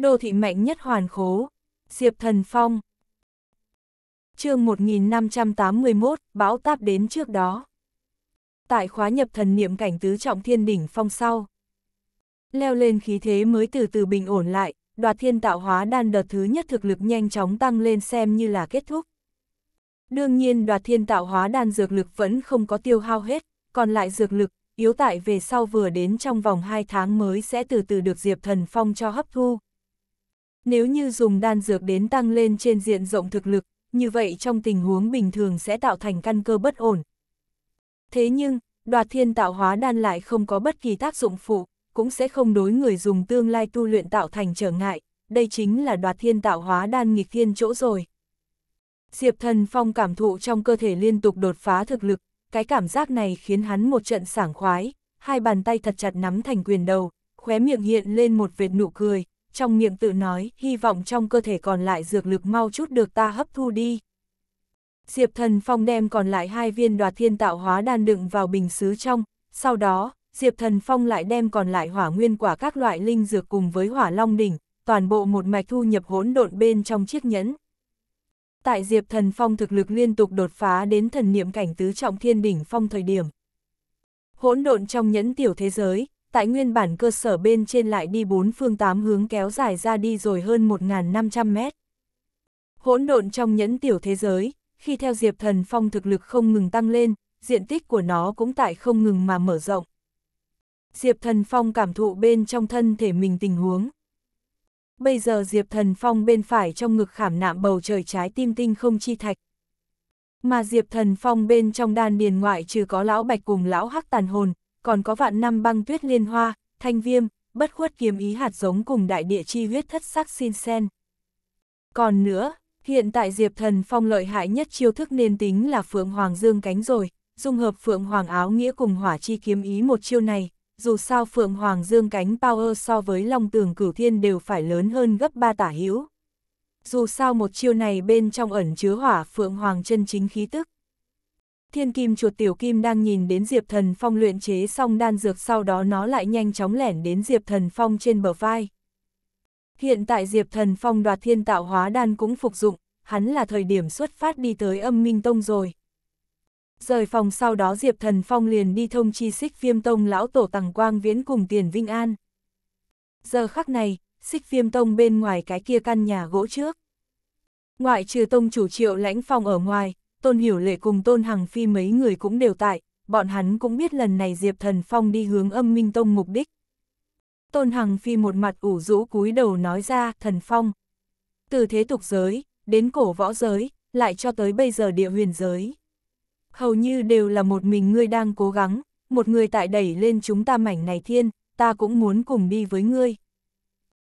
Đô thị mạnh nhất hoàn khố, Diệp Thần Phong. chương 1581, bão táp đến trước đó. Tại khóa nhập thần niệm cảnh tứ trọng thiên đỉnh phong sau. Leo lên khí thế mới từ từ bình ổn lại, đoạt thiên tạo hóa đan đợt thứ nhất thực lực nhanh chóng tăng lên xem như là kết thúc. Đương nhiên đoạt thiên tạo hóa đan dược lực vẫn không có tiêu hao hết, còn lại dược lực, yếu tại về sau vừa đến trong vòng 2 tháng mới sẽ từ từ được Diệp Thần Phong cho hấp thu. Nếu như dùng đan dược đến tăng lên trên diện rộng thực lực, như vậy trong tình huống bình thường sẽ tạo thành căn cơ bất ổn. Thế nhưng, đoạt thiên tạo hóa đan lại không có bất kỳ tác dụng phụ, cũng sẽ không đối người dùng tương lai tu luyện tạo thành trở ngại, đây chính là đoạt thiên tạo hóa đan nghịch thiên chỗ rồi. Diệp thần phong cảm thụ trong cơ thể liên tục đột phá thực lực, cái cảm giác này khiến hắn một trận sảng khoái, hai bàn tay thật chặt nắm thành quyền đầu, khóe miệng hiện lên một vệt nụ cười, trong miệng tự nói, hy vọng trong cơ thể còn lại dược lực mau chút được ta hấp thu đi. Diệp Thần Phong đem còn lại hai viên đoạt thiên tạo hóa đan đựng vào bình xứ trong, sau đó, Diệp Thần Phong lại đem còn lại hỏa nguyên quả các loại linh dược cùng với hỏa long đỉnh, toàn bộ một mạch thu nhập hỗn độn bên trong chiếc nhẫn. Tại Diệp Thần Phong thực lực liên tục đột phá đến thần niệm cảnh tứ trọng thiên đỉnh phong thời điểm. Hỗn độn trong nhẫn tiểu thế giới, tại nguyên bản cơ sở bên trên lại đi bốn phương tám hướng kéo dài ra đi rồi hơn 1.500 mét. Hỗn độn trong nhẫn tiểu thế giới, khi theo Diệp Thần Phong thực lực không ngừng tăng lên, diện tích của nó cũng tại không ngừng mà mở rộng. Diệp Thần Phong cảm thụ bên trong thân thể mình tình huống. Bây giờ Diệp Thần Phong bên phải trong ngực khảm nạm bầu trời trái tim tinh không chi thạch. Mà Diệp Thần Phong bên trong đan điền ngoại trừ có lão bạch cùng lão hắc tàn hồn, còn có vạn năm băng tuyết liên hoa, thanh viêm, bất khuất kiếm ý hạt giống cùng đại địa chi huyết thất sắc xin sen. Còn nữa, hiện tại Diệp Thần Phong lợi hại nhất chiêu thức nên tính là Phượng Hoàng Dương cánh rồi, dung hợp Phượng Hoàng áo nghĩa cùng hỏa chi kiếm ý một chiêu này, dù sao Phượng Hoàng Dương cánh power so với Long Tường Cửu Thiên đều phải lớn hơn gấp 3 tả hữu. Dù sao một chiêu này bên trong ẩn chứa hỏa Phượng Hoàng chân chính khí tức. Thiên kim chuột tiểu kim đang nhìn đến Diệp Thần Phong luyện chế xong đan dược sau đó nó lại nhanh chóng lẻn đến Diệp Thần Phong trên bờ vai. Hiện tại Diệp Thần Phong đoạt thiên tạo hóa đan cũng phục dụng, hắn là thời điểm xuất phát đi tới âm minh tông rồi. Rời phòng sau đó Diệp Thần Phong liền đi thông chi xích viêm tông lão tổ tàng quang viễn cùng tiền vinh an. Giờ khắc này, xích viêm tông bên ngoài cái kia căn nhà gỗ trước. Ngoại trừ tông chủ triệu lãnh phòng ở ngoài, Tôn Hiểu Lệ cùng Tôn Hằng Phi mấy người cũng đều tại, bọn hắn cũng biết lần này Diệp Thần Phong đi hướng âm minh tông mục đích. Tôn Hằng Phi một mặt ủ rũ cúi đầu nói ra, Thần Phong. Từ thế tục giới, đến cổ võ giới, lại cho tới bây giờ địa huyền giới. Hầu như đều là một mình ngươi đang cố gắng, một người tại đẩy lên chúng ta mảnh này thiên, ta cũng muốn cùng đi với ngươi.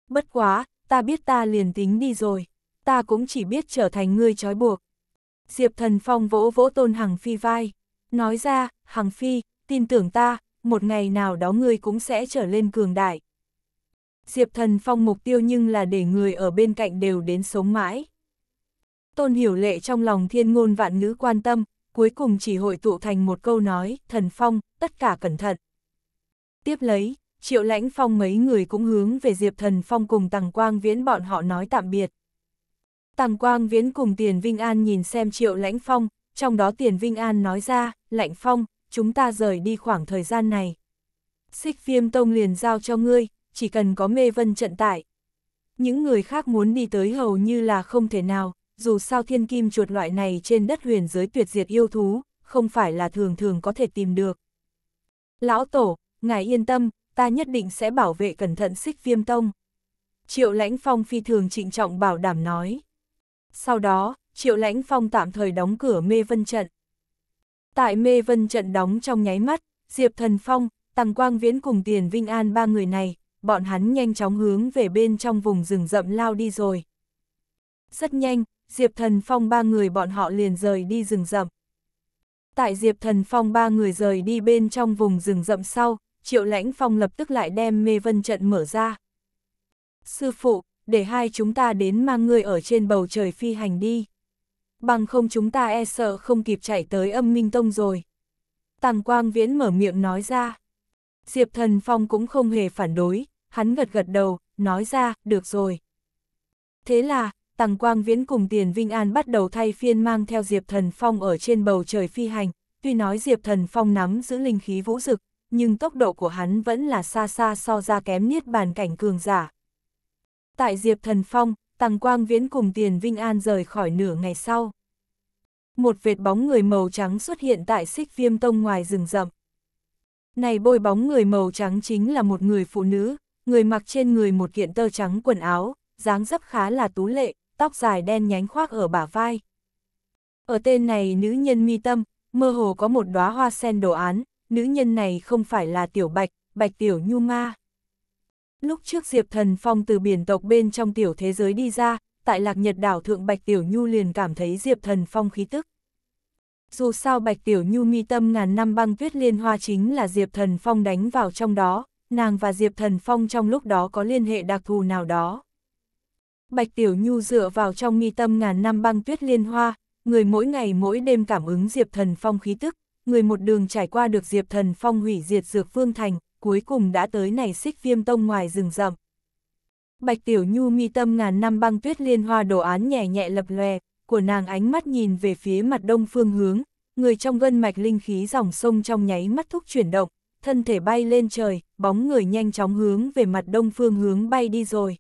Bất quá, ta biết ta liền tính đi rồi, ta cũng chỉ biết trở thành ngươi trói buộc, Diệp Thần Phong vỗ vỗ Tôn Hằng Phi vai, nói ra, Hằng Phi, tin tưởng ta, một ngày nào đó ngươi cũng sẽ trở lên cường đại. Diệp Thần Phong mục tiêu nhưng là để người ở bên cạnh đều đến sống mãi. Tôn Hiểu Lệ trong lòng thiên ngôn vạn ngữ quan tâm, cuối cùng chỉ hội tụ thành một câu nói, Thần Phong, tất cả cẩn thận. Tiếp lấy, Triệu Lãnh Phong mấy người cũng hướng về Diệp Thần Phong cùng Tằng Quang Viễn bọn họ nói tạm biệt. Tàng Quang Viễn cùng Tiền Vinh An nhìn xem Triệu Lãnh Phong, trong đó Tiền Vinh An nói ra, Lãnh Phong, chúng ta rời đi khoảng thời gian này. Xích viêm tông liền giao cho ngươi, chỉ cần có mê vân trận tại. Những người khác muốn đi tới hầu như là không thể nào, dù sao thiên kim chuột loại này trên đất huyền giới tuyệt diệt yêu thú, không phải là thường thường có thể tìm được. Lão Tổ, ngài yên tâm, ta nhất định sẽ bảo vệ cẩn thận xích viêm tông. Triệu lãnh phong phi thường trịnh trọng bảo đảm nói. Sau đó, Triệu Lãnh Phong tạm thời đóng cửa mê vân trận. Tại mê vân trận đóng trong nháy mắt, Diệp Thần Phong, Tăng Quang Viễn cùng Tiền Vinh An ba người này, bọn hắn nhanh chóng hướng về bên trong vùng rừng rậm lao đi rồi. Rất nhanh, Diệp Thần Phong ba người bọn họ liền rời đi rừng rậm. Tại Diệp Thần Phong ba người rời đi bên trong vùng rừng rậm sau, Triệu Lãnh Phong lập tức lại đem mê vân trận mở ra. Sư phụ, để hai chúng ta đến mang người ở trên bầu trời phi hành đi. Bằng không chúng ta e sợ không kịp chạy tới âm minh tông rồi. Tàng Quang Viễn mở miệng nói ra. Diệp Thần Phong cũng không hề phản đối, hắn gật gật đầu, nói ra, được rồi. Thế là, Tàng Quang Viễn cùng Tiền Vinh An bắt đầu thay phiên mang theo Diệp Thần Phong ở trên bầu trời phi hành. Tuy nói Diệp Thần Phong nắm giữ linh khí vũ dực, nhưng tốc độ của hắn vẫn là xa xa so ra kém niết bàn cảnh cường giả. Tại Diệp Thần Phong, Tằng Quang Viễn cùng Tiền Vinh An rời khỏi nửa ngày sau. Một vệt bóng người màu trắng xuất hiện tại xích viêm tông ngoài rừng rậm. Này bôi bóng người màu trắng chính là một người phụ nữ, người mặc trên người một kiện tơ trắng quần áo, dáng dấp khá là tú lệ, tóc dài đen nhánh khoác ở bả vai. Ở tên này nữ nhân mi tâm, mơ hồ có một đóa hoa sen đồ án, nữ nhân này không phải là tiểu bạch, bạch tiểu nhu ma. Lúc trước Diệp Thần Phong từ biển tộc bên trong tiểu thế giới đi ra, tại lạc nhật đảo thượng Bạch Tiểu Nhu liền cảm thấy Diệp Thần Phong khí tức. Dù sao Bạch Tiểu Nhu mi tâm ngàn năm băng tuyết liên hoa chính là Diệp Thần Phong đánh vào trong đó, nàng và Diệp Thần Phong trong lúc đó có liên hệ đặc thù nào đó. Bạch Tiểu Nhu dựa vào trong mi tâm ngàn năm băng tuyết liên hoa, người mỗi ngày mỗi đêm cảm ứng Diệp Thần Phong khí tức, người một đường trải qua được Diệp Thần Phong hủy diệt dược phương thành, cuối cùng đã tới này xích viêm tông ngoài rừng rậm. Bạch Tiểu Nhu mi tâm ngàn năm băng tuyết liên hoa đồ án nhẹ nhẹ lập lòe, của nàng ánh mắt nhìn về phía mặt đông phương hướng, người trong gân mạch linh khí dòng sông trong nháy mắt thúc chuyển động, thân thể bay lên trời, bóng người nhanh chóng hướng về mặt đông phương hướng bay đi rồi.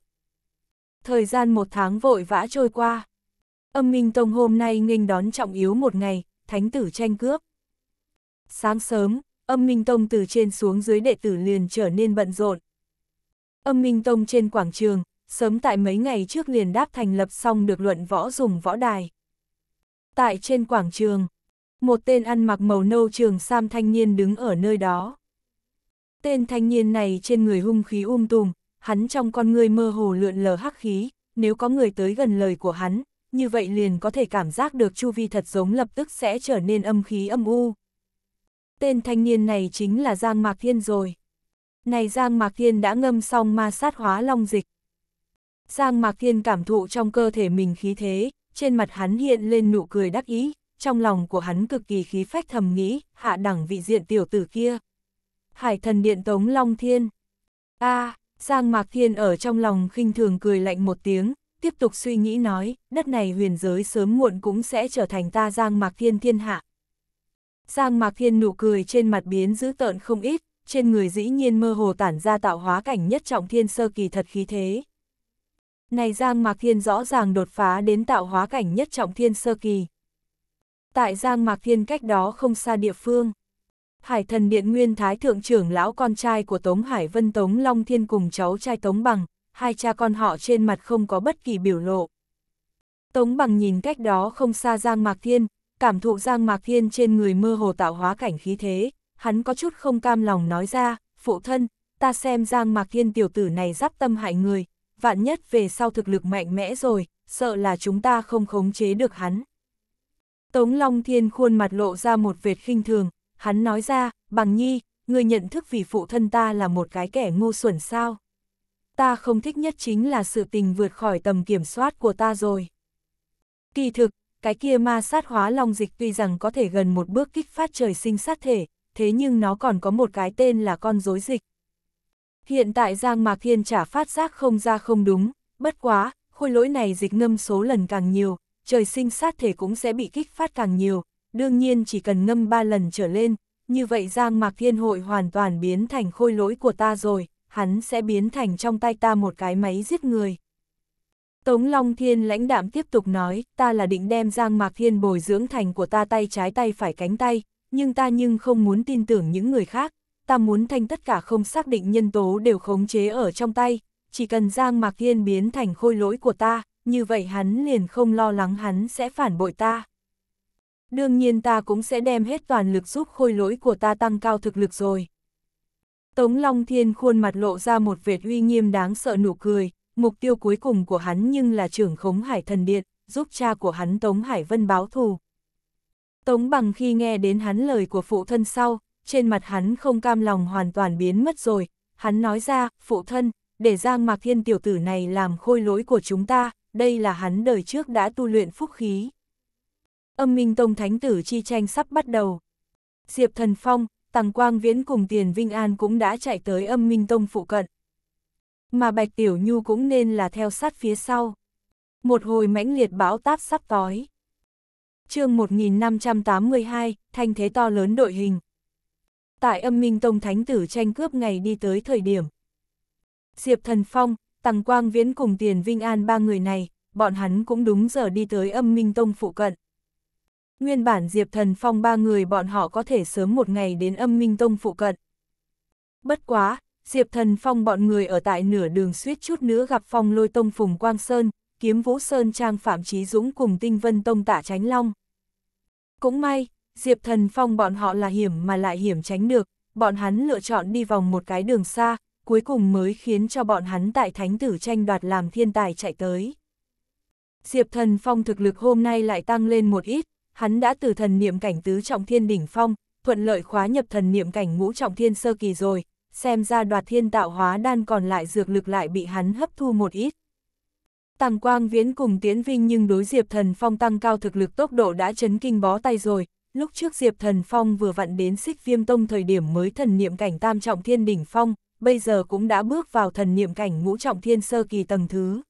Thời gian một tháng vội vã trôi qua. Âm Minh Tông hôm nay nghênh đón trọng yếu một ngày, thánh tử tranh cướp. Sáng sớm, âm minh tông từ trên xuống dưới đệ tử liền trở nên bận rộn. Âm minh tông trên quảng trường, sớm tại mấy ngày trước liền đáp thành lập xong được luận võ dùng võ đài. Tại trên quảng trường, một tên ăn mặc màu nâu trường sam thanh niên đứng ở nơi đó. Tên thanh niên này trên người hung khí um tùm, hắn trong con người mơ hồ lượn lờ hắc khí, nếu có người tới gần lời của hắn, như vậy liền có thể cảm giác được chu vi thật giống lập tức sẽ trở nên âm khí âm u tên thanh niên này chính là Giang Mạc Thiên rồi. Này Giang Mạc Thiên đã ngâm xong ma sát hóa long dịch. Giang Mạc Thiên cảm thụ trong cơ thể mình khí thế, trên mặt hắn hiện lên nụ cười đắc ý, trong lòng của hắn cực kỳ khí phách thầm nghĩ, hạ đẳng vị diện tiểu tử kia. Hải thần điện tống Long Thiên. a à, Giang Mạc Thiên ở trong lòng khinh thường cười lạnh một tiếng, tiếp tục suy nghĩ nói, đất này huyền giới sớm muộn cũng sẽ trở thành ta Giang Mạc Thiên thiên hạ, Giang Mạc Thiên nụ cười trên mặt biến dữ tợn không ít, trên người dĩ nhiên mơ hồ tản ra tạo hóa cảnh nhất trọng thiên sơ kỳ thật khí thế. Này Giang Mạc Thiên rõ ràng đột phá đến tạo hóa cảnh nhất trọng thiên sơ kỳ. Tại Giang Mạc Thiên cách đó không xa địa phương. Hải thần điện nguyên thái thượng trưởng lão con trai của Tống Hải Vân Tống Long Thiên cùng cháu trai Tống Bằng, hai cha con họ trên mặt không có bất kỳ biểu lộ. Tống Bằng nhìn cách đó không xa Giang Mạc Thiên, cảm thụ Giang Mạc Thiên trên người mơ hồ tạo hóa cảnh khí thế, hắn có chút không cam lòng nói ra, phụ thân, ta xem Giang Mạc Thiên tiểu tử này giáp tâm hại người, vạn nhất về sau thực lực mạnh mẽ rồi, sợ là chúng ta không khống chế được hắn. Tống Long Thiên khuôn mặt lộ ra một vệt khinh thường, hắn nói ra, bằng nhi, người nhận thức vì phụ thân ta là một cái kẻ ngu xuẩn sao. Ta không thích nhất chính là sự tình vượt khỏi tầm kiểm soát của ta rồi. Kỳ thực, cái kia ma sát hóa long dịch tuy rằng có thể gần một bước kích phát trời sinh sát thể, thế nhưng nó còn có một cái tên là con rối dịch. Hiện tại Giang Mạc Thiên trả phát giác không ra không đúng, bất quá, khôi lỗi này dịch ngâm số lần càng nhiều, trời sinh sát thể cũng sẽ bị kích phát càng nhiều, đương nhiên chỉ cần ngâm 3 lần trở lên, như vậy Giang Mạc Thiên hội hoàn toàn biến thành khôi lỗi của ta rồi, hắn sẽ biến thành trong tay ta một cái máy giết người. Tống Long Thiên lãnh đạm tiếp tục nói, ta là định đem Giang Mạc Thiên bồi dưỡng thành của ta tay trái tay phải cánh tay, nhưng ta nhưng không muốn tin tưởng những người khác, ta muốn thành tất cả không xác định nhân tố đều khống chế ở trong tay, chỉ cần Giang Mạc Thiên biến thành khôi lỗi của ta, như vậy hắn liền không lo lắng hắn sẽ phản bội ta. Đương nhiên ta cũng sẽ đem hết toàn lực giúp khôi lỗi của ta tăng cao thực lực rồi. Tống Long Thiên khuôn mặt lộ ra một vệt uy nghiêm đáng sợ nụ cười, mục tiêu cuối cùng của hắn nhưng là trưởng khống hải thần điện, giúp cha của hắn Tống Hải Vân báo thù. Tống bằng khi nghe đến hắn lời của phụ thân sau, trên mặt hắn không cam lòng hoàn toàn biến mất rồi, hắn nói ra, phụ thân, để Giang Mạc Thiên tiểu tử này làm khôi lỗi của chúng ta, đây là hắn đời trước đã tu luyện phúc khí. Âm Minh Tông Thánh Tử chi tranh sắp bắt đầu. Diệp Thần Phong, Tàng Quang Viễn cùng Tiền Vinh An cũng đã chạy tới âm Minh Tông phụ cận mà Bạch Tiểu Nhu cũng nên là theo sát phía sau. Một hồi mãnh liệt bão táp sắp tối. chương 1582, thanh thế to lớn đội hình. Tại âm minh tông thánh tử tranh cướp ngày đi tới thời điểm. Diệp Thần Phong, tăng Quang Viễn cùng Tiền Vinh An ba người này, bọn hắn cũng đúng giờ đi tới âm minh tông phụ cận. Nguyên bản Diệp Thần Phong ba người bọn họ có thể sớm một ngày đến âm minh tông phụ cận. Bất quá, Diệp Thần Phong bọn người ở tại nửa đường suýt chút nữa gặp Phong Lôi Tông Phùng Quang Sơn, Kiếm Vũ Sơn Trang Phạm Trí Dũng cùng Tinh Vân Tông Tả Tránh Long. Cũng may, Diệp Thần Phong bọn họ là hiểm mà lại hiểm tránh được, bọn hắn lựa chọn đi vòng một cái đường xa, cuối cùng mới khiến cho bọn hắn tại thánh tử tranh đoạt làm thiên tài chạy tới. Diệp Thần Phong thực lực hôm nay lại tăng lên một ít, hắn đã từ thần niệm cảnh tứ trọng thiên đỉnh phong, thuận lợi khóa nhập thần niệm cảnh ngũ trọng thiên sơ kỳ rồi, xem ra đoạt thiên tạo hóa đan còn lại dược lực lại bị hắn hấp thu một ít. Tàng Quang Viễn cùng Tiến Vinh nhưng đối Diệp Thần Phong tăng cao thực lực tốc độ đã chấn kinh bó tay rồi, lúc trước Diệp Thần Phong vừa vặn đến xích viêm tông thời điểm mới thần niệm cảnh tam trọng thiên đỉnh phong, bây giờ cũng đã bước vào thần niệm cảnh ngũ trọng thiên sơ kỳ tầng thứ.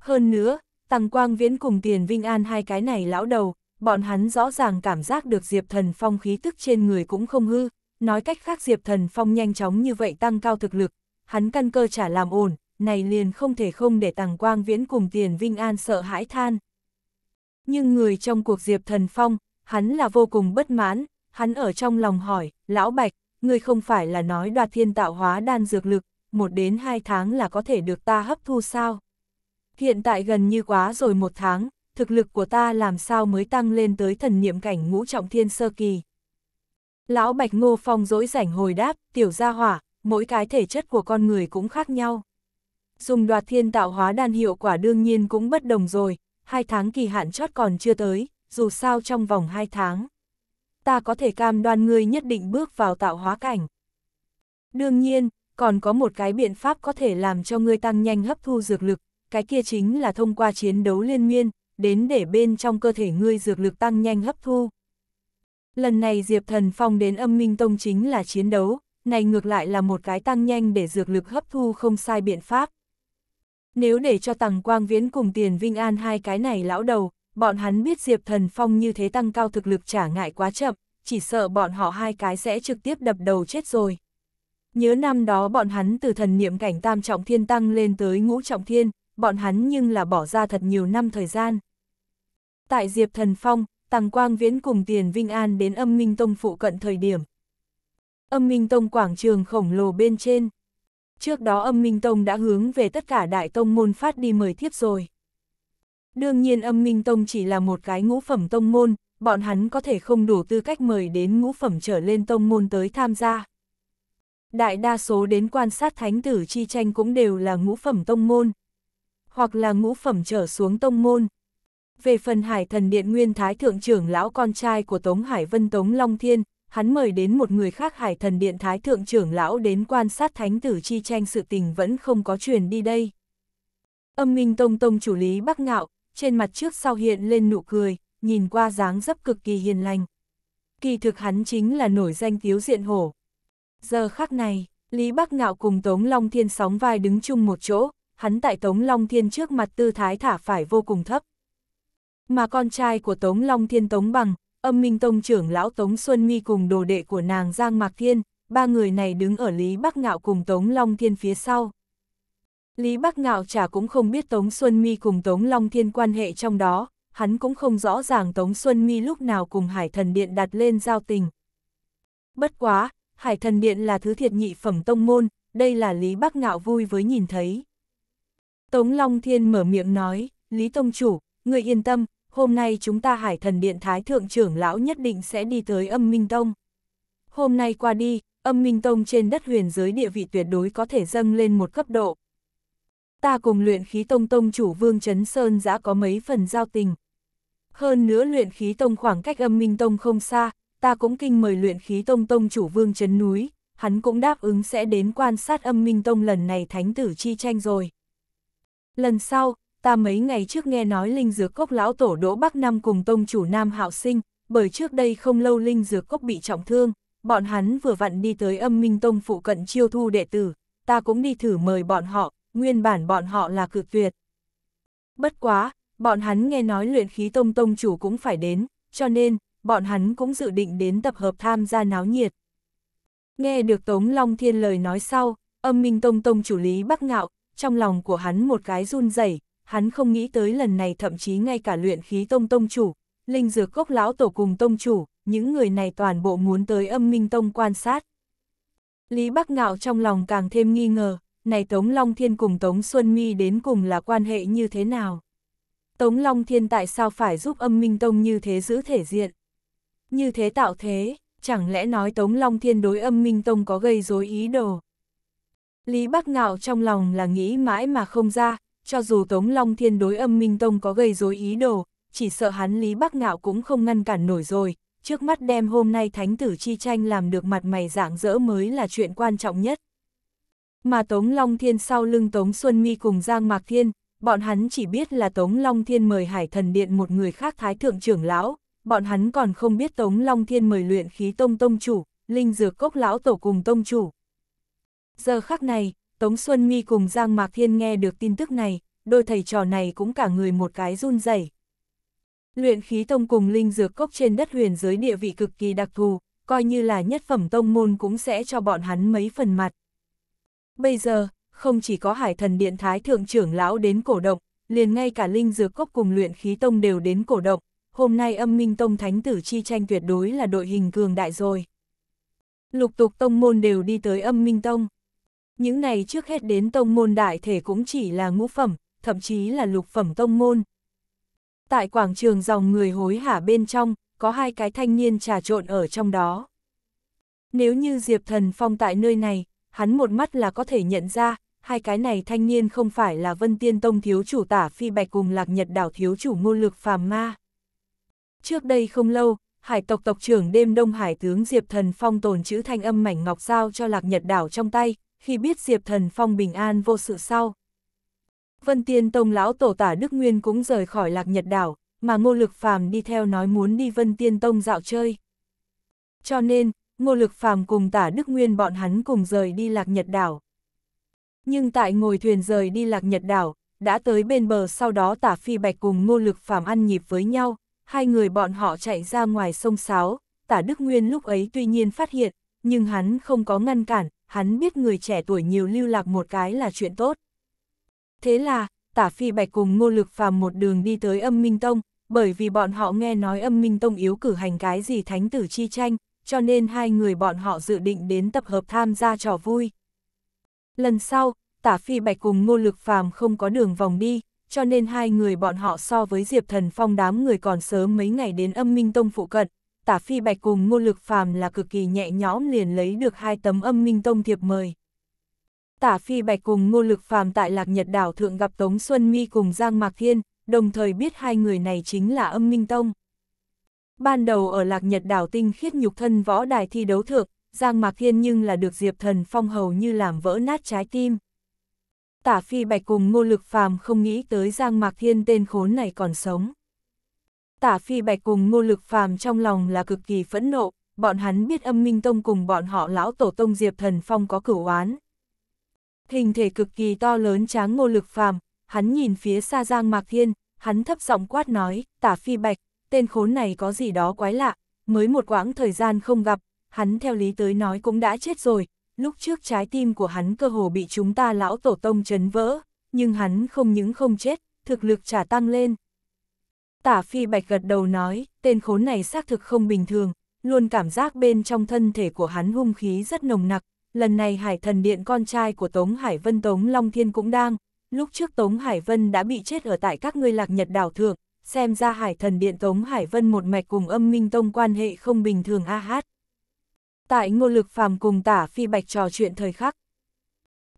Hơn nữa, Tàng Quang Viễn cùng Tiền Vinh An hai cái này lão đầu, bọn hắn rõ ràng cảm giác được Diệp Thần Phong khí tức trên người cũng không hư, Nói cách khác Diệp Thần Phong nhanh chóng như vậy tăng cao thực lực, hắn căn cơ trả làm ổn, này liền không thể không để Tàng Quang Viễn cùng Tiền Vinh An sợ hãi than. Nhưng người trong cuộc Diệp Thần Phong, hắn là vô cùng bất mãn, hắn ở trong lòng hỏi, Lão Bạch, người không phải là nói đoạt thiên tạo hóa đan dược lực, một đến hai tháng là có thể được ta hấp thu sao? Hiện tại gần như quá rồi một tháng, thực lực của ta làm sao mới tăng lên tới thần niệm cảnh ngũ trọng thiên sơ kỳ. Lão Bạch Ngô Phong dỗi rảnh hồi đáp, tiểu gia hỏa, mỗi cái thể chất của con người cũng khác nhau. Dùng đoạt thiên tạo hóa đan hiệu quả đương nhiên cũng bất đồng rồi, hai tháng kỳ hạn chót còn chưa tới, dù sao trong vòng hai tháng. Ta có thể cam đoan ngươi nhất định bước vào tạo hóa cảnh. Đương nhiên, còn có một cái biện pháp có thể làm cho ngươi tăng nhanh hấp thu dược lực, cái kia chính là thông qua chiến đấu liên miên, đến để bên trong cơ thể ngươi dược lực tăng nhanh hấp thu. Lần này Diệp Thần Phong đến âm minh tông chính là chiến đấu, này ngược lại là một cái tăng nhanh để dược lực hấp thu không sai biện pháp. Nếu để cho Tằng Quang Viễn cùng Tiền Vinh An hai cái này lão đầu, bọn hắn biết Diệp Thần Phong như thế tăng cao thực lực trả ngại quá chậm, chỉ sợ bọn họ hai cái sẽ trực tiếp đập đầu chết rồi. Nhớ năm đó bọn hắn từ thần niệm cảnh tam trọng thiên tăng lên tới ngũ trọng thiên, bọn hắn nhưng là bỏ ra thật nhiều năm thời gian. Tại Diệp Thần Phong, Tàng Quang Viễn cùng Tiền Vinh An đến âm minh tông phụ cận thời điểm. Âm minh tông quảng trường khổng lồ bên trên. Trước đó âm minh tông đã hướng về tất cả đại tông môn phát đi mời thiếp rồi. Đương nhiên âm minh tông chỉ là một cái ngũ phẩm tông môn, bọn hắn có thể không đủ tư cách mời đến ngũ phẩm trở lên tông môn tới tham gia. Đại đa số đến quan sát thánh tử chi tranh cũng đều là ngũ phẩm tông môn, hoặc là ngũ phẩm trở xuống tông môn. Về phần Hải Thần Điện Nguyên Thái Thượng trưởng lão con trai của Tống Hải Vân Tống Long Thiên, hắn mời đến một người khác Hải Thần Điện Thái Thượng trưởng lão đến quan sát thánh tử chi tranh sự tình vẫn không có truyền đi đây. Âm Minh Tông Tông chủ lý Bắc Ngạo, trên mặt trước sau hiện lên nụ cười, nhìn qua dáng dấp cực kỳ hiền lành. Kỳ thực hắn chính là nổi danh thiếu diện hổ. Giờ khắc này, Lý Bắc Ngạo cùng Tống Long Thiên sóng vai đứng chung một chỗ, hắn tại Tống Long Thiên trước mặt tư thái thả phải vô cùng thấp mà con trai của Tống Long Thiên Tống Bằng, âm minh tông trưởng lão Tống Xuân Mi cùng đồ đệ của nàng Giang Mạc Thiên, ba người này đứng ở Lý Bắc Ngạo cùng Tống Long Thiên phía sau. Lý Bắc Ngạo chả cũng không biết Tống Xuân Mi cùng Tống Long Thiên quan hệ trong đó, hắn cũng không rõ ràng Tống Xuân Mi lúc nào cùng Hải Thần Điện đặt lên giao tình. Bất quá, Hải Thần Điện là thứ thiệt nhị phẩm tông môn, đây là Lý Bắc Ngạo vui với nhìn thấy. Tống Long Thiên mở miệng nói, Lý Tông Chủ, người yên tâm, hôm nay chúng ta hải thần điện thái thượng trưởng lão nhất định sẽ đi tới âm minh tông. Hôm nay qua đi, âm minh tông trên đất huyền giới địa vị tuyệt đối có thể dâng lên một cấp độ. Ta cùng luyện khí tông tông chủ Vương chấn Sơn đã có mấy phần giao tình. Hơn nữa luyện khí tông khoảng cách âm minh tông không xa, ta cũng kinh mời luyện khí tông tông chủ Vương chấn Núi, hắn cũng đáp ứng sẽ đến quan sát âm minh tông lần này thánh tử chi tranh rồi. Lần sau, ta mấy ngày trước nghe nói linh dược cốc lão tổ Đỗ Bắc Năm cùng tông chủ Nam Hạo Sinh, bởi trước đây không lâu linh dược cốc bị trọng thương, bọn hắn vừa vặn đi tới âm minh tông phụ cận chiêu thu đệ tử, ta cũng đi thử mời bọn họ, nguyên bản bọn họ là cự tuyệt. Bất quá, bọn hắn nghe nói luyện khí tông tông chủ cũng phải đến, cho nên, bọn hắn cũng dự định đến tập hợp tham gia náo nhiệt. Nghe được Tống Long Thiên lời nói sau, âm minh tông tông chủ lý bắc ngạo, trong lòng của hắn một cái run rẩy hắn không nghĩ tới lần này thậm chí ngay cả luyện khí tông tông chủ, linh dược cốc lão tổ cùng tông chủ, những người này toàn bộ muốn tới âm minh tông quan sát. Lý Bắc Ngạo trong lòng càng thêm nghi ngờ, này Tống Long Thiên cùng Tống Xuân Mi đến cùng là quan hệ như thế nào? Tống Long Thiên tại sao phải giúp âm minh tông như thế giữ thể diện? Như thế tạo thế, chẳng lẽ nói Tống Long Thiên đối âm minh tông có gây rối ý đồ? Lý Bắc Ngạo trong lòng là nghĩ mãi mà không ra, cho dù Tống Long Thiên đối âm Minh Tông có gây rối ý đồ, chỉ sợ hắn Lý Bắc Ngạo cũng không ngăn cản nổi rồi, trước mắt đem hôm nay thánh tử chi tranh làm được mặt mày dạng dỡ mới là chuyện quan trọng nhất. Mà Tống Long Thiên sau lưng Tống Xuân Mi cùng Giang Mạc Thiên, bọn hắn chỉ biết là Tống Long Thiên mời Hải Thần Điện một người khác Thái Thượng trưởng lão, bọn hắn còn không biết Tống Long Thiên mời luyện khí tông tông chủ, linh dược cốc lão tổ cùng tông chủ. Giờ khắc này, Tống Xuân Nghi cùng Giang Mạc Thiên nghe được tin tức này, đôi thầy trò này cũng cả người một cái run rẩy. Luyện khí tông cùng linh dược cốc trên đất huyền giới địa vị cực kỳ đặc thù, coi như là nhất phẩm tông môn cũng sẽ cho bọn hắn mấy phần mặt. Bây giờ, không chỉ có hải thần điện thái thượng trưởng lão đến cổ động, liền ngay cả linh dược cốc cùng luyện khí tông đều đến cổ động, hôm nay âm minh tông thánh tử chi tranh tuyệt đối là đội hình cường đại rồi. Lục tục tông môn đều đi tới âm minh tông. Những này trước hết đến tông môn đại thể cũng chỉ là ngũ phẩm, thậm chí là lục phẩm tông môn. Tại quảng trường dòng người hối hả bên trong, có hai cái thanh niên trà trộn ở trong đó. Nếu như Diệp Thần Phong tại nơi này, hắn một mắt là có thể nhận ra, hai cái này thanh niên không phải là Vân Tiên Tông thiếu chủ tả phi bạch cùng lạc nhật đảo thiếu chủ ngô lược phàm ma. Trước đây không lâu, hải tộc tộc trưởng đêm Đông Hải tướng Diệp Thần Phong tồn chữ thanh âm mảnh ngọc giao cho lạc nhật đảo trong tay, khi biết Diệp Thần Phong bình an vô sự sau. Vân Tiên Tông lão tổ tả Đức Nguyên cũng rời khỏi lạc nhật đảo, mà Ngô Lực Phàm đi theo nói muốn đi Vân Tiên Tông dạo chơi. Cho nên, Ngô Lực Phàm cùng tả Đức Nguyên bọn hắn cùng rời đi lạc nhật đảo. Nhưng tại ngồi thuyền rời đi lạc nhật đảo, đã tới bên bờ sau đó tả phi bạch cùng Ngô Lực Phàm ăn nhịp với nhau, hai người bọn họ chạy ra ngoài sông Sáo, tả Đức Nguyên lúc ấy tuy nhiên phát hiện, nhưng hắn không có ngăn cản, hắn biết người trẻ tuổi nhiều lưu lạc một cái là chuyện tốt. Thế là, tả phi bạch cùng ngô lực phàm một đường đi tới âm minh tông, bởi vì bọn họ nghe nói âm minh tông yếu cử hành cái gì thánh tử chi tranh, cho nên hai người bọn họ dự định đến tập hợp tham gia trò vui. Lần sau, tả phi bạch cùng ngô lực phàm không có đường vòng đi, cho nên hai người bọn họ so với Diệp Thần Phong đám người còn sớm mấy ngày đến âm minh tông phụ cận, tả phi bạch cùng ngô lực phàm là cực kỳ nhẹ nhõm liền lấy được hai tấm âm minh tông thiệp mời. Tả phi bạch cùng ngô lực phàm tại lạc nhật đảo thượng gặp Tống Xuân Mi cùng Giang Mạc Thiên, đồng thời biết hai người này chính là âm minh tông. Ban đầu ở lạc nhật đảo tinh khiết nhục thân võ đài thi đấu thượng, Giang Mạc Thiên nhưng là được Diệp Thần Phong hầu như làm vỡ nát trái tim. Tả phi bạch cùng ngô lực phàm không nghĩ tới Giang Mạc Thiên tên khốn này còn sống tả phi bạch cùng ngô lực phàm trong lòng là cực kỳ phẫn nộ, bọn hắn biết âm minh tông cùng bọn họ lão tổ tông Diệp Thần Phong có cửu oán. Hình thể cực kỳ to lớn tráng ngô lực phàm, hắn nhìn phía xa Giang Mạc Thiên, hắn thấp giọng quát nói, tả phi bạch, tên khốn này có gì đó quái lạ, mới một quãng thời gian không gặp, hắn theo lý tới nói cũng đã chết rồi, lúc trước trái tim của hắn cơ hồ bị chúng ta lão tổ tông chấn vỡ, nhưng hắn không những không chết, thực lực trả tăng lên, Tả phi bạch gật đầu nói, tên khốn này xác thực không bình thường, luôn cảm giác bên trong thân thể của hắn hung khí rất nồng nặc. Lần này hải thần điện con trai của Tống Hải Vân Tống Long Thiên cũng đang, lúc trước Tống Hải Vân đã bị chết ở tại các ngươi lạc nhật đảo thượng, xem ra hải thần điện Tống Hải Vân một mạch cùng âm minh tông quan hệ không bình thường a hát. Tại ngô lực phàm cùng tả phi bạch trò chuyện thời khắc.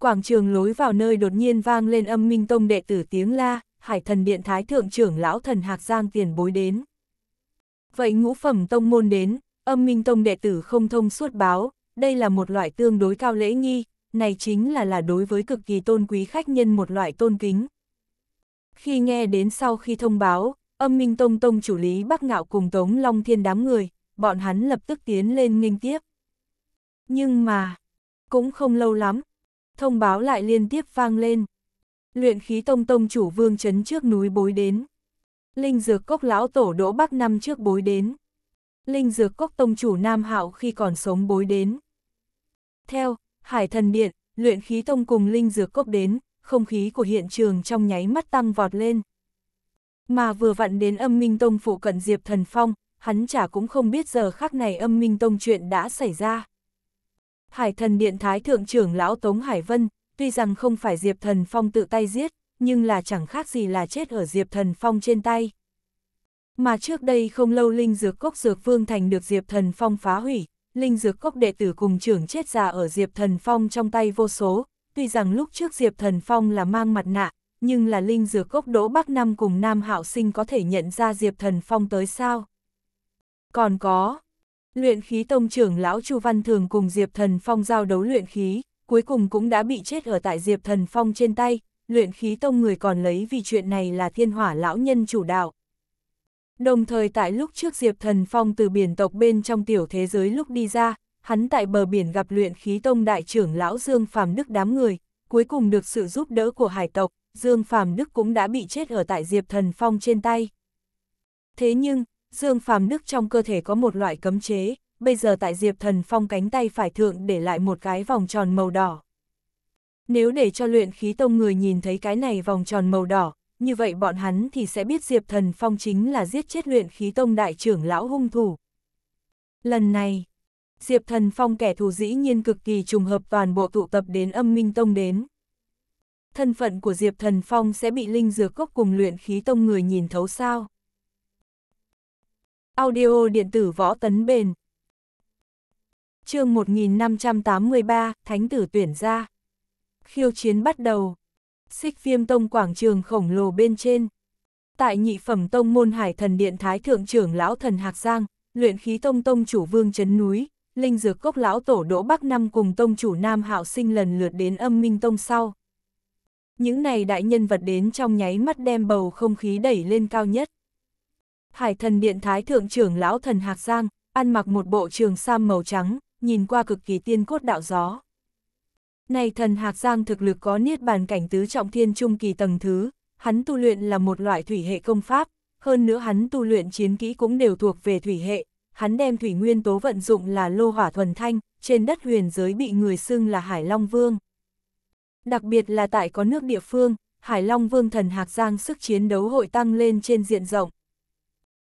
Quảng trường lối vào nơi đột nhiên vang lên âm minh tông đệ tử tiếng la, hải thần điện thái thượng trưởng lão thần Hạc Giang tiền bối đến. Vậy ngũ phẩm tông môn đến, âm minh tông đệ tử không thông suốt báo, đây là một loại tương đối cao lễ nghi, này chính là là đối với cực kỳ tôn quý khách nhân một loại tôn kính. Khi nghe đến sau khi thông báo, âm minh tông tông chủ lý Bắc Ngạo cùng Tống Long Thiên đám người, bọn hắn lập tức tiến lên nghênh tiếp. Nhưng mà, cũng không lâu lắm, thông báo lại liên tiếp vang lên luyện khí tông tông chủ vương chấn trước núi bối đến. Linh dược cốc lão tổ đỗ bắc năm trước bối đến. Linh dược cốc tông chủ nam hạo khi còn sống bối đến. Theo, hải thần điện, luyện khí tông cùng linh dược cốc đến, không khí của hiện trường trong nháy mắt tăng vọt lên. Mà vừa vặn đến âm minh tông phụ cận Diệp Thần Phong, hắn chả cũng không biết giờ khắc này âm minh tông chuyện đã xảy ra. Hải thần điện thái thượng trưởng lão Tống Hải Vân, tuy rằng không phải Diệp Thần Phong tự tay giết, nhưng là chẳng khác gì là chết ở Diệp Thần Phong trên tay. Mà trước đây không lâu Linh Dược Cốc Dược Vương Thành được Diệp Thần Phong phá hủy, Linh Dược Cốc đệ tử cùng trưởng chết già ở Diệp Thần Phong trong tay vô số, tuy rằng lúc trước Diệp Thần Phong là mang mặt nạ, nhưng là Linh Dược Cốc Đỗ Bắc Năm cùng Nam Hạo Sinh có thể nhận ra Diệp Thần Phong tới sao. Còn có, luyện khí tông trưởng lão Chu Văn Thường cùng Diệp Thần Phong giao đấu luyện khí, cuối cùng cũng đã bị chết ở tại Diệp Thần Phong trên tay, luyện khí tông người còn lấy vì chuyện này là thiên hỏa lão nhân chủ đạo. Đồng thời tại lúc trước Diệp Thần Phong từ biển tộc bên trong tiểu thế giới lúc đi ra, hắn tại bờ biển gặp luyện khí tông đại trưởng lão Dương Phàm Đức đám người, cuối cùng được sự giúp đỡ của hải tộc, Dương Phàm Đức cũng đã bị chết ở tại Diệp Thần Phong trên tay. Thế nhưng, Dương Phàm Đức trong cơ thể có một loại cấm chế, bây giờ tại Diệp Thần Phong cánh tay phải thượng để lại một cái vòng tròn màu đỏ. Nếu để cho luyện khí tông người nhìn thấy cái này vòng tròn màu đỏ, như vậy bọn hắn thì sẽ biết Diệp Thần Phong chính là giết chết luyện khí tông đại trưởng lão hung thủ. Lần này, Diệp Thần Phong kẻ thù dĩ nhiên cực kỳ trùng hợp toàn bộ tụ tập đến âm minh tông đến. Thân phận của Diệp Thần Phong sẽ bị linh dược cốc cùng luyện khí tông người nhìn thấu sao. Audio điện tử võ tấn bền chương 1583, Thánh tử tuyển ra. Khiêu chiến bắt đầu. Xích viêm tông quảng trường khổng lồ bên trên. Tại nhị phẩm tông môn hải thần điện thái thượng trưởng lão thần Hạc Giang, luyện khí tông tông chủ vương chấn núi, linh dược cốc lão tổ đỗ bắc năm cùng tông chủ nam hạo sinh lần lượt đến âm minh tông sau. Những này đại nhân vật đến trong nháy mắt đem bầu không khí đẩy lên cao nhất. Hải thần điện thái thượng trưởng lão thần Hạc Giang, ăn mặc một bộ trường sam màu trắng, nhìn qua cực kỳ tiên cốt đạo gió. Này thần Hạc Giang thực lực có niết bàn cảnh tứ trọng thiên trung kỳ tầng thứ, hắn tu luyện là một loại thủy hệ công pháp, hơn nữa hắn tu luyện chiến kỹ cũng đều thuộc về thủy hệ, hắn đem thủy nguyên tố vận dụng là lô hỏa thuần thanh, trên đất huyền giới bị người xưng là Hải Long Vương. Đặc biệt là tại có nước địa phương, Hải Long Vương thần Hạc Giang sức chiến đấu hội tăng lên trên diện rộng.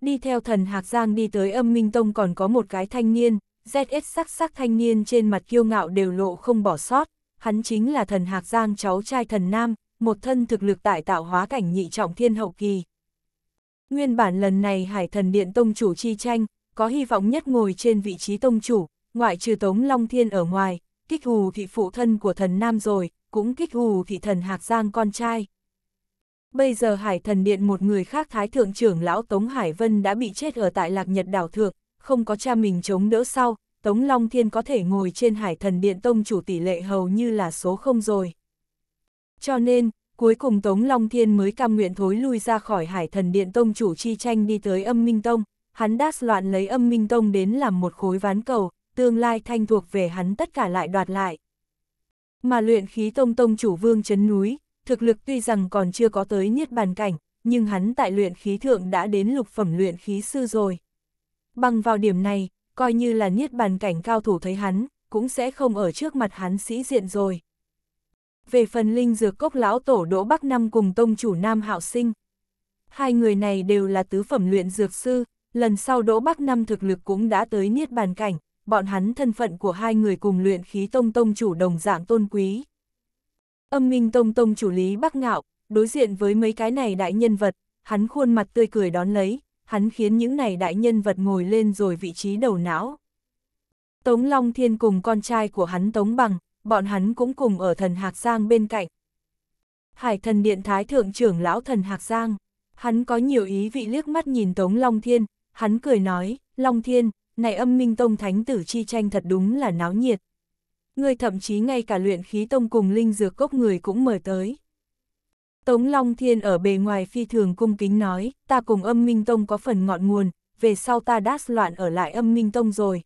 Đi theo thần Hạc Giang đi tới âm minh tông còn có một cái thanh niên, ZX sắc sắc thanh niên trên mặt kiêu ngạo đều lộ không bỏ sót, hắn chính là thần Hạc Giang cháu trai thần Nam, một thân thực lực tại tạo hóa cảnh nhị trọng thiên hậu kỳ. Nguyên bản lần này Hải Thần Điện Tông Chủ chi tranh, có hy vọng nhất ngồi trên vị trí Tông Chủ, ngoại trừ Tống Long Thiên ở ngoài, kích hù thị phụ thân của thần Nam rồi, cũng kích hù thị thần Hạc Giang con trai. Bây giờ Hải Thần Điện một người khác Thái Thượng trưởng lão Tống Hải Vân đã bị chết ở tại Lạc Nhật Đảo Thượng, không có cha mình chống đỡ sau, Tống Long Thiên có thể ngồi trên hải thần điện tông chủ tỷ lệ hầu như là số không rồi. Cho nên, cuối cùng Tống Long Thiên mới cam nguyện thối lui ra khỏi hải thần điện tông chủ chi tranh đi tới âm minh tông, hắn đát loạn lấy âm minh tông đến làm một khối ván cầu, tương lai thanh thuộc về hắn tất cả lại đoạt lại. Mà luyện khí tông tông chủ vương chấn núi, thực lực tuy rằng còn chưa có tới niết bàn cảnh, nhưng hắn tại luyện khí thượng đã đến lục phẩm luyện khí sư rồi. Bằng vào điểm này, coi như là niết bàn cảnh cao thủ thấy hắn, cũng sẽ không ở trước mặt hắn sĩ diện rồi. Về phần linh dược cốc lão tổ Đỗ Bắc Năm cùng tông chủ Nam Hạo Sinh. Hai người này đều là tứ phẩm luyện dược sư, lần sau Đỗ Bắc Năm thực lực cũng đã tới niết bàn cảnh, bọn hắn thân phận của hai người cùng luyện khí tông tông chủ đồng dạng tôn quý. Âm minh tông tông chủ lý Bắc Ngạo, đối diện với mấy cái này đại nhân vật, hắn khuôn mặt tươi cười đón lấy, hắn khiến những này đại nhân vật ngồi lên rồi vị trí đầu não. Tống Long Thiên cùng con trai của hắn Tống Bằng, bọn hắn cũng cùng ở thần Hạc Giang bên cạnh. Hải thần điện thái thượng trưởng lão thần Hạc Giang, hắn có nhiều ý vị liếc mắt nhìn Tống Long Thiên, hắn cười nói, Long Thiên, này âm minh tông thánh tử chi tranh thật đúng là náo nhiệt. Người thậm chí ngay cả luyện khí tông cùng linh dược cốc người cũng mời tới. Tống Long Thiên ở bề ngoài phi thường cung kính nói, ta cùng âm Minh Tông có phần ngọn nguồn, về sau ta đã loạn ở lại âm Minh Tông rồi.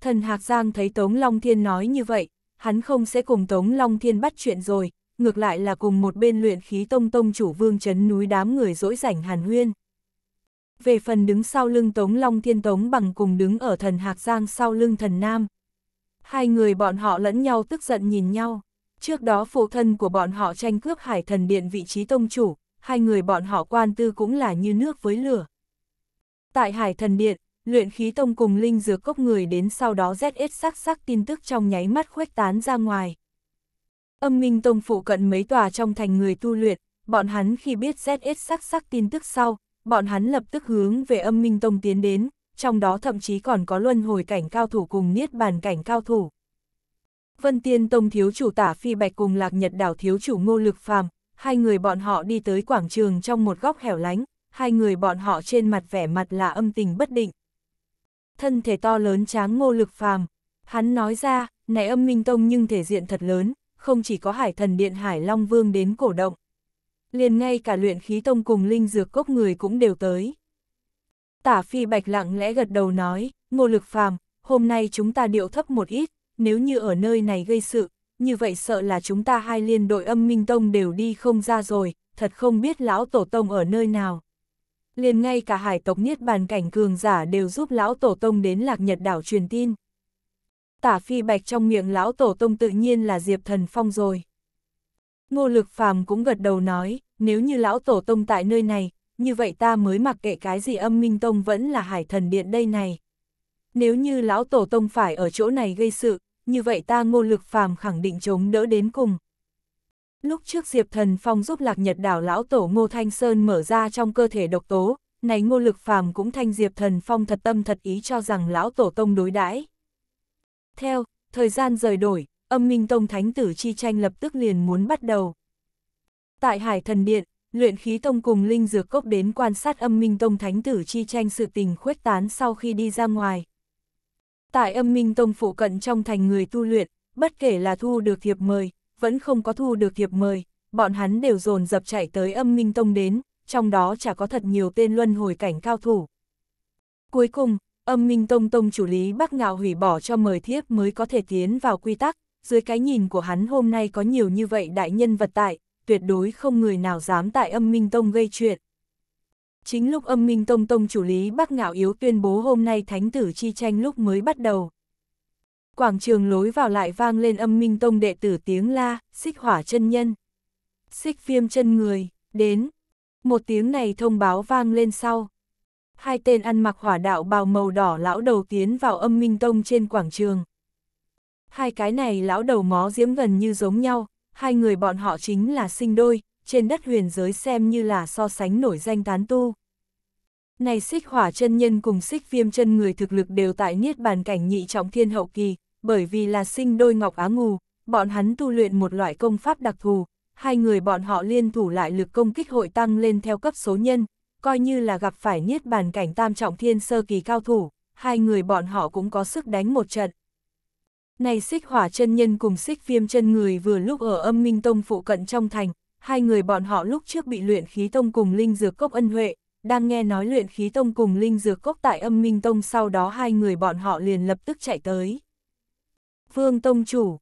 Thần Hạc Giang thấy Tống Long Thiên nói như vậy, hắn không sẽ cùng Tống Long Thiên bắt chuyện rồi, ngược lại là cùng một bên luyện khí tông tông chủ vương chấn núi đám người dỗi rảnh hàn huyên. Về phần đứng sau lưng Tống Long Thiên Tống bằng cùng đứng ở thần Hạc Giang sau lưng thần Nam. Hai người bọn họ lẫn nhau tức giận nhìn nhau. Trước đó phụ thân của bọn họ tranh cướp hải thần điện vị trí tông chủ, hai người bọn họ quan tư cũng là như nước với lửa. Tại hải thần điện, luyện khí tông cùng linh dược cốc người đến sau đó rét ZS sắc sắc tin tức trong nháy mắt khuếch tán ra ngoài. Âm minh tông phụ cận mấy tòa trong thành người tu luyện, bọn hắn khi biết rét ZS sắc sắc tin tức sau, bọn hắn lập tức hướng về âm minh tông tiến đến, trong đó thậm chí còn có luân hồi cảnh cao thủ cùng niết bàn cảnh cao thủ. Vân Tiên Tông thiếu chủ tả phi bạch cùng lạc nhật đảo thiếu chủ ngô lực phàm, hai người bọn họ đi tới quảng trường trong một góc hẻo lánh, hai người bọn họ trên mặt vẻ mặt là âm tình bất định. Thân thể to lớn tráng ngô lực phàm, hắn nói ra, này âm minh tông nhưng thể diện thật lớn, không chỉ có hải thần điện hải long vương đến cổ động. Liền ngay cả luyện khí tông cùng linh dược cốc người cũng đều tới. Tả phi bạch lặng lẽ gật đầu nói, ngô lực phàm, hôm nay chúng ta điệu thấp một ít, nếu như ở nơi này gây sự, như vậy sợ là chúng ta hai liên đội âm minh tông đều đi không ra rồi, thật không biết lão tổ tông ở nơi nào. Liền ngay cả hải tộc niết bàn cảnh cường giả đều giúp lão tổ tông đến lạc nhật đảo truyền tin. Tả phi bạch trong miệng lão tổ tông tự nhiên là Diệp Thần Phong rồi. Ngô lực phàm cũng gật đầu nói, nếu như lão tổ tông tại nơi này, như vậy ta mới mặc kệ cái gì âm minh tông vẫn là hải thần điện đây này. Nếu như lão tổ tông phải ở chỗ này gây sự, như vậy ta ngô lực phàm khẳng định chống đỡ đến cùng. Lúc trước Diệp Thần Phong giúp lạc nhật đảo lão tổ Ngô Thanh Sơn mở ra trong cơ thể độc tố, này ngô lực phàm cũng thanh Diệp Thần Phong thật tâm thật ý cho rằng lão tổ tông đối đãi. Theo, thời gian rời đổi, âm minh tông thánh tử chi tranh lập tức liền muốn bắt đầu. Tại Hải Thần Điện, luyện khí tông cùng linh dược cốc đến quan sát âm minh tông thánh tử chi tranh sự tình khuếch tán sau khi đi ra ngoài. Tại âm minh tông phủ cận trong thành người tu luyện, bất kể là thu được thiệp mời, vẫn không có thu được thiệp mời, bọn hắn đều dồn dập chạy tới âm minh tông đến, trong đó chả có thật nhiều tên luân hồi cảnh cao thủ. Cuối cùng, âm minh tông tông chủ lý Bắc Ngạo hủy bỏ cho mời thiếp mới có thể tiến vào quy tắc, dưới cái nhìn của hắn hôm nay có nhiều như vậy đại nhân vật tại, tuyệt đối không người nào dám tại âm minh tông gây chuyện. Chính lúc âm minh tông tông chủ lý Bắc Ngạo Yếu tuyên bố hôm nay thánh tử chi tranh lúc mới bắt đầu. Quảng trường lối vào lại vang lên âm minh tông đệ tử tiếng la, xích hỏa chân nhân. Xích viêm chân người, đến. Một tiếng này thông báo vang lên sau. Hai tên ăn mặc hỏa đạo bào màu đỏ lão đầu tiến vào âm minh tông trên quảng trường. Hai cái này lão đầu mó diễm gần như giống nhau, hai người bọn họ chính là sinh đôi, trên đất huyền giới xem như là so sánh nổi danh tán tu. Này xích hỏa chân nhân cùng xích viêm chân người thực lực đều tại niết bàn cảnh nhị trọng thiên hậu kỳ, bởi vì là sinh đôi ngọc á ngù, bọn hắn tu luyện một loại công pháp đặc thù, hai người bọn họ liên thủ lại lực công kích hội tăng lên theo cấp số nhân, coi như là gặp phải niết bàn cảnh tam trọng thiên sơ kỳ cao thủ, hai người bọn họ cũng có sức đánh một trận. Này xích hỏa chân nhân cùng xích viêm chân người vừa lúc ở âm minh tông phụ cận trong thành, hai người bọn họ lúc trước bị luyện khí tông cùng linh dược cốc ân huệ, đang nghe nói luyện khí tông cùng linh dược cốc tại âm minh tông sau đó hai người bọn họ liền lập tức chạy tới. Vương tông chủ,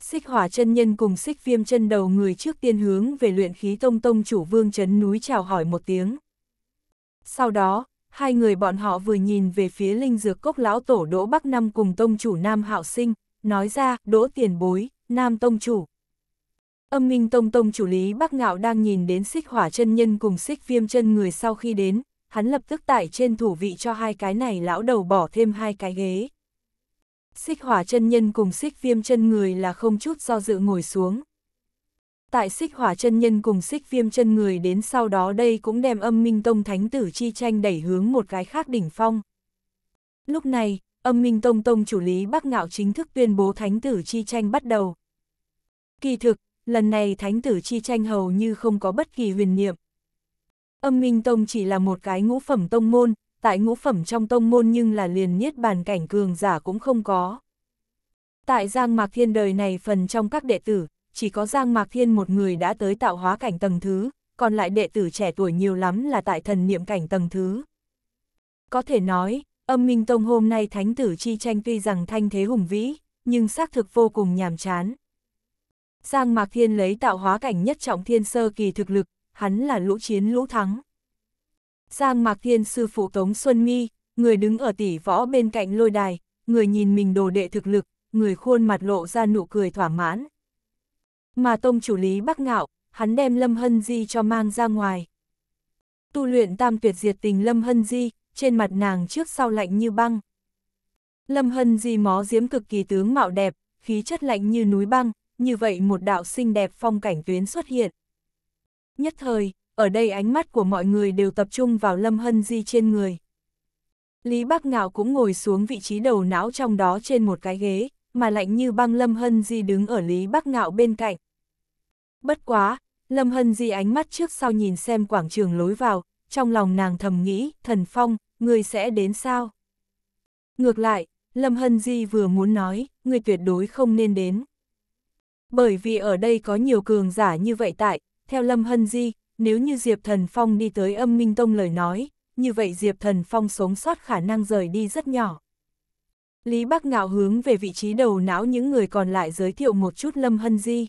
xích hỏa chân nhân cùng xích viêm chân đầu người trước tiên hướng về luyện khí tông tông chủ vương chấn núi chào hỏi một tiếng. Sau đó, hai người bọn họ vừa nhìn về phía linh dược cốc lão tổ đỗ bắc năm cùng tông chủ nam hạo sinh, nói ra đỗ tiền bối, nam tông chủ, Âm Minh Tông Tông chủ lý Bắc Ngạo đang nhìn đến xích hỏa chân nhân cùng xích viêm chân người sau khi đến, hắn lập tức tải trên thủ vị cho hai cái này lão đầu bỏ thêm hai cái ghế. Xích hỏa chân nhân cùng xích viêm chân người là không chút do dự ngồi xuống. Tại xích hỏa chân nhân cùng xích viêm chân người đến sau đó đây cũng đem âm minh tông thánh tử chi tranh đẩy hướng một cái khác đỉnh phong. Lúc này, âm minh tông tông chủ lý Bắc Ngạo chính thức tuyên bố thánh tử chi tranh bắt đầu. Kỳ thực, lần này thánh tử chi tranh hầu như không có bất kỳ huyền niệm. Âm Minh Tông chỉ là một cái ngũ phẩm tông môn, tại ngũ phẩm trong tông môn nhưng là liền niết bàn cảnh cường giả cũng không có. Tại Giang Mạc Thiên đời này phần trong các đệ tử, chỉ có Giang Mạc Thiên một người đã tới tạo hóa cảnh tầng thứ, còn lại đệ tử trẻ tuổi nhiều lắm là tại thần niệm cảnh tầng thứ. Có thể nói, âm Minh Tông hôm nay thánh tử chi tranh tuy rằng thanh thế hùng vĩ, nhưng xác thực vô cùng nhàm chán. Giang Mạc Thiên lấy tạo hóa cảnh nhất trọng thiên sơ kỳ thực lực, hắn là lũ chiến lũ thắng. Giang Mạc Thiên sư phụ Tống Xuân Mi, người đứng ở tỷ võ bên cạnh lôi đài, người nhìn mình đồ đệ thực lực, người khuôn mặt lộ ra nụ cười thỏa mãn. Mà tông chủ lý bắc ngạo, hắn đem Lâm Hân Di cho mang ra ngoài. Tu luyện tam tuyệt diệt tình Lâm Hân Di, trên mặt nàng trước sau lạnh như băng. Lâm Hân Di mó diếm cực kỳ tướng mạo đẹp, khí chất lạnh như núi băng, như vậy một đạo xinh đẹp phong cảnh tuyến xuất hiện. Nhất thời, ở đây ánh mắt của mọi người đều tập trung vào Lâm Hân Di trên người. Lý Bắc Ngạo cũng ngồi xuống vị trí đầu não trong đó trên một cái ghế, mà lạnh như băng Lâm Hân Di đứng ở Lý Bắc Ngạo bên cạnh. Bất quá, Lâm Hân Di ánh mắt trước sau nhìn xem quảng trường lối vào, trong lòng nàng thầm nghĩ, thần phong, người sẽ đến sao? Ngược lại, Lâm Hân Di vừa muốn nói, người tuyệt đối không nên đến. Bởi vì ở đây có nhiều cường giả như vậy tại, theo Lâm Hân Di, nếu như Diệp Thần Phong đi tới âm minh tông lời nói, như vậy Diệp Thần Phong sống sót khả năng rời đi rất nhỏ. Lý Bắc Ngạo hướng về vị trí đầu não những người còn lại giới thiệu một chút Lâm Hân Di.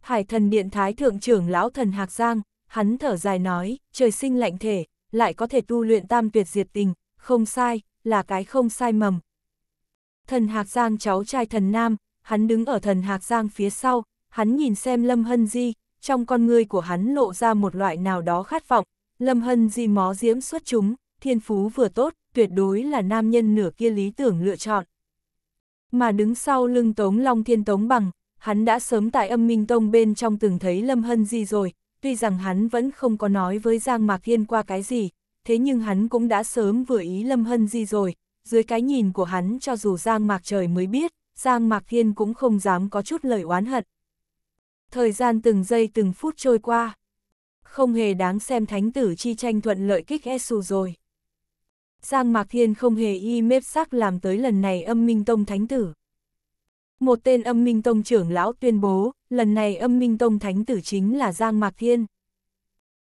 Hải thần điện thái thượng trưởng lão thần Hạc Giang, hắn thở dài nói, trời sinh lạnh thể, lại có thể tu luyện tam tuyệt diệt tình, không sai, là cái không sai mầm. Thần Hạc Giang cháu trai thần Nam, hắn đứng ở thần Hạc Giang phía sau, hắn nhìn xem Lâm Hân Di, trong con người của hắn lộ ra một loại nào đó khát vọng, Lâm Hân Di mó diễm xuất chúng, thiên phú vừa tốt, tuyệt đối là nam nhân nửa kia lý tưởng lựa chọn. Mà đứng sau lưng Tống Long Thiên Tống Bằng, hắn đã sớm tại âm minh tông bên trong từng thấy Lâm Hân Di rồi, tuy rằng hắn vẫn không có nói với Giang Mạc Thiên qua cái gì, thế nhưng hắn cũng đã sớm vừa ý Lâm Hân Di rồi, dưới cái nhìn của hắn cho dù Giang Mạc Trời mới biết, Giang Mạc Thiên cũng không dám có chút lời oán hận. Thời gian từng giây từng phút trôi qua. Không hề đáng xem thánh tử chi tranh thuận lợi kích Esu rồi. Giang Mạc Thiên không hề y mếp sắc làm tới lần này âm minh tông thánh tử. Một tên âm minh tông trưởng lão tuyên bố, lần này âm minh tông thánh tử chính là Giang Mạc Thiên.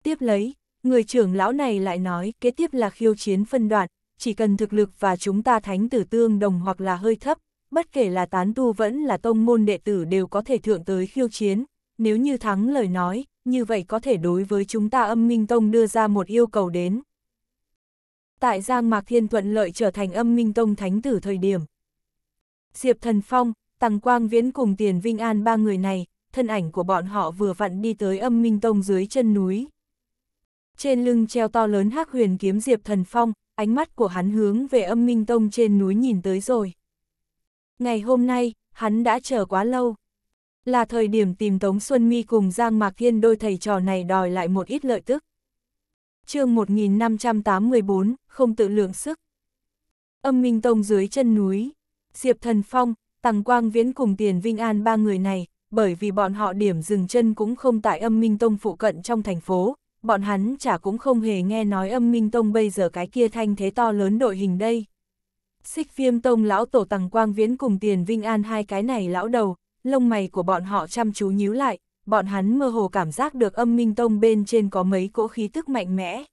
Tiếp lấy, người trưởng lão này lại nói kế tiếp là khiêu chiến phân đoạn, chỉ cần thực lực và chúng ta thánh tử tương đồng hoặc là hơi thấp, bất kể là tán tu vẫn là tông môn đệ tử đều có thể thượng tới khiêu chiến, nếu như thắng lời nói, như vậy có thể đối với chúng ta âm minh tông đưa ra một yêu cầu đến. Tại Giang Mạc Thiên thuận lợi trở thành âm minh tông thánh tử thời điểm. Diệp Thần Phong, tăng Quang Viễn cùng Tiền Vinh An ba người này, thân ảnh của bọn họ vừa vặn đi tới âm minh tông dưới chân núi. Trên lưng treo to lớn hắc huyền kiếm Diệp Thần Phong, ánh mắt của hắn hướng về âm minh tông trên núi nhìn tới rồi. Ngày hôm nay, hắn đã chờ quá lâu. Là thời điểm tìm Tống Xuân Mi cùng Giang Mạc Thiên đôi thầy trò này đòi lại một ít lợi tức. chương 1584, không tự lượng sức. Âm Minh Tông dưới chân núi, Diệp Thần Phong, Tăng Quang Viễn cùng Tiền Vinh An ba người này, bởi vì bọn họ điểm dừng chân cũng không tại Âm Minh Tông phụ cận trong thành phố, bọn hắn chả cũng không hề nghe nói Âm Minh Tông bây giờ cái kia thanh thế to lớn đội hình đây. Xích viêm tông lão tổ tàng quang viễn cùng tiền vinh an hai cái này lão đầu, lông mày của bọn họ chăm chú nhíu lại, bọn hắn mơ hồ cảm giác được âm minh tông bên trên có mấy cỗ khí tức mạnh mẽ.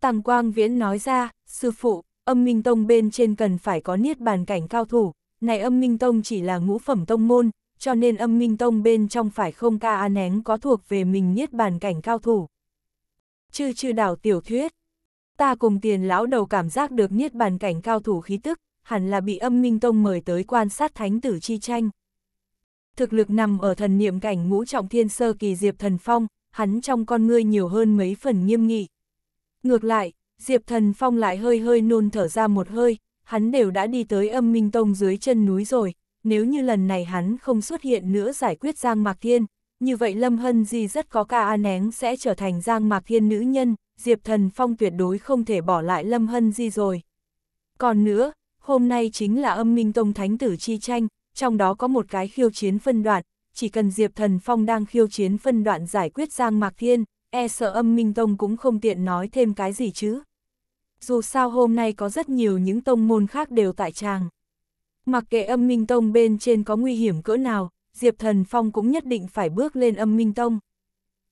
Tàng quang viễn nói ra, sư phụ, âm minh tông bên trên cần phải có niết bàn cảnh cao thủ, này âm minh tông chỉ là ngũ phẩm tông môn, cho nên âm minh tông bên trong phải không ca a nén có thuộc về mình niết bàn cảnh cao thủ. Chư chư đảo tiểu thuyết ta cùng tiền lão đầu cảm giác được niết bàn cảnh cao thủ khí tức, hẳn là bị âm minh tông mời tới quan sát thánh tử chi tranh. Thực lực nằm ở thần niệm cảnh ngũ trọng thiên sơ kỳ Diệp Thần Phong, hắn trong con ngươi nhiều hơn mấy phần nghiêm nghị. Ngược lại, Diệp Thần Phong lại hơi hơi nôn thở ra một hơi, hắn đều đã đi tới âm minh tông dưới chân núi rồi, nếu như lần này hắn không xuất hiện nữa giải quyết Giang Mạc Thiên, như vậy Lâm Hân Di rất có ca an nén sẽ trở thành Giang Mạc Thiên nữ nhân, Diệp Thần Phong tuyệt đối không thể bỏ lại Lâm Hân Di rồi. Còn nữa, hôm nay chính là âm minh tông thánh tử chi tranh, trong đó có một cái khiêu chiến phân đoạn, chỉ cần Diệp Thần Phong đang khiêu chiến phân đoạn giải quyết Giang Mạc Thiên, e sợ âm minh tông cũng không tiện nói thêm cái gì chứ. Dù sao hôm nay có rất nhiều những tông môn khác đều tại tràng. Mặc kệ âm minh tông bên trên có nguy hiểm cỡ nào, Diệp Thần Phong cũng nhất định phải bước lên âm minh tông.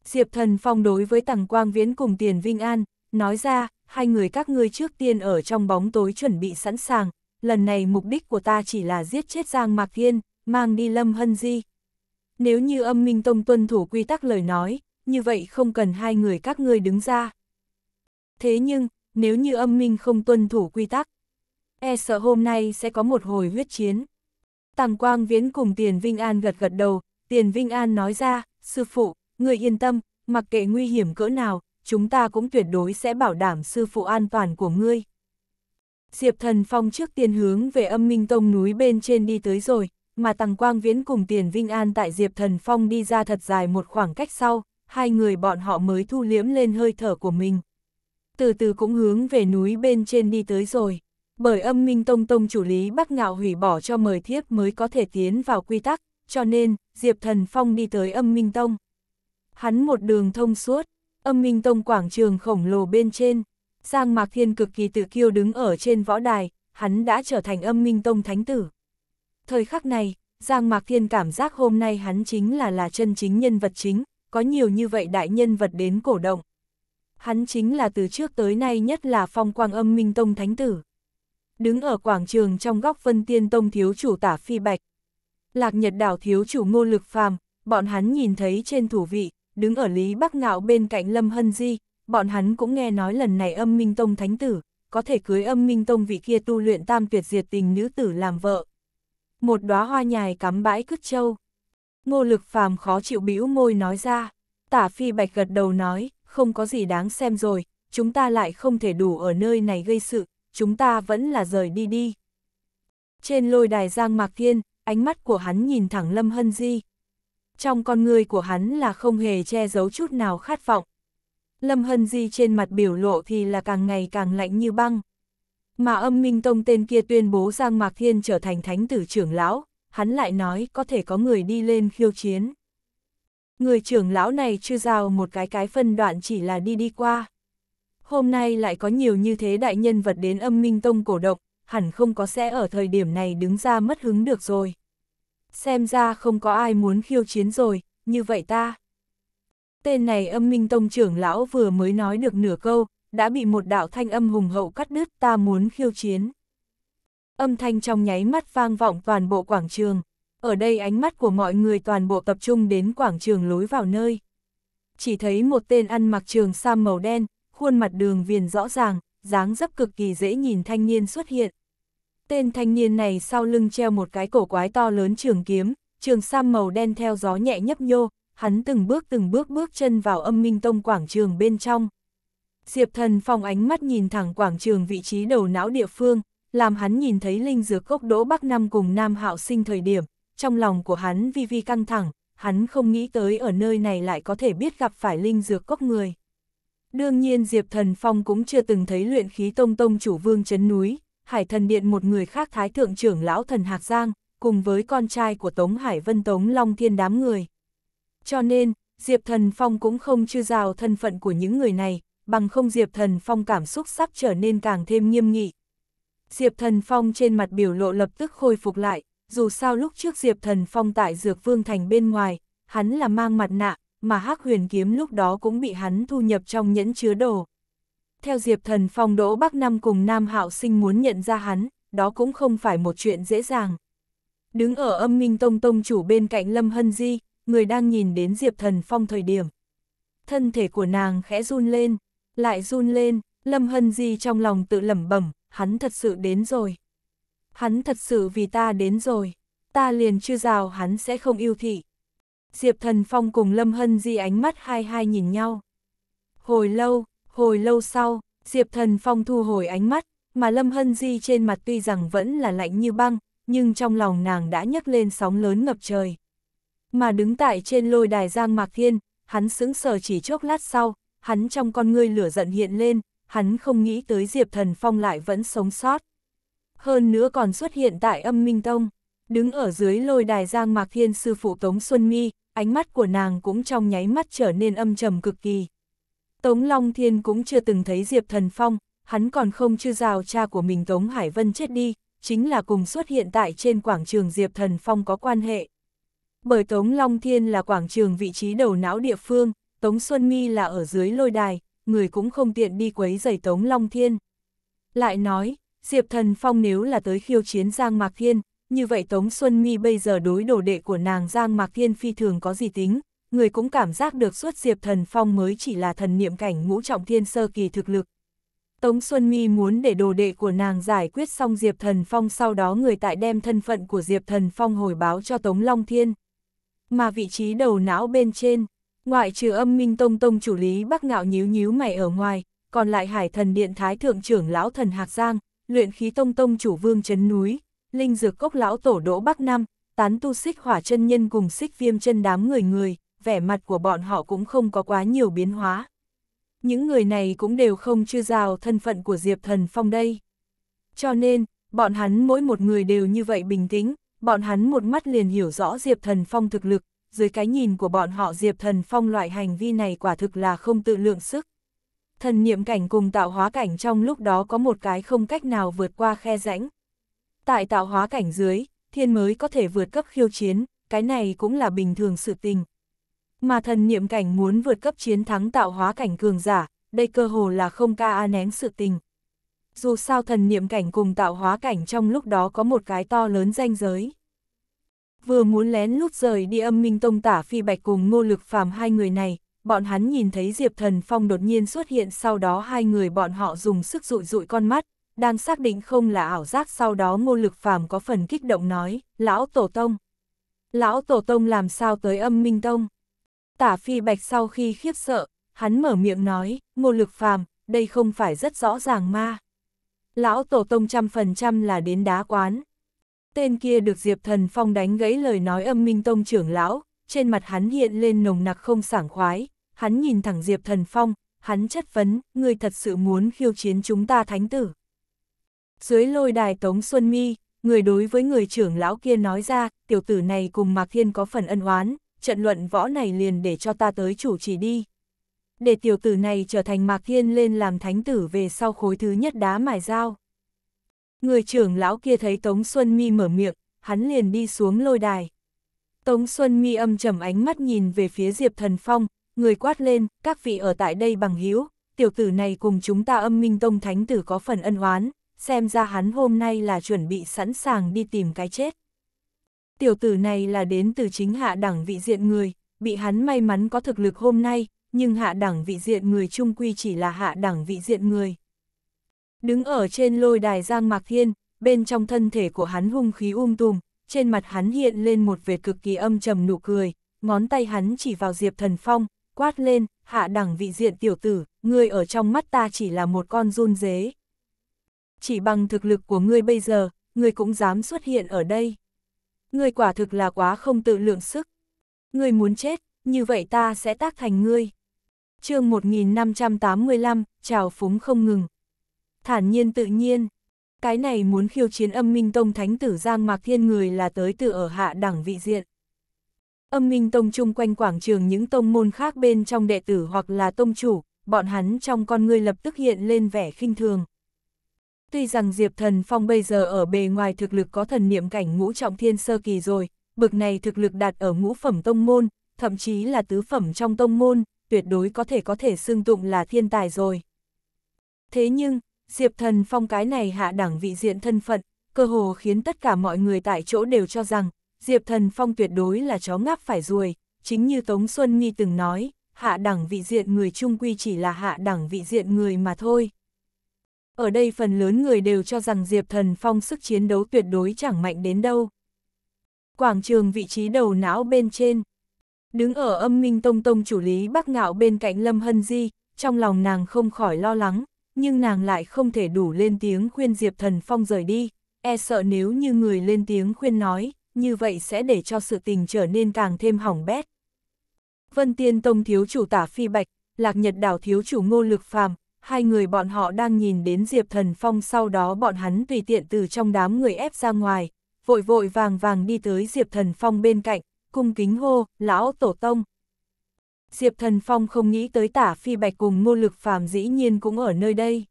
Diệp Thần Phong đối với Tằng Quang Viễn cùng Tiền Vinh An, nói ra, hai người các ngươi trước tiên ở trong bóng tối chuẩn bị sẵn sàng, lần này mục đích của ta chỉ là giết chết Giang Mạc Thiên, mang đi Lâm Hân Di. Nếu như âm minh tông tuân thủ quy tắc lời nói, như vậy không cần hai người các ngươi đứng ra. Thế nhưng, nếu như âm minh không tuân thủ quy tắc, e sợ hôm nay sẽ có một hồi huyết chiến. Tàng Quang Viễn cùng Tiền Vinh An gật gật đầu, Tiền Vinh An nói ra, sư phụ, người yên tâm, mặc kệ nguy hiểm cỡ nào, chúng ta cũng tuyệt đối sẽ bảo đảm sư phụ an toàn của ngươi. Diệp Thần Phong trước tiên hướng về âm minh tông núi bên trên đi tới rồi, mà Tằng Quang Viễn cùng Tiền Vinh An tại Diệp Thần Phong đi ra thật dài một khoảng cách sau, hai người bọn họ mới thu liếm lên hơi thở của mình. Từ từ cũng hướng về núi bên trên đi tới rồi, bởi âm minh tông tông chủ lý Bắc Ngạo hủy bỏ cho mời thiếp mới có thể tiến vào quy tắc, cho nên Diệp Thần Phong đi tới âm minh tông hắn một đường thông suốt, âm minh tông quảng trường khổng lồ bên trên. Giang Mạc Thiên cực kỳ tự kiêu đứng ở trên võ đài, hắn đã trở thành âm minh tông thánh tử. Thời khắc này, Giang Mạc Thiên cảm giác hôm nay hắn chính là là chân chính nhân vật chính, có nhiều như vậy đại nhân vật đến cổ động. Hắn chính là từ trước tới nay nhất là phong quang âm minh tông thánh tử. Đứng ở quảng trường trong góc vân tiên tông thiếu chủ tả phi bạch. Lạc nhật đảo thiếu chủ ngô lực phàm, bọn hắn nhìn thấy trên thủ vị, đứng ở Lý Bắc Ngạo bên cạnh Lâm Hân Di, bọn hắn cũng nghe nói lần này âm minh tông thánh tử, có thể cưới âm minh tông vị kia tu luyện tam tuyệt diệt tình nữ tử làm vợ. Một đóa hoa nhài cắm bãi cứt châu. Ngô lực phàm khó chịu bĩu môi nói ra, tả phi bạch gật đầu nói, không có gì đáng xem rồi, chúng ta lại không thể đủ ở nơi này gây sự, chúng ta vẫn là rời đi đi. Trên lôi đài Giang Mạc Thiên, ánh mắt của hắn nhìn thẳng Lâm Hân Di trong con người của hắn là không hề che giấu chút nào khát vọng. Lâm Hân Di trên mặt biểu lộ thì là càng ngày càng lạnh như băng. Mà âm minh tông tên kia tuyên bố Giang Mạc Thiên trở thành thánh tử trưởng lão, hắn lại nói có thể có người đi lên khiêu chiến. Người trưởng lão này chưa giao một cái cái phân đoạn chỉ là đi đi qua. Hôm nay lại có nhiều như thế đại nhân vật đến âm minh tông cổ động, hẳn không có sẽ ở thời điểm này đứng ra mất hứng được rồi xem ra không có ai muốn khiêu chiến rồi, như vậy ta. Tên này âm minh tông trưởng lão vừa mới nói được nửa câu, đã bị một đạo thanh âm hùng hậu cắt đứt ta muốn khiêu chiến. Âm thanh trong nháy mắt vang vọng toàn bộ quảng trường, ở đây ánh mắt của mọi người toàn bộ tập trung đến quảng trường lối vào nơi. Chỉ thấy một tên ăn mặc trường sam màu đen, khuôn mặt đường viền rõ ràng, dáng dấp cực kỳ dễ nhìn thanh niên xuất hiện, Tên thanh niên này sau lưng treo một cái cổ quái to lớn trường kiếm, trường sam màu đen theo gió nhẹ nhấp nhô, hắn từng bước từng bước bước chân vào âm minh tông quảng trường bên trong. Diệp thần phòng ánh mắt nhìn thẳng quảng trường vị trí đầu não địa phương, làm hắn nhìn thấy linh dược gốc đỗ Bắc Nam cùng Nam Hạo sinh thời điểm, trong lòng của hắn vi vi căng thẳng, hắn không nghĩ tới ở nơi này lại có thể biết gặp phải linh dược cốc người. Đương nhiên Diệp Thần Phong cũng chưa từng thấy luyện khí tông tông chủ vương chấn núi, Hải thần điện một người khác thái thượng trưởng lão thần Hạc Giang, cùng với con trai của Tống Hải Vân Tống Long Thiên đám người. Cho nên, Diệp Thần Phong cũng không chưa rào thân phận của những người này, bằng không Diệp Thần Phong cảm xúc sắp trở nên càng thêm nghiêm nghị. Diệp Thần Phong trên mặt biểu lộ lập tức khôi phục lại, dù sao lúc trước Diệp Thần Phong tại Dược Vương Thành bên ngoài, hắn là mang mặt nạ, mà hắc huyền kiếm lúc đó cũng bị hắn thu nhập trong nhẫn chứa đồ. Theo Diệp Thần Phong Đỗ Bắc Năm cùng Nam Hạo Sinh muốn nhận ra hắn, đó cũng không phải một chuyện dễ dàng. Đứng ở âm minh tông tông chủ bên cạnh Lâm Hân Di, người đang nhìn đến Diệp Thần Phong thời điểm. Thân thể của nàng khẽ run lên, lại run lên, Lâm Hân Di trong lòng tự lẩm bẩm, hắn thật sự đến rồi. Hắn thật sự vì ta đến rồi, ta liền chưa rào hắn sẽ không yêu thị. Diệp Thần Phong cùng Lâm Hân Di ánh mắt hai hai nhìn nhau. Hồi lâu, Hồi lâu sau, Diệp Thần Phong thu hồi ánh mắt, mà Lâm Hân Di trên mặt tuy rằng vẫn là lạnh như băng, nhưng trong lòng nàng đã nhấc lên sóng lớn ngập trời. Mà đứng tại trên lôi đài Giang Mạc Thiên, hắn sững sờ chỉ chốc lát sau, hắn trong con ngươi lửa giận hiện lên, hắn không nghĩ tới Diệp Thần Phong lại vẫn sống sót. Hơn nữa còn xuất hiện tại âm Minh Tông, đứng ở dưới lôi đài Giang Mạc Thiên sư phụ Tống Xuân Mi, ánh mắt của nàng cũng trong nháy mắt trở nên âm trầm cực kỳ. Tống Long Thiên cũng chưa từng thấy Diệp Thần Phong, hắn còn không chưa rào cha của mình Tống Hải Vân chết đi, chính là cùng xuất hiện tại trên quảng trường Diệp Thần Phong có quan hệ. Bởi Tống Long Thiên là quảng trường vị trí đầu não địa phương, Tống Xuân Mi là ở dưới lôi đài, người cũng không tiện đi quấy giày Tống Long Thiên. Lại nói, Diệp Thần Phong nếu là tới khiêu chiến Giang Mạc Thiên, như vậy Tống Xuân Mi bây giờ đối đồ đệ của nàng Giang Mạc Thiên phi thường có gì tính, người cũng cảm giác được suốt Diệp Thần Phong mới chỉ là thần niệm cảnh ngũ trọng thiên sơ kỳ thực lực. Tống Xuân Mi muốn để đồ đệ của nàng giải quyết xong Diệp Thần Phong sau đó người tại đem thân phận của Diệp Thần Phong hồi báo cho Tống Long Thiên. Mà vị trí đầu não bên trên, ngoại trừ âm minh tông tông chủ lý bắc ngạo nhíu nhíu mày ở ngoài, còn lại hải thần điện thái thượng trưởng lão thần Hạc Giang, luyện khí tông tông chủ vương chấn núi, linh dược cốc lão tổ đỗ bắc nam tán tu xích hỏa chân nhân cùng xích viêm chân đám người người, vẻ mặt của bọn họ cũng không có quá nhiều biến hóa. Những người này cũng đều không chưa rào thân phận của Diệp Thần Phong đây. Cho nên, bọn hắn mỗi một người đều như vậy bình tĩnh, bọn hắn một mắt liền hiểu rõ Diệp Thần Phong thực lực, dưới cái nhìn của bọn họ Diệp Thần Phong loại hành vi này quả thực là không tự lượng sức. Thần niệm cảnh cùng tạo hóa cảnh trong lúc đó có một cái không cách nào vượt qua khe rãnh. Tại tạo hóa cảnh dưới, thiên mới có thể vượt cấp khiêu chiến, cái này cũng là bình thường sự tình, mà thần niệm cảnh muốn vượt cấp chiến thắng tạo hóa cảnh cường giả, đây cơ hồ là không ca a nén sự tình. Dù sao thần niệm cảnh cùng tạo hóa cảnh trong lúc đó có một cái to lớn danh giới. Vừa muốn lén lút rời đi âm minh tông tả phi bạch cùng ngô lực phàm hai người này, bọn hắn nhìn thấy Diệp Thần Phong đột nhiên xuất hiện sau đó hai người bọn họ dùng sức rụi rụi con mắt, đang xác định không là ảo giác sau đó ngô lực phàm có phần kích động nói, lão tổ tông. Lão tổ tông làm sao tới âm minh tông? Tả phi bạch sau khi khiếp sợ, hắn mở miệng nói, ngô lực phàm, đây không phải rất rõ ràng ma. Lão tổ tông trăm phần trăm là đến đá quán. Tên kia được Diệp Thần Phong đánh gãy lời nói âm minh tông trưởng lão, trên mặt hắn hiện lên nồng nặc không sảng khoái, hắn nhìn thẳng Diệp Thần Phong, hắn chất vấn, "Ngươi thật sự muốn khiêu chiến chúng ta thánh tử. Dưới lôi đài Tống Xuân Mi, người đối với người trưởng lão kia nói ra, tiểu tử này cùng Mạc Thiên có phần ân oán, trận luận võ này liền để cho ta tới chủ trì đi. Để tiểu tử này trở thành Mạc Thiên lên làm thánh tử về sau khối thứ nhất đá mài dao. Người trưởng lão kia thấy Tống Xuân Mi mở miệng, hắn liền đi xuống lôi đài. Tống Xuân Mi âm trầm ánh mắt nhìn về phía Diệp Thần Phong, người quát lên, các vị ở tại đây bằng hiếu, tiểu tử này cùng chúng ta âm minh tông thánh tử có phần ân oán, xem ra hắn hôm nay là chuẩn bị sẵn sàng đi tìm cái chết. Tiểu tử này là đến từ chính hạ đẳng vị diện người, bị hắn may mắn có thực lực hôm nay, nhưng hạ đẳng vị diện người trung quy chỉ là hạ đẳng vị diện người. Đứng ở trên lôi đài Giang Mạc Thiên, bên trong thân thể của hắn hung khí um tùm, trên mặt hắn hiện lên một vệt cực kỳ âm trầm nụ cười, ngón tay hắn chỉ vào Diệp Thần Phong, quát lên, hạ đẳng vị diện tiểu tử, người ở trong mắt ta chỉ là một con run dế. Chỉ bằng thực lực của ngươi bây giờ, ngươi cũng dám xuất hiện ở đây ngươi quả thực là quá không tự lượng sức. Ngươi muốn chết, như vậy ta sẽ tác thành ngươi. chương 1585, chào phúng không ngừng. Thản nhiên tự nhiên. Cái này muốn khiêu chiến âm minh tông thánh tử Giang Mạc Thiên người là tới từ ở hạ đẳng vị diện. Âm minh tông chung quanh quảng trường những tông môn khác bên trong đệ tử hoặc là tông chủ, bọn hắn trong con ngươi lập tức hiện lên vẻ khinh thường. Tuy rằng Diệp Thần Phong bây giờ ở bề ngoài thực lực có thần niệm cảnh ngũ trọng thiên sơ kỳ rồi, bực này thực lực đạt ở ngũ phẩm tông môn, thậm chí là tứ phẩm trong tông môn, tuyệt đối có thể có thể xưng tụng là thiên tài rồi. Thế nhưng, Diệp Thần Phong cái này hạ đẳng vị diện thân phận, cơ hồ khiến tất cả mọi người tại chỗ đều cho rằng, Diệp Thần Phong tuyệt đối là chó ngáp phải ruồi, chính như Tống Xuân Nghi từng nói, hạ đẳng vị diện người trung quy chỉ là hạ đẳng vị diện người mà thôi ở đây phần lớn người đều cho rằng Diệp Thần Phong sức chiến đấu tuyệt đối chẳng mạnh đến đâu. Quảng trường vị trí đầu não bên trên. Đứng ở âm minh tông tông chủ lý Bắc ngạo bên cạnh Lâm Hân Di, trong lòng nàng không khỏi lo lắng, nhưng nàng lại không thể đủ lên tiếng khuyên Diệp Thần Phong rời đi, e sợ nếu như người lên tiếng khuyên nói, như vậy sẽ để cho sự tình trở nên càng thêm hỏng bét. Vân Tiên Tông thiếu chủ tả phi bạch, lạc nhật đảo thiếu chủ ngô lực phàm, hai người bọn họ đang nhìn đến Diệp Thần Phong sau đó bọn hắn tùy tiện từ trong đám người ép ra ngoài, vội vội vàng vàng đi tới Diệp Thần Phong bên cạnh, cung kính hô, lão tổ tông. Diệp Thần Phong không nghĩ tới tả phi bạch cùng ngô lực phàm dĩ nhiên cũng ở nơi đây.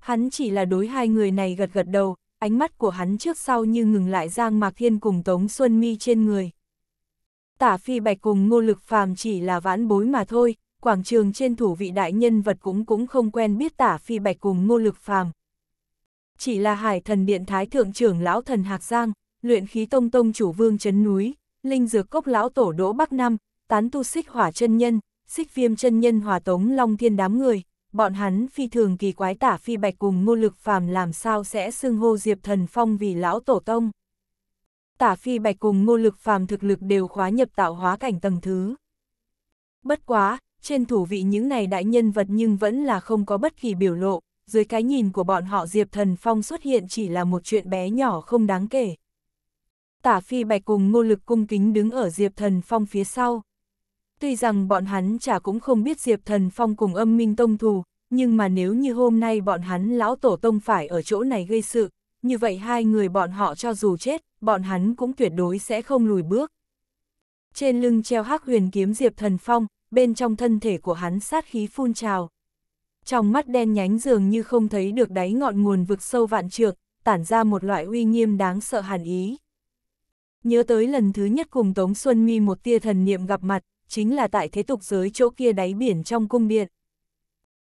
Hắn chỉ là đối hai người này gật gật đầu, ánh mắt của hắn trước sau như ngừng lại Giang Mạc Thiên cùng Tống Xuân Mi trên người. Tả phi bạch cùng ngô lực phàm chỉ là vãn bối mà thôi, quảng trường trên thủ vị đại nhân vật cũng cũng không quen biết tả phi bạch cùng ngô lực phàm. Chỉ là hải thần điện thái thượng trưởng lão thần Hạc Giang, luyện khí tông tông chủ vương chấn núi, linh dược cốc lão tổ đỗ Bắc nam tán tu xích hỏa chân nhân, xích viêm chân nhân hòa tống long thiên đám người, bọn hắn phi thường kỳ quái tả phi bạch cùng ngô lực phàm làm sao sẽ xưng hô diệp thần phong vì lão tổ tông. Tả phi bạch cùng ngô lực phàm thực lực đều khóa nhập tạo hóa cảnh tầng thứ. Bất quá, trên thủ vị những này đại nhân vật nhưng vẫn là không có bất kỳ biểu lộ, dưới cái nhìn của bọn họ Diệp Thần Phong xuất hiện chỉ là một chuyện bé nhỏ không đáng kể. Tả Phi Bạch cùng ngô lực cung kính đứng ở Diệp Thần Phong phía sau. Tuy rằng bọn hắn chả cũng không biết Diệp Thần Phong cùng âm minh tông thù, nhưng mà nếu như hôm nay bọn hắn lão tổ tông phải ở chỗ này gây sự, như vậy hai người bọn họ cho dù chết, bọn hắn cũng tuyệt đối sẽ không lùi bước. Trên lưng treo hắc huyền kiếm Diệp Thần Phong, bên trong thân thể của hắn sát khí phun trào. Trong mắt đen nhánh dường như không thấy được đáy ngọn nguồn vực sâu vạn trược, tản ra một loại uy nghiêm đáng sợ hàn ý. Nhớ tới lần thứ nhất cùng Tống Xuân Mi một tia thần niệm gặp mặt, chính là tại thế tục giới chỗ kia đáy biển trong cung điện.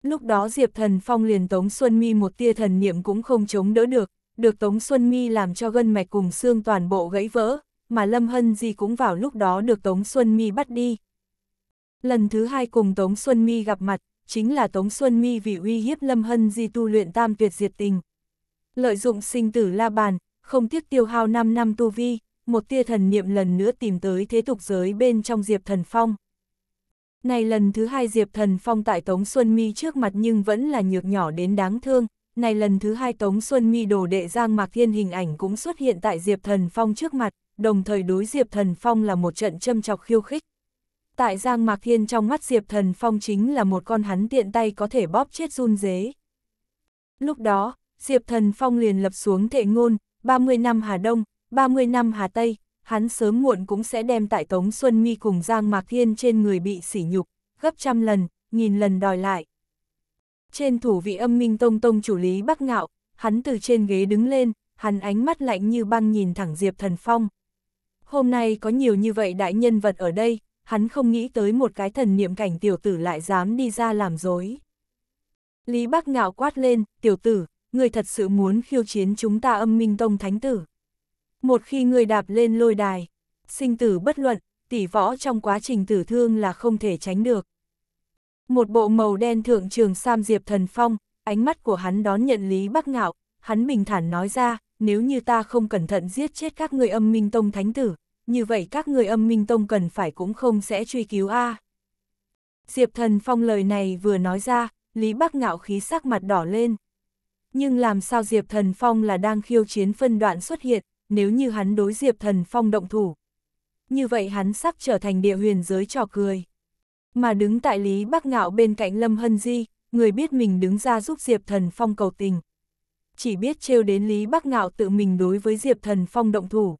Lúc đó Diệp Thần Phong liền Tống Xuân Mi một tia thần niệm cũng không chống đỡ được, được Tống Xuân Mi làm cho gân mạch cùng xương toàn bộ gãy vỡ, mà Lâm Hân gì cũng vào lúc đó được Tống Xuân Mi bắt đi, Lần thứ hai cùng Tống Xuân Mi gặp mặt, chính là Tống Xuân Mi vì uy hiếp Lâm Hân Di tu luyện tam tuyệt diệt tình. Lợi dụng sinh tử la bàn, không tiếc tiêu hao 5 năm tu vi, một tia thần niệm lần nữa tìm tới thế tục giới bên trong Diệp Thần Phong. Này lần thứ hai Diệp Thần Phong tại Tống Xuân Mi trước mặt nhưng vẫn là nhược nhỏ đến đáng thương, này lần thứ hai Tống Xuân Mi đồ đệ Giang Mạc Thiên hình ảnh cũng xuất hiện tại Diệp Thần Phong trước mặt, đồng thời đối Diệp Thần Phong là một trận châm chọc khiêu khích. Tại Giang Mạc Thiên trong mắt Diệp Thần Phong chính là một con hắn tiện tay có thể bóp chết run dế. Lúc đó, Diệp Thần Phong liền lập xuống thệ ngôn, 30 năm Hà Đông, 30 năm Hà Tây, hắn sớm muộn cũng sẽ đem tại Tống Xuân Mi cùng Giang Mạc Thiên trên người bị sỉ nhục, gấp trăm lần, nghìn lần đòi lại. Trên thủ vị âm minh tông tông chủ lý Bắc Ngạo, hắn từ trên ghế đứng lên, hắn ánh mắt lạnh như băng nhìn thẳng Diệp Thần Phong. Hôm nay có nhiều như vậy đại nhân vật ở đây, hắn không nghĩ tới một cái thần niệm cảnh tiểu tử lại dám đi ra làm dối. Lý Bắc ngạo quát lên, tiểu tử, người thật sự muốn khiêu chiến chúng ta âm minh tông thánh tử. Một khi người đạp lên lôi đài, sinh tử bất luận, tỷ võ trong quá trình tử thương là không thể tránh được. Một bộ màu đen thượng trường sam diệp thần phong, ánh mắt của hắn đón nhận Lý Bắc Ngạo, hắn bình thản nói ra, nếu như ta không cẩn thận giết chết các người âm minh tông thánh tử, như vậy các người âm minh tông cần phải cũng không sẽ truy cứu a. À. Diệp Thần Phong lời này vừa nói ra, Lý Bắc ngạo khí sắc mặt đỏ lên. Nhưng làm sao Diệp Thần Phong là đang khiêu chiến phân đoạn xuất hiện, nếu như hắn đối Diệp Thần Phong động thủ. Như vậy hắn sắp trở thành địa huyền giới trò cười. Mà đứng tại Lý Bắc Ngạo bên cạnh Lâm Hân Di, người biết mình đứng ra giúp Diệp Thần Phong cầu tình. Chỉ biết trêu đến Lý Bắc Ngạo tự mình đối với Diệp Thần Phong động thủ.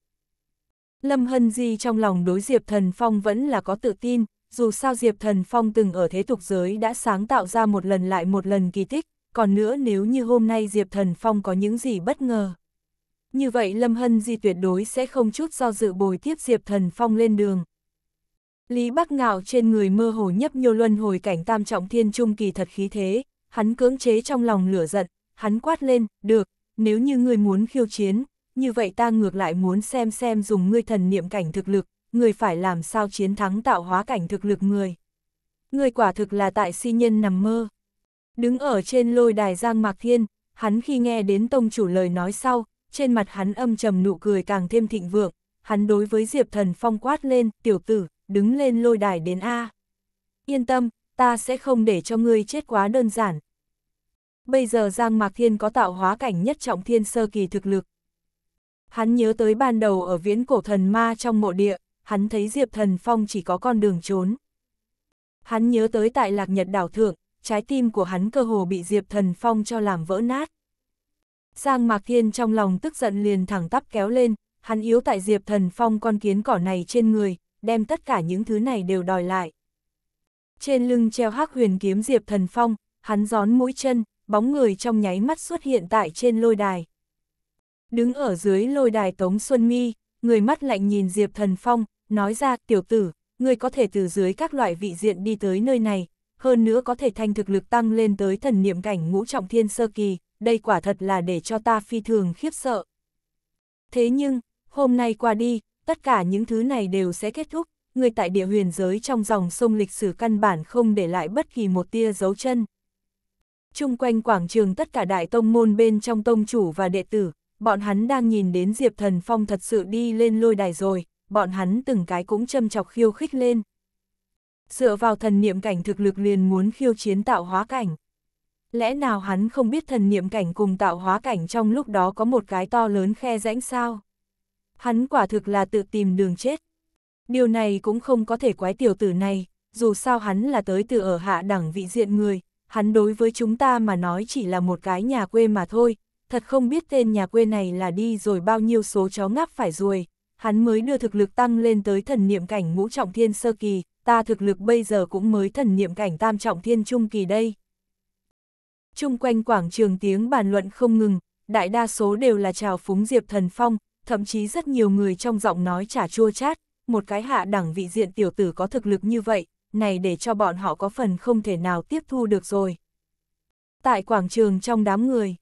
Lâm Hân Di trong lòng đối Diệp Thần Phong vẫn là có tự tin, dù sao Diệp Thần Phong từng ở thế tục giới đã sáng tạo ra một lần lại một lần kỳ tích, còn nữa nếu như hôm nay Diệp Thần Phong có những gì bất ngờ. Như vậy Lâm Hân Di tuyệt đối sẽ không chút do dự bồi tiếp Diệp Thần Phong lên đường. Lý Bắc Ngạo trên người mơ hồ nhấp nhô luân hồi cảnh tam trọng thiên trung kỳ thật khí thế, hắn cưỡng chế trong lòng lửa giận, hắn quát lên, được, nếu như người muốn khiêu chiến, như vậy ta ngược lại muốn xem xem dùng ngươi thần niệm cảnh thực lực, người phải làm sao chiến thắng tạo hóa cảnh thực lực người. Người quả thực là tại si nhân nằm mơ. Đứng ở trên lôi đài Giang Mạc Thiên, hắn khi nghe đến tông chủ lời nói sau, trên mặt hắn âm trầm nụ cười càng thêm thịnh vượng, hắn đối với Diệp Thần Phong quát lên, tiểu tử, đứng lên lôi đài đến A. Yên tâm, ta sẽ không để cho ngươi chết quá đơn giản. Bây giờ Giang Mạc Thiên có tạo hóa cảnh nhất trọng thiên sơ kỳ thực lực hắn nhớ tới ban đầu ở viễn cổ thần ma trong mộ địa, hắn thấy Diệp Thần Phong chỉ có con đường trốn. Hắn nhớ tới tại lạc nhật đảo thượng, trái tim của hắn cơ hồ bị Diệp Thần Phong cho làm vỡ nát. Giang Mạc Thiên trong lòng tức giận liền thẳng tắp kéo lên, hắn yếu tại Diệp Thần Phong con kiến cỏ này trên người, đem tất cả những thứ này đều đòi lại. Trên lưng treo hắc huyền kiếm Diệp Thần Phong, hắn gión mũi chân, bóng người trong nháy mắt xuất hiện tại trên lôi đài đứng ở dưới lôi đài Tống Xuân Mi, người mắt lạnh nhìn Diệp Thần Phong, nói ra, tiểu tử, người có thể từ dưới các loại vị diện đi tới nơi này, hơn nữa có thể thành thực lực tăng lên tới thần niệm cảnh ngũ trọng thiên sơ kỳ, đây quả thật là để cho ta phi thường khiếp sợ. Thế nhưng, hôm nay qua đi, tất cả những thứ này đều sẽ kết thúc, người tại địa huyền giới trong dòng sông lịch sử căn bản không để lại bất kỳ một tia dấu chân. Trung quanh quảng trường tất cả đại tông môn bên trong tông chủ và đệ tử, bọn hắn đang nhìn đến Diệp Thần Phong thật sự đi lên lôi đài rồi, bọn hắn từng cái cũng châm chọc khiêu khích lên. Dựa vào thần niệm cảnh thực lực liền muốn khiêu chiến tạo hóa cảnh. Lẽ nào hắn không biết thần niệm cảnh cùng tạo hóa cảnh trong lúc đó có một cái to lớn khe rãnh sao? Hắn quả thực là tự tìm đường chết. Điều này cũng không có thể quái tiểu tử này, dù sao hắn là tới từ ở hạ đẳng vị diện người, hắn đối với chúng ta mà nói chỉ là một cái nhà quê mà thôi, thật không biết tên nhà quê này là đi rồi bao nhiêu số chó ngáp phải ruồi, hắn mới đưa thực lực tăng lên tới thần niệm cảnh ngũ trọng thiên sơ kỳ, ta thực lực bây giờ cũng mới thần niệm cảnh tam trọng thiên trung kỳ đây. Trung quanh quảng trường tiếng bàn luận không ngừng, đại đa số đều là chào phúng Diệp Thần Phong, thậm chí rất nhiều người trong giọng nói chả chua chát, một cái hạ đẳng vị diện tiểu tử có thực lực như vậy, này để cho bọn họ có phần không thể nào tiếp thu được rồi. Tại quảng trường trong đám người,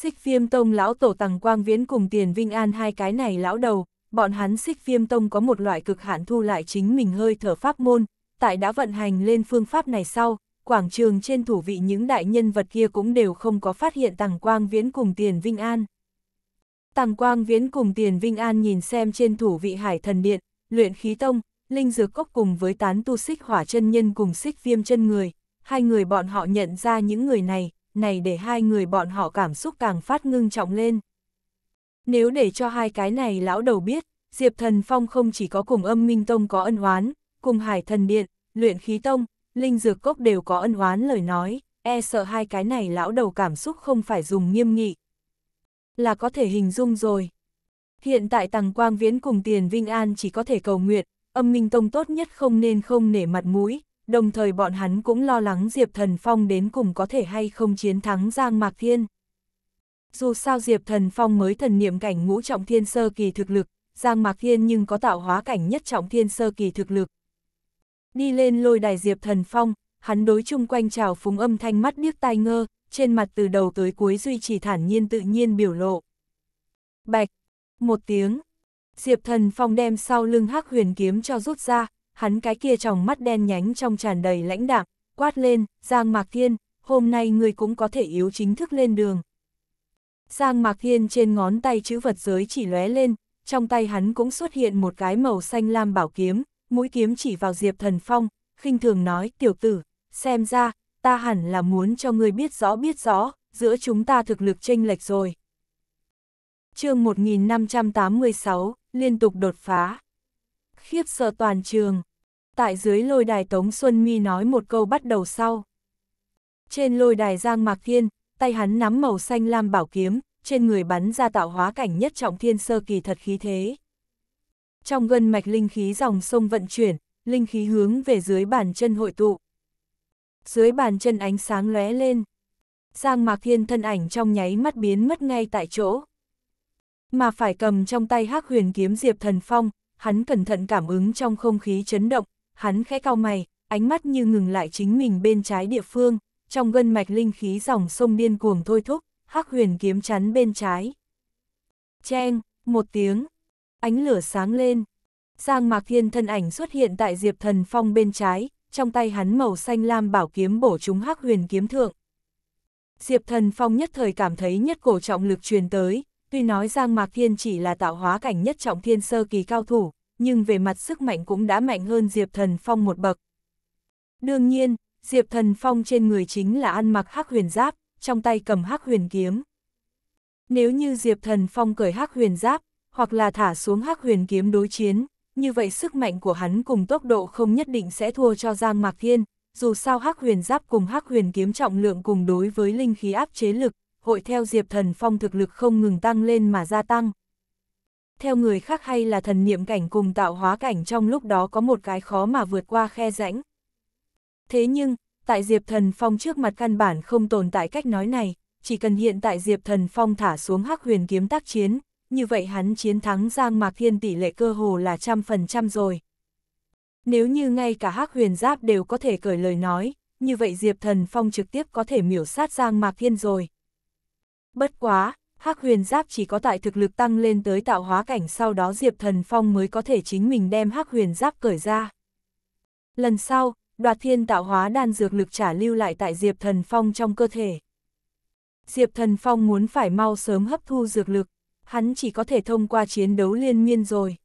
Xích viêm tông lão tổ tằng quang viễn cùng tiền vinh an hai cái này lão đầu, bọn hắn xích viêm tông có một loại cực hạn thu lại chính mình hơi thở pháp môn, tại đã vận hành lên phương pháp này sau, quảng trường trên thủ vị những đại nhân vật kia cũng đều không có phát hiện tằng quang viễn cùng tiền vinh an. Tằng quang viễn cùng tiền vinh an nhìn xem trên thủ vị hải thần điện, luyện khí tông, linh dược cốc cùng với tán tu xích hỏa chân nhân cùng xích viêm chân người, hai người bọn họ nhận ra những người này, này để hai người bọn họ cảm xúc càng phát ngưng trọng lên. Nếu để cho hai cái này lão đầu biết, Diệp Thần Phong không chỉ có cùng âm minh tông có ân oán, cùng hải thần điện, luyện khí tông, linh dược cốc đều có ân oán lời nói, e sợ hai cái này lão đầu cảm xúc không phải dùng nghiêm nghị. Là có thể hình dung rồi. Hiện tại Tằng Quang Viễn cùng Tiền Vinh An chỉ có thể cầu nguyện, âm minh tông tốt nhất không nên không nể mặt mũi, đồng thời bọn hắn cũng lo lắng Diệp Thần Phong đến cùng có thể hay không chiến thắng Giang Mạc Thiên. Dù sao Diệp Thần Phong mới thần niệm cảnh ngũ trọng thiên sơ kỳ thực lực, Giang Mạc Thiên nhưng có tạo hóa cảnh nhất trọng thiên sơ kỳ thực lực. Đi lên lôi đài Diệp Thần Phong, hắn đối chung quanh trào phúng âm thanh mắt điếc tai ngơ, trên mặt từ đầu tới cuối duy trì thản nhiên tự nhiên biểu lộ. Bạch, một tiếng, Diệp Thần Phong đem sau lưng hắc huyền kiếm cho rút ra, hắn cái kia tròng mắt đen nhánh trong tràn đầy lãnh đạm, quát lên, Giang Mạc Thiên, hôm nay người cũng có thể yếu chính thức lên đường. Giang Mạc Thiên trên ngón tay chữ vật giới chỉ lóe lên, trong tay hắn cũng xuất hiện một cái màu xanh lam bảo kiếm, mũi kiếm chỉ vào Diệp Thần Phong, khinh thường nói, tiểu tử, xem ra, ta hẳn là muốn cho người biết rõ biết rõ, giữa chúng ta thực lực chênh lệch rồi. chương 1586, liên tục đột phá khiếp sợ toàn trường. Tại dưới lôi đài Tống Xuân Mi nói một câu bắt đầu sau. Trên lôi đài Giang Mạc Thiên, tay hắn nắm màu xanh lam bảo kiếm, trên người bắn ra tạo hóa cảnh nhất trọng thiên sơ kỳ thật khí thế. Trong gân mạch linh khí dòng sông vận chuyển, linh khí hướng về dưới bàn chân hội tụ. Dưới bàn chân ánh sáng lóe lên. Giang Mạc Thiên thân ảnh trong nháy mắt biến mất ngay tại chỗ. Mà phải cầm trong tay hắc huyền kiếm Diệp Thần Phong, hắn cẩn thận cảm ứng trong không khí chấn động, hắn khẽ cao mày, ánh mắt như ngừng lại chính mình bên trái địa phương, trong gân mạch linh khí dòng sông điên cuồng thôi thúc, hắc huyền kiếm chắn bên trái. Cheng, một tiếng, ánh lửa sáng lên. Giang Mạc Thiên thân ảnh xuất hiện tại Diệp Thần Phong bên trái, trong tay hắn màu xanh lam bảo kiếm bổ trúng hắc huyền kiếm thượng. Diệp Thần Phong nhất thời cảm thấy nhất cổ trọng lực truyền tới, Tuy nói Giang Mạc Thiên chỉ là tạo hóa cảnh nhất trọng thiên sơ kỳ cao thủ, nhưng về mặt sức mạnh cũng đã mạnh hơn Diệp Thần Phong một bậc. Đương nhiên, Diệp Thần Phong trên người chính là ăn mặc hắc huyền giáp, trong tay cầm hắc huyền kiếm. Nếu như Diệp Thần Phong cởi hắc huyền giáp, hoặc là thả xuống hắc huyền kiếm đối chiến, như vậy sức mạnh của hắn cùng tốc độ không nhất định sẽ thua cho Giang Mạc Thiên, dù sao hắc huyền giáp cùng hắc huyền kiếm trọng lượng cùng đối với linh khí áp chế lực, hội theo Diệp Thần Phong thực lực không ngừng tăng lên mà gia tăng. Theo người khác hay là thần niệm cảnh cùng tạo hóa cảnh trong lúc đó có một cái khó mà vượt qua khe rãnh. Thế nhưng, tại Diệp Thần Phong trước mặt căn bản không tồn tại cách nói này, chỉ cần hiện tại Diệp Thần Phong thả xuống hắc huyền kiếm tác chiến, như vậy hắn chiến thắng Giang Mạc Thiên tỷ lệ cơ hồ là trăm phần trăm rồi. Nếu như ngay cả hắc huyền giáp đều có thể cởi lời nói, như vậy Diệp Thần Phong trực tiếp có thể miểu sát Giang Mạc Thiên rồi. Bất quá, hắc huyền giáp chỉ có tại thực lực tăng lên tới tạo hóa cảnh sau đó Diệp Thần Phong mới có thể chính mình đem hắc huyền giáp cởi ra. Lần sau, đoạt thiên tạo hóa đan dược lực trả lưu lại tại Diệp Thần Phong trong cơ thể. Diệp Thần Phong muốn phải mau sớm hấp thu dược lực, hắn chỉ có thể thông qua chiến đấu liên miên rồi.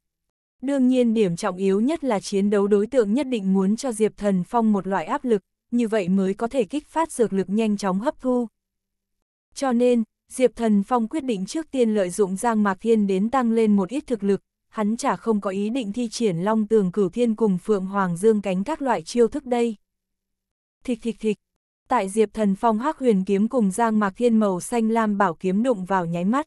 Đương nhiên điểm trọng yếu nhất là chiến đấu đối tượng nhất định muốn cho Diệp Thần Phong một loại áp lực, như vậy mới có thể kích phát dược lực nhanh chóng hấp thu. Cho nên, Diệp Thần Phong quyết định trước tiên lợi dụng Giang Mạc Thiên đến tăng lên một ít thực lực, hắn chả không có ý định thi triển long tường cửu thiên cùng Phượng Hoàng Dương cánh các loại chiêu thức đây. Thịch thịch thịch, tại Diệp Thần Phong hắc huyền kiếm cùng Giang Mạc Thiên màu xanh lam bảo kiếm đụng vào nháy mắt.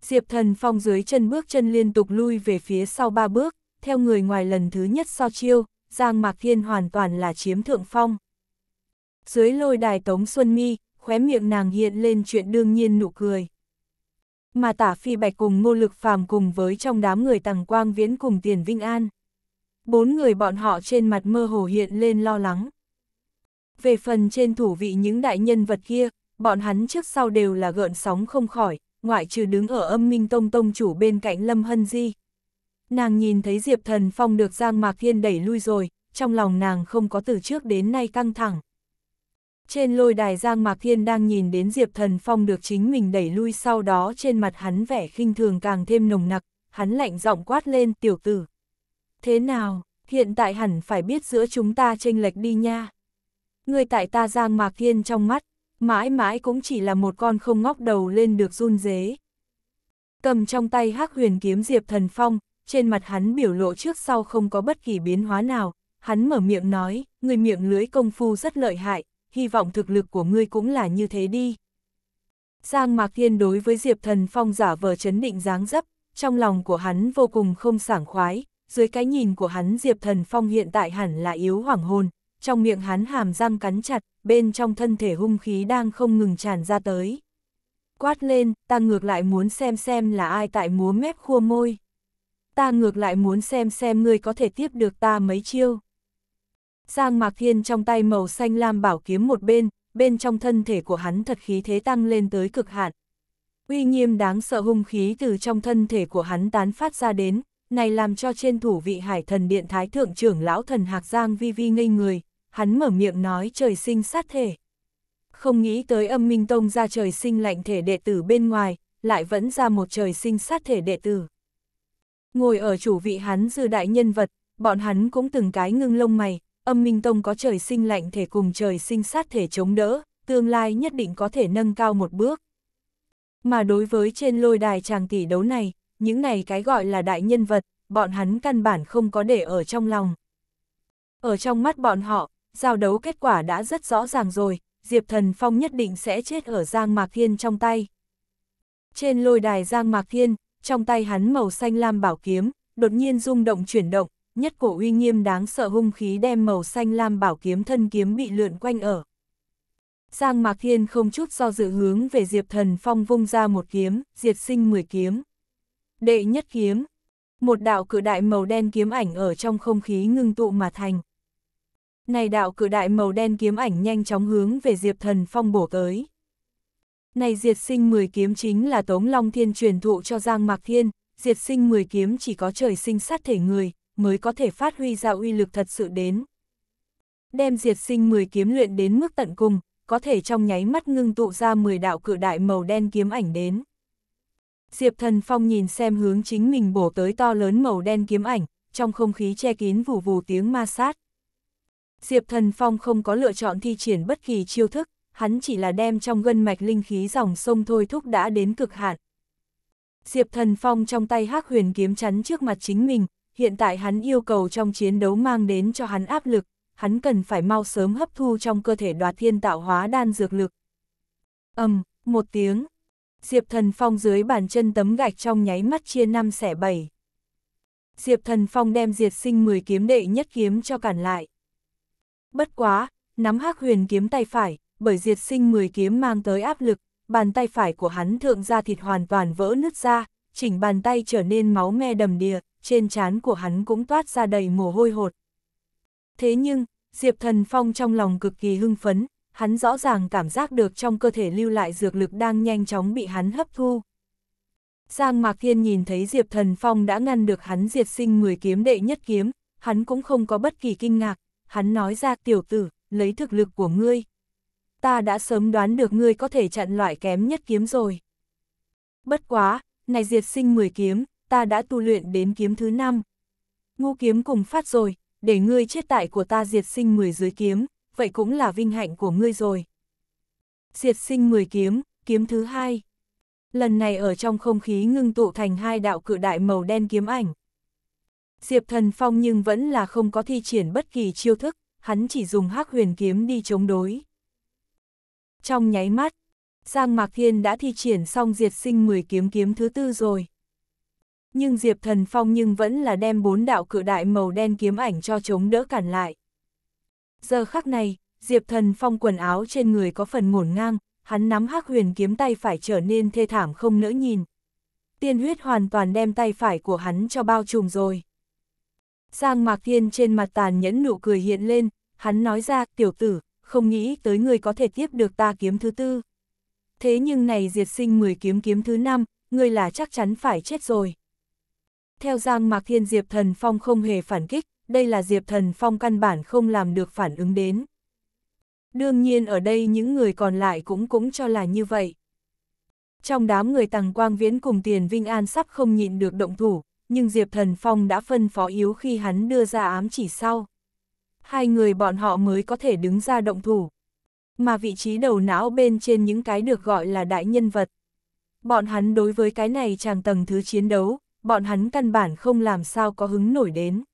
Diệp Thần Phong dưới chân bước chân liên tục lui về phía sau ba bước, theo người ngoài lần thứ nhất so chiêu, Giang Mạc Thiên hoàn toàn là chiếm thượng phong. Dưới lôi đài Tống Xuân Mi, khóe miệng nàng hiện lên chuyện đương nhiên nụ cười. Mà tả phi bạch cùng ngô lực phàm cùng với trong đám người tàng quang viễn cùng tiền vinh an. Bốn người bọn họ trên mặt mơ hồ hiện lên lo lắng. Về phần trên thủ vị những đại nhân vật kia, bọn hắn trước sau đều là gợn sóng không khỏi, ngoại trừ đứng ở âm minh tông tông chủ bên cạnh Lâm Hân Di. Nàng nhìn thấy Diệp Thần Phong được Giang Mạc Thiên đẩy lui rồi, trong lòng nàng không có từ trước đến nay căng thẳng. Trên lôi đài Giang Mạc Thiên đang nhìn đến Diệp Thần Phong được chính mình đẩy lui sau đó trên mặt hắn vẻ khinh thường càng thêm nồng nặc, hắn lạnh giọng quát lên tiểu tử. Thế nào, hiện tại hẳn phải biết giữa chúng ta tranh lệch đi nha. Người tại ta Giang Mạc Thiên trong mắt, mãi mãi cũng chỉ là một con không ngóc đầu lên được run dế. Cầm trong tay hắc huyền kiếm Diệp Thần Phong, trên mặt hắn biểu lộ trước sau không có bất kỳ biến hóa nào, hắn mở miệng nói, người miệng lưới công phu rất lợi hại, hy vọng thực lực của ngươi cũng là như thế đi. Giang Mạc Thiên đối với Diệp Thần Phong giả vờ chấn định dáng dấp, trong lòng của hắn vô cùng không sảng khoái, dưới cái nhìn của hắn Diệp Thần Phong hiện tại hẳn là yếu hoảng hồn, trong miệng hắn hàm răng cắn chặt, bên trong thân thể hung khí đang không ngừng tràn ra tới. Quát lên, ta ngược lại muốn xem xem là ai tại múa mép khua môi. Ta ngược lại muốn xem xem ngươi có thể tiếp được ta mấy chiêu. Giang Mạc Thiên trong tay màu xanh lam bảo kiếm một bên, bên trong thân thể của hắn thật khí thế tăng lên tới cực hạn. Uy nghiêm đáng sợ hung khí từ trong thân thể của hắn tán phát ra đến, này làm cho trên thủ vị hải thần điện thái thượng trưởng lão thần Hạc Giang vi vi ngây người, hắn mở miệng nói trời sinh sát thể. Không nghĩ tới âm minh tông ra trời sinh lạnh thể đệ tử bên ngoài, lại vẫn ra một trời sinh sát thể đệ tử. Ngồi ở chủ vị hắn dư đại nhân vật, bọn hắn cũng từng cái ngưng lông mày, âm minh tông có trời sinh lạnh thể cùng trời sinh sát thể chống đỡ, tương lai nhất định có thể nâng cao một bước. Mà đối với trên lôi đài chàng tỷ đấu này, những này cái gọi là đại nhân vật, bọn hắn căn bản không có để ở trong lòng. Ở trong mắt bọn họ, giao đấu kết quả đã rất rõ ràng rồi, Diệp Thần Phong nhất định sẽ chết ở Giang Mạc Thiên trong tay. Trên lôi đài Giang Mạc Thiên, trong tay hắn màu xanh lam bảo kiếm, đột nhiên rung động chuyển động, nhất cổ uy nghiêm đáng sợ hung khí đem màu xanh lam bảo kiếm thân kiếm bị lượn quanh ở. Giang Mạc Thiên không chút do dự hướng về Diệp Thần Phong vung ra một kiếm, diệt sinh 10 kiếm. Đệ nhất kiếm, một đạo cử đại màu đen kiếm ảnh ở trong không khí ngưng tụ mà thành. Này đạo cử đại màu đen kiếm ảnh nhanh chóng hướng về Diệp Thần Phong bổ tới. Này diệt sinh 10 kiếm chính là Tống Long Thiên truyền thụ cho Giang Mạc Thiên, diệt sinh 10 kiếm chỉ có trời sinh sát thể người, mới có thể phát huy ra uy lực thật sự đến. Đem diệt sinh 10 kiếm luyện đến mức tận cùng, có thể trong nháy mắt ngưng tụ ra 10 đạo cự đại màu đen kiếm ảnh đến. Diệp Thần Phong nhìn xem hướng chính mình bổ tới to lớn màu đen kiếm ảnh, trong không khí che kín vù vù tiếng ma sát. Diệp Thần Phong không có lựa chọn thi triển bất kỳ chiêu thức, hắn chỉ là đem trong gân mạch linh khí dòng sông thôi thúc đã đến cực hạn. Diệp Thần Phong trong tay hắc huyền kiếm chắn trước mặt chính mình, hiện tại hắn yêu cầu trong chiến đấu mang đến cho hắn áp lực, hắn cần phải mau sớm hấp thu trong cơ thể đoạt thiên tạo hóa đan dược lực. ầm um, một tiếng, Diệp Thần Phong dưới bàn chân tấm gạch trong nháy mắt chia năm xẻ bảy. Diệp Thần Phong đem diệt sinh 10 kiếm đệ nhất kiếm cho cản lại. Bất quá, nắm hắc huyền kiếm tay phải, bởi diệt sinh 10 kiếm mang tới áp lực, bàn tay phải của hắn thượng ra thịt hoàn toàn vỡ nứt ra, chỉnh bàn tay trở nên máu me đầm đìa, trên trán của hắn cũng toát ra đầy mồ hôi hột. Thế nhưng, Diệp Thần Phong trong lòng cực kỳ hưng phấn, hắn rõ ràng cảm giác được trong cơ thể lưu lại dược lực đang nhanh chóng bị hắn hấp thu. Giang Mạc Thiên nhìn thấy Diệp Thần Phong đã ngăn được hắn diệt sinh 10 kiếm đệ nhất kiếm, hắn cũng không có bất kỳ kinh ngạc, hắn nói ra tiểu tử, lấy thực lực của ngươi. Ta đã sớm đoán được ngươi có thể chặn loại kém nhất kiếm rồi. Bất quá, này diệt sinh 10 kiếm, ta đã tu luyện đến kiếm thứ năm. Ngu kiếm cùng phát rồi, để ngươi chết tại của ta diệt sinh 10 dưới kiếm, vậy cũng là vinh hạnh của ngươi rồi. Diệt sinh 10 kiếm, kiếm thứ hai. Lần này ở trong không khí ngưng tụ thành hai đạo cự đại màu đen kiếm ảnh. Diệp thần phong nhưng vẫn là không có thi triển bất kỳ chiêu thức, hắn chỉ dùng hắc huyền kiếm đi chống đối. Trong nháy mắt, Giang Mạc Thiên đã thi triển xong diệt sinh 10 kiếm kiếm thứ tư rồi. Nhưng Diệp Thần Phong nhưng vẫn là đem bốn đạo cự đại màu đen kiếm ảnh cho chống đỡ cản lại. Giờ khắc này, Diệp Thần Phong quần áo trên người có phần ngổn ngang, hắn nắm hắc huyền kiếm tay phải trở nên thê thảm không nỡ nhìn. Tiên huyết hoàn toàn đem tay phải của hắn cho bao trùm rồi. Giang Mạc Thiên trên mặt tàn nhẫn nụ cười hiện lên, hắn nói ra, tiểu tử, không nghĩ tới người có thể tiếp được ta kiếm thứ tư. Thế nhưng này diệt sinh 10 kiếm kiếm thứ năm, người là chắc chắn phải chết rồi. Theo Giang Mạc Thiên Diệp Thần Phong không hề phản kích, đây là Diệp Thần Phong căn bản không làm được phản ứng đến. Đương nhiên ở đây những người còn lại cũng cũng cho là như vậy. Trong đám người Tằng Quang Viễn cùng Tiền Vinh An sắp không nhịn được động thủ, nhưng Diệp Thần Phong đã phân phó yếu khi hắn đưa ra ám chỉ sau. Hai người bọn họ mới có thể đứng ra động thủ. Mà vị trí đầu não bên trên những cái được gọi là đại nhân vật. Bọn hắn đối với cái này chàng tầng thứ chiến đấu, bọn hắn căn bản không làm sao có hứng nổi đến.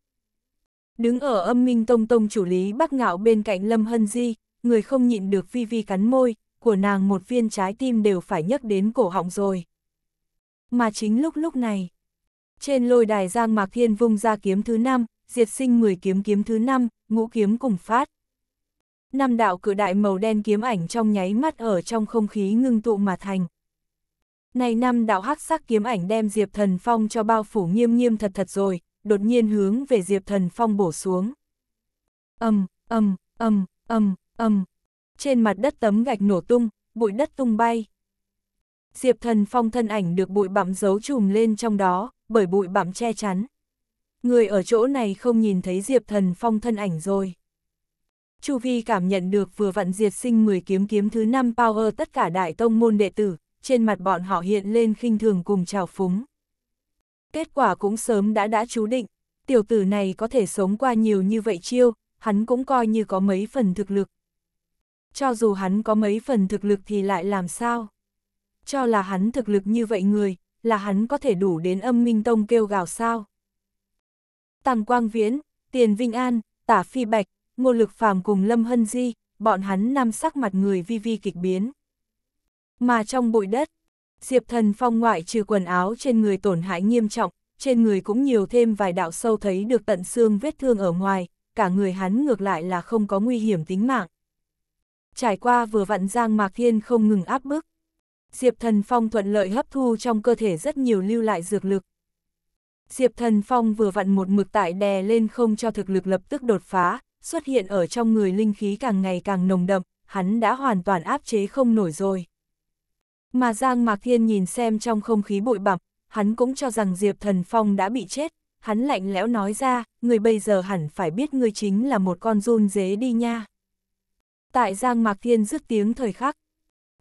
Đứng ở âm minh tông tông chủ lý bắc ngạo bên cạnh Lâm Hân Di, người không nhịn được vi vi cắn môi, của nàng một viên trái tim đều phải nhấc đến cổ họng rồi. Mà chính lúc lúc này, trên lôi đài Giang Mạc Thiên vung ra kiếm thứ năm diệt sinh 10 kiếm kiếm thứ năm ngũ kiếm cùng phát. Năm đạo cử đại màu đen kiếm ảnh trong nháy mắt ở trong không khí ngưng tụ mà thành. Này năm đạo hắc sắc kiếm ảnh đem Diệp Thần Phong cho bao phủ nghiêm nghiêm thật thật rồi, đột nhiên hướng về Diệp Thần Phong bổ xuống. Âm, âm, âm, âm, âm. Trên mặt đất tấm gạch nổ tung, bụi đất tung bay. Diệp Thần Phong thân ảnh được bụi bặm giấu trùm lên trong đó, bởi bụi bặm che chắn. Người ở chỗ này không nhìn thấy Diệp Thần Phong thân ảnh rồi. Chu Vi cảm nhận được vừa vặn diệt sinh 10 kiếm kiếm thứ 5 power tất cả đại tông môn đệ tử, trên mặt bọn họ hiện lên khinh thường cùng trào phúng. Kết quả cũng sớm đã đã chú định, tiểu tử này có thể sống qua nhiều như vậy chiêu, hắn cũng coi như có mấy phần thực lực. Cho dù hắn có mấy phần thực lực thì lại làm sao? Cho là hắn thực lực như vậy người, là hắn có thể đủ đến âm minh tông kêu gào sao? Tàng Quang Viễn, Tiền Vinh An, Tả Phi Bạch, Ngô Lực Phàm cùng Lâm Hân Di, bọn hắn năm sắc mặt người vi vi kịch biến. Mà trong bụi đất, Diệp Thần Phong ngoại trừ quần áo trên người tổn hại nghiêm trọng, trên người cũng nhiều thêm vài đạo sâu thấy được tận xương vết thương ở ngoài, cả người hắn ngược lại là không có nguy hiểm tính mạng. Trải qua vừa vặn Giang Mạc Thiên không ngừng áp bức. Diệp Thần Phong thuận lợi hấp thu trong cơ thể rất nhiều lưu lại dược lực. Diệp Thần Phong vừa vặn một mực tại đè lên không cho thực lực lập tức đột phá, xuất hiện ở trong người linh khí càng ngày càng nồng đậm, hắn đã hoàn toàn áp chế không nổi rồi. Mà Giang Mạc Thiên nhìn xem trong không khí bụi bặm, hắn cũng cho rằng Diệp Thần Phong đã bị chết, hắn lạnh lẽo nói ra, người bây giờ hẳn phải biết người chính là một con run dế đi nha. Tại Giang Mạc Thiên dứt tiếng thời khắc,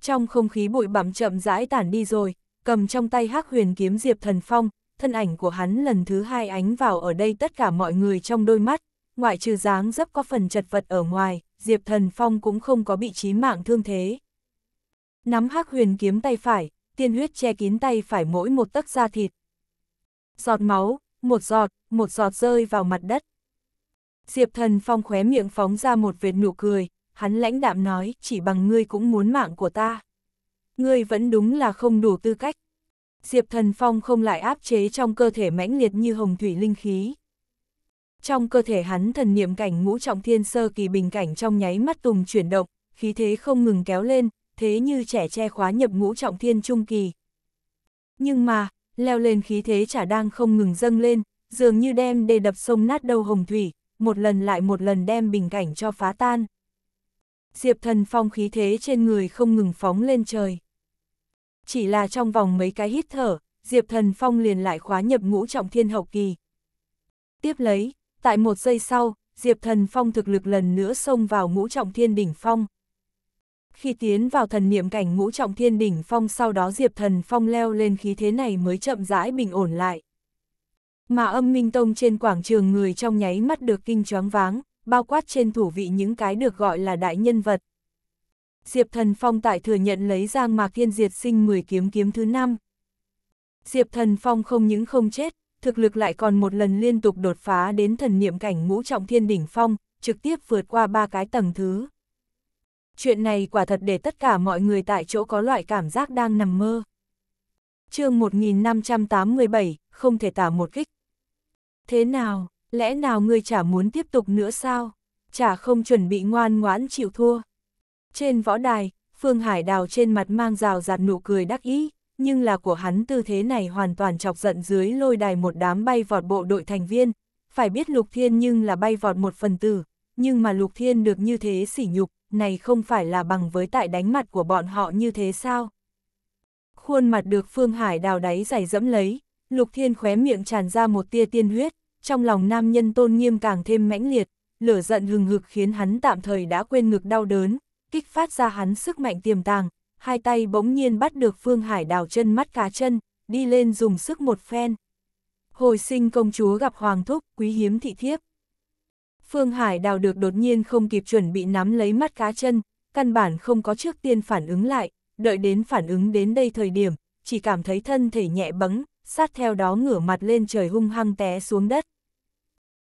trong không khí bụi bặm chậm rãi tản đi rồi, cầm trong tay hắc huyền kiếm Diệp Thần Phong, thân ảnh của hắn lần thứ hai ánh vào ở đây tất cả mọi người trong đôi mắt, ngoại trừ dáng dấp có phần chật vật ở ngoài, Diệp Thần Phong cũng không có bị chí mạng thương thế nắm hắc huyền kiếm tay phải, tiên huyết che kín tay phải mỗi một tấc da thịt. Giọt máu, một giọt, một giọt rơi vào mặt đất. Diệp thần phong khóe miệng phóng ra một vệt nụ cười, hắn lãnh đạm nói chỉ bằng ngươi cũng muốn mạng của ta. Ngươi vẫn đúng là không đủ tư cách. Diệp thần phong không lại áp chế trong cơ thể mãnh liệt như hồng thủy linh khí. Trong cơ thể hắn thần niệm cảnh ngũ trọng thiên sơ kỳ bình cảnh trong nháy mắt tùng chuyển động, khí thế không ngừng kéo lên, thế như trẻ che khóa nhập ngũ trọng thiên trung kỳ. Nhưng mà, leo lên khí thế chả đang không ngừng dâng lên, dường như đem đê đập sông nát đầu hồng thủy, một lần lại một lần đem bình cảnh cho phá tan. Diệp thần phong khí thế trên người không ngừng phóng lên trời. Chỉ là trong vòng mấy cái hít thở, Diệp thần phong liền lại khóa nhập ngũ trọng thiên hậu kỳ. Tiếp lấy, tại một giây sau, Diệp thần phong thực lực lần nữa xông vào ngũ trọng thiên đỉnh phong khi tiến vào thần niệm cảnh ngũ trọng thiên đỉnh phong sau đó Diệp Thần Phong leo lên khí thế này mới chậm rãi bình ổn lại. Mà âm minh tông trên quảng trường người trong nháy mắt được kinh choáng váng, bao quát trên thủ vị những cái được gọi là đại nhân vật. Diệp Thần Phong tại thừa nhận lấy Giang Mạc Thiên Diệt sinh 10 kiếm kiếm thứ năm Diệp Thần Phong không những không chết, thực lực lại còn một lần liên tục đột phá đến thần niệm cảnh ngũ trọng thiên đỉnh phong, trực tiếp vượt qua ba cái tầng thứ chuyện này quả thật để tất cả mọi người tại chỗ có loại cảm giác đang nằm mơ. chương 1587, không thể tả một kích. Thế nào, lẽ nào ngươi chả muốn tiếp tục nữa sao? Chả không chuẩn bị ngoan ngoãn chịu thua. Trên võ đài, Phương Hải Đào trên mặt mang rào rạt nụ cười đắc ý, nhưng là của hắn tư thế này hoàn toàn chọc giận dưới lôi đài một đám bay vọt bộ đội thành viên. Phải biết Lục Thiên nhưng là bay vọt một phần tử, nhưng mà Lục Thiên được như thế sỉ nhục, này không phải là bằng với tại đánh mặt của bọn họ như thế sao? Khuôn mặt được Phương Hải đào đáy giày dẫm lấy, Lục Thiên khóe miệng tràn ra một tia tiên huyết, trong lòng nam nhân tôn nghiêm càng thêm mãnh liệt, lửa giận hừng hực khiến hắn tạm thời đã quên ngực đau đớn, kích phát ra hắn sức mạnh tiềm tàng, hai tay bỗng nhiên bắt được Phương Hải đào chân mắt cá chân, đi lên dùng sức một phen. Hồi sinh công chúa gặp Hoàng Thúc, quý hiếm thị thiếp, Phương Hải đào được đột nhiên không kịp chuẩn bị nắm lấy mắt cá chân, căn bản không có trước tiên phản ứng lại, đợi đến phản ứng đến đây thời điểm, chỉ cảm thấy thân thể nhẹ bẫng, sát theo đó ngửa mặt lên trời hung hăng té xuống đất.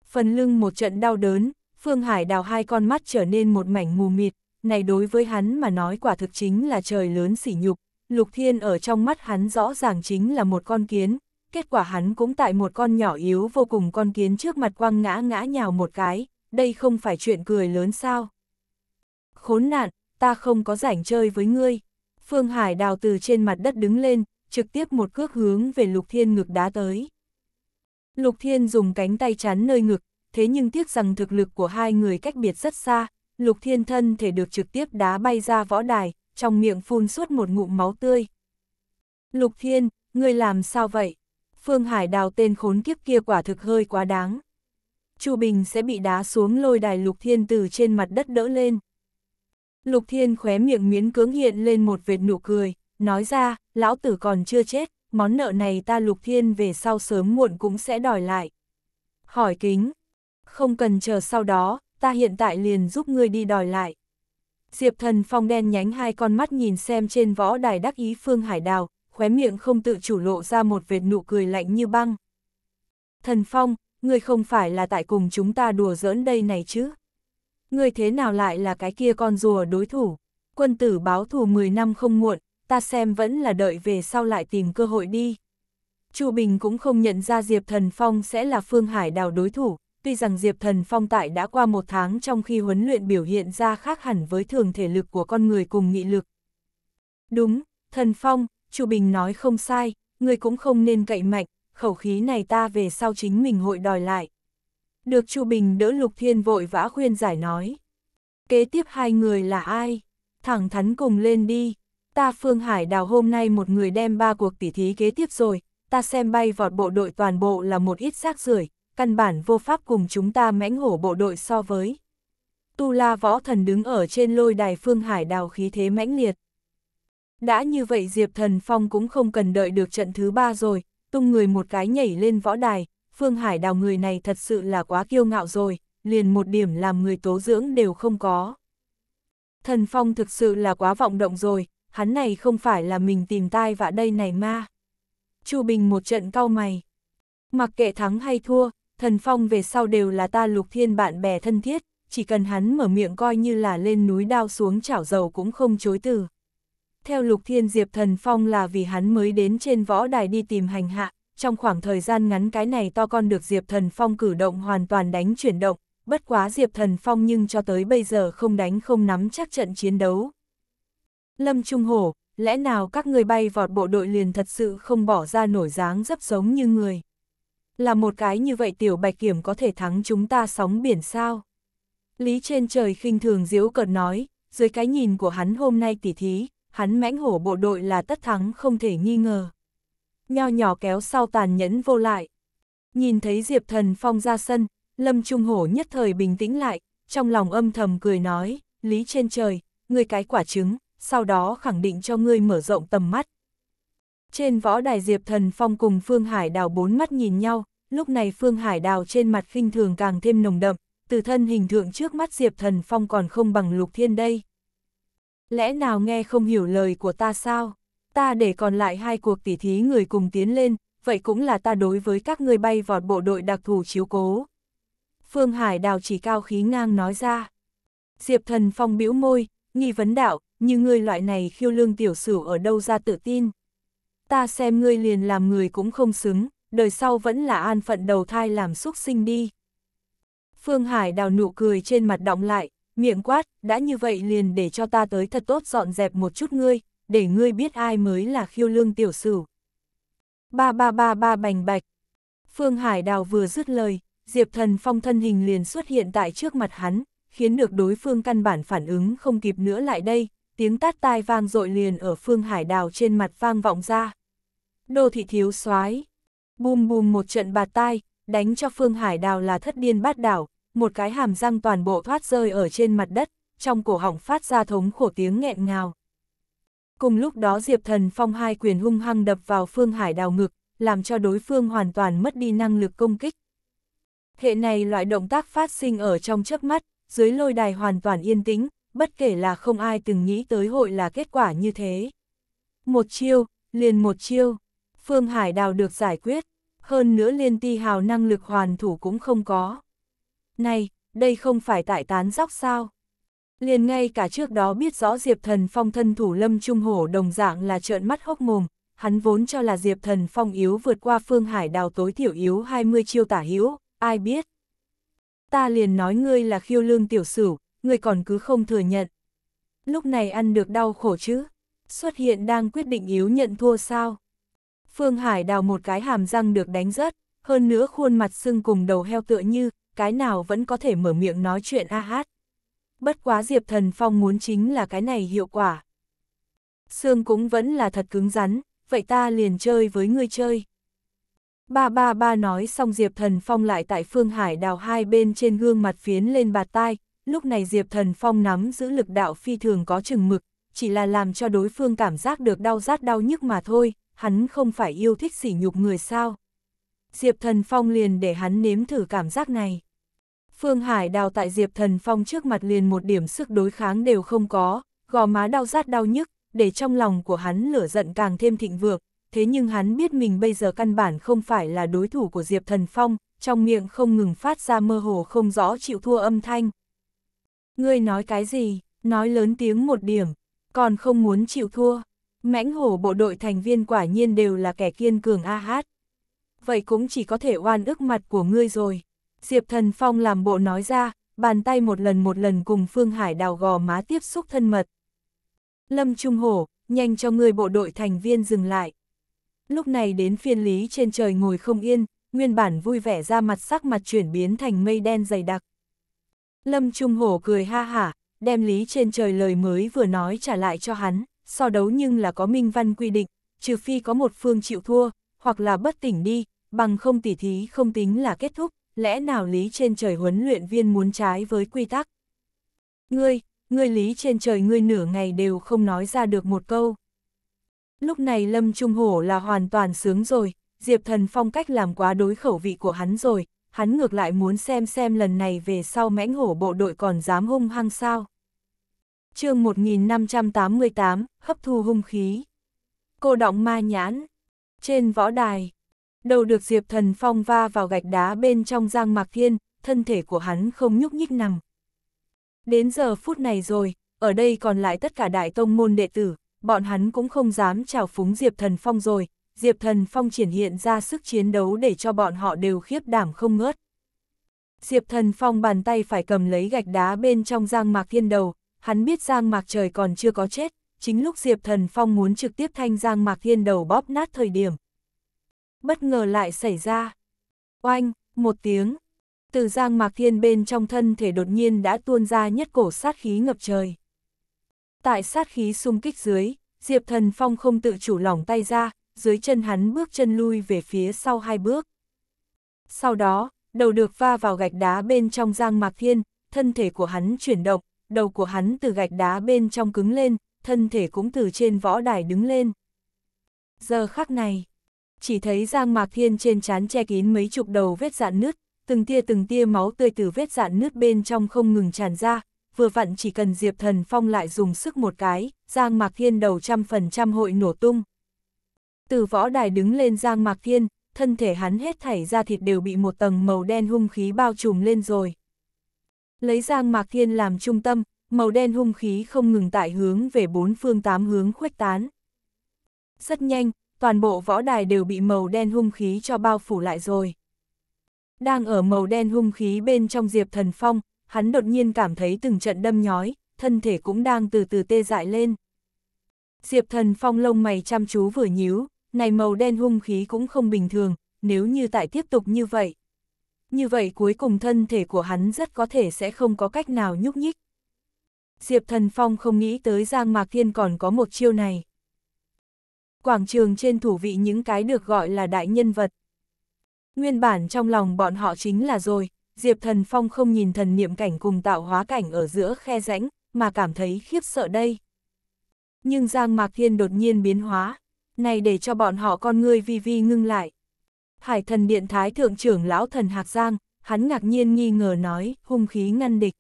Phần lưng một trận đau đớn, Phương Hải đào hai con mắt trở nên một mảnh mù mịt, này đối với hắn mà nói quả thực chính là trời lớn sỉ nhục, Lục Thiên ở trong mắt hắn rõ ràng chính là một con kiến, kết quả hắn cũng tại một con nhỏ yếu vô cùng con kiến trước mặt quăng ngã ngã nhào một cái, đây không phải chuyện cười lớn sao. Khốn nạn, ta không có rảnh chơi với ngươi. Phương Hải đào từ trên mặt đất đứng lên, trực tiếp một cước hướng về Lục Thiên ngực đá tới. Lục Thiên dùng cánh tay chắn nơi ngực, thế nhưng tiếc rằng thực lực của hai người cách biệt rất xa, Lục Thiên thân thể được trực tiếp đá bay ra võ đài, trong miệng phun suốt một ngụm máu tươi. Lục Thiên, ngươi làm sao vậy? Phương Hải đào tên khốn kiếp kia quả thực hơi quá đáng. Chu Bình sẽ bị đá xuống lôi đài Lục Thiên từ trên mặt đất đỡ lên. Lục Thiên khóe miệng miễn cưỡng hiện lên một vệt nụ cười, nói ra, lão tử còn chưa chết, món nợ này ta Lục Thiên về sau sớm muộn cũng sẽ đòi lại. Hỏi kính, không cần chờ sau đó, ta hiện tại liền giúp ngươi đi đòi lại. Diệp thần phong đen nhánh hai con mắt nhìn xem trên võ đài đắc ý Phương Hải Đào, khóe miệng không tự chủ lộ ra một vệt nụ cười lạnh như băng. Thần Phong, ngươi không phải là tại cùng chúng ta đùa giỡn đây này chứ? Ngươi thế nào lại là cái kia con rùa đối thủ? Quân tử báo thù 10 năm không muộn, ta xem vẫn là đợi về sau lại tìm cơ hội đi. Chu Bình cũng không nhận ra Diệp Thần Phong sẽ là Phương Hải đào đối thủ, tuy rằng Diệp Thần Phong tại đã qua một tháng trong khi huấn luyện biểu hiện ra khác hẳn với thường thể lực của con người cùng nghị lực. Đúng, Thần Phong, Chu Bình nói không sai, người cũng không nên cậy mạnh, khẩu khí này ta về sau chính mình hội đòi lại. Được Chu Bình đỡ Lục Thiên vội vã khuyên giải nói. Kế tiếp hai người là ai? Thẳng thắn cùng lên đi. Ta Phương Hải Đào hôm nay một người đem ba cuộc tỉ thí kế tiếp rồi, ta xem bay vọt bộ đội toàn bộ là một ít xác rưởi căn bản vô pháp cùng chúng ta mãnh hổ bộ đội so với. Tu La Võ Thần đứng ở trên lôi đài Phương Hải Đào khí thế mãnh liệt. Đã như vậy Diệp Thần Phong cũng không cần đợi được trận thứ ba rồi, tung người một cái nhảy lên võ đài, Phương Hải đào người này thật sự là quá kiêu ngạo rồi, liền một điểm làm người tố dưỡng đều không có. Thần Phong thực sự là quá vọng động rồi, hắn này không phải là mình tìm tai vạ đây này ma. Chu Bình một trận cau mày. Mặc kệ thắng hay thua, Thần Phong về sau đều là ta lục thiên bạn bè thân thiết, chỉ cần hắn mở miệng coi như là lên núi đao xuống chảo dầu cũng không chối từ. Theo Lục Thiên Diệp Thần Phong là vì hắn mới đến trên võ đài đi tìm hành hạ, trong khoảng thời gian ngắn cái này to con được Diệp Thần Phong cử động hoàn toàn đánh chuyển động, bất quá Diệp Thần Phong nhưng cho tới bây giờ không đánh không nắm chắc trận chiến đấu. Lâm Trung Hổ, lẽ nào các người bay vọt bộ đội liền thật sự không bỏ ra nổi dáng dấp giống như người? Là một cái như vậy tiểu bạch kiểm có thể thắng chúng ta sóng biển sao? Lý trên trời khinh thường diễu cợt nói, dưới cái nhìn của hắn hôm nay tỉ thí, hắn mãnh hổ bộ đội là tất thắng không thể nghi ngờ. Nho nhỏ kéo sau tàn nhẫn vô lại. Nhìn thấy Diệp Thần Phong ra sân, Lâm Trung Hổ nhất thời bình tĩnh lại, trong lòng âm thầm cười nói, Lý trên trời, ngươi cái quả trứng, sau đó khẳng định cho ngươi mở rộng tầm mắt. Trên võ đài Diệp Thần Phong cùng Phương Hải Đào bốn mắt nhìn nhau, lúc này Phương Hải Đào trên mặt khinh thường càng thêm nồng đậm, từ thân hình thượng trước mắt Diệp Thần Phong còn không bằng Lục Thiên đây lẽ nào nghe không hiểu lời của ta sao? Ta để còn lại hai cuộc tỉ thí người cùng tiến lên, vậy cũng là ta đối với các ngươi bay vọt bộ đội đặc thù chiếu cố. Phương Hải đào chỉ cao khí ngang nói ra. Diệp thần phong bĩu môi, nghi vấn đạo, như ngươi loại này khiêu lương tiểu sử ở đâu ra tự tin. Ta xem ngươi liền làm người cũng không xứng, đời sau vẫn là an phận đầu thai làm xúc sinh đi. Phương Hải đào nụ cười trên mặt động lại, miệng quát, đã như vậy liền để cho ta tới thật tốt dọn dẹp một chút ngươi, để ngươi biết ai mới là khiêu lương tiểu sử. Ba ba ba ba bành bạch. Phương Hải Đào vừa dứt lời, Diệp Thần Phong thân hình liền xuất hiện tại trước mặt hắn, khiến được đối phương căn bản phản ứng không kịp nữa lại đây, tiếng tát tai vang dội liền ở Phương Hải Đào trên mặt vang vọng ra. Đô thị thiếu soái, bùm bùm một trận bạt tai, đánh cho Phương Hải Đào là thất điên bát đảo, một cái hàm răng toàn bộ thoát rơi ở trên mặt đất, trong cổ họng phát ra thống khổ tiếng nghẹn ngào. Cùng lúc đó Diệp Thần Phong hai quyền hung hăng đập vào Phương Hải đào ngực, làm cho đối phương hoàn toàn mất đi năng lực công kích. Hệ này loại động tác phát sinh ở trong chớp mắt, dưới lôi đài hoàn toàn yên tĩnh, bất kể là không ai từng nghĩ tới hội là kết quả như thế. Một chiêu, liền một chiêu, Phương Hải đào được giải quyết, hơn nữa liên ti hào năng lực hoàn thủ cũng không có này, đây không phải tại tán dóc sao? Liền ngay cả trước đó biết rõ Diệp Thần Phong thân thủ Lâm Trung Hổ đồng dạng là trợn mắt hốc mồm, hắn vốn cho là Diệp Thần Phong yếu vượt qua Phương Hải đào tối thiểu yếu 20 chiêu tả hữu ai biết. Ta liền nói ngươi là khiêu lương tiểu sử ngươi còn cứ không thừa nhận. Lúc này ăn được đau khổ chứ, xuất hiện đang quyết định yếu nhận thua sao. Phương Hải đào một cái hàm răng được đánh rớt, hơn nữa khuôn mặt sưng cùng đầu heo tựa như, cái nào vẫn có thể mở miệng nói chuyện a hát. Bất quá Diệp Thần Phong muốn chính là cái này hiệu quả. Sương cũng vẫn là thật cứng rắn, vậy ta liền chơi với ngươi chơi. Ba ba ba nói xong Diệp Thần Phong lại tại Phương Hải đào hai bên trên gương mặt phiến lên bạt tai, lúc này Diệp Thần Phong nắm giữ lực đạo phi thường có chừng mực, chỉ là làm cho đối phương cảm giác được đau rát đau nhức mà thôi, hắn không phải yêu thích sỉ nhục người sao. Diệp Thần Phong liền để hắn nếm thử cảm giác này. Phương Hải đào tại Diệp Thần Phong trước mặt liền một điểm sức đối kháng đều không có, gò má đau rát đau nhức, để trong lòng của hắn lửa giận càng thêm thịnh vượng, thế nhưng hắn biết mình bây giờ căn bản không phải là đối thủ của Diệp Thần Phong, trong miệng không ngừng phát ra mơ hồ không rõ chịu thua âm thanh. Ngươi nói cái gì, nói lớn tiếng một điểm, còn không muốn chịu thua. Mãnh hổ bộ đội thành viên quả nhiên đều là kẻ kiên cường a hát. Vậy cũng chỉ có thể oan ức mặt của ngươi rồi. Diệp Thần Phong làm bộ nói ra, bàn tay một lần một lần cùng Phương Hải đào gò má tiếp xúc thân mật. Lâm Trung Hổ, nhanh cho người bộ đội thành viên dừng lại. Lúc này đến phiên lý trên trời ngồi không yên, nguyên bản vui vẻ ra mặt sắc mặt chuyển biến thành mây đen dày đặc. Lâm Trung Hổ cười ha hả, đem lý trên trời lời mới vừa nói trả lại cho hắn, so đấu nhưng là có minh văn quy định, trừ phi có một phương chịu thua, hoặc là bất tỉnh đi, bằng không tỉ thí không tính là kết thúc lẽ nào lý trên trời huấn luyện viên muốn trái với quy tắc? Ngươi, ngươi lý trên trời ngươi nửa ngày đều không nói ra được một câu. Lúc này Lâm Trung Hổ là hoàn toàn sướng rồi, Diệp Thần phong cách làm quá đối khẩu vị của hắn rồi, hắn ngược lại muốn xem xem lần này về sau mãnh hổ bộ đội còn dám hung hăng sao. chương 1588, hấp thu hung khí. Cô động ma nhãn. Trên võ đài, Đầu được Diệp Thần Phong va vào gạch đá bên trong Giang Mạc Thiên, thân thể của hắn không nhúc nhích nằm. Đến giờ phút này rồi, ở đây còn lại tất cả đại tông môn đệ tử, bọn hắn cũng không dám chào phúng Diệp Thần Phong rồi, Diệp Thần Phong triển hiện ra sức chiến đấu để cho bọn họ đều khiếp đảm không ngớt. Diệp Thần Phong bàn tay phải cầm lấy gạch đá bên trong Giang Mạc Thiên đầu, hắn biết Giang Mạc Trời còn chưa có chết, chính lúc Diệp Thần Phong muốn trực tiếp thanh Giang Mạc Thiên đầu bóp nát thời điểm, bất ngờ lại xảy ra. Oanh, một tiếng, từ giang mạc thiên bên trong thân thể đột nhiên đã tuôn ra nhất cổ sát khí ngập trời. Tại sát khí xung kích dưới, Diệp Thần Phong không tự chủ lỏng tay ra, dưới chân hắn bước chân lui về phía sau hai bước. Sau đó, đầu được va vào gạch đá bên trong giang mạc thiên, thân thể của hắn chuyển động, đầu của hắn từ gạch đá bên trong cứng lên, thân thể cũng từ trên võ đài đứng lên. Giờ khắc này, chỉ thấy Giang Mạc Thiên trên trán che kín mấy chục đầu vết dạn nứt, từng tia từng tia máu tươi từ vết dạn nứt bên trong không ngừng tràn ra, vừa vặn chỉ cần Diệp Thần Phong lại dùng sức một cái, Giang Mạc Thiên đầu trăm phần trăm hội nổ tung. Từ võ đài đứng lên Giang Mạc Thiên, thân thể hắn hết thảy ra thịt đều bị một tầng màu đen hung khí bao trùm lên rồi. Lấy Giang Mạc Thiên làm trung tâm, màu đen hung khí không ngừng tại hướng về bốn phương tám hướng khuếch tán. Rất nhanh, toàn bộ võ đài đều bị màu đen hung khí cho bao phủ lại rồi. Đang ở màu đen hung khí bên trong Diệp Thần Phong, hắn đột nhiên cảm thấy từng trận đâm nhói, thân thể cũng đang từ từ tê dại lên. Diệp Thần Phong lông mày chăm chú vừa nhíu, này màu đen hung khí cũng không bình thường, nếu như tại tiếp tục như vậy. Như vậy cuối cùng thân thể của hắn rất có thể sẽ không có cách nào nhúc nhích. Diệp Thần Phong không nghĩ tới Giang Mạc Thiên còn có một chiêu này quảng trường trên thủ vị những cái được gọi là đại nhân vật. Nguyên bản trong lòng bọn họ chính là rồi, Diệp Thần Phong không nhìn thần niệm cảnh cùng tạo hóa cảnh ở giữa khe rãnh, mà cảm thấy khiếp sợ đây. Nhưng Giang Mạc Thiên đột nhiên biến hóa, này để cho bọn họ con người vi vi ngưng lại. Hải thần điện thái thượng trưởng lão thần Hạc Giang, hắn ngạc nhiên nghi ngờ nói, hung khí ngăn địch.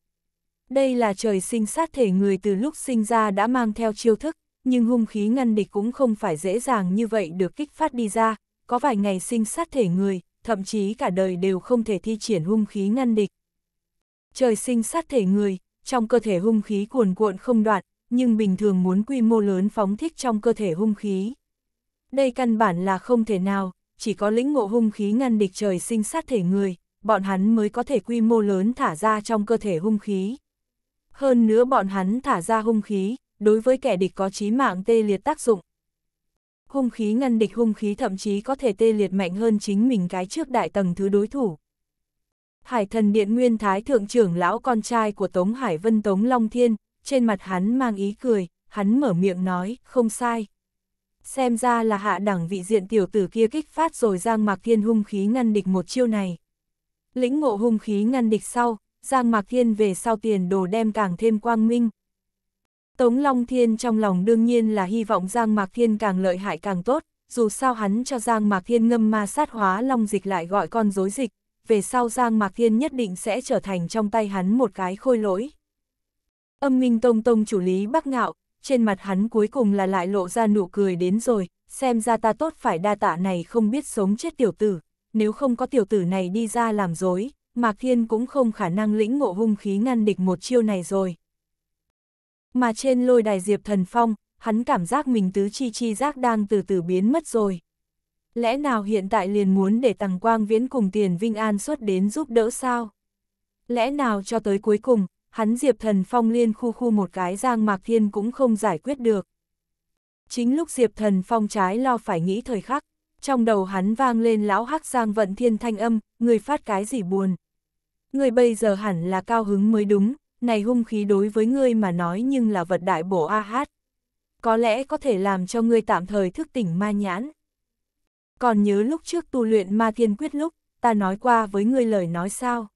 Đây là trời sinh sát thể người từ lúc sinh ra đã mang theo chiêu thức, nhưng hung khí ngăn địch cũng không phải dễ dàng như vậy được kích phát đi ra, có vài ngày sinh sát thể người, thậm chí cả đời đều không thể thi triển hung khí ngăn địch. Trời sinh sát thể người, trong cơ thể hung khí cuồn cuộn không đoạn, nhưng bình thường muốn quy mô lớn phóng thích trong cơ thể hung khí. Đây căn bản là không thể nào, chỉ có lĩnh ngộ hung khí ngăn địch trời sinh sát thể người, bọn hắn mới có thể quy mô lớn thả ra trong cơ thể hung khí. Hơn nữa bọn hắn thả ra hung khí, đối với kẻ địch có chí mạng tê liệt tác dụng. Hung khí ngăn địch hung khí thậm chí có thể tê liệt mạnh hơn chính mình cái trước đại tầng thứ đối thủ. Hải thần điện nguyên thái thượng trưởng lão con trai của Tống Hải Vân Tống Long Thiên, trên mặt hắn mang ý cười, hắn mở miệng nói, không sai. Xem ra là hạ đẳng vị diện tiểu tử kia kích phát rồi Giang Mạc Thiên hung khí ngăn địch một chiêu này. Lĩnh ngộ hung khí ngăn địch sau, Giang Mạc Thiên về sau tiền đồ đem càng thêm quang minh. Tống Long Thiên trong lòng đương nhiên là hy vọng Giang Mạc Thiên càng lợi hại càng tốt, dù sao hắn cho Giang Mạc Thiên ngâm ma sát hóa long dịch lại gọi con dối dịch, về sau Giang Mạc Thiên nhất định sẽ trở thành trong tay hắn một cái khôi lỗi. Âm Minh Tông Tông chủ lý bắc ngạo, trên mặt hắn cuối cùng là lại lộ ra nụ cười đến rồi, xem ra ta tốt phải đa tạ này không biết sống chết tiểu tử, nếu không có tiểu tử này đi ra làm dối, Mạc Thiên cũng không khả năng lĩnh ngộ hung khí ngăn địch một chiêu này rồi mà trên lôi đài Diệp Thần Phong, hắn cảm giác mình tứ chi chi giác đang từ từ biến mất rồi. Lẽ nào hiện tại liền muốn để Tằng Quang Viễn cùng Tiền Vinh An xuất đến giúp đỡ sao? Lẽ nào cho tới cuối cùng, hắn Diệp Thần Phong liên khu khu một cái Giang Mạc Thiên cũng không giải quyết được. Chính lúc Diệp Thần Phong trái lo phải nghĩ thời khắc, trong đầu hắn vang lên lão hắc Giang Vận Thiên thanh âm, người phát cái gì buồn. Người bây giờ hẳn là cao hứng mới đúng, này hung khí đối với ngươi mà nói nhưng là vật đại bổ a hát. Có lẽ có thể làm cho ngươi tạm thời thức tỉnh ma nhãn. Còn nhớ lúc trước tu luyện ma thiên quyết lúc, ta nói qua với ngươi lời nói sao.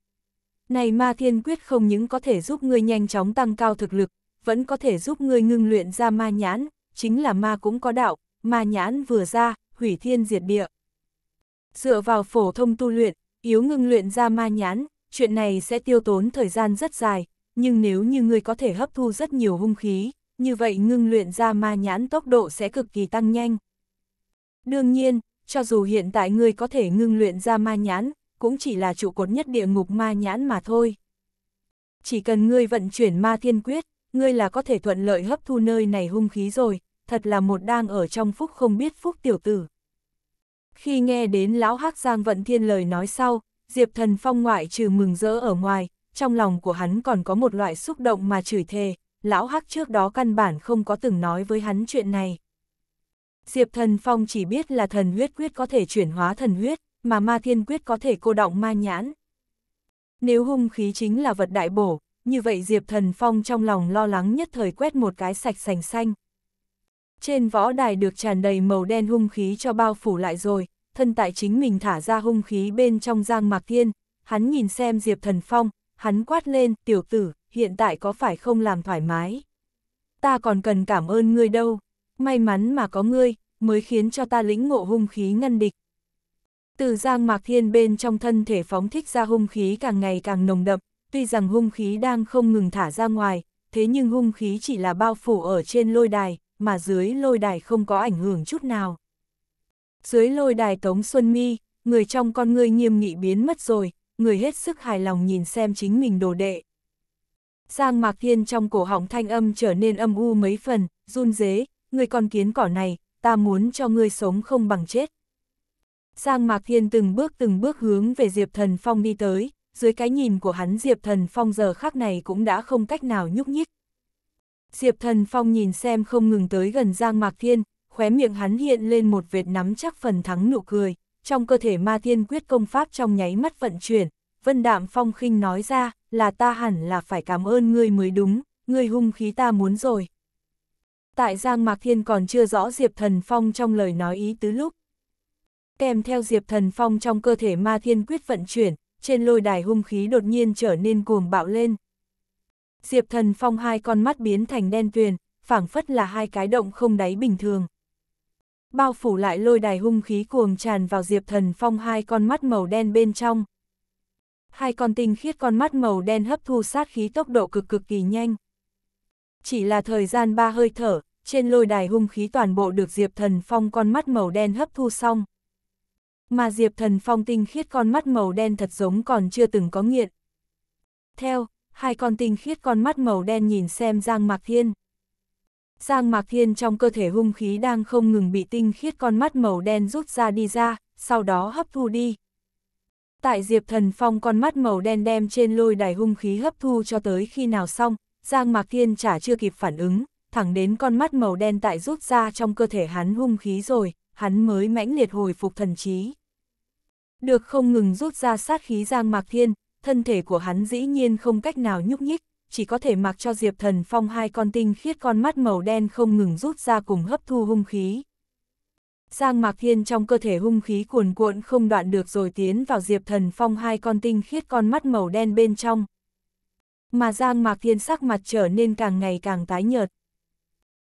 Này ma thiên quyết không những có thể giúp ngươi nhanh chóng tăng cao thực lực, vẫn có thể giúp ngươi ngưng luyện ra ma nhãn, chính là ma cũng có đạo, ma nhãn vừa ra, hủy thiên diệt địa. Dựa vào phổ thông tu luyện, yếu ngưng luyện ra ma nhãn, chuyện này sẽ tiêu tốn thời gian rất dài, nhưng nếu như ngươi có thể hấp thu rất nhiều hung khí, như vậy ngưng luyện ra ma nhãn tốc độ sẽ cực kỳ tăng nhanh. Đương nhiên, cho dù hiện tại ngươi có thể ngưng luyện ra ma nhãn, cũng chỉ là trụ cột nhất địa ngục ma nhãn mà thôi. Chỉ cần ngươi vận chuyển ma thiên quyết, ngươi là có thể thuận lợi hấp thu nơi này hung khí rồi, thật là một đang ở trong phúc không biết phúc tiểu tử. Khi nghe đến lão hắc giang vận thiên lời nói sau, Diệp thần phong ngoại trừ mừng rỡ ở ngoài, trong lòng của hắn còn có một loại xúc động mà chửi thề, lão hắc trước đó căn bản không có từng nói với hắn chuyện này. Diệp thần phong chỉ biết là thần huyết quyết có thể chuyển hóa thần huyết, mà ma thiên quyết có thể cô động ma nhãn. Nếu hung khí chính là vật đại bổ, như vậy Diệp thần phong trong lòng lo lắng nhất thời quét một cái sạch sành xanh. Trên võ đài được tràn đầy màu đen hung khí cho bao phủ lại rồi, thân tại chính mình thả ra hung khí bên trong giang mạc thiên, hắn nhìn xem Diệp thần phong, hắn quát lên, tiểu tử, hiện tại có phải không làm thoải mái? Ta còn cần cảm ơn ngươi đâu, may mắn mà có ngươi, mới khiến cho ta lĩnh ngộ hung khí ngăn địch. Từ giang mạc thiên bên trong thân thể phóng thích ra hung khí càng ngày càng nồng đậm, tuy rằng hung khí đang không ngừng thả ra ngoài, thế nhưng hung khí chỉ là bao phủ ở trên lôi đài, mà dưới lôi đài không có ảnh hưởng chút nào. Dưới lôi đài Tống Xuân Mi, người trong con ngươi nghiêm nghị biến mất rồi, người hết sức hài lòng nhìn xem chính mình đồ đệ. Giang Mạc Thiên trong cổ họng thanh âm trở nên âm u mấy phần, run dế, người con kiến cỏ này, ta muốn cho ngươi sống không bằng chết. Giang Mạc Thiên từng bước từng bước hướng về Diệp Thần Phong đi tới, dưới cái nhìn của hắn Diệp Thần Phong giờ khác này cũng đã không cách nào nhúc nhích. Diệp Thần Phong nhìn xem không ngừng tới gần Giang Mạc Thiên, khóe miệng hắn hiện lên một vệt nắm chắc phần thắng nụ cười trong cơ thể ma thiên quyết công pháp trong nháy mắt vận chuyển, Vân Đạm Phong khinh nói ra, là ta hẳn là phải cảm ơn ngươi mới đúng, ngươi hung khí ta muốn rồi. Tại Giang Mạc Thiên còn chưa rõ Diệp Thần Phong trong lời nói ý tứ lúc. Kèm theo Diệp Thần Phong trong cơ thể ma thiên quyết vận chuyển, trên lôi đài hung khí đột nhiên trở nên cuồng bạo lên. Diệp Thần Phong hai con mắt biến thành đen tuyền, phảng phất là hai cái động không đáy bình thường bao phủ lại lôi đài hung khí cuồng tràn vào Diệp Thần Phong hai con mắt màu đen bên trong. Hai con tinh khiết con mắt màu đen hấp thu sát khí tốc độ cực cực kỳ nhanh. Chỉ là thời gian ba hơi thở, trên lôi đài hung khí toàn bộ được Diệp Thần Phong con mắt màu đen hấp thu xong. Mà Diệp Thần Phong tinh khiết con mắt màu đen thật giống còn chưa từng có nghiện. Theo, hai con tinh khiết con mắt màu đen nhìn xem Giang Mạc Thiên. Giang Mạc Thiên trong cơ thể hung khí đang không ngừng bị tinh khiết con mắt màu đen rút ra đi ra, sau đó hấp thu đi. Tại Diệp Thần Phong con mắt màu đen đem trên lôi đài hung khí hấp thu cho tới khi nào xong, Giang Mạc Thiên chả chưa kịp phản ứng, thẳng đến con mắt màu đen tại rút ra trong cơ thể hắn hung khí rồi, hắn mới mãnh liệt hồi phục thần trí. Được không ngừng rút ra sát khí Giang Mạc Thiên, thân thể của hắn dĩ nhiên không cách nào nhúc nhích, chỉ có thể mặc cho Diệp Thần Phong hai con tinh khiết con mắt màu đen không ngừng rút ra cùng hấp thu hung khí. Giang Mạc Thiên trong cơ thể hung khí cuồn cuộn không đoạn được rồi tiến vào Diệp Thần Phong hai con tinh khiết con mắt màu đen bên trong. Mà Giang Mạc Thiên sắc mặt trở nên càng ngày càng tái nhợt.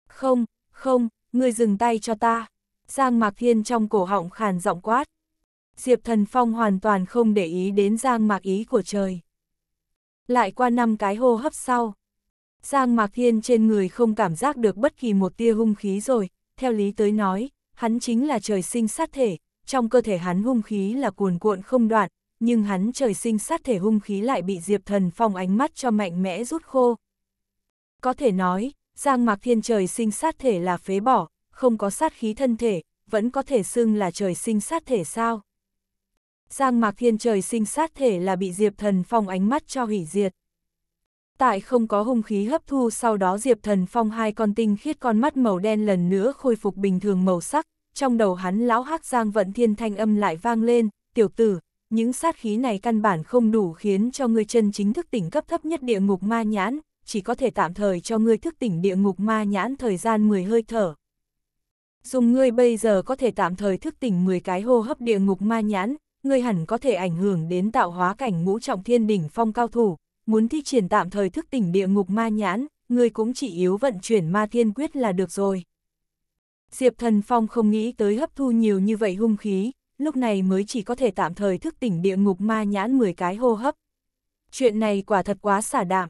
Không, không, ngươi dừng tay cho ta. Giang Mạc Thiên trong cổ họng khàn giọng quát. Diệp Thần Phong hoàn toàn không để ý đến Giang Mạc ý của trời lại qua năm cái hô hấp sau. Giang Mạc Thiên trên người không cảm giác được bất kỳ một tia hung khí rồi, theo lý tới nói, hắn chính là trời sinh sát thể, trong cơ thể hắn hung khí là cuồn cuộn không đoạn, nhưng hắn trời sinh sát thể hung khí lại bị Diệp Thần Phong ánh mắt cho mạnh mẽ rút khô. Có thể nói, Giang Mạc Thiên trời sinh sát thể là phế bỏ, không có sát khí thân thể, vẫn có thể xưng là trời sinh sát thể sao? Giang Mạc Thiên trời sinh sát thể là bị Diệp Thần Phong ánh mắt cho hủy diệt. Tại không có hung khí hấp thu sau đó Diệp Thần Phong hai con tinh khiết con mắt màu đen lần nữa khôi phục bình thường màu sắc, trong đầu hắn lão hắc Giang Vận Thiên thanh âm lại vang lên, tiểu tử, những sát khí này căn bản không đủ khiến cho ngươi chân chính thức tỉnh cấp thấp nhất địa ngục ma nhãn, chỉ có thể tạm thời cho ngươi thức tỉnh địa ngục ma nhãn thời gian 10 hơi thở. Dùng ngươi bây giờ có thể tạm thời thức tỉnh 10 cái hô hấp địa ngục ma nhãn, ngươi hẳn có thể ảnh hưởng đến tạo hóa cảnh ngũ trọng thiên đỉnh phong cao thủ, muốn thi triển tạm thời thức tỉnh địa ngục ma nhãn, ngươi cũng chỉ yếu vận chuyển ma thiên quyết là được rồi. Diệp Thần Phong không nghĩ tới hấp thu nhiều như vậy hung khí, lúc này mới chỉ có thể tạm thời thức tỉnh địa ngục ma nhãn 10 cái hô hấp. Chuyện này quả thật quá xả đạm.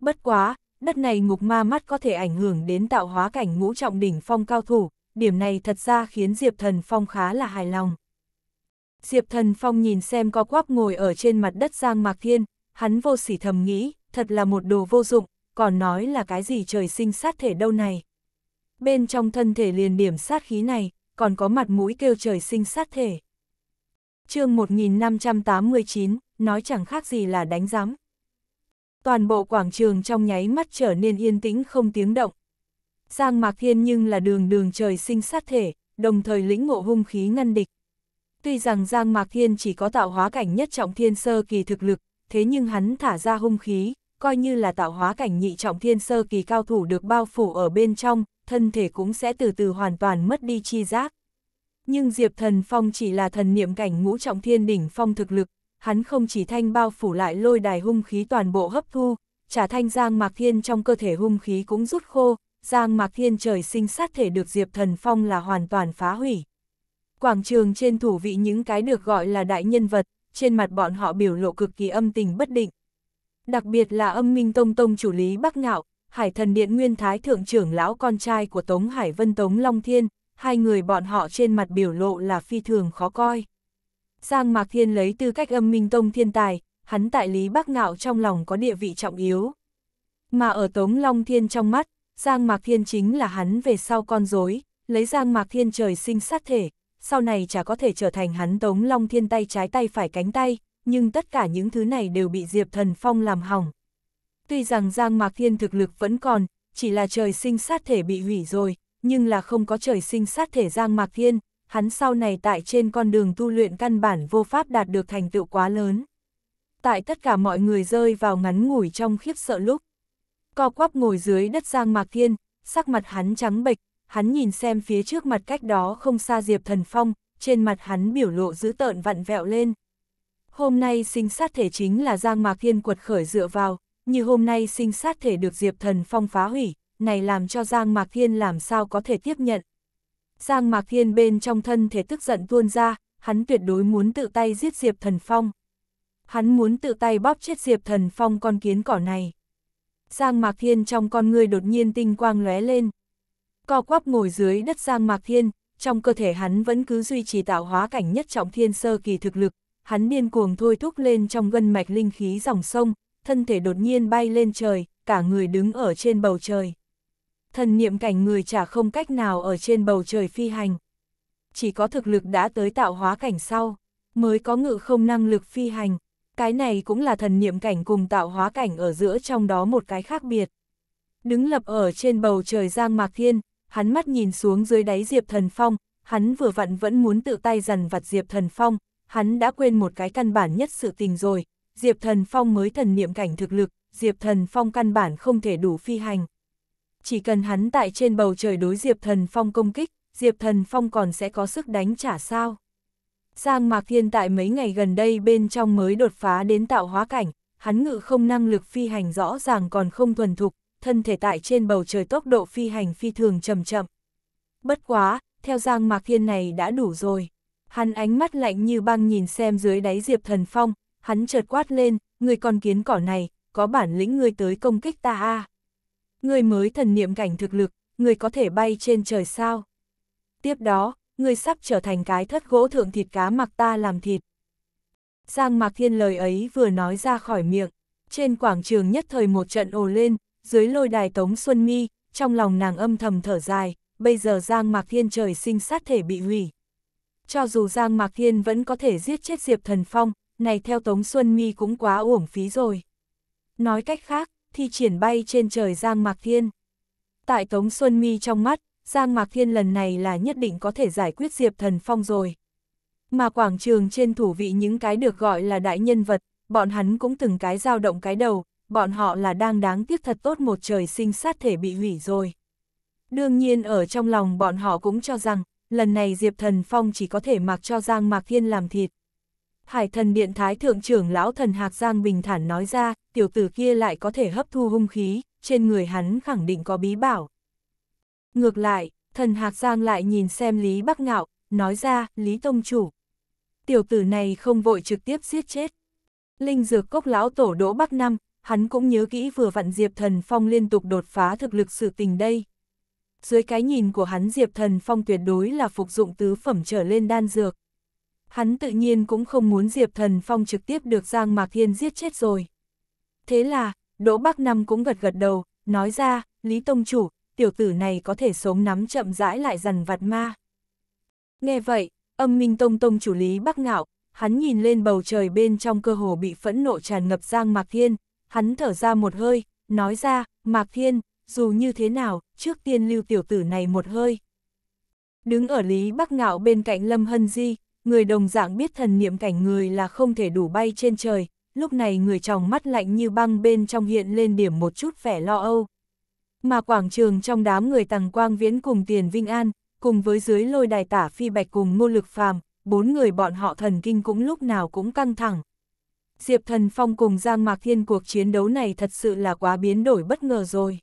Bất quá, đất này ngục ma mắt có thể ảnh hưởng đến tạo hóa cảnh ngũ trọng đỉnh phong cao thủ, điểm này thật ra khiến Diệp Thần Phong khá là hài lòng. Diệp Thần Phong nhìn xem co quắp ngồi ở trên mặt đất Giang Mạc Thiên, hắn vô sỉ thầm nghĩ, thật là một đồ vô dụng, còn nói là cái gì trời sinh sát thể đâu này. Bên trong thân thể liền điểm sát khí này, còn có mặt mũi kêu trời sinh sát thể. chương 1589, nói chẳng khác gì là đánh giám. Toàn bộ quảng trường trong nháy mắt trở nên yên tĩnh không tiếng động. Giang Mạc Thiên nhưng là đường đường trời sinh sát thể, đồng thời lĩnh ngộ hung khí ngăn địch. Tuy rằng Giang Mạc Thiên chỉ có tạo hóa cảnh nhất trọng thiên sơ kỳ thực lực, thế nhưng hắn thả ra hung khí, coi như là tạo hóa cảnh nhị trọng thiên sơ kỳ cao thủ được bao phủ ở bên trong, thân thể cũng sẽ từ từ hoàn toàn mất đi chi giác. Nhưng Diệp Thần Phong chỉ là thần niệm cảnh ngũ trọng thiên đỉnh phong thực lực, hắn không chỉ thanh bao phủ lại lôi đài hung khí toàn bộ hấp thu, trả thanh Giang Mạc Thiên trong cơ thể hung khí cũng rút khô, Giang Mạc Thiên trời sinh sát thể được Diệp Thần Phong là hoàn toàn phá hủy. Quảng trường trên thủ vị những cái được gọi là đại nhân vật, trên mặt bọn họ biểu lộ cực kỳ âm tình bất định. Đặc biệt là âm minh tông tông chủ lý Bắc Ngạo, Hải thần điện nguyên thái thượng trưởng lão con trai của Tống Hải Vân Tống Long Thiên, hai người bọn họ trên mặt biểu lộ là phi thường khó coi. Giang Mạc Thiên lấy tư cách âm minh tông thiên tài, hắn tại Lý Bắc Ngạo trong lòng có địa vị trọng yếu. Mà ở Tống Long Thiên trong mắt, Giang Mạc Thiên chính là hắn về sau con rối lấy Giang Mạc Thiên trời sinh sát thể, sau này chả có thể trở thành hắn Tống Long Thiên tay trái tay phải cánh tay, nhưng tất cả những thứ này đều bị Diệp Thần Phong làm hỏng. Tuy rằng Giang Mạc Thiên thực lực vẫn còn, chỉ là trời sinh sát thể bị hủy rồi, nhưng là không có trời sinh sát thể Giang Mạc Thiên, hắn sau này tại trên con đường tu luyện căn bản vô pháp đạt được thành tựu quá lớn. Tại tất cả mọi người rơi vào ngắn ngủi trong khiếp sợ lúc. Co quắp ngồi dưới đất Giang Mạc Thiên, sắc mặt hắn trắng bệch, hắn nhìn xem phía trước mặt cách đó không xa Diệp Thần Phong, trên mặt hắn biểu lộ dữ tợn vặn vẹo lên. Hôm nay sinh sát thể chính là Giang Mạc Thiên quật khởi dựa vào, như hôm nay sinh sát thể được Diệp Thần Phong phá hủy, này làm cho Giang Mạc Thiên làm sao có thể tiếp nhận. Giang Mạc Thiên bên trong thân thể tức giận tuôn ra, hắn tuyệt đối muốn tự tay giết Diệp Thần Phong. Hắn muốn tự tay bóp chết Diệp Thần Phong con kiến cỏ này. Giang Mạc Thiên trong con người đột nhiên tinh quang lóe lên co quắp ngồi dưới đất Giang Mạc Thiên, trong cơ thể hắn vẫn cứ duy trì tạo hóa cảnh nhất trọng thiên sơ kỳ thực lực, hắn điên cuồng thôi thúc lên trong gân mạch linh khí dòng sông, thân thể đột nhiên bay lên trời, cả người đứng ở trên bầu trời. Thần niệm cảnh người chả không cách nào ở trên bầu trời phi hành. Chỉ có thực lực đã tới tạo hóa cảnh sau, mới có ngự không năng lực phi hành. Cái này cũng là thần niệm cảnh cùng tạo hóa cảnh ở giữa trong đó một cái khác biệt. Đứng lập ở trên bầu trời Giang Mạc Thiên, hắn mắt nhìn xuống dưới đáy Diệp Thần Phong, hắn vừa vặn vẫn muốn tự tay dằn vặt Diệp Thần Phong, hắn đã quên một cái căn bản nhất sự tình rồi, Diệp Thần Phong mới thần niệm cảnh thực lực, Diệp Thần Phong căn bản không thể đủ phi hành. Chỉ cần hắn tại trên bầu trời đối Diệp Thần Phong công kích, Diệp Thần Phong còn sẽ có sức đánh trả sao. Giang Mạc Thiên tại mấy ngày gần đây bên trong mới đột phá đến tạo hóa cảnh, hắn ngự không năng lực phi hành rõ ràng còn không thuần thục, thân thể tại trên bầu trời tốc độ phi hành phi thường chậm chậm. Bất quá, theo Giang Mạc Thiên này đã đủ rồi. Hắn ánh mắt lạnh như băng nhìn xem dưới đáy Diệp Thần Phong, hắn chợt quát lên, người con kiến cỏ này, có bản lĩnh người tới công kích ta a. người mới thần niệm cảnh thực lực, người có thể bay trên trời sao? Tiếp đó, người sắp trở thành cái thất gỗ thượng thịt cá mặc ta làm thịt. Giang Mạc Thiên lời ấy vừa nói ra khỏi miệng, trên quảng trường nhất thời một trận ồ lên, dưới lôi đài Tống Xuân Mi, trong lòng nàng âm thầm thở dài, bây giờ Giang Mạc Thiên trời sinh sát thể bị hủy. Cho dù Giang Mạc Thiên vẫn có thể giết chết Diệp Thần Phong, này theo Tống Xuân Mi cũng quá uổng phí rồi. Nói cách khác, thì triển bay trên trời Giang Mạc Thiên. Tại Tống Xuân Mi trong mắt, Giang Mạc Thiên lần này là nhất định có thể giải quyết Diệp Thần Phong rồi. Mà quảng trường trên thủ vị những cái được gọi là đại nhân vật, bọn hắn cũng từng cái dao động cái đầu, bọn họ là đang đáng tiếc thật tốt một trời sinh sát thể bị hủy rồi. Đương nhiên ở trong lòng bọn họ cũng cho rằng, lần này Diệp Thần Phong chỉ có thể mặc cho Giang Mạc Thiên làm thịt. Hải thần điện thái thượng trưởng lão thần Hạc Giang bình thản nói ra, tiểu tử kia lại có thể hấp thu hung khí, trên người hắn khẳng định có bí bảo. Ngược lại, thần Hạc Giang lại nhìn xem Lý Bắc Ngạo, nói ra, Lý Tông Chủ. Tiểu tử này không vội trực tiếp giết chết. Linh dược cốc lão tổ đỗ Bắc Năm, hắn cũng nhớ kỹ vừa vặn Diệp Thần Phong liên tục đột phá thực lực sự tình đây. Dưới cái nhìn của hắn Diệp Thần Phong tuyệt đối là phục dụng tứ phẩm trở lên đan dược. Hắn tự nhiên cũng không muốn Diệp Thần Phong trực tiếp được Giang Mạc Thiên giết chết rồi. Thế là, Đỗ Bắc Năm cũng gật gật đầu, nói ra, Lý Tông Chủ, tiểu tử này có thể sống nắm chậm rãi lại dần vặt ma. Nghe vậy, âm minh Tông Tông Chủ Lý Bắc Ngạo, hắn nhìn lên bầu trời bên trong cơ hồ bị phẫn nộ tràn ngập Giang Mạc Thiên, hắn thở ra một hơi, nói ra, Mạc Thiên, dù như thế nào, trước tiên lưu tiểu tử này một hơi. Đứng ở Lý Bắc Ngạo bên cạnh Lâm Hân Di, người đồng dạng biết thần niệm cảnh người là không thể đủ bay trên trời, lúc này người chồng mắt lạnh như băng bên trong hiện lên điểm một chút vẻ lo âu. Mà quảng trường trong đám người tầng quang viễn cùng tiền Vinh An, cùng với dưới lôi đài tả phi bạch cùng ngô lực phàm, bốn người bọn họ thần kinh cũng lúc nào cũng căng thẳng, Diệp Thần Phong cùng Giang Mạc Thiên cuộc chiến đấu này thật sự là quá biến đổi bất ngờ rồi.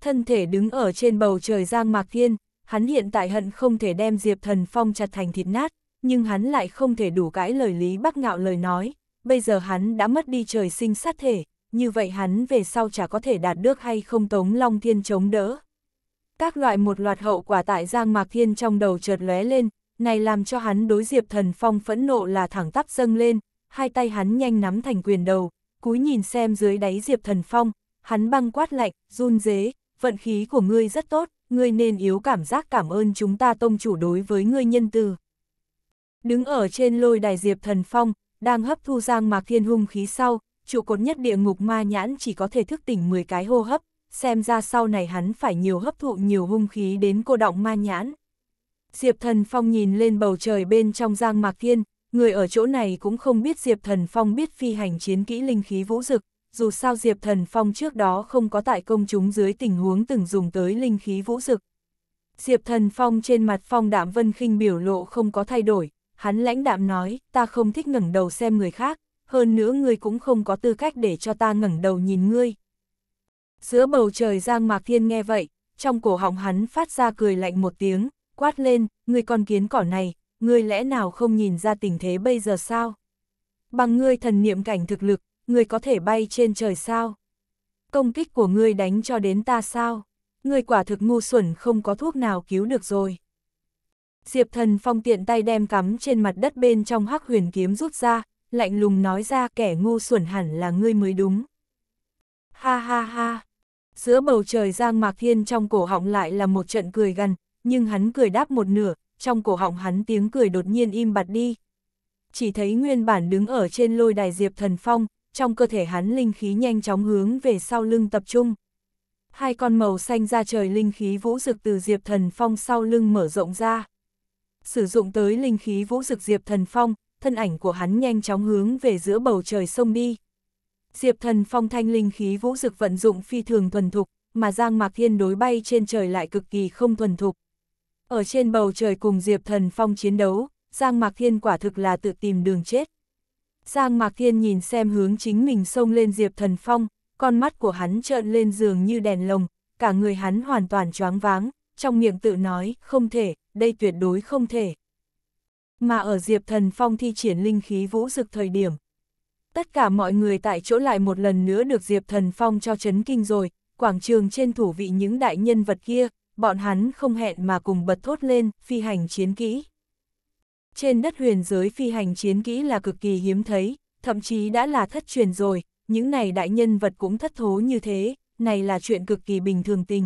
Thân thể đứng ở trên bầu trời Giang Mạc Thiên, hắn hiện tại hận không thể đem Diệp Thần Phong chặt thành thịt nát, nhưng hắn lại không thể đủ cãi lời Lý bác Ngạo lời nói, bây giờ hắn đã mất đi trời sinh sát thể, như vậy hắn về sau chả có thể đạt được hay không Tống Long Thiên chống đỡ. Các loại một loạt hậu quả tại Giang Mạc Thiên trong đầu chợt lóe lên, này làm cho hắn đối Diệp Thần Phong phẫn nộ là thẳng tắp dâng lên, hai tay hắn nhanh nắm thành quyền đầu, cúi nhìn xem dưới đáy Diệp Thần Phong, hắn băng quát lạnh, run dế, vận khí của ngươi rất tốt, ngươi nên yếu cảm giác cảm ơn chúng ta tông chủ đối với ngươi nhân từ. Đứng ở trên lôi đài Diệp Thần Phong, đang hấp thu giang mạc thiên hung khí sau, trụ cột nhất địa ngục ma nhãn chỉ có thể thức tỉnh 10 cái hô hấp, xem ra sau này hắn phải nhiều hấp thụ nhiều hung khí đến cô động ma nhãn. Diệp Thần Phong nhìn lên bầu trời bên trong giang mạc thiên, Người ở chỗ này cũng không biết Diệp Thần Phong biết phi hành chiến kỹ linh khí vũ dực, dù sao Diệp Thần Phong trước đó không có tại công chúng dưới tình huống từng dùng tới linh khí vũ dực. Diệp Thần Phong trên mặt Phong Đạm Vân khinh biểu lộ không có thay đổi, hắn lãnh đạm nói, ta không thích ngẩng đầu xem người khác, hơn nữa ngươi cũng không có tư cách để cho ta ngẩng đầu nhìn ngươi. Giữa bầu trời Giang Mạc Thiên nghe vậy, trong cổ họng hắn phát ra cười lạnh một tiếng, quát lên, ngươi con kiến cỏ này, ngươi lẽ nào không nhìn ra tình thế bây giờ sao? Bằng ngươi thần niệm cảnh thực lực, ngươi có thể bay trên trời sao? Công kích của ngươi đánh cho đến ta sao? Ngươi quả thực ngu xuẩn không có thuốc nào cứu được rồi. Diệp thần phong tiện tay đem cắm trên mặt đất bên trong hắc huyền kiếm rút ra, lạnh lùng nói ra kẻ ngu xuẩn hẳn là ngươi mới đúng. Ha ha ha! Giữa bầu trời Giang Mạc Thiên trong cổ họng lại là một trận cười gần, nhưng hắn cười đáp một nửa, trong cổ họng hắn tiếng cười đột nhiên im bặt đi. Chỉ thấy nguyên bản đứng ở trên lôi đài Diệp Thần Phong, trong cơ thể hắn linh khí nhanh chóng hướng về sau lưng tập trung. Hai con màu xanh ra trời linh khí vũ rực từ Diệp Thần Phong sau lưng mở rộng ra. Sử dụng tới linh khí vũ rực Diệp Thần Phong, thân ảnh của hắn nhanh chóng hướng về giữa bầu trời sông đi. Diệp Thần Phong thanh linh khí vũ rực vận dụng phi thường thuần thục, mà Giang Mạc Thiên đối bay trên trời lại cực kỳ không thuần thục. Ở trên bầu trời cùng Diệp Thần Phong chiến đấu, Giang Mạc Thiên quả thực là tự tìm đường chết. Giang Mạc Thiên nhìn xem hướng chính mình xông lên Diệp Thần Phong, con mắt của hắn trợn lên giường như đèn lồng, cả người hắn hoàn toàn choáng váng, trong miệng tự nói, không thể, đây tuyệt đối không thể. Mà ở Diệp Thần Phong thi triển linh khí vũ dực thời điểm. Tất cả mọi người tại chỗ lại một lần nữa được Diệp Thần Phong cho chấn kinh rồi, quảng trường trên thủ vị những đại nhân vật kia, bọn hắn không hẹn mà cùng bật thốt lên, phi hành chiến kỹ. Trên đất huyền giới phi hành chiến kỹ là cực kỳ hiếm thấy, thậm chí đã là thất truyền rồi, những này đại nhân vật cũng thất thố như thế, này là chuyện cực kỳ bình thường tình.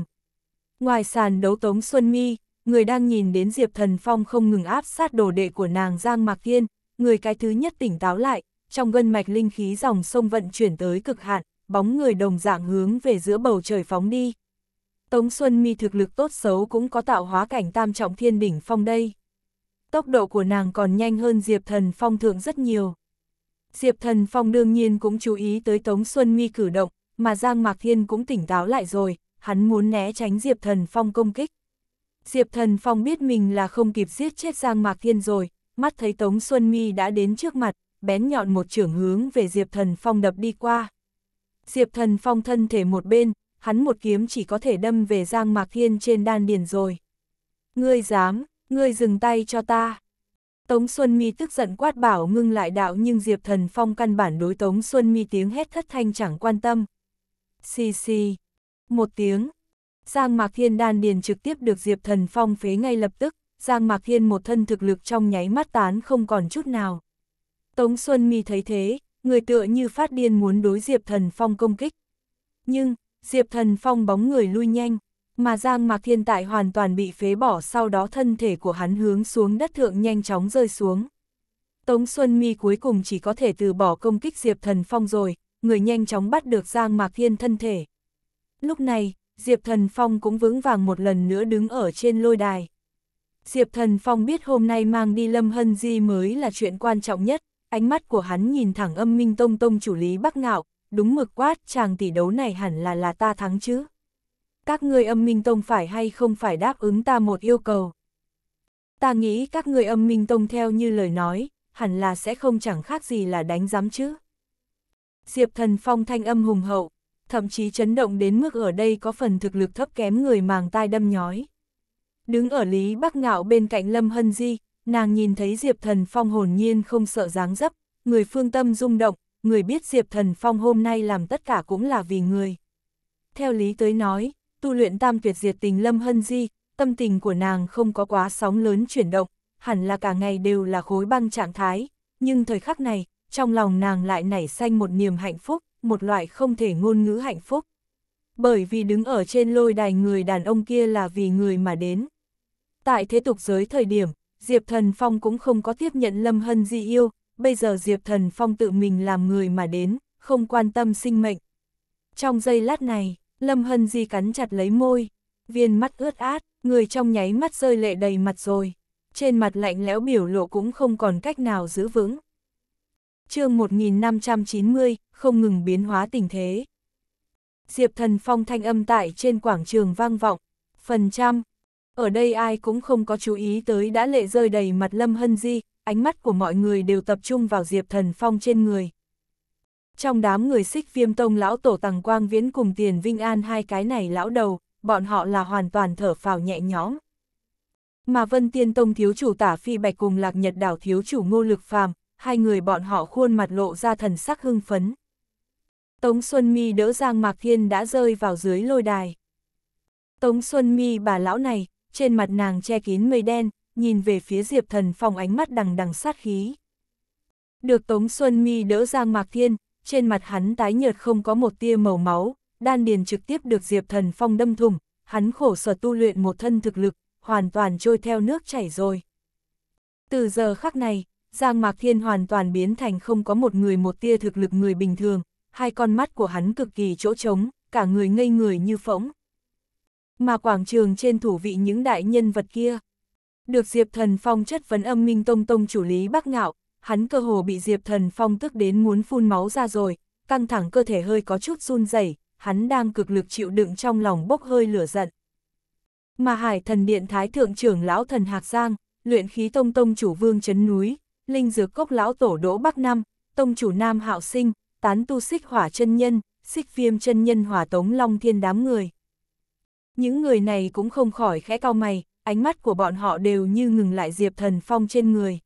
Ngoài sàn đấu tống Xuân Mi, người đang nhìn đến Diệp Thần Phong không ngừng áp sát đồ đệ của nàng Giang Mạc Thiên, người cái thứ nhất tỉnh táo lại, trong gân mạch linh khí dòng sông vận chuyển tới cực hạn, bóng người đồng dạng hướng về giữa bầu trời phóng đi. Tống Xuân Mi thực lực tốt xấu cũng có tạo hóa cảnh tam trọng thiên đỉnh phong đây. Tốc độ của nàng còn nhanh hơn Diệp Thần Phong thượng rất nhiều. Diệp Thần Phong đương nhiên cũng chú ý tới Tống Xuân Mi cử động, mà Giang Mạc Thiên cũng tỉnh táo lại rồi, hắn muốn né tránh Diệp Thần Phong công kích. Diệp Thần Phong biết mình là không kịp giết chết Giang Mạc Thiên rồi, mắt thấy Tống Xuân Mi đã đến trước mặt, bén nhọn một trưởng hướng về Diệp Thần Phong đập đi qua. Diệp Thần Phong thân thể một bên, hắn một kiếm chỉ có thể đâm về Giang Mạc Thiên trên đan điền rồi. Ngươi dám, ngươi dừng tay cho ta. Tống Xuân Mi tức giận quát bảo ngưng lại đạo nhưng Diệp Thần Phong căn bản đối Tống Xuân Mi tiếng hét thất thanh chẳng quan tâm. Xì xì. Một tiếng. Giang Mạc Thiên đan điền trực tiếp được Diệp Thần Phong phế ngay lập tức, Giang Mạc Thiên một thân thực lực trong nháy mắt tán không còn chút nào. Tống Xuân Mi thấy thế, người tựa như phát điên muốn đối Diệp Thần Phong công kích. Nhưng, Diệp Thần Phong bóng người lui nhanh, mà Giang Mạc Thiên Tại hoàn toàn bị phế bỏ sau đó thân thể của hắn hướng xuống đất thượng nhanh chóng rơi xuống. Tống Xuân Mi cuối cùng chỉ có thể từ bỏ công kích Diệp Thần Phong rồi, người nhanh chóng bắt được Giang Mạc Thiên thân thể. Lúc này, Diệp Thần Phong cũng vững vàng một lần nữa đứng ở trên lôi đài. Diệp Thần Phong biết hôm nay mang đi Lâm Hân Di mới là chuyện quan trọng nhất, ánh mắt của hắn nhìn thẳng âm minh tông tông chủ lý Bắc Ngạo, đúng mực quát chàng tỷ đấu này hẳn là là ta thắng chứ. Các ngươi âm minh tông phải hay không phải đáp ứng ta một yêu cầu. Ta nghĩ các ngươi âm minh tông theo như lời nói, hẳn là sẽ không chẳng khác gì là đánh giám chứ. Diệp thần phong thanh âm hùng hậu, thậm chí chấn động đến mức ở đây có phần thực lực thấp kém người màng tai đâm nhói. Đứng ở Lý Bắc Ngạo bên cạnh Lâm Hân Di, nàng nhìn thấy Diệp Thần Phong hồn nhiên không sợ dáng dấp, người phương tâm rung động, người biết Diệp Thần Phong hôm nay làm tất cả cũng là vì người. Theo lý tới nói, tu luyện tam tuyệt diệt tình Lâm Hân Di, tâm tình của nàng không có quá sóng lớn chuyển động, hẳn là cả ngày đều là khối băng trạng thái, nhưng thời khắc này, trong lòng nàng lại nảy sanh một niềm hạnh phúc, một loại không thể ngôn ngữ hạnh phúc. Bởi vì đứng ở trên lôi đài người đàn ông kia là vì người mà đến. Tại thế tục giới thời điểm, Diệp Thần Phong cũng không có tiếp nhận Lâm Hân Di yêu, bây giờ Diệp Thần Phong tự mình làm người mà đến, không quan tâm sinh mệnh. Trong giây lát này, Lâm Hân Di cắn chặt lấy môi, viên mắt ướt át, người trong nháy mắt rơi lệ đầy mặt rồi, trên mặt lạnh lẽo biểu lộ cũng không còn cách nào giữ vững. chương 1590, không ngừng biến hóa tình thế. Diệp Thần Phong thanh âm tại trên quảng trường vang vọng, phần trăm, ở đây ai cũng không có chú ý tới đã lệ rơi đầy mặt Lâm Hân Di, ánh mắt của mọi người đều tập trung vào Diệp Thần Phong trên người. Trong đám người xích viêm tông lão tổ tàng quang viễn cùng tiền vinh an hai cái này lão đầu, bọn họ là hoàn toàn thở phào nhẹ nhõm. Mà vân tiên tông thiếu chủ tả phi bạch cùng lạc nhật đảo thiếu chủ ngô lực phàm, hai người bọn họ khuôn mặt lộ ra thần sắc hưng phấn. Tống Xuân Mi đỡ Giang Mạc Thiên đã rơi vào dưới lôi đài. Tống Xuân Mi bà lão này, trên mặt nàng che kín mây đen, nhìn về phía Diệp Thần Phong ánh mắt đằng đằng sát khí. Được Tống Xuân Mi đỡ Giang Mạc Thiên, trên mặt hắn tái nhợt không có một tia màu máu, đan điền trực tiếp được Diệp Thần Phong đâm thủng, hắn khổ sở tu luyện một thân thực lực, hoàn toàn trôi theo nước chảy rồi. Từ giờ khắc này, Giang Mạc Thiên hoàn toàn biến thành không có một người một tia thực lực người bình thường, hai con mắt của hắn cực kỳ chỗ trống, cả người ngây người như phỗng. Mà quảng trường trên thủ vị những đại nhân vật kia, được Diệp Thần Phong chất vấn âm minh tông tông chủ lý Bắc Ngạo, hắn cơ hồ bị Diệp Thần Phong tức đến muốn phun máu ra rồi, căng thẳng cơ thể hơi có chút run rẩy, hắn đang cực lực chịu đựng trong lòng bốc hơi lửa giận. Mà Hải Thần Điện Thái Thượng trưởng lão Thần Hạc Giang, luyện khí tông tông chủ Vương chấn Núi, linh dược cốc lão tổ Đỗ Bắc nam tông chủ Nam Hạo Sinh, tán tu xích hỏa chân nhân, xích viêm chân nhân hỏa tống long thiên đám người. Những người này cũng không khỏi khẽ cao mày, ánh mắt của bọn họ đều như ngừng lại Diệp Thần Phong trên người.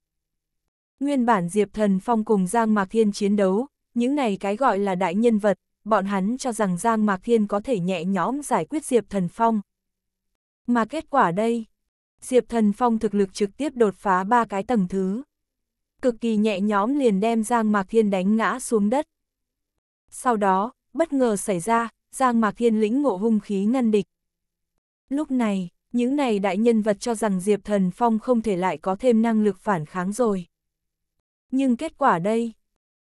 Nguyên bản Diệp Thần Phong cùng Giang Mạc Thiên chiến đấu, những này cái gọi là đại nhân vật, bọn hắn cho rằng Giang Mạc Thiên có thể nhẹ nhõm giải quyết Diệp Thần Phong. Mà kết quả đây, Diệp Thần Phong thực lực trực tiếp đột phá ba cái tầng thứ. Cực kỳ nhẹ nhõm liền đem Giang Mạc Thiên đánh ngã xuống đất. Sau đó, bất ngờ xảy ra, Giang Mạc Thiên lĩnh ngộ hung khí ngăn địch. Lúc này, những này đại nhân vật cho rằng Diệp Thần Phong không thể lại có thêm năng lực phản kháng rồi. Nhưng kết quả đây,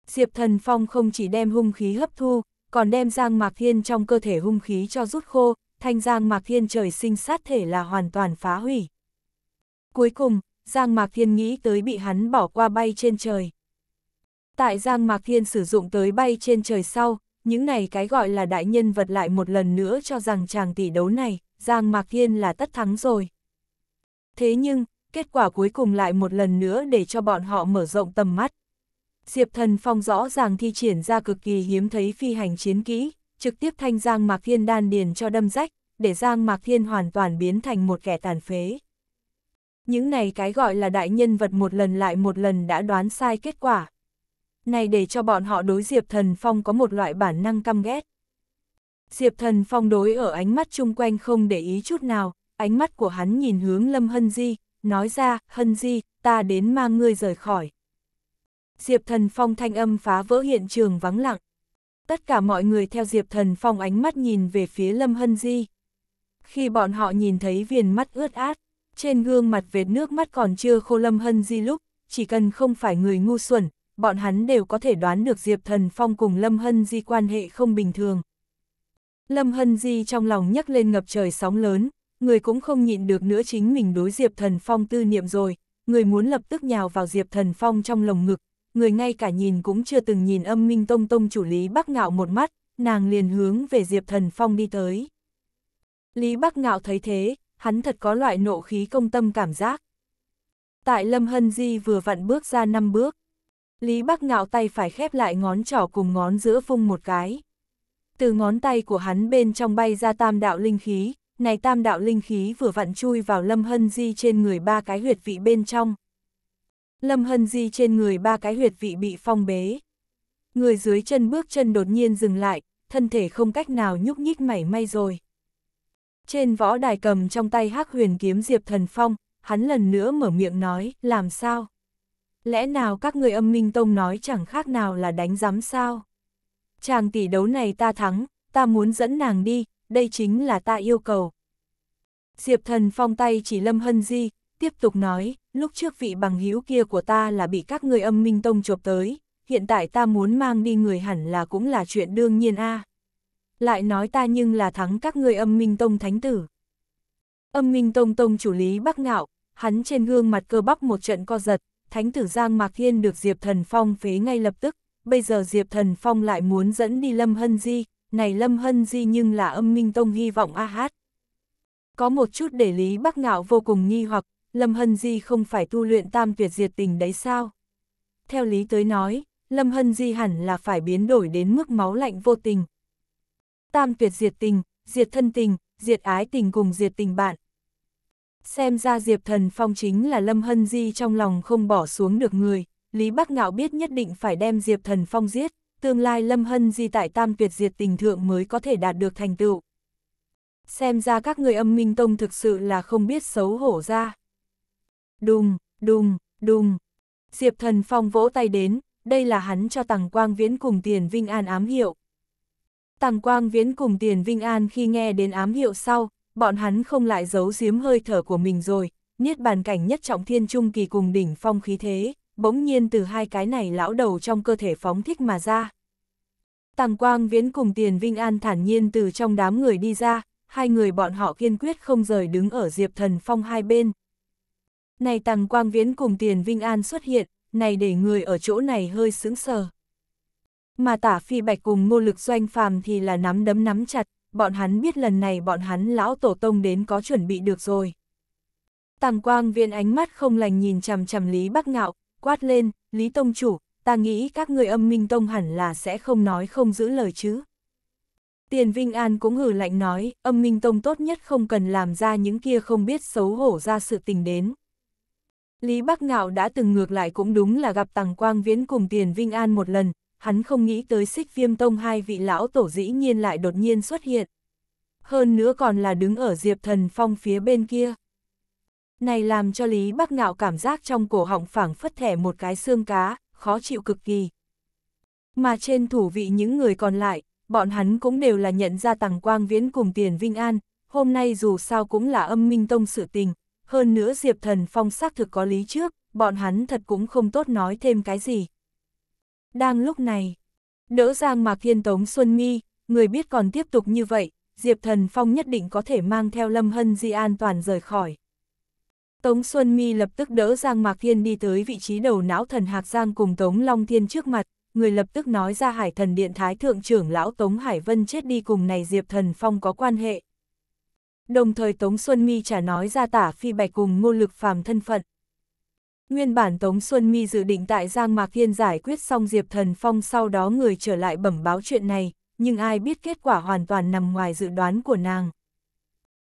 Diệp Thần Phong không chỉ đem hung khí hấp thu, còn đem Giang Mạc Thiên trong cơ thể hung khí cho rút khô, thanh Giang Mạc Thiên trời sinh sát thể là hoàn toàn phá hủy. Cuối cùng, Giang Mạc Thiên nghĩ tới bị hắn bỏ qua bay trên trời. Tại Giang Mạc Thiên sử dụng tới bay trên trời sau, những này cái gọi là đại nhân vật lại một lần nữa cho rằng chàng tỷ đấu này Giang Mạc Yên là tất thắng rồi. Thế nhưng, kết quả cuối cùng lại một lần nữa để cho bọn họ mở rộng tầm mắt. Diệp Thần Phong rõ ràng thi triển ra cực kỳ hiếm thấy phi hành chiến kỹ, trực tiếp thanh Giang Mạc Thiên đan điền cho đâm rách, để Giang Mạc Thiên hoàn toàn biến thành một kẻ tàn phế. Những này cái gọi là đại nhân vật một lần lại một lần đã đoán sai kết quả. Này để cho bọn họ đối Diệp Thần Phong có một loại bản năng căm ghét. Diệp Thần Phong đối ở ánh mắt chung quanh không để ý chút nào, ánh mắt của hắn nhìn hướng Lâm Hân Di, nói ra, Hân Di, ta đến mang ngươi rời khỏi. Diệp Thần Phong thanh âm phá vỡ hiện trường vắng lặng. Tất cả mọi người theo Diệp Thần Phong ánh mắt nhìn về phía Lâm Hân Di. Khi bọn họ nhìn thấy viền mắt ướt át, trên gương mặt vệt nước mắt còn chưa khô Lâm Hân Di lúc, chỉ cần không phải người ngu xuẩn, bọn hắn đều có thể đoán được Diệp Thần Phong cùng Lâm Hân Di quan hệ không bình thường. Lâm Hân Di trong lòng nhắc lên ngập trời sóng lớn, người cũng không nhịn được nữa chính mình đối Diệp Thần Phong tư niệm rồi, người muốn lập tức nhào vào Diệp Thần Phong trong lồng ngực, người ngay cả nhìn cũng chưa từng nhìn âm minh tông tông chủ Lý Bắc Ngạo một mắt, nàng liền hướng về Diệp Thần Phong đi tới. Lý Bắc Ngạo thấy thế, hắn thật có loại nộ khí công tâm cảm giác. Tại Lâm Hân Di vừa vặn bước ra năm bước. Lý Bắc Ngạo tay phải khép lại ngón trỏ cùng ngón giữa phung một cái. Từ ngón tay của hắn bên trong bay ra tam đạo linh khí, này tam đạo linh khí vừa vặn chui vào Lâm Hân Di trên người ba cái huyệt vị bên trong. Lâm Hân Di trên người ba cái huyệt vị bị phong bế. Người dưới chân bước chân đột nhiên dừng lại, thân thể không cách nào nhúc nhích mảy may rồi. Trên võ đài cầm trong tay hắc huyền kiếm Diệp Thần Phong, hắn lần nữa mở miệng nói, làm sao? Lẽ nào các người âm minh tông nói chẳng khác nào là đánh giám sao? chàng tỷ đấu này ta thắng, ta muốn dẫn nàng đi, đây chính là ta yêu cầu. Diệp thần phong tay chỉ Lâm Hân Di, tiếp tục nói, lúc trước vị bằng hữu kia của ta là bị các người âm minh tông chộp tới, hiện tại ta muốn mang đi người hẳn là cũng là chuyện đương nhiên a. Lại nói ta nhưng là thắng các người âm minh tông thánh tử. Âm minh tông tông chủ lý bắc ngạo, hắn trên gương mặt cơ bắp một trận co giật, thánh tử Giang Mạc Thiên được Diệp Thần Phong phế ngay lập tức, bây giờ Diệp Thần Phong lại muốn dẫn đi Lâm Hân Di, này Lâm Hân Di nhưng là âm minh tông hy vọng a hát. Có một chút để Lý Bắc Ngạo vô cùng nghi hoặc, Lâm Hân Di không phải tu luyện tam tuyệt diệt tình đấy sao? Theo Lý tới nói, Lâm Hân Di hẳn là phải biến đổi đến mức máu lạnh vô tình. Tam tuyệt diệt tình, diệt thân tình, diệt ái tình cùng diệt tình bạn. Xem ra Diệp Thần Phong chính là Lâm Hân Di trong lòng không bỏ xuống được người, Lý Bắc Ngạo biết nhất định phải đem Diệp Thần Phong giết, tương lai Lâm Hân di tại tam tuyệt diệt tình thượng mới có thể đạt được thành tựu. Xem ra các người âm minh tông thực sự là không biết xấu hổ ra. Đùng, đùng, đùng. Diệp Thần Phong vỗ tay đến, đây là hắn cho Tằng Quang Viễn cùng Tiền Vinh An ám hiệu. Tằng Quang Viễn cùng Tiền Vinh An khi nghe đến ám hiệu sau, bọn hắn không lại giấu giếm hơi thở của mình rồi, niết bàn cảnh nhất trọng thiên trung kỳ cùng đỉnh phong khí thế bỗng nhiên từ hai cái này lão đầu trong cơ thể phóng thích mà ra. Tàng Quang Viễn cùng Tiền Vinh An thản nhiên từ trong đám người đi ra, hai người bọn họ kiên quyết không rời đứng ở Diệp Thần Phong hai bên. Này Tàng Quang Viễn cùng Tiền Vinh An xuất hiện, này để người ở chỗ này hơi sững sờ. Mà tả phi bạch cùng ngô lực doanh phàm thì là nắm đấm nắm chặt, bọn hắn biết lần này bọn hắn lão tổ tông đến có chuẩn bị được rồi. Tàng Quang Viễn ánh mắt không lành nhìn chằm chằm Lý Bắc Ngạo, quát lên, Lý Tông Chủ, ta nghĩ các người âm minh tông hẳn là sẽ không nói không giữ lời chứ. Tiền Vinh An cũng hử lạnh nói, âm minh tông tốt nhất không cần làm ra những kia không biết xấu hổ ra sự tình đến. Lý Bắc Ngạo đã từng ngược lại cũng đúng là gặp Tằng Quang Viễn cùng Tiền Vinh An một lần, hắn không nghĩ tới xích viêm tông hai vị lão tổ dĩ nhiên lại đột nhiên xuất hiện. Hơn nữa còn là đứng ở Diệp Thần Phong phía bên kia. Này làm cho Lý Bắc Ngạo cảm giác trong cổ họng phảng phất thẻ một cái xương cá, khó chịu cực kỳ. Mà trên thủ vị những người còn lại, bọn hắn cũng đều là nhận ra tàng quang viễn cùng tiền Vinh An, hôm nay dù sao cũng là âm minh tông sự tình, hơn nữa Diệp Thần Phong xác thực có lý trước, bọn hắn thật cũng không tốt nói thêm cái gì. Đang lúc này, đỡ Giang Mạc Thiên Tống Xuân Mi, người biết còn tiếp tục như vậy, Diệp Thần Phong nhất định có thể mang theo Lâm Hân Di an toàn rời khỏi. Tống Xuân Mi lập tức đỡ Giang Mạc Thiên đi tới vị trí đầu não thần Hạc Giang cùng Tống Long Thiên trước mặt, người lập tức nói ra Hải Thần Điện Thái Thượng trưởng lão Tống Hải Vân chết đi cùng này Diệp Thần Phong có quan hệ. Đồng thời Tống Xuân Mi trả nói ra tả phi bạch cùng ngô lực phàm thân phận. Nguyên bản Tống Xuân Mi dự định tại Giang Mạc Thiên giải quyết xong Diệp Thần Phong sau đó người trở lại bẩm báo chuyện này, nhưng ai biết kết quả hoàn toàn nằm ngoài dự đoán của nàng.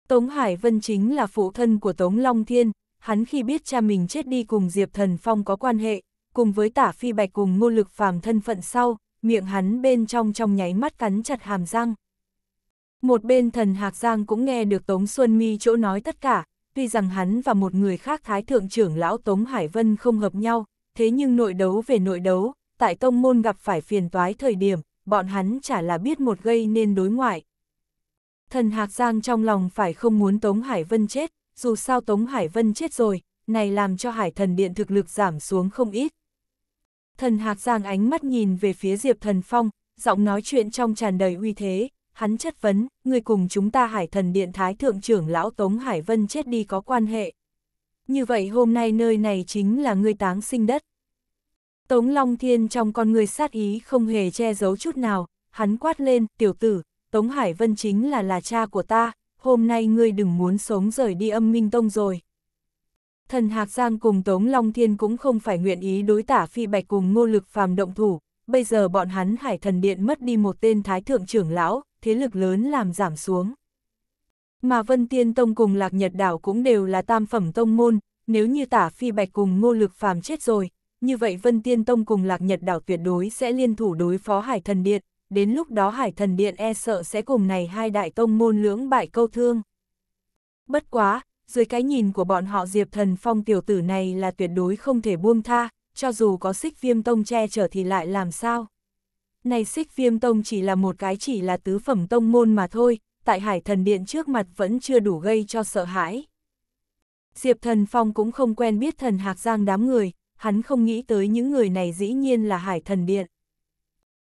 Tống Hải Vân chính là phụ thân của Tống Long Thiên, hắn khi biết cha mình chết đi cùng Diệp Thần Phong có quan hệ, cùng với tả phi bạch cùng ngô lực phàm thân phận sau, miệng hắn bên trong trong nháy mắt cắn chặt hàm răng. Một bên thần Hạc Giang cũng nghe được Tống Xuân Mi chỗ nói tất cả, tuy rằng hắn và một người khác Thái Thượng trưởng lão Tống Hải Vân không hợp nhau, thế nhưng nội đấu về nội đấu, tại tông môn gặp phải phiền toái thời điểm, bọn hắn chả là biết một gây nên đối ngoại. Thần Hạc Giang trong lòng phải không muốn Tống Hải Vân chết, dù sao Tống Hải Vân chết rồi, này làm cho Hải Thần Điện thực lực giảm xuống không ít. Thần Hạc Giang ánh mắt nhìn về phía Diệp Thần Phong, giọng nói chuyện trong tràn đầy uy thế, hắn chất vấn, người cùng chúng ta Hải Thần Điện Thái Thượng trưởng Lão Tống Hải Vân chết đi có quan hệ. Như vậy hôm nay nơi này chính là người táng sinh đất. Tống Long Thiên trong con người sát ý không hề che giấu chút nào, hắn quát lên, tiểu tử, Tống Hải Vân chính là là cha của ta, hôm nay ngươi đừng muốn sống rời đi âm minh tông rồi. Thần Hạc Giang cùng Tống Long Thiên cũng không phải nguyện ý đối tả phi bạch cùng ngô lực phàm động thủ, bây giờ bọn hắn hải thần điện mất đi một tên thái thượng trưởng lão, thế lực lớn làm giảm xuống. Mà Vân Tiên Tông cùng Lạc Nhật Đảo cũng đều là tam phẩm tông môn, nếu như tả phi bạch cùng ngô lực phàm chết rồi, như vậy Vân Tiên Tông cùng Lạc Nhật Đảo tuyệt đối sẽ liên thủ đối phó hải thần điện, đến lúc đó hải thần điện e sợ sẽ cùng này hai đại tông môn lưỡng bại câu thương. Bất quá, dưới cái nhìn của bọn họ Diệp Thần Phong tiểu tử này là tuyệt đối không thể buông tha, cho dù có xích viêm tông che chở thì lại làm sao. Này xích viêm tông chỉ là một cái chỉ là tứ phẩm tông môn mà thôi, tại hải thần điện trước mặt vẫn chưa đủ gây cho sợ hãi. Diệp Thần Phong cũng không quen biết thần hạc giang đám người, hắn không nghĩ tới những người này dĩ nhiên là hải thần điện.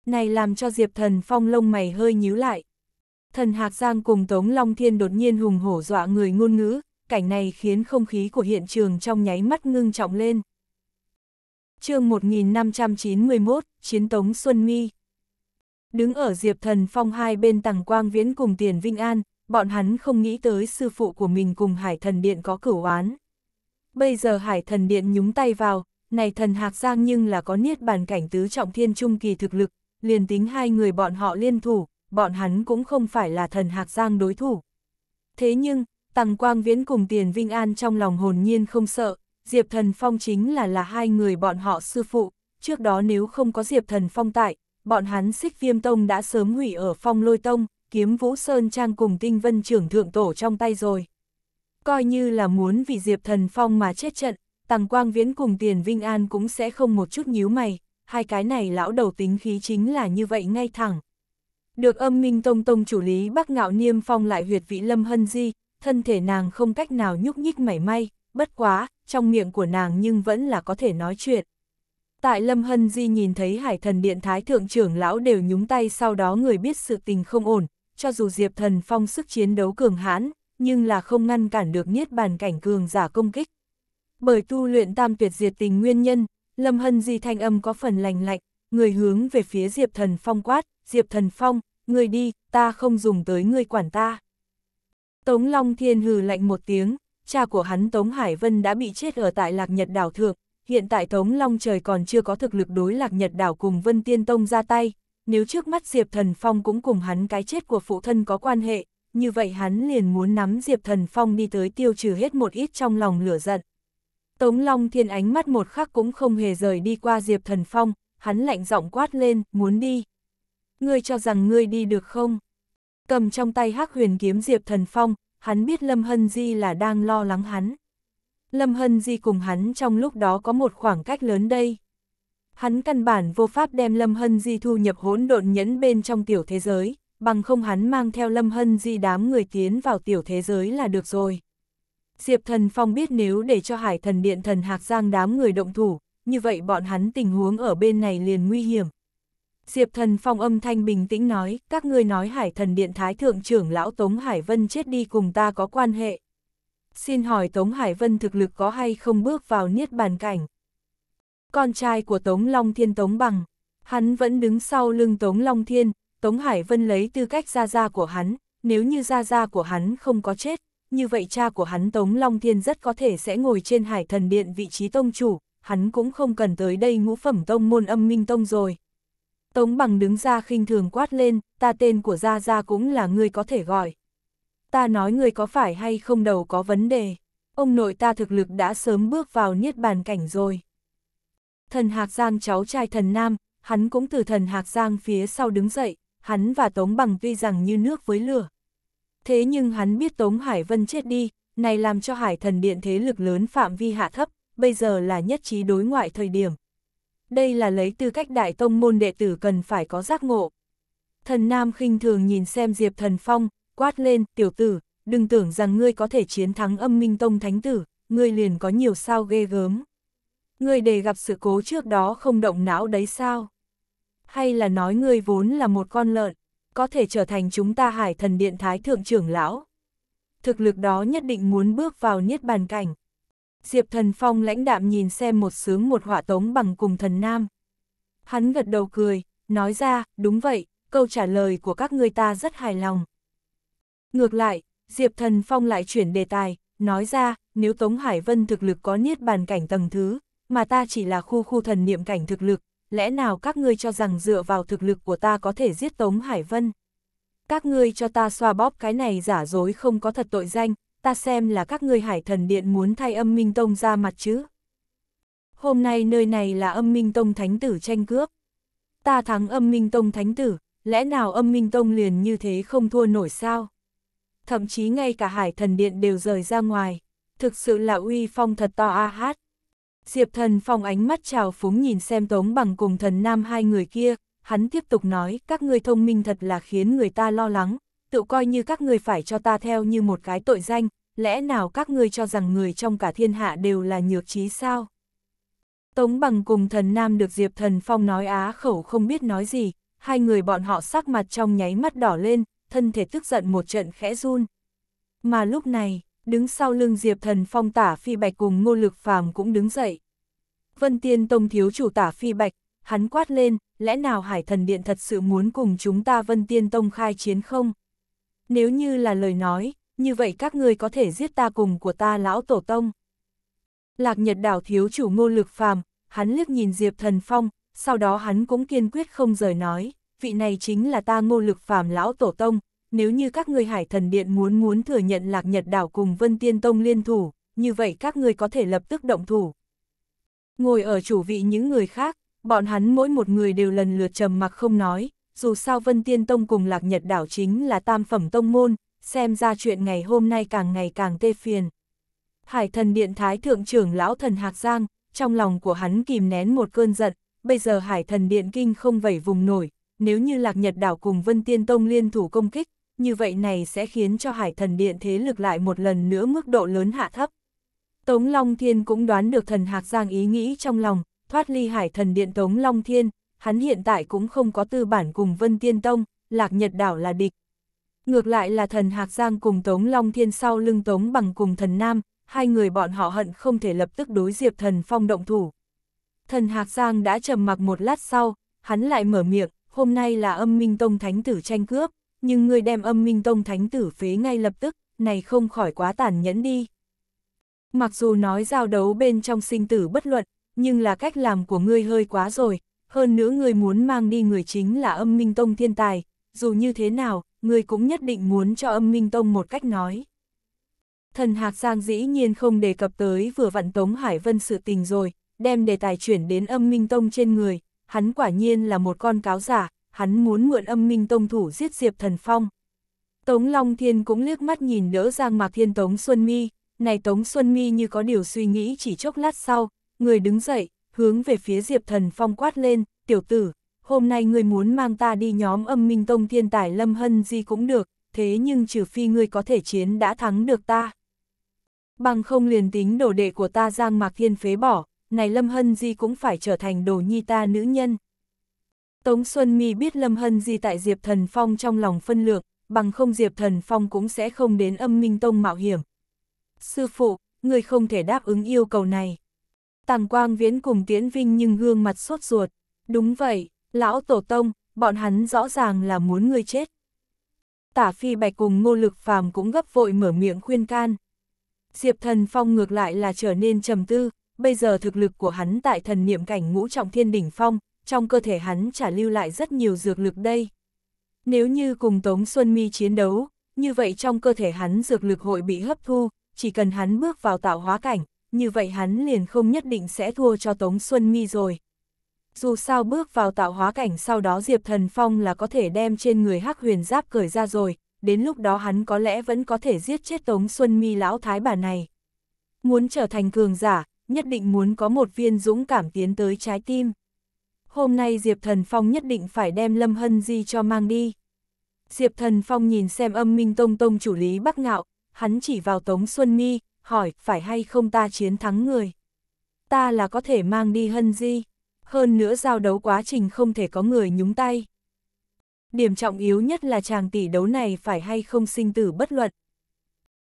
Này làm cho Diệp Thần Phong lông mày hơi nhíu lại. Thần Hạc Giang cùng Tống Long Thiên đột nhiên hùng hổ dọa người ngôn ngữ, cảnh này khiến không khí của hiện trường trong nháy mắt ngưng trọng lên. chương 1591, Chiến Tống Xuân Mi Đứng ở Diệp Thần Phong hai bên tầng quang viễn cùng tiền Vinh An, bọn hắn không nghĩ tới sư phụ của mình cùng Hải Thần Điện có cửu oán. Bây giờ Hải Thần Điện nhúng tay vào, này thần Hạc Giang nhưng là có niết bàn cảnh tứ trọng thiên trung kỳ thực lực, liền tính hai người bọn họ liên thủ, bọn hắn cũng không phải là thần Hạc Giang đối thủ. Thế nhưng, Tằng Quang Viễn cùng Tiền Vinh An trong lòng hồn nhiên không sợ, Diệp Thần Phong chính là là hai người bọn họ sư phụ, trước đó nếu không có Diệp Thần Phong tại, bọn hắn xích viêm tông đã sớm hủy ở phong lôi tông, kiếm vũ sơn trang cùng tinh vân trưởng thượng tổ trong tay rồi. Coi như là muốn vì Diệp Thần Phong mà chết trận, Tằng Quang Viễn cùng Tiền Vinh An cũng sẽ không một chút nhíu mày, hai cái này lão đầu tính khí chính là như vậy ngay thẳng. Được âm minh tông tông chủ lý bác ngạo niêm phong lại huyệt vị lâm hân di, thân thể nàng không cách nào nhúc nhích mảy may, bất quá, trong miệng của nàng nhưng vẫn là có thể nói chuyện. Tại Lâm Hân Di nhìn thấy hải thần điện thái thượng trưởng lão đều nhúng tay sau đó người biết sự tình không ổn, cho dù Diệp thần phong sức chiến đấu cường hãn, nhưng là không ngăn cản được niết bàn cảnh cường giả công kích. Bởi tu luyện tam tuyệt diệt tình nguyên nhân, Lâm Hân Di thanh âm có phần lành lạnh, người hướng về phía Diệp Thần Phong quát, Diệp Thần Phong, người đi, ta không dùng tới người quản ta. Tống Long Thiên hừ lạnh một tiếng, cha của hắn Tống Hải Vân đã bị chết ở tại Lạc Nhật Đảo Thượng, hiện tại Tống Long Trời còn chưa có thực lực đối Lạc Nhật Đảo cùng Vân Tiên Tông ra tay, nếu trước mắt Diệp Thần Phong cũng cùng hắn cái chết của phụ thân có quan hệ, như vậy hắn liền muốn nắm Diệp Thần Phong đi tới tiêu trừ hết một ít trong lòng lửa giận. Tống Long Thiên ánh mắt một khắc cũng không hề rời đi qua Diệp Thần Phong, hắn lạnh giọng quát lên, muốn đi. Ngươi cho rằng ngươi đi được không? Cầm trong tay hắc huyền kiếm Diệp Thần Phong, hắn biết Lâm Hân Di là đang lo lắng hắn. Lâm Hân Di cùng hắn trong lúc đó có một khoảng cách lớn đây. Hắn căn bản vô pháp đem Lâm Hân Di thu nhập hỗn độn nhẫn bên trong tiểu thế giới, bằng không hắn mang theo Lâm Hân Di đám người tiến vào tiểu thế giới là được rồi. Diệp Thần Phong biết nếu để cho Hải Thần Điện Thần Hạc Giang đám người động thủ, như vậy bọn hắn tình huống ở bên này liền nguy hiểm. Diệp Thần Phong âm thanh bình tĩnh nói, các ngươi nói Hải Thần Điện Thái Thượng trưởng lão Tống Hải Vân chết đi cùng ta có quan hệ. Xin hỏi Tống Hải Vân thực lực có hay không bước vào niết bàn cảnh? Con trai của Tống Long Thiên Tống Bằng, hắn vẫn đứng sau lưng Tống Long Thiên, Tống Hải Vân lấy tư cách gia gia của hắn, nếu như gia gia của hắn không có chết, như vậy cha của hắn Tống Long Thiên rất có thể sẽ ngồi trên hải thần điện vị trí tông chủ, hắn cũng không cần tới đây ngũ phẩm tông môn âm minh tông rồi. Tống bằng đứng ra khinh thường quát lên, ta tên của Gia Gia cũng là người có thể gọi. Ta nói người có phải hay không đầu có vấn đề, ông nội ta thực lực đã sớm bước vào niết bàn cảnh rồi. Thần Hạc Giang cháu trai thần Nam, hắn cũng từ thần Hạc Giang phía sau đứng dậy, hắn và Tống bằng vi rằng như nước với lửa, Thế nhưng hắn biết Tống Hải Vân chết đi, này làm cho hải thần điện thế lực lớn phạm vi hạ thấp, bây giờ là nhất trí đối ngoại thời điểm. Đây là lấy tư cách đại tông môn đệ tử cần phải có giác ngộ. Thần Nam khinh thường nhìn xem Diệp Thần Phong, quát lên, tiểu tử, đừng tưởng rằng ngươi có thể chiến thắng âm minh tông thánh tử, ngươi liền có nhiều sao ghê gớm. Ngươi đề gặp sự cố trước đó không động não đấy sao? Hay là nói ngươi vốn là một con lợn? có thể trở thành chúng ta hải thần điện thái thượng trưởng lão. Thực lực đó nhất định muốn bước vào niết bàn cảnh. Diệp thần phong lãnh đạm nhìn xem một sướng một họa tống bằng cùng thần nam. Hắn gật đầu cười, nói ra, đúng vậy, câu trả lời của các ngươi ta rất hài lòng. Ngược lại, Diệp Thần Phong lại chuyển đề tài, nói ra, nếu Tống Hải Vân thực lực có niết bàn cảnh tầng thứ, mà ta chỉ là khu khu thần niệm cảnh thực lực, lẽ nào các ngươi cho rằng dựa vào thực lực của ta có thể giết Tống Hải Vân? Các ngươi cho ta xoa bóp cái này giả dối không có thật tội danh, ta xem là các ngươi hải thần điện muốn thay âm minh tông ra mặt chứ. Hôm nay nơi này là âm minh tông thánh tử tranh cướp. Ta thắng âm minh tông thánh tử, lẽ nào âm minh tông liền như thế không thua nổi sao? Thậm chí ngay cả hải thần điện đều rời ra ngoài, thực sự là uy phong thật to a hát. Diệp thần phong ánh mắt trào phúng nhìn xem tống bằng cùng thần nam hai người kia, hắn tiếp tục nói các ngươi thông minh thật là khiến người ta lo lắng, tự coi như các ngươi phải cho ta theo như một cái tội danh, lẽ nào các ngươi cho rằng người trong cả thiên hạ đều là nhược trí sao? Tống bằng cùng thần nam được Diệp thần phong nói á khẩu không biết nói gì, hai người bọn họ sắc mặt trong nháy mắt đỏ lên, thân thể tức giận một trận khẽ run. Mà lúc này, đứng sau lưng Diệp Thần Phong tả phi bạch cùng ngô lực phàm cũng đứng dậy. Vân Tiên Tông thiếu chủ tả phi bạch, hắn quát lên, lẽ nào Hải Thần Điện thật sự muốn cùng chúng ta Vân Tiên Tông khai chiến không? Nếu như là lời nói, như vậy các ngươi có thể giết ta cùng của ta lão tổ tông. Lạc Nhật Đảo thiếu chủ ngô lực phàm, hắn liếc nhìn Diệp Thần Phong, sau đó hắn cũng kiên quyết không rời nói, vị này chính là ta ngô lực phàm lão tổ tông, nếu như các người hải thần điện muốn muốn thừa nhận lạc nhật đảo cùng Vân Tiên Tông liên thủ, như vậy các người có thể lập tức động thủ. Ngồi ở chủ vị những người khác, bọn hắn mỗi một người đều lần lượt trầm mặc không nói, dù sao Vân Tiên Tông cùng lạc nhật đảo chính là tam phẩm tông môn, xem ra chuyện ngày hôm nay càng ngày càng tê phiền. Hải thần điện thái thượng trưởng lão thần Hạc Giang, trong lòng của hắn kìm nén một cơn giận, bây giờ hải thần điện kinh không vẩy vùng nổi, nếu như lạc nhật đảo cùng Vân Tiên Tông liên thủ công kích, như vậy này sẽ khiến cho hải thần điện thế lực lại một lần nữa mức độ lớn hạ thấp. Tống Long Thiên cũng đoán được thần Hạc Giang ý nghĩ trong lòng, thoát ly hải thần điện Tống Long Thiên, hắn hiện tại cũng không có tư bản cùng Vân Tiên Tông, Lạc Nhật Đảo là địch. Ngược lại là thần Hạc Giang cùng Tống Long Thiên sau lưng Tống bằng cùng thần Nam, hai người bọn họ hận không thể lập tức đối diệp thần phong động thủ. Thần Hạc Giang đã trầm mặc một lát sau, hắn lại mở miệng, hôm nay là âm minh tông thánh tử tranh cướp nhưng người đem âm minh tông thánh tử phế ngay lập tức, này không khỏi quá tàn nhẫn đi. Mặc dù nói giao đấu bên trong sinh tử bất luận, nhưng là cách làm của ngươi hơi quá rồi, hơn nữa ngươi muốn mang đi người chính là âm minh tông thiên tài, dù như thế nào, ngươi cũng nhất định muốn cho âm minh tông một cách nói. Thần Hạc Giang dĩ nhiên không đề cập tới vừa vặn Tống Hải Vân sự tình rồi, đem đề tài chuyển đến âm minh tông trên người, hắn quả nhiên là một con cáo giả, hắn muốn mượn âm minh tông thủ giết Diệp Thần Phong. Tống Long Thiên cũng liếc mắt nhìn đỡ Giang Mạc Thiên Tống Xuân Mi, này Tống Xuân Mi như có điều suy nghĩ chỉ chốc lát sau, người đứng dậy, hướng về phía Diệp Thần Phong quát lên, tiểu tử, hôm nay người muốn mang ta đi nhóm âm minh tông thiên tài lâm hân gì cũng được, thế nhưng trừ phi người có thể chiến đã thắng được ta. Bằng không liền tính đồ đệ của ta Giang Mạc Thiên phế bỏ, này lâm hân gì cũng phải trở thành đồ nhi ta nữ nhân. Tống Xuân Mi biết Lâm Hân Di tại Diệp Thần Phong trong lòng phân lược, bằng không Diệp Thần Phong cũng sẽ không đến âm minh tông mạo hiểm. Sư phụ, người không thể đáp ứng yêu cầu này. Tàng Quang Viễn cùng Tiễn Vinh nhưng gương mặt sốt ruột. Đúng vậy, lão tổ tông, bọn hắn rõ ràng là muốn người chết. Tả Phi Bạch cùng Ngô Lực Phàm cũng gấp vội mở miệng khuyên can. Diệp Thần Phong ngược lại là trở nên trầm tư, bây giờ thực lực của hắn tại thần niệm cảnh ngũ trọng thiên đỉnh phong, trong cơ thể hắn trả lưu lại rất nhiều dược lực đây. Nếu như cùng Tống Xuân Mi chiến đấu, như vậy trong cơ thể hắn dược lực hội bị hấp thu, chỉ cần hắn bước vào tạo hóa cảnh, như vậy hắn liền không nhất định sẽ thua cho Tống Xuân Mi rồi. Dù sao bước vào tạo hóa cảnh sau đó Diệp Thần Phong là có thể đem trên người hắc huyền giáp cởi ra rồi, đến lúc đó hắn có lẽ vẫn có thể giết chết Tống Xuân Mi lão thái bà này. Muốn trở thành cường giả, nhất định muốn có một viên dũng cảm tiến tới trái tim hôm nay Diệp Thần Phong nhất định phải đem Lâm Hân Di cho mang đi. Diệp Thần Phong nhìn xem âm minh tông tông chủ lý Bắc Ngạo, hắn chỉ vào Tống Xuân Mi, hỏi phải hay không ta chiến thắng người. Ta là có thể mang đi Hân Di, hơn nữa giao đấu quá trình không thể có người nhúng tay. Điểm trọng yếu nhất là chàng tỷ đấu này phải hay không sinh tử bất luận.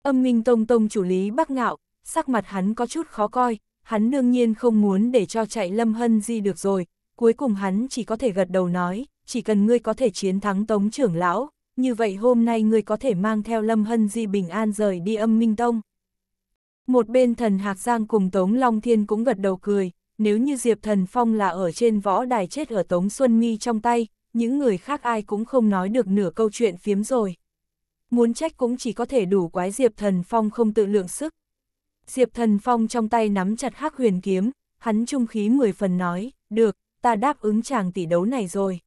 Âm minh tông tông chủ lý Bắc Ngạo, sắc mặt hắn có chút khó coi, hắn đương nhiên không muốn để cho chạy Lâm Hân Di được rồi, cuối cùng hắn chỉ có thể gật đầu nói, chỉ cần ngươi có thể chiến thắng Tống trưởng lão, như vậy hôm nay ngươi có thể mang theo Lâm Hân Di bình an rời đi âm minh tông. Một bên thần Hạc Giang cùng Tống Long Thiên cũng gật đầu cười, nếu như Diệp Thần Phong là ở trên võ đài chết ở Tống Xuân Mi trong tay, những người khác ai cũng không nói được nửa câu chuyện phiếm rồi. Muốn trách cũng chỉ có thể đủ quái Diệp Thần Phong không tự lượng sức. Diệp Thần Phong trong tay nắm chặt hắc huyền kiếm, hắn trung khí mười phần nói, được, ta đáp ứng chàng tỷ đấu này rồi.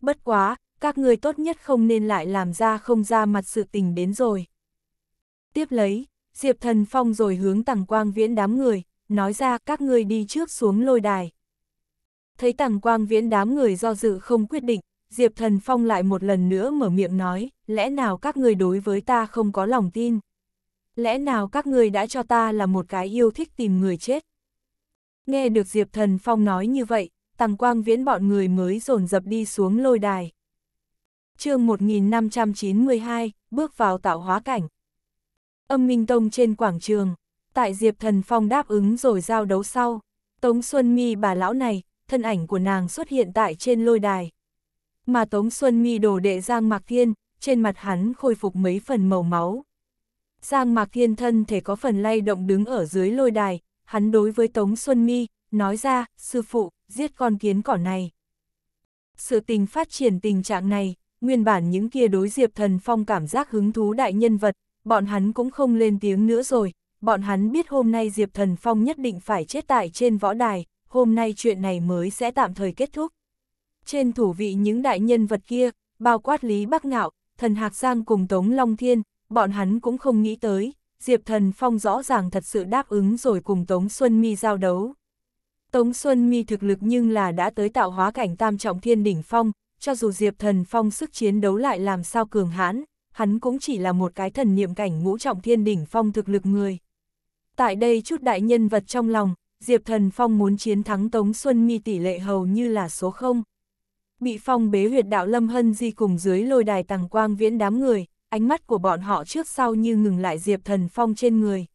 Bất quá, các người tốt nhất không nên lại làm ra không ra mặt sự tình đến rồi. Tiếp lấy, Diệp Thần Phong rồi hướng Tằng Quang Viễn đám người, nói ra các người đi trước xuống lôi đài. Thấy Tằng Quang Viễn đám người do dự không quyết định, Diệp Thần Phong lại một lần nữa mở miệng nói, lẽ nào các người đối với ta không có lòng tin? Lẽ nào các người đã cho ta là một cái yêu thích tìm người chết? Nghe được Diệp Thần Phong nói như vậy, tàng quang viễn bọn người mới dồn dập đi xuống lôi đài. chương 1592, bước vào tạo hóa cảnh. Âm Minh Tông trên quảng trường, tại Diệp Thần Phong đáp ứng rồi giao đấu sau, Tống Xuân Mi bà lão này, thân ảnh của nàng xuất hiện tại trên lôi đài. Mà Tống Xuân Mi đồ đệ Giang Mạc Thiên, trên mặt hắn khôi phục mấy phần màu máu. Giang Mạc Thiên thân thể có phần lay động đứng ở dưới lôi đài, hắn đối với Tống Xuân Mi, nói ra, sư phụ, giết con kiến cỏ này. Sự tình phát triển tình trạng này, nguyên bản những kia đối Diệp Thần Phong cảm giác hứng thú đại nhân vật, bọn hắn cũng không lên tiếng nữa rồi, bọn hắn biết hôm nay Diệp Thần Phong nhất định phải chết tại trên võ đài, hôm nay chuyện này mới sẽ tạm thời kết thúc. Trên thủ vị những đại nhân vật kia, bao quát Lý Bắc Ngạo, Thần Hạc Giang cùng Tống Long Thiên, bọn hắn cũng không nghĩ tới, Diệp Thần Phong rõ ràng thật sự đáp ứng rồi cùng Tống Xuân Mi giao đấu. Tống Xuân Mi thực lực nhưng là đã tới tạo hóa cảnh tam trọng thiên đỉnh phong, cho dù Diệp Thần Phong sức chiến đấu lại làm sao cường hãn, hắn cũng chỉ là một cái thần niệm cảnh ngũ trọng thiên đỉnh phong thực lực người. Tại đây chút đại nhân vật trong lòng, Diệp Thần Phong muốn chiến thắng Tống Xuân Mi tỷ lệ hầu như là số 0. Bị phong bế huyệt đạo Lâm Hân Di cùng dưới lôi đài tàng quang viễn đám người, ánh mắt của bọn họ trước sau như ngừng lại Diệp Thần Phong trên người.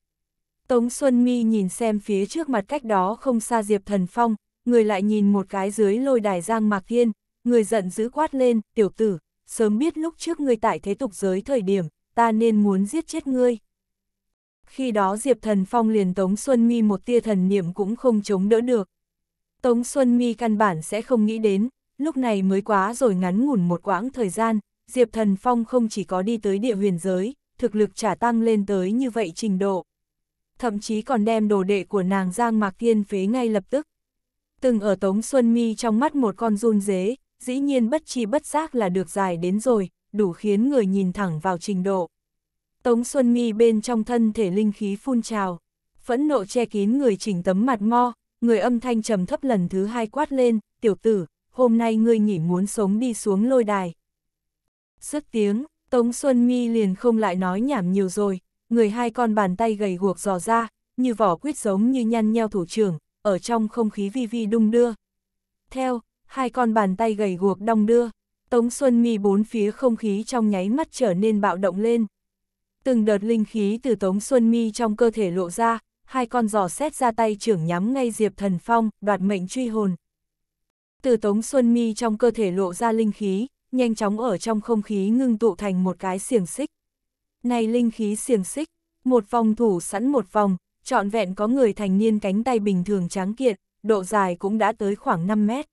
Tống Xuân Mi nhìn xem phía trước mặt cách đó không xa Diệp Thần Phong, người lại nhìn một cái dưới lôi đài Giang Mạc Thiên, người giận dữ quát lên, tiểu tử, sớm biết lúc trước ngươi tại thế tục giới thời điểm, ta nên muốn giết chết ngươi. Khi đó Diệp Thần Phong liền Tống Xuân Mi một tia thần niệm cũng không chống đỡ được. Tống Xuân Mi căn bản sẽ không nghĩ đến, lúc này mới quá rồi ngắn ngủn một quãng thời gian, Diệp Thần Phong không chỉ có đi tới địa huyền giới, thực lực trả tăng lên tới như vậy trình độ. Thậm chí còn đem đồ đệ của nàng Giang Mạc Thiên phế ngay lập tức. Từng ở Tống Xuân Mi trong mắt một con run dế, dĩ nhiên bất chi bất giác là được dài đến rồi, đủ khiến người nhìn thẳng vào trình độ. Tống Xuân Mi bên trong thân thể linh khí phun trào, phẫn nộ che kín người chỉnh tấm mặt mo, người âm thanh trầm thấp lần thứ hai quát lên, tiểu tử, hôm nay ngươi nghỉ muốn sống đi xuống lôi đài, rất tiếng, Tống Xuân Mi liền không lại nói nhảm nhiều rồi, người hai con bàn tay gầy guộc dò ra, như vỏ quyết giống như nhăn nheo thủ trưởng, ở trong không khí vi vi đung đưa. Theo, hai con bàn tay gầy guộc đong đưa, Tống Xuân Mi bốn phía không khí trong nháy mắt trở nên bạo động lên. Từng đợt linh khí từ Tống Xuân Mi trong cơ thể lộ ra, hai con giò xét ra tay trưởng nhắm ngay Diệp Thần Phong, đoạt mệnh truy hồn. Từ Tống Xuân Mi trong cơ thể lộ ra linh khí, nhanh chóng ở trong không khí ngưng tụ thành một cái xiềng xích. Này linh khí xiềng xích, một vòng thủ sẵn một vòng, trọn vẹn có người thành niên cánh tay bình thường tráng kiện, độ dài cũng đã tới khoảng 5 mét.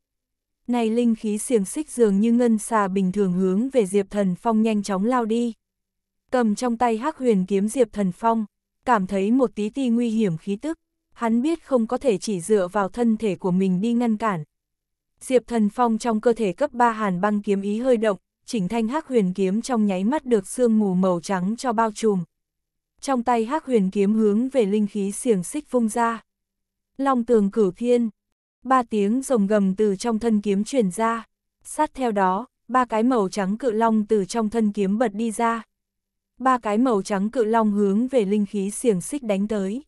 Này linh khí xiềng xích dường như ngân xà bình thường hướng về Diệp Thần Phong nhanh chóng lao đi. Cầm trong tay hắc huyền kiếm Diệp Thần Phong, cảm thấy một tí ti nguy hiểm khí tức, hắn biết không có thể chỉ dựa vào thân thể của mình đi ngăn cản, Diệp Thần Phong trong cơ thể cấp 3 hàn băng kiếm ý hơi động, chỉnh thanh hắc huyền kiếm trong nháy mắt được sương mù màu trắng cho bao trùm. Trong tay hắc huyền kiếm hướng về linh khí xiềng xích vung ra. Long tường cửu thiên, ba tiếng rồng gầm từ trong thân kiếm truyền ra, sát theo đó, ba cái màu trắng cự long từ trong thân kiếm bật đi ra. Ba cái màu trắng cự long hướng về linh khí xiềng xích đánh tới.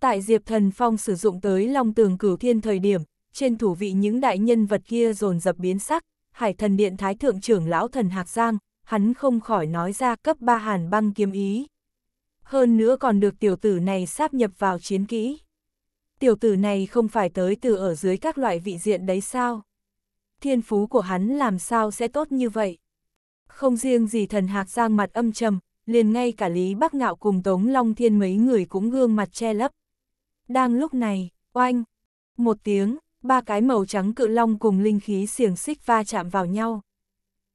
Tại Diệp Thần Phong sử dụng tới long tường cửu thiên thời điểm, trên thủ vị những đại nhân vật kia dồn dập biến sắc, hải thần điện thái thượng trưởng lão thần Hạc Giang, hắn không khỏi nói ra cấp ba hàn băng kiếm ý. Hơn nữa còn được tiểu tử này sáp nhập vào chiến kỹ. Tiểu tử này không phải tới từ ở dưới các loại vị diện đấy sao? Thiên phú của hắn làm sao sẽ tốt như vậy? Không riêng gì thần Hạc Giang mặt âm trầm, liền ngay cả Lý Bắc Ngạo cùng Tống Long Thiên mấy người cũng gương mặt che lấp. Đang lúc này, oanh, một tiếng, ba cái màu trắng cự long cùng linh khí xiềng xích va chạm vào nhau.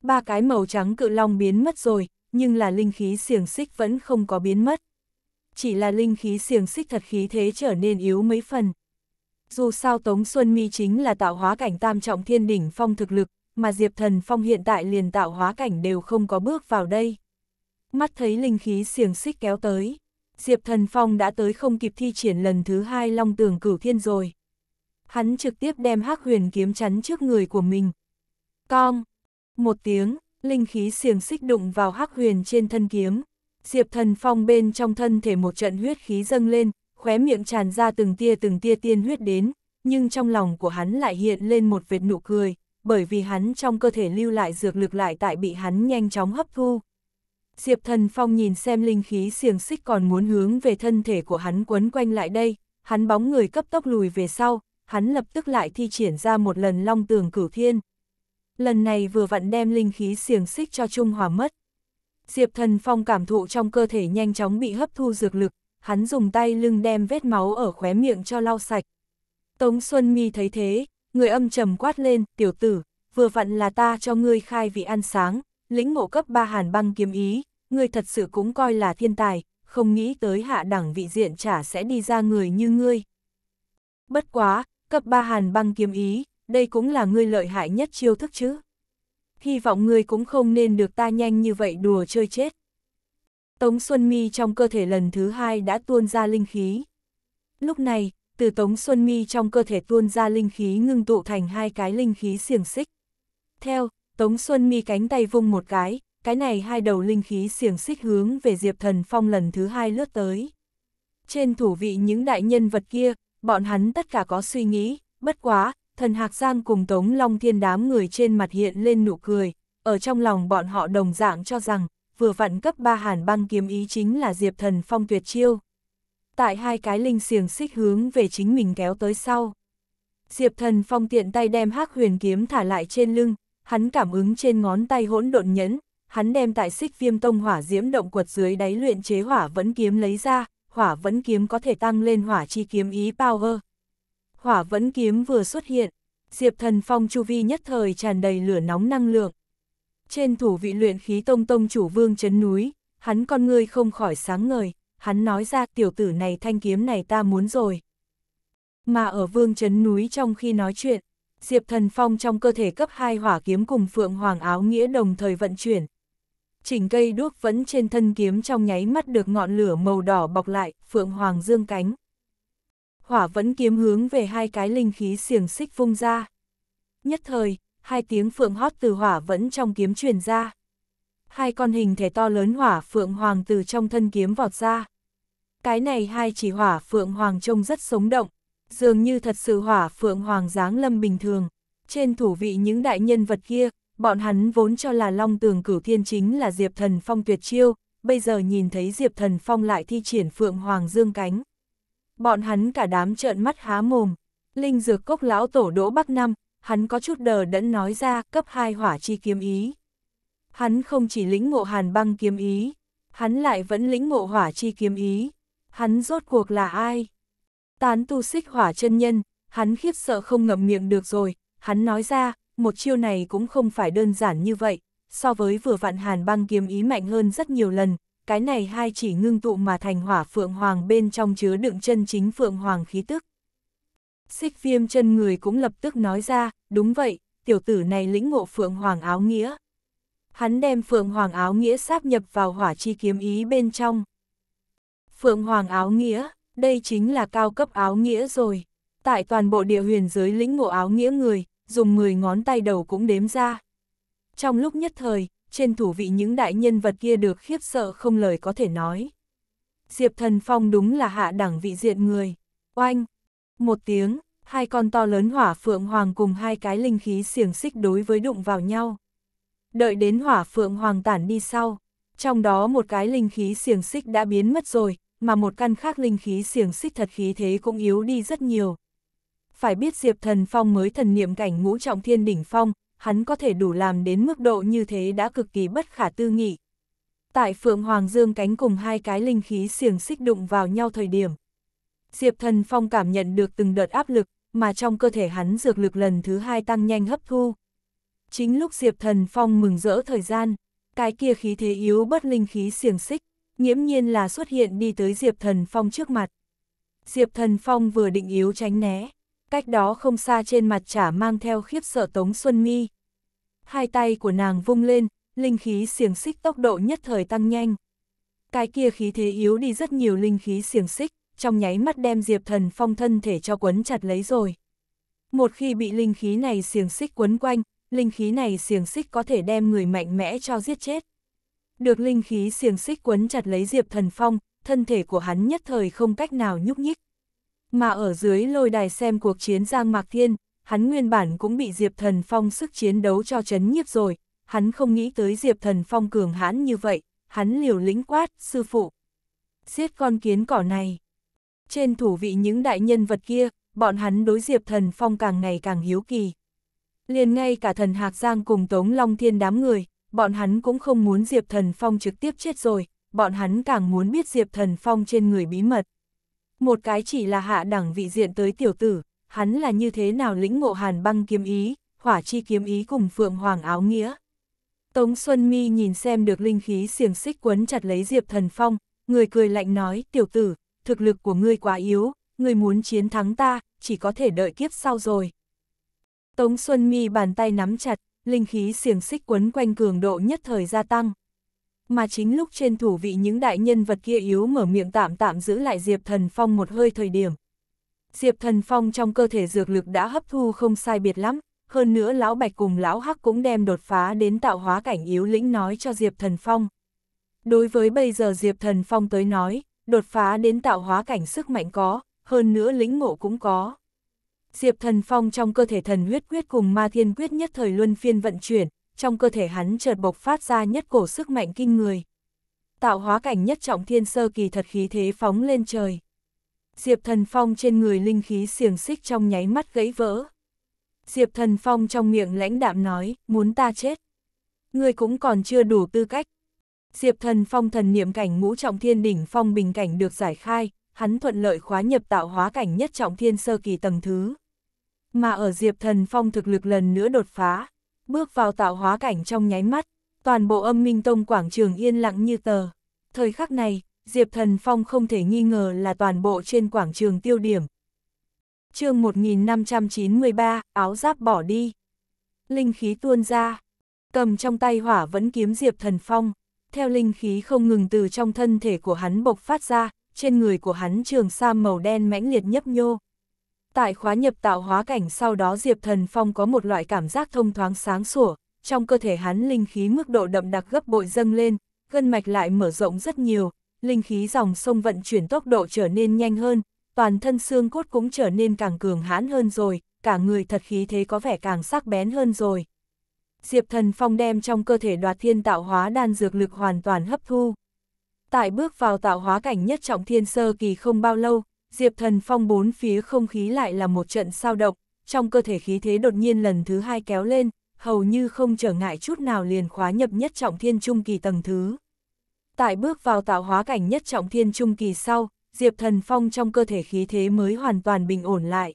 Ba cái màu trắng cự long biến mất rồi, nhưng là linh khí xiềng xích vẫn không có biến mất. Chỉ là linh khí xiềng xích thật khí thế trở nên yếu mấy phần. Dù sao Tống Xuân Mi chính là tạo hóa cảnh tam trọng thiên đỉnh phong thực lực, mà Diệp Thần Phong hiện tại liền tạo hóa cảnh đều không có bước vào đây. Mắt thấy linh khí xiềng xích kéo tới, Diệp Thần Phong đã tới không kịp thi triển lần thứ hai long tường cửu thiên rồi hắn trực tiếp đem hắc huyền kiếm chắn trước người của mình. Cong! Một tiếng, linh khí xiềng xích đụng vào hắc huyền trên thân kiếm. Diệp thần phong bên trong thân thể một trận huyết khí dâng lên, khóe miệng tràn ra từng tia từng tia tiên huyết đến, nhưng trong lòng của hắn lại hiện lên một vệt nụ cười, bởi vì hắn trong cơ thể lưu lại dược lực lại tại bị hắn nhanh chóng hấp thu. Diệp thần phong nhìn xem linh khí xiềng xích còn muốn hướng về thân thể của hắn quấn quanh lại đây, hắn bóng người cấp tốc lùi về sau, hắn lập tức lại thi triển ra một lần long tường cửu thiên. Lần này vừa vặn đem linh khí xiềng xích cho Trung Hòa mất. Diệp Thần Phong cảm thụ trong cơ thể nhanh chóng bị hấp thu dược lực, hắn dùng tay lưng đem vết máu ở khóe miệng cho lau sạch. Tống Xuân Mi thấy thế, người âm trầm quát lên, tiểu tử, vừa vặn là ta cho ngươi khai vị ăn sáng, lĩnh ngộ cấp ba hàn băng kiếm ý, ngươi thật sự cũng coi là thiên tài, không nghĩ tới hạ đẳng vị diện chả sẽ đi ra người như ngươi. Bất quá, Cấp 3 hàn băng kiếm ý, đây cũng là ngươi lợi hại nhất chiêu thức chứ. Hy vọng ngươi cũng không nên được ta nhanh như vậy đùa chơi chết. Tống Xuân Mi trong cơ thể lần thứ hai đã tuôn ra linh khí. Lúc này, từ Tống Xuân Mi trong cơ thể tuôn ra linh khí ngưng tụ thành hai cái linh khí xiềng xích. Theo, Tống Xuân Mi cánh tay vung một cái, cái này hai đầu linh khí xiềng xích hướng về Diệp Thần Phong lần thứ hai lướt tới. Trên thủ vị những đại nhân vật kia, bọn hắn tất cả có suy nghĩ, bất quá, thần Hạc Giang cùng Tống Long Thiên đám người trên mặt hiện lên nụ cười, ở trong lòng bọn họ đồng dạng cho rằng, vừa vặn cấp ba hàn băng kiếm ý chính là Diệp Thần Phong tuyệt chiêu. Tại hai cái linh xiềng xích hướng về chính mình kéo tới sau. Diệp Thần Phong tiện tay đem hắc huyền kiếm thả lại trên lưng, hắn cảm ứng trên ngón tay hỗn độn nhẫn, hắn đem tại xích viêm tông hỏa diễm động quật dưới đáy luyện chế hỏa vẫn kiếm lấy ra, hỏa vẫn kiếm có thể tăng lên hỏa chi kiếm ý power. Hỏa vẫn kiếm vừa xuất hiện, Diệp Thần Phong chu vi nhất thời tràn đầy lửa nóng năng lượng. Trên thủ vị luyện khí tông tông chủ vương chấn núi, hắn con ngươi không khỏi sáng ngời, hắn nói ra tiểu tử này thanh kiếm này ta muốn rồi. Mà ở vương chấn núi trong khi nói chuyện, Diệp Thần Phong trong cơ thể cấp hai hỏa kiếm cùng Phượng Hoàng áo nghĩa đồng thời vận chuyển, chỉnh cây đuốc vẫn trên thân kiếm trong nháy mắt được ngọn lửa màu đỏ bọc lại, phượng hoàng dương cánh. Hỏa vẫn kiếm hướng về hai cái linh khí xiềng xích vung ra. Nhất thời, hai tiếng phượng hót từ hỏa vẫn trong kiếm truyền ra. Hai con hình thể to lớn hỏa phượng hoàng từ trong thân kiếm vọt ra. Cái này hai chỉ hỏa phượng hoàng trông rất sống động, dường như thật sự hỏa phượng hoàng dáng lâm bình thường. Trên thủ vị những đại nhân vật kia, Bọn hắn vốn cho là Long Tường Cửu Thiên chính là Diệp Thần Phong tuyệt chiêu, bây giờ nhìn thấy Diệp Thần Phong lại thi triển Phượng Hoàng Dương Cánh. Bọn hắn cả đám trợn mắt há mồm, Linh Dược Cốc Lão Tổ Đỗ Bắc Năm, hắn có chút đờ đẫn nói ra cấp hai hỏa chi kiếm ý. Hắn không chỉ lĩnh ngộ hàn băng kiếm ý, hắn lại vẫn lĩnh ngộ hỏa chi kiếm ý. Hắn rốt cuộc là ai? Tán tu xích hỏa chân nhân, hắn khiếp sợ không ngậm miệng được rồi, hắn nói ra, một chiêu này cũng không phải đơn giản như vậy, so với vừa vạn hàn băng kiếm ý mạnh hơn rất nhiều lần, cái này hai chỉ ngưng tụ mà thành hỏa phượng hoàng bên trong chứa đựng chân chính phượng hoàng khí tức. Xích viêm chân người cũng lập tức nói ra, đúng vậy, tiểu tử này lĩnh ngộ phượng hoàng áo nghĩa. Hắn đem phượng hoàng áo nghĩa sáp nhập vào hỏa chi kiếm ý bên trong. Phượng hoàng áo nghĩa, đây chính là cao cấp áo nghĩa rồi. Tại toàn bộ địa huyền giới lĩnh ngộ áo nghĩa người, dùng 10 ngón tay đầu cũng đếm ra. Trong lúc nhất thời, trên thủ vị những đại nhân vật kia được khiếp sợ không lời có thể nói. Diệp Thần Phong đúng là hạ đẳng vị diện người. Oanh! Một tiếng, hai con to lớn hỏa phượng hoàng cùng hai cái linh khí xiềng xích đối với đụng vào nhau. Đợi đến hỏa phượng hoàng tản đi sau, trong đó một cái linh khí xiềng xích đã biến mất rồi, mà một căn khác linh khí xiềng xích thật khí thế cũng yếu đi rất nhiều, phải biết Diệp Thần Phong mới thần niệm cảnh ngũ trọng thiên đỉnh phong, hắn có thể đủ làm đến mức độ như thế đã cực kỳ bất khả tư nghị. Tại Phượng Hoàng Dương cánh cùng hai cái linh khí xiềng xích đụng vào nhau thời điểm. Diệp Thần Phong cảm nhận được từng đợt áp lực, mà trong cơ thể hắn dược lực lần thứ hai tăng nhanh hấp thu. Chính lúc Diệp Thần Phong mừng rỡ thời gian, cái kia khí thế yếu bất linh khí xiềng xích, nghiễm nhiên là xuất hiện đi tới Diệp Thần Phong trước mặt. Diệp Thần Phong vừa định yếu tránh né, cách đó không xa trên mặt chả mang theo khiếp sợ Tống Xuân Mi. Hai tay của nàng vung lên, linh khí xiềng xích tốc độ nhất thời tăng nhanh. Cái kia khí thế yếu đi rất nhiều linh khí xiềng xích, trong nháy mắt đem Diệp Thần Phong thân thể cho quấn chặt lấy rồi. Một khi bị linh khí này xiềng xích quấn quanh, linh khí này xiềng xích có thể đem người mạnh mẽ cho giết chết. Được linh khí xiềng xích quấn chặt lấy Diệp Thần Phong, thân thể của hắn nhất thời không cách nào nhúc nhích. Mà ở dưới lôi đài xem cuộc chiến Giang Mạc Thiên, hắn nguyên bản cũng bị Diệp Thần Phong sức chiến đấu cho chấn nhiếp rồi, hắn không nghĩ tới Diệp Thần Phong cường hãn như vậy, hắn liều lĩnh quát, sư phụ. Giết con kiến cỏ này. Trên thủ vị những đại nhân vật kia, bọn hắn đối Diệp Thần Phong càng ngày càng hiếu kỳ. Liền ngay cả thần Hạc Giang cùng Tống Long Thiên đám người, bọn hắn cũng không muốn Diệp Thần Phong trực tiếp chết rồi, bọn hắn càng muốn biết Diệp Thần Phong trên người bí mật một cái chỉ là hạ đẳng vị diện tới tiểu tử, hắn là như thế nào lĩnh ngộ hàn băng kiếm ý, hỏa chi kiếm ý cùng phượng hoàng áo nghĩa. Tống Xuân Mi nhìn xem được linh khí xiềng xích quấn chặt lấy Diệp Thần Phong, người cười lạnh nói, tiểu tử, thực lực của ngươi quá yếu, ngươi muốn chiến thắng ta, chỉ có thể đợi kiếp sau rồi. Tống Xuân Mi bàn tay nắm chặt, linh khí xiềng xích quấn quanh cường độ nhất thời gia tăng, mà chính lúc trên thủ vị những đại nhân vật kia yếu mở miệng tạm tạm giữ lại Diệp Thần Phong một hơi thời điểm. Diệp Thần Phong trong cơ thể dược lực đã hấp thu không sai biệt lắm, hơn nữa Lão Bạch cùng Lão Hắc cũng đem đột phá đến tạo hóa cảnh yếu lĩnh nói cho Diệp Thần Phong. Đối với bây giờ Diệp Thần Phong tới nói, đột phá đến tạo hóa cảnh sức mạnh có, hơn nữa lĩnh ngộ cũng có. Diệp Thần Phong trong cơ thể thần huyết quyết cùng ma thiên quyết nhất thời luân phiên vận chuyển, trong cơ thể hắn chợt bộc phát ra nhất cổ sức mạnh kinh người. Tạo hóa cảnh nhất trọng thiên sơ kỳ thật khí thế phóng lên trời. Diệp Thần Phong trên người linh khí xiềng xích trong nháy mắt gãy vỡ. Diệp Thần Phong trong miệng lãnh đạm nói, muốn ta chết. người cũng còn chưa đủ tư cách. Diệp Thần Phong thần niệm cảnh ngũ trọng thiên đỉnh phong bình cảnh được giải khai, hắn thuận lợi khóa nhập tạo hóa cảnh nhất trọng thiên sơ kỳ tầng thứ. Mà ở Diệp Thần Phong thực lực lần nữa đột phá, bước vào tạo hóa cảnh trong nháy mắt, toàn bộ âm minh tông quảng trường yên lặng như tờ. Thời khắc này, Diệp Thần Phong không thể nghi ngờ là toàn bộ trên quảng trường tiêu điểm. chương 1593, áo giáp bỏ đi. Linh khí tuôn ra, cầm trong tay hỏa vẫn kiếm Diệp Thần Phong. Theo linh khí không ngừng từ trong thân thể của hắn bộc phát ra, trên người của hắn trường sa màu đen mãnh liệt nhấp nhô. Tại khóa nhập tạo hóa cảnh sau đó Diệp Thần Phong có một loại cảm giác thông thoáng sáng sủa, trong cơ thể hắn linh khí mức độ đậm đặc gấp bội dâng lên, gân mạch lại mở rộng rất nhiều, linh khí dòng sông vận chuyển tốc độ trở nên nhanh hơn, toàn thân xương cốt cũng trở nên càng cường hãn hơn rồi, cả người thật khí thế có vẻ càng sắc bén hơn rồi. Diệp Thần Phong đem trong cơ thể đoạt thiên tạo hóa đan dược lực hoàn toàn hấp thu. Tại bước vào tạo hóa cảnh nhất trọng thiên sơ kỳ không bao lâu, Diệp Thần Phong bốn phía không khí lại là một trận sao động, trong cơ thể khí thế đột nhiên lần thứ hai kéo lên, hầu như không trở ngại chút nào liền khóa nhập nhất trọng thiên trung kỳ tầng thứ. Tại bước vào tạo hóa cảnh nhất trọng thiên trung kỳ sau, Diệp Thần Phong trong cơ thể khí thế mới hoàn toàn bình ổn lại.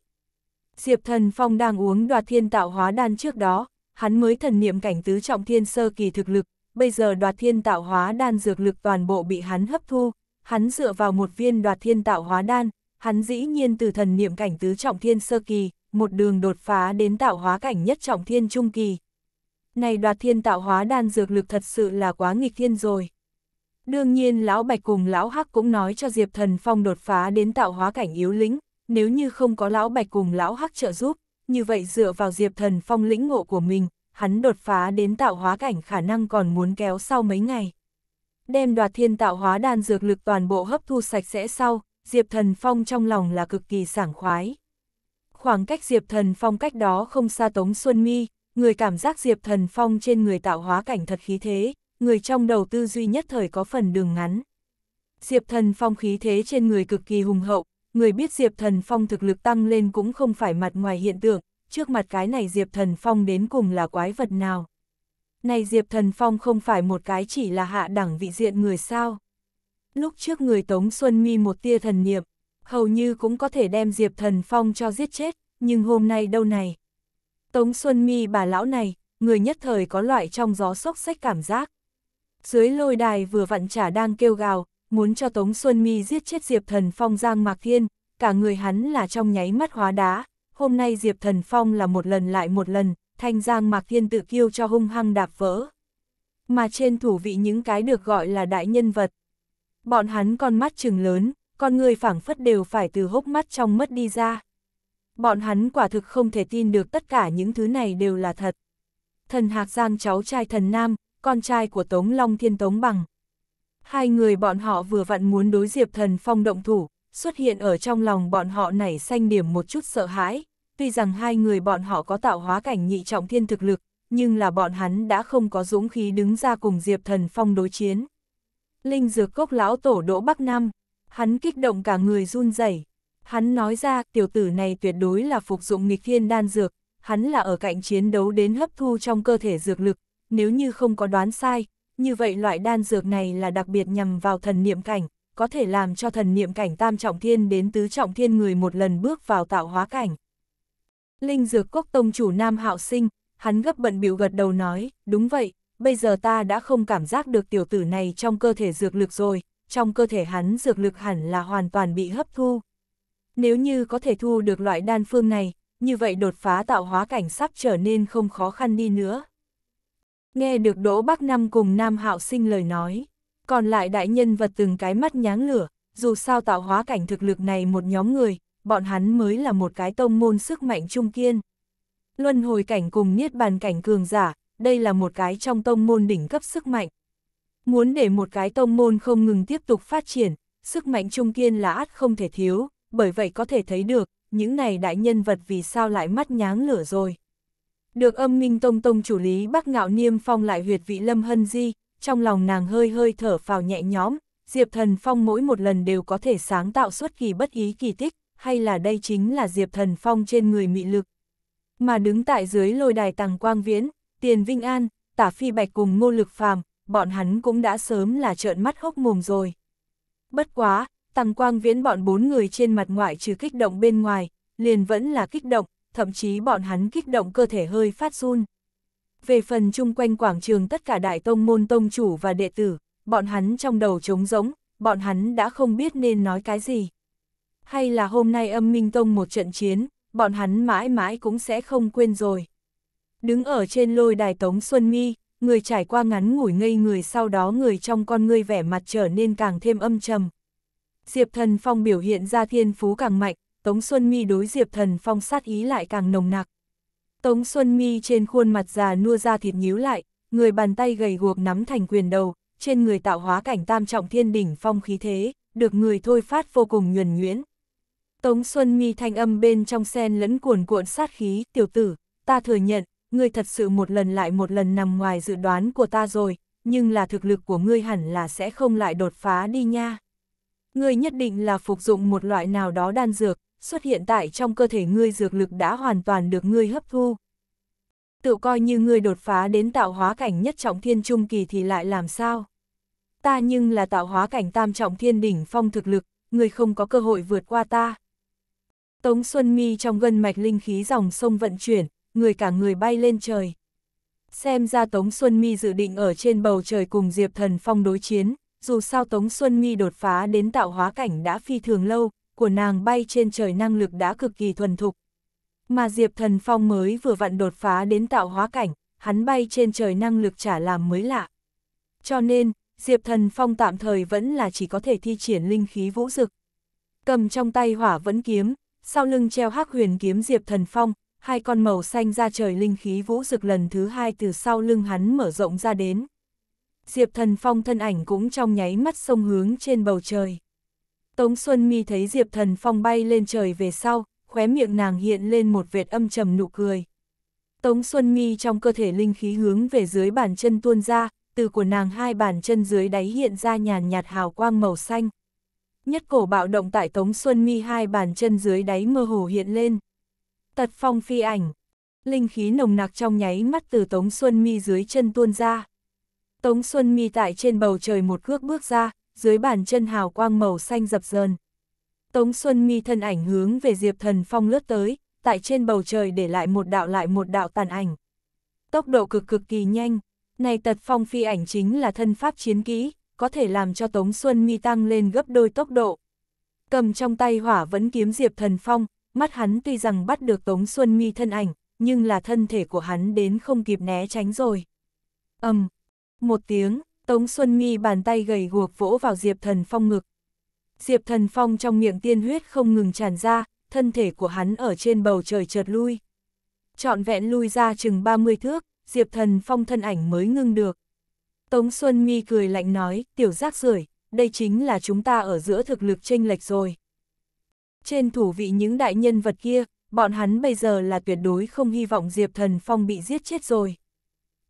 Diệp Thần Phong đang uống đoạt thiên tạo hóa đan trước đó, hắn mới thần niệm cảnh tứ trọng thiên sơ kỳ thực lực, bây giờ đoạt thiên tạo hóa đan dược lực toàn bộ bị hắn hấp thu, hắn dựa vào một viên đoạt thiên tạo hóa đan, hắn dĩ nhiên từ thần niệm cảnh tứ trọng thiên sơ kỳ, một đường đột phá đến tạo hóa cảnh nhất trọng thiên trung kỳ. Này đoạt thiên tạo hóa đan dược lực thật sự là quá nghịch thiên rồi. Đương nhiên lão Bạch cùng lão Hắc cũng nói cho Diệp Thần Phong đột phá đến tạo hóa cảnh yếu lĩnh, nếu như không có lão Bạch cùng lão Hắc trợ giúp, như vậy dựa vào Diệp Thần Phong lĩnh ngộ của mình, hắn đột phá đến tạo hóa cảnh khả năng còn muốn kéo sau mấy ngày. Đem đoạt thiên tạo hóa đan dược lực toàn bộ hấp thu sạch sẽ sau, Diệp Thần Phong trong lòng là cực kỳ sảng khoái. Khoảng cách Diệp Thần Phong cách đó không xa Tống Xuân Mi, người cảm giác Diệp Thần Phong trên người tạo hóa cảnh thật khí thế, người trong đầu tư duy nhất thời có phần đường ngắn. Diệp Thần Phong khí thế trên người cực kỳ hùng hậu, người biết Diệp Thần Phong thực lực tăng lên cũng không phải mặt ngoài hiện tượng, trước mặt cái này Diệp Thần Phong đến cùng là quái vật nào. Này Diệp Thần Phong không phải một cái chỉ là hạ đẳng vị diện người sao lúc trước người Tống Xuân mi một tia thần niệm, hầu như cũng có thể đem Diệp Thần Phong cho giết chết, nhưng hôm nay đâu này. Tống Xuân mi bà lão này, người nhất thời có loại trong gió sốc sách cảm giác. Dưới lôi đài vừa vặn trả đang kêu gào, muốn cho Tống Xuân mi giết chết Diệp Thần Phong Giang Mạc Thiên, cả người hắn là trong nháy mắt hóa đá, hôm nay Diệp Thần Phong là một lần lại một lần, thanh Giang Mạc Thiên tự kêu cho hung hăng đạp vỡ. Mà trên thủ vị những cái được gọi là đại nhân vật, Bọn hắn con mắt trừng lớn, con người phảng phất đều phải từ hốc mắt trong mất đi ra. Bọn hắn quả thực không thể tin được tất cả những thứ này đều là thật. Thần Hạc Giang cháu trai thần Nam, con trai của Tống Long Thiên Tống Bằng. Hai người bọn họ vừa vặn muốn đối diệp thần phong động thủ, xuất hiện ở trong lòng bọn họ nảy sanh điểm một chút sợ hãi. Tuy rằng hai người bọn họ có tạo hóa cảnh nhị trọng thiên thực lực, nhưng là bọn hắn đã không có dũng khí đứng ra cùng diệp thần phong đối chiến. Linh dược cốc lão tổ đỗ Bắc Nam, hắn kích động cả người run rẩy. Hắn nói ra tiểu tử này tuyệt đối là phục dụng nghịch thiên đan dược, hắn là ở cạnh chiến đấu đến hấp thu trong cơ thể dược lực, nếu như không có đoán sai, như vậy loại đan dược này là đặc biệt nhằm vào thần niệm cảnh, có thể làm cho thần niệm cảnh tam trọng thiên đến tứ trọng thiên người một lần bước vào tạo hóa cảnh. Linh dược cốc tông chủ Nam Hạo Sinh, hắn gấp bận biểu gật đầu nói, đúng vậy, bây giờ ta đã không cảm giác được tiểu tử này trong cơ thể dược lực rồi, trong cơ thể hắn dược lực hẳn là hoàn toàn bị hấp thu. Nếu như có thể thu được loại đan phương này, như vậy đột phá tạo hóa cảnh sắp trở nên không khó khăn đi nữa. Nghe được Đỗ Bắc Năm cùng Nam Hạo Sinh lời nói, còn lại đại nhân vật từng cái mắt nháng lửa, dù sao tạo hóa cảnh thực lực này một nhóm người, bọn hắn mới là một cái tông môn sức mạnh trung kiên. Luân hồi cảnh cùng niết bàn cảnh cường giả, đây là một cái trong tông môn đỉnh cấp sức mạnh. Muốn để một cái tông môn không ngừng tiếp tục phát triển, sức mạnh trung kiên là át không thể thiếu, bởi vậy có thể thấy được, những này đại nhân vật vì sao lại mắt nháng lửa rồi. Được âm minh tông tông chủ lý bác ngạo niêm phong lại huyệt vị lâm hân di, trong lòng nàng hơi hơi thở phào nhẹ nhõm, Diệp Thần Phong mỗi một lần đều có thể sáng tạo xuất kỳ bất ý kỳ tích, hay là đây chính là Diệp Thần Phong trên người mị lực. Mà đứng tại dưới lôi đài tàng quang viễn, Tiền Vinh An, Tả Phi Bạch cùng Ngô Lực Phàm, bọn hắn cũng đã sớm là trợn mắt hốc mồm rồi. Bất quá, Tăng Quang Viễn bọn bốn người trên mặt ngoại trừ kích động bên ngoài, liền vẫn là kích động, thậm chí bọn hắn kích động cơ thể hơi phát run. Về phần chung quanh quảng trường tất cả đại tông môn tông chủ và đệ tử, bọn hắn trong đầu trống rỗng, bọn hắn đã không biết nên nói cái gì. Hay là hôm nay âm minh tông một trận chiến, bọn hắn mãi mãi cũng sẽ không quên rồi. Đứng ở trên lôi đài Tống Xuân Mi, người trải qua ngắn ngủi ngây người sau đó người trong con ngươi vẻ mặt trở nên càng thêm âm trầm. Diệp Thần Phong biểu hiện ra thiên phú càng mạnh, Tống Xuân Mi đối Diệp Thần Phong sát ý lại càng nồng nặc. Tống Xuân Mi trên khuôn mặt già nua ra thịt nhíu lại, người bàn tay gầy guộc nắm thành quyền đầu, trên người tạo hóa cảnh tam trọng thiên đỉnh phong khí thế, được người thôi phát vô cùng nhuần nhuyễn. Tống Xuân Mi thanh âm bên trong sen lẫn cuồn cuộn sát khí, tiểu tử, ta thừa nhận, ngươi thật sự một lần lại một lần nằm ngoài dự đoán của ta rồi, nhưng là thực lực của ngươi hẳn là sẽ không lại đột phá đi nha. Ngươi nhất định là phục dụng một loại nào đó đan dược, xuất hiện tại trong cơ thể ngươi dược lực đã hoàn toàn được ngươi hấp thu. Tự coi như ngươi đột phá đến tạo hóa cảnh nhất trọng thiên trung kỳ thì lại làm sao? Ta nhưng là tạo hóa cảnh tam trọng thiên đỉnh phong thực lực, ngươi không có cơ hội vượt qua ta. Tống Xuân Mi trong gân mạch linh khí dòng sông vận chuyển, người cả người bay lên trời. Xem ra Tống Xuân Mi dự định ở trên bầu trời cùng Diệp Thần Phong đối chiến, dù sao Tống Xuân Mi đột phá đến tạo hóa cảnh đã phi thường lâu, của nàng bay trên trời năng lực đã cực kỳ thuần thục. Mà Diệp Thần Phong mới vừa vặn đột phá đến tạo hóa cảnh, hắn bay trên trời năng lực trả làm mới lạ. Cho nên, Diệp Thần Phong tạm thời vẫn là chỉ có thể thi triển linh khí vũ dực. Cầm trong tay hỏa vẫn kiếm, sau lưng treo hắc huyền kiếm Diệp Thần Phong, hai con màu xanh ra trời linh khí vũ rực lần thứ hai từ sau lưng hắn mở rộng ra đến. Diệp Thần Phong thân ảnh cũng trong nháy mắt sông hướng trên bầu trời. Tống Xuân Mi thấy Diệp Thần Phong bay lên trời về sau, khóe miệng nàng hiện lên một vệt âm trầm nụ cười. Tống Xuân Mi trong cơ thể linh khí hướng về dưới bàn chân tuôn ra, từ của nàng hai bàn chân dưới đáy hiện ra nhàn nhạt hào quang màu xanh. Nhất cổ bạo động tại Tống Xuân Mi hai bàn chân dưới đáy mơ hồ hiện lên. Tật phong phi ảnh. Linh khí nồng nặc trong nháy mắt từ Tống Xuân Mi dưới chân tuôn ra. Tống Xuân Mi tại trên bầu trời một cước bước ra, dưới bàn chân hào quang màu xanh dập dờn. Tống Xuân Mi thân ảnh hướng về Diệp Thần Phong lướt tới, tại trên bầu trời để lại một đạo lại một đạo tàn ảnh. Tốc độ cực cực kỳ nhanh, này tật phong phi ảnh chính là thân pháp chiến kỹ, có thể làm cho Tống Xuân Mi tăng lên gấp đôi tốc độ. Cầm trong tay hỏa vẫn kiếm Diệp Thần Phong, mắt hắn tuy rằng bắt được Tống Xuân Mi thân ảnh, nhưng là thân thể của hắn đến không kịp né tránh rồi. ầm um, một tiếng, Tống Xuân Mi bàn tay gầy guộc vỗ vào Diệp Thần Phong ngực. Diệp Thần Phong trong miệng tiên huyết không ngừng tràn ra, thân thể của hắn ở trên bầu trời chợt lui. Trọn vẹn lui ra chừng 30 thước, Diệp Thần Phong thân ảnh mới ngưng được. Tống Xuân Mi cười lạnh nói, tiểu giác rưởi đây chính là chúng ta ở giữa thực lực chênh lệch rồi. Trên thủ vị những đại nhân vật kia, bọn hắn bây giờ là tuyệt đối không hy vọng Diệp Thần Phong bị giết chết rồi.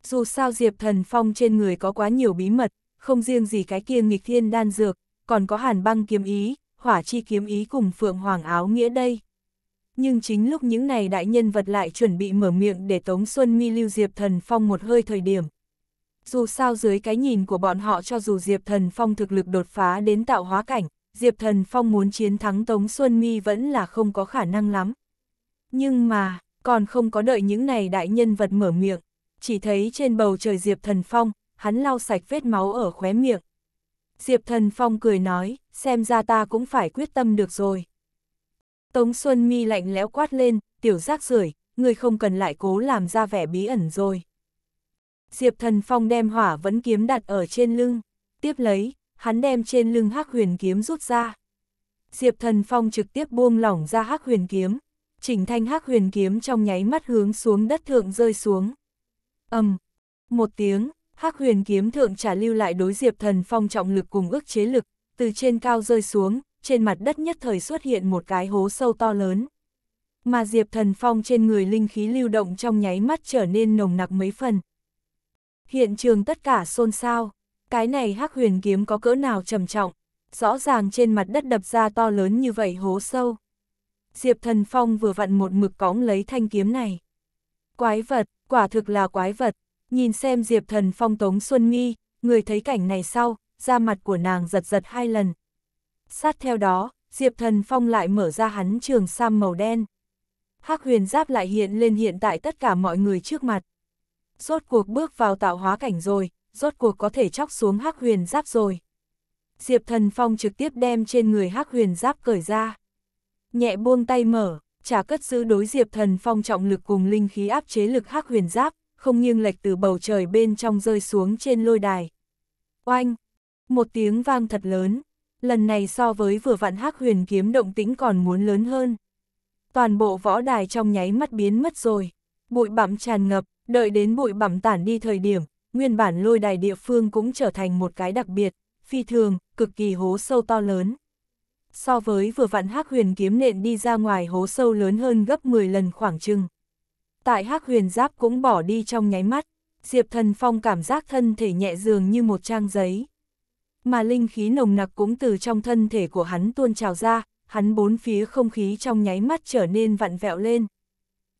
Dù sao Diệp Thần Phong trên người có quá nhiều bí mật, không riêng gì cái kia nghịch thiên đan dược, còn có hàn băng kiếm ý, hỏa chi kiếm ý cùng phượng hoàng áo nghĩa đây. Nhưng chính lúc những này đại nhân vật lại chuẩn bị mở miệng để Tống Xuân Mi lưu Diệp Thần Phong một hơi thời điểm. Dù sao dưới cái nhìn của bọn họ cho dù Diệp Thần Phong thực lực đột phá đến tạo hóa cảnh, Diệp Thần Phong muốn chiến thắng Tống Xuân Mi vẫn là không có khả năng lắm. Nhưng mà, còn không có đợi những này đại nhân vật mở miệng, chỉ thấy trên bầu trời Diệp Thần Phong, hắn lau sạch vết máu ở khóe miệng. Diệp Thần Phong cười nói, xem ra ta cũng phải quyết tâm được rồi. Tống Xuân Mi lạnh lẽo quát lên, tiểu giác rưởi, người không cần lại cố làm ra vẻ bí ẩn rồi. Diệp Thần Phong đem hỏa vẫn kiếm đặt ở trên lưng, tiếp lấy, hắn đem trên lưng hắc huyền kiếm rút ra. Diệp Thần Phong trực tiếp buông lỏng ra hắc huyền kiếm, chỉnh thanh hắc huyền kiếm trong nháy mắt hướng xuống đất thượng rơi xuống. ầm, um, một tiếng, hắc huyền kiếm thượng trả lưu lại đối Diệp Thần Phong trọng lực cùng ước chế lực, từ trên cao rơi xuống, trên mặt đất nhất thời xuất hiện một cái hố sâu to lớn. Mà Diệp Thần Phong trên người linh khí lưu động trong nháy mắt trở nên nồng nặc mấy phần. Hiện trường tất cả xôn xao cái này hắc huyền kiếm có cỡ nào trầm trọng, rõ ràng trên mặt đất đập ra to lớn như vậy hố sâu. Diệp Thần Phong vừa vặn một mực cõng lấy thanh kiếm này. Quái vật, quả thực là quái vật, nhìn xem Diệp Thần Phong Tống Xuân Nghi, người thấy cảnh này sau, da mặt của nàng giật giật hai lần. Sát theo đó, Diệp Thần Phong lại mở ra hắn trường sam màu đen. hắc huyền giáp lại hiện lên hiện tại tất cả mọi người trước mặt. Rốt cuộc bước vào tạo hóa cảnh rồi, rốt cuộc có thể chóc xuống hắc huyền giáp rồi. Diệp Thần Phong trực tiếp đem trên người hắc huyền giáp cởi ra. Nhẹ buông tay mở, trả cất giữ đối Diệp Thần Phong trọng lực cùng linh khí áp chế lực hắc huyền giáp, không nghiêng lệch từ bầu trời bên trong rơi xuống trên lôi đài. Oanh! Một tiếng vang thật lớn, lần này so với vừa vặn hắc huyền kiếm động tĩnh còn muốn lớn hơn. Toàn bộ võ đài trong nháy mắt biến mất rồi, bụi bặm tràn ngập, đợi đến bụi bặm tản đi thời điểm, nguyên bản lôi đài địa phương cũng trở thành một cái đặc biệt, phi thường, cực kỳ hố sâu to lớn. So với vừa vặn hắc huyền kiếm nện đi ra ngoài hố sâu lớn hơn gấp 10 lần khoảng chừng. Tại hắc huyền giáp cũng bỏ đi trong nháy mắt, Diệp Thần Phong cảm giác thân thể nhẹ dường như một trang giấy. Mà linh khí nồng nặc cũng từ trong thân thể của hắn tuôn trào ra, hắn bốn phía không khí trong nháy mắt trở nên vặn vẹo lên.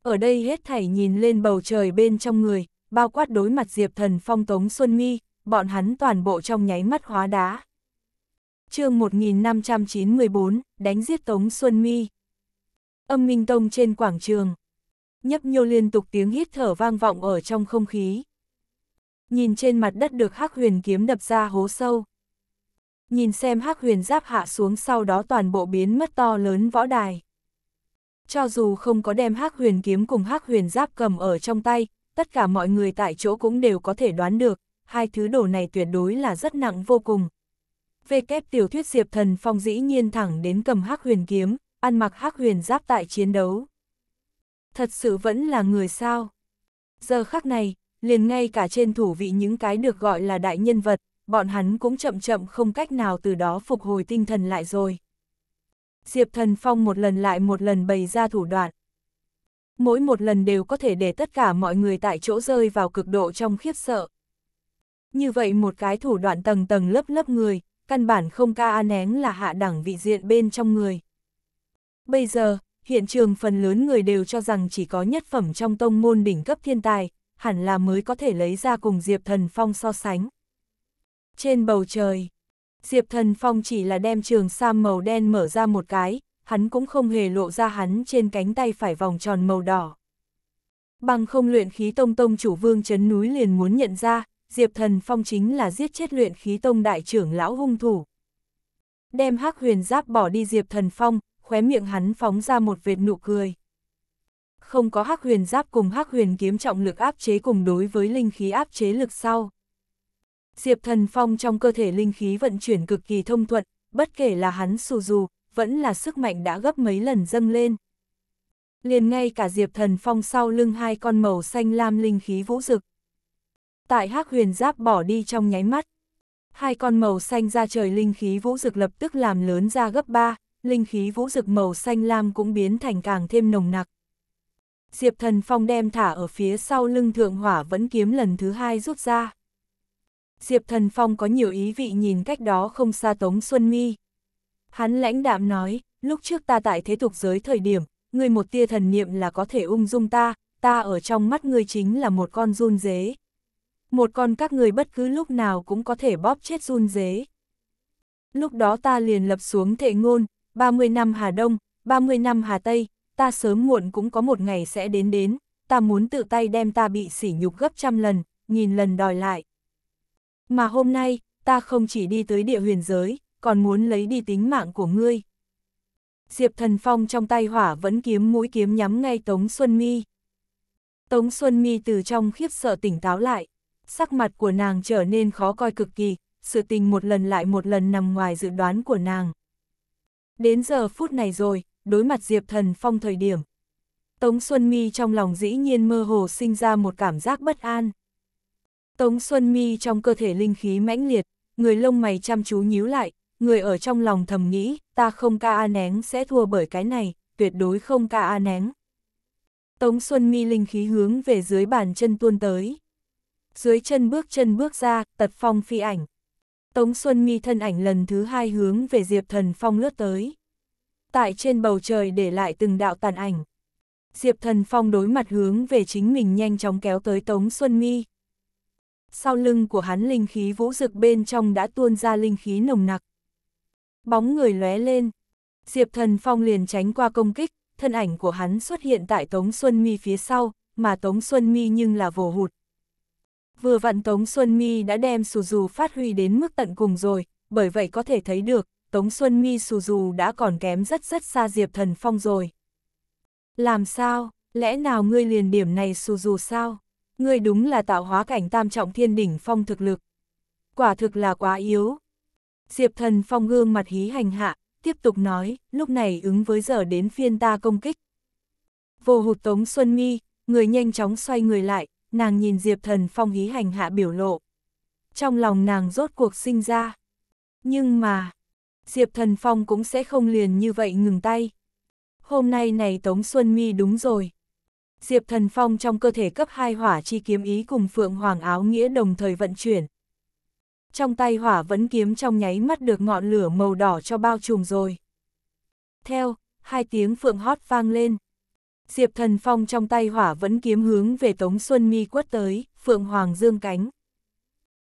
Ở đây hết thảy nhìn lên bầu trời bên trong người, bao quát đối mặt Diệp Thần Phong Tống Xuân mi bọn hắn toàn bộ trong nháy mắt hóa đá. chương 1594, đánh giết Tống Xuân mi Âm Minh Tông trên quảng trường. Nhấp nhô liên tục tiếng hít thở vang vọng ở trong không khí. Nhìn trên mặt đất được hắc huyền kiếm đập ra hố sâu. Nhìn xem hắc huyền giáp hạ xuống sau đó toàn bộ biến mất to lớn võ đài. Cho dù không có đem hắc huyền kiếm cùng hắc huyền giáp cầm ở trong tay, tất cả mọi người tại chỗ cũng đều có thể đoán được, hai thứ đồ này tuyệt đối là rất nặng vô cùng. v kép tiểu thuyết Diệp Thần Phong dĩ nhiên thẳng đến cầm hắc huyền kiếm, ăn mặc hắc huyền giáp tại chiến đấu. Thật sự vẫn là người sao? Giờ khắc này, liền ngay cả trên thủ vị những cái được gọi là đại nhân vật, bọn hắn cũng chậm chậm không cách nào từ đó phục hồi tinh thần lại rồi. Diệp Thần Phong một lần lại một lần bày ra thủ đoạn, mỗi một lần đều có thể để tất cả mọi người tại chỗ rơi vào cực độ trong khiếp sợ. Như vậy một cái thủ đoạn tầng tầng lớp lớp người, căn bản không ca nén là hạ đẳng vị diện bên trong người. Bây giờ, hiện trường phần lớn người đều cho rằng chỉ có nhất phẩm trong tông môn đỉnh cấp thiên tài, hẳn là mới có thể lấy ra cùng Diệp Thần Phong so sánh. Trên bầu trời, Diệp Thần Phong chỉ là đem trường sam màu đen mở ra một cái, hắn cũng không hề lộ ra hắn trên cánh tay phải vòng tròn màu đỏ. Bằng không luyện khí tông tông chủ vương chấn núi liền muốn nhận ra, Diệp Thần Phong chính là giết chết luyện khí tông đại trưởng lão hung thủ. Đem hắc huyền giáp bỏ đi Diệp Thần Phong, khóe miệng hắn phóng ra một vệt nụ cười. Không có hắc huyền giáp cùng hắc huyền kiếm trọng lực áp chế cùng đối với linh khí áp chế lực sau. Diệp Thần Phong trong cơ thể linh khí vận chuyển cực kỳ thông thuận, bất kể là hắn sù dù, vẫn là sức mạnh đã gấp mấy lần dâng lên. Liền ngay cả Diệp Thần Phong sau lưng hai con màu xanh lam linh khí vũ rực. Tại hắc huyền giáp bỏ đi trong nháy mắt. Hai con màu xanh ra trời linh khí vũ rực lập tức làm lớn ra gấp ba, linh khí vũ rực màu xanh lam cũng biến thành càng thêm nồng nặc. Diệp Thần Phong đem thả ở phía sau lưng thượng hỏa vẫn kiếm lần thứ hai rút ra. Diệp Thần Phong có nhiều ý vị nhìn cách đó không xa Tống Xuân Mi. Hắn lãnh đạm nói, lúc trước ta tại thế tục giới thời điểm, ngươi một tia thần niệm là có thể ung dung ta, ta ở trong mắt ngươi chính là một con run dế. Một con các người bất cứ lúc nào cũng có thể bóp chết run dế. Lúc đó ta liền lập xuống thệ ngôn, 30 năm Hà Đông, 30 năm Hà Tây, ta sớm muộn cũng có một ngày sẽ đến đến, ta muốn tự tay đem ta bị sỉ nhục gấp trăm lần, nghìn lần đòi lại. Mà hôm nay, ta không chỉ đi tới địa huyền giới, còn muốn lấy đi tính mạng của ngươi. Diệp Thần Phong trong tay hỏa vẫn kiếm mũi kiếm nhắm ngay Tống Xuân Mi. Tống Xuân Mi từ trong khiếp sợ tỉnh táo lại, sắc mặt của nàng trở nên khó coi cực kỳ, sự tình một lần lại một lần nằm ngoài dự đoán của nàng. Đến giờ phút này rồi, đối mặt Diệp Thần Phong thời điểm. Tống Xuân Mi trong lòng dĩ nhiên mơ hồ sinh ra một cảm giác bất an. Tống Xuân Mi trong cơ thể linh khí mãnh liệt, người lông mày chăm chú nhíu lại, người ở trong lòng thầm nghĩ, ta không ca a nén sẽ thua bởi cái này, tuyệt đối không ca a nén. Tống Xuân Mi linh khí hướng về dưới bàn chân tuôn tới. Dưới chân bước chân bước ra, tật phong phi ảnh. Tống Xuân Mi thân ảnh lần thứ hai hướng về Diệp Thần Phong lướt tới. Tại trên bầu trời để lại từng đạo tàn ảnh. Diệp Thần Phong đối mặt hướng về chính mình nhanh chóng kéo tới Tống Xuân Mi. Sau lưng của hắn linh khí vũ rực bên trong đã tuôn ra linh khí nồng nặc. Bóng người lóe lên. Diệp Thần Phong liền tránh qua công kích, thân ảnh của hắn xuất hiện tại Tống Xuân Mi phía sau, mà Tống Xuân Mi nhưng là vồ hụt. Vừa vặn Tống Xuân Mi đã đem sù dù phát huy đến mức tận cùng rồi, bởi vậy có thể thấy được, Tống Xuân Mi sù dù đã còn kém rất rất xa Diệp Thần Phong rồi. Làm sao, lẽ nào ngươi liền điểm này sù dù sao? Ngươi đúng là tạo hóa cảnh tam trọng thiên đỉnh phong thực lực. Quả thực là quá yếu, Diệp thần phong gương mặt hí hành hạ, tiếp tục nói, lúc này ứng với giờ đến phiên ta công kích. Vô hụt tống xuân mi, người nhanh chóng xoay người lại, nàng nhìn Diệp thần phong hí hành hạ biểu lộ. Trong lòng nàng rốt cuộc sinh ra. Nhưng mà, Diệp thần phong cũng sẽ không liền như vậy ngừng tay. Hôm nay này tống xuân mi đúng rồi. Diệp Thần Phong trong cơ thể cấp hai hỏa chi kiếm ý cùng Phượng Hoàng áo nghĩa đồng thời vận chuyển, trong tay hỏa vẫn kiếm trong nháy mắt được ngọn lửa màu đỏ cho bao trùm rồi. Theo, hai tiếng phượng hót vang lên. Diệp thần phong trong tay hỏa vẫn kiếm hướng về Tống Xuân Mi quất tới, phượng hoàng dương cánh.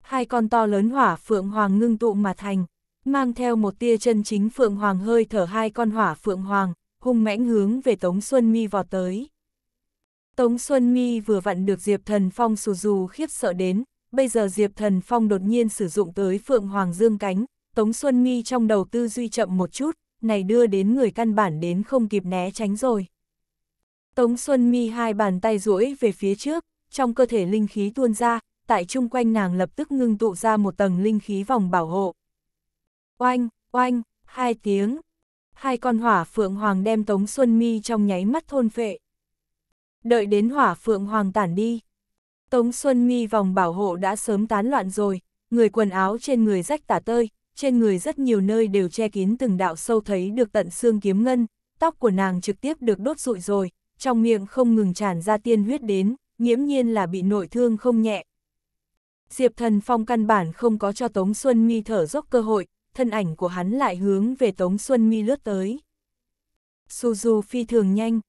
Hai con to lớn hỏa phượng hoàng ngưng tụ mà thành, mang theo một tia chân chính phượng hoàng hơi thở hai con hỏa phượng hoàng, hung mãnh hướng về Tống Xuân Mi vọt tới. Tống Xuân Mi vừa vặn được Diệp Thần Phong sù dù khiếp sợ đến, bây giờ Diệp Thần Phong đột nhiên sử dụng tới Phượng Hoàng Dương Cánh, Tống Xuân Mi trong đầu tư duy chậm một chút, này đưa đến người căn bản đến không kịp né tránh rồi. Tống Xuân Mi hai bàn tay duỗi về phía trước, trong cơ thể linh khí tuôn ra, tại chung quanh nàng lập tức ngưng tụ ra một tầng linh khí vòng bảo hộ. Oanh, oanh, hai tiếng. Hai con hỏa phượng hoàng đem Tống Xuân Mi trong nháy mắt thôn phệ. Đợi đến hỏa phượng hoàng tản đi, Tống Xuân Mi vòng bảo hộ đã sớm tán loạn rồi, người quần áo trên người rách tả tơi, trên người rất nhiều nơi đều che kín từng đạo sâu thấy được tận xương kiếm ngân, tóc của nàng trực tiếp được đốt rụi rồi, trong miệng không ngừng tràn ra tiên huyết đến, nghiễm nhiên là bị nội thương không nhẹ. Diệp Thần Phong căn bản không có cho Tống Xuân Mi thở dốc cơ hội, thân ảnh của hắn lại hướng về Tống Xuân Mi lướt tới. Suzu phi thường nhanh,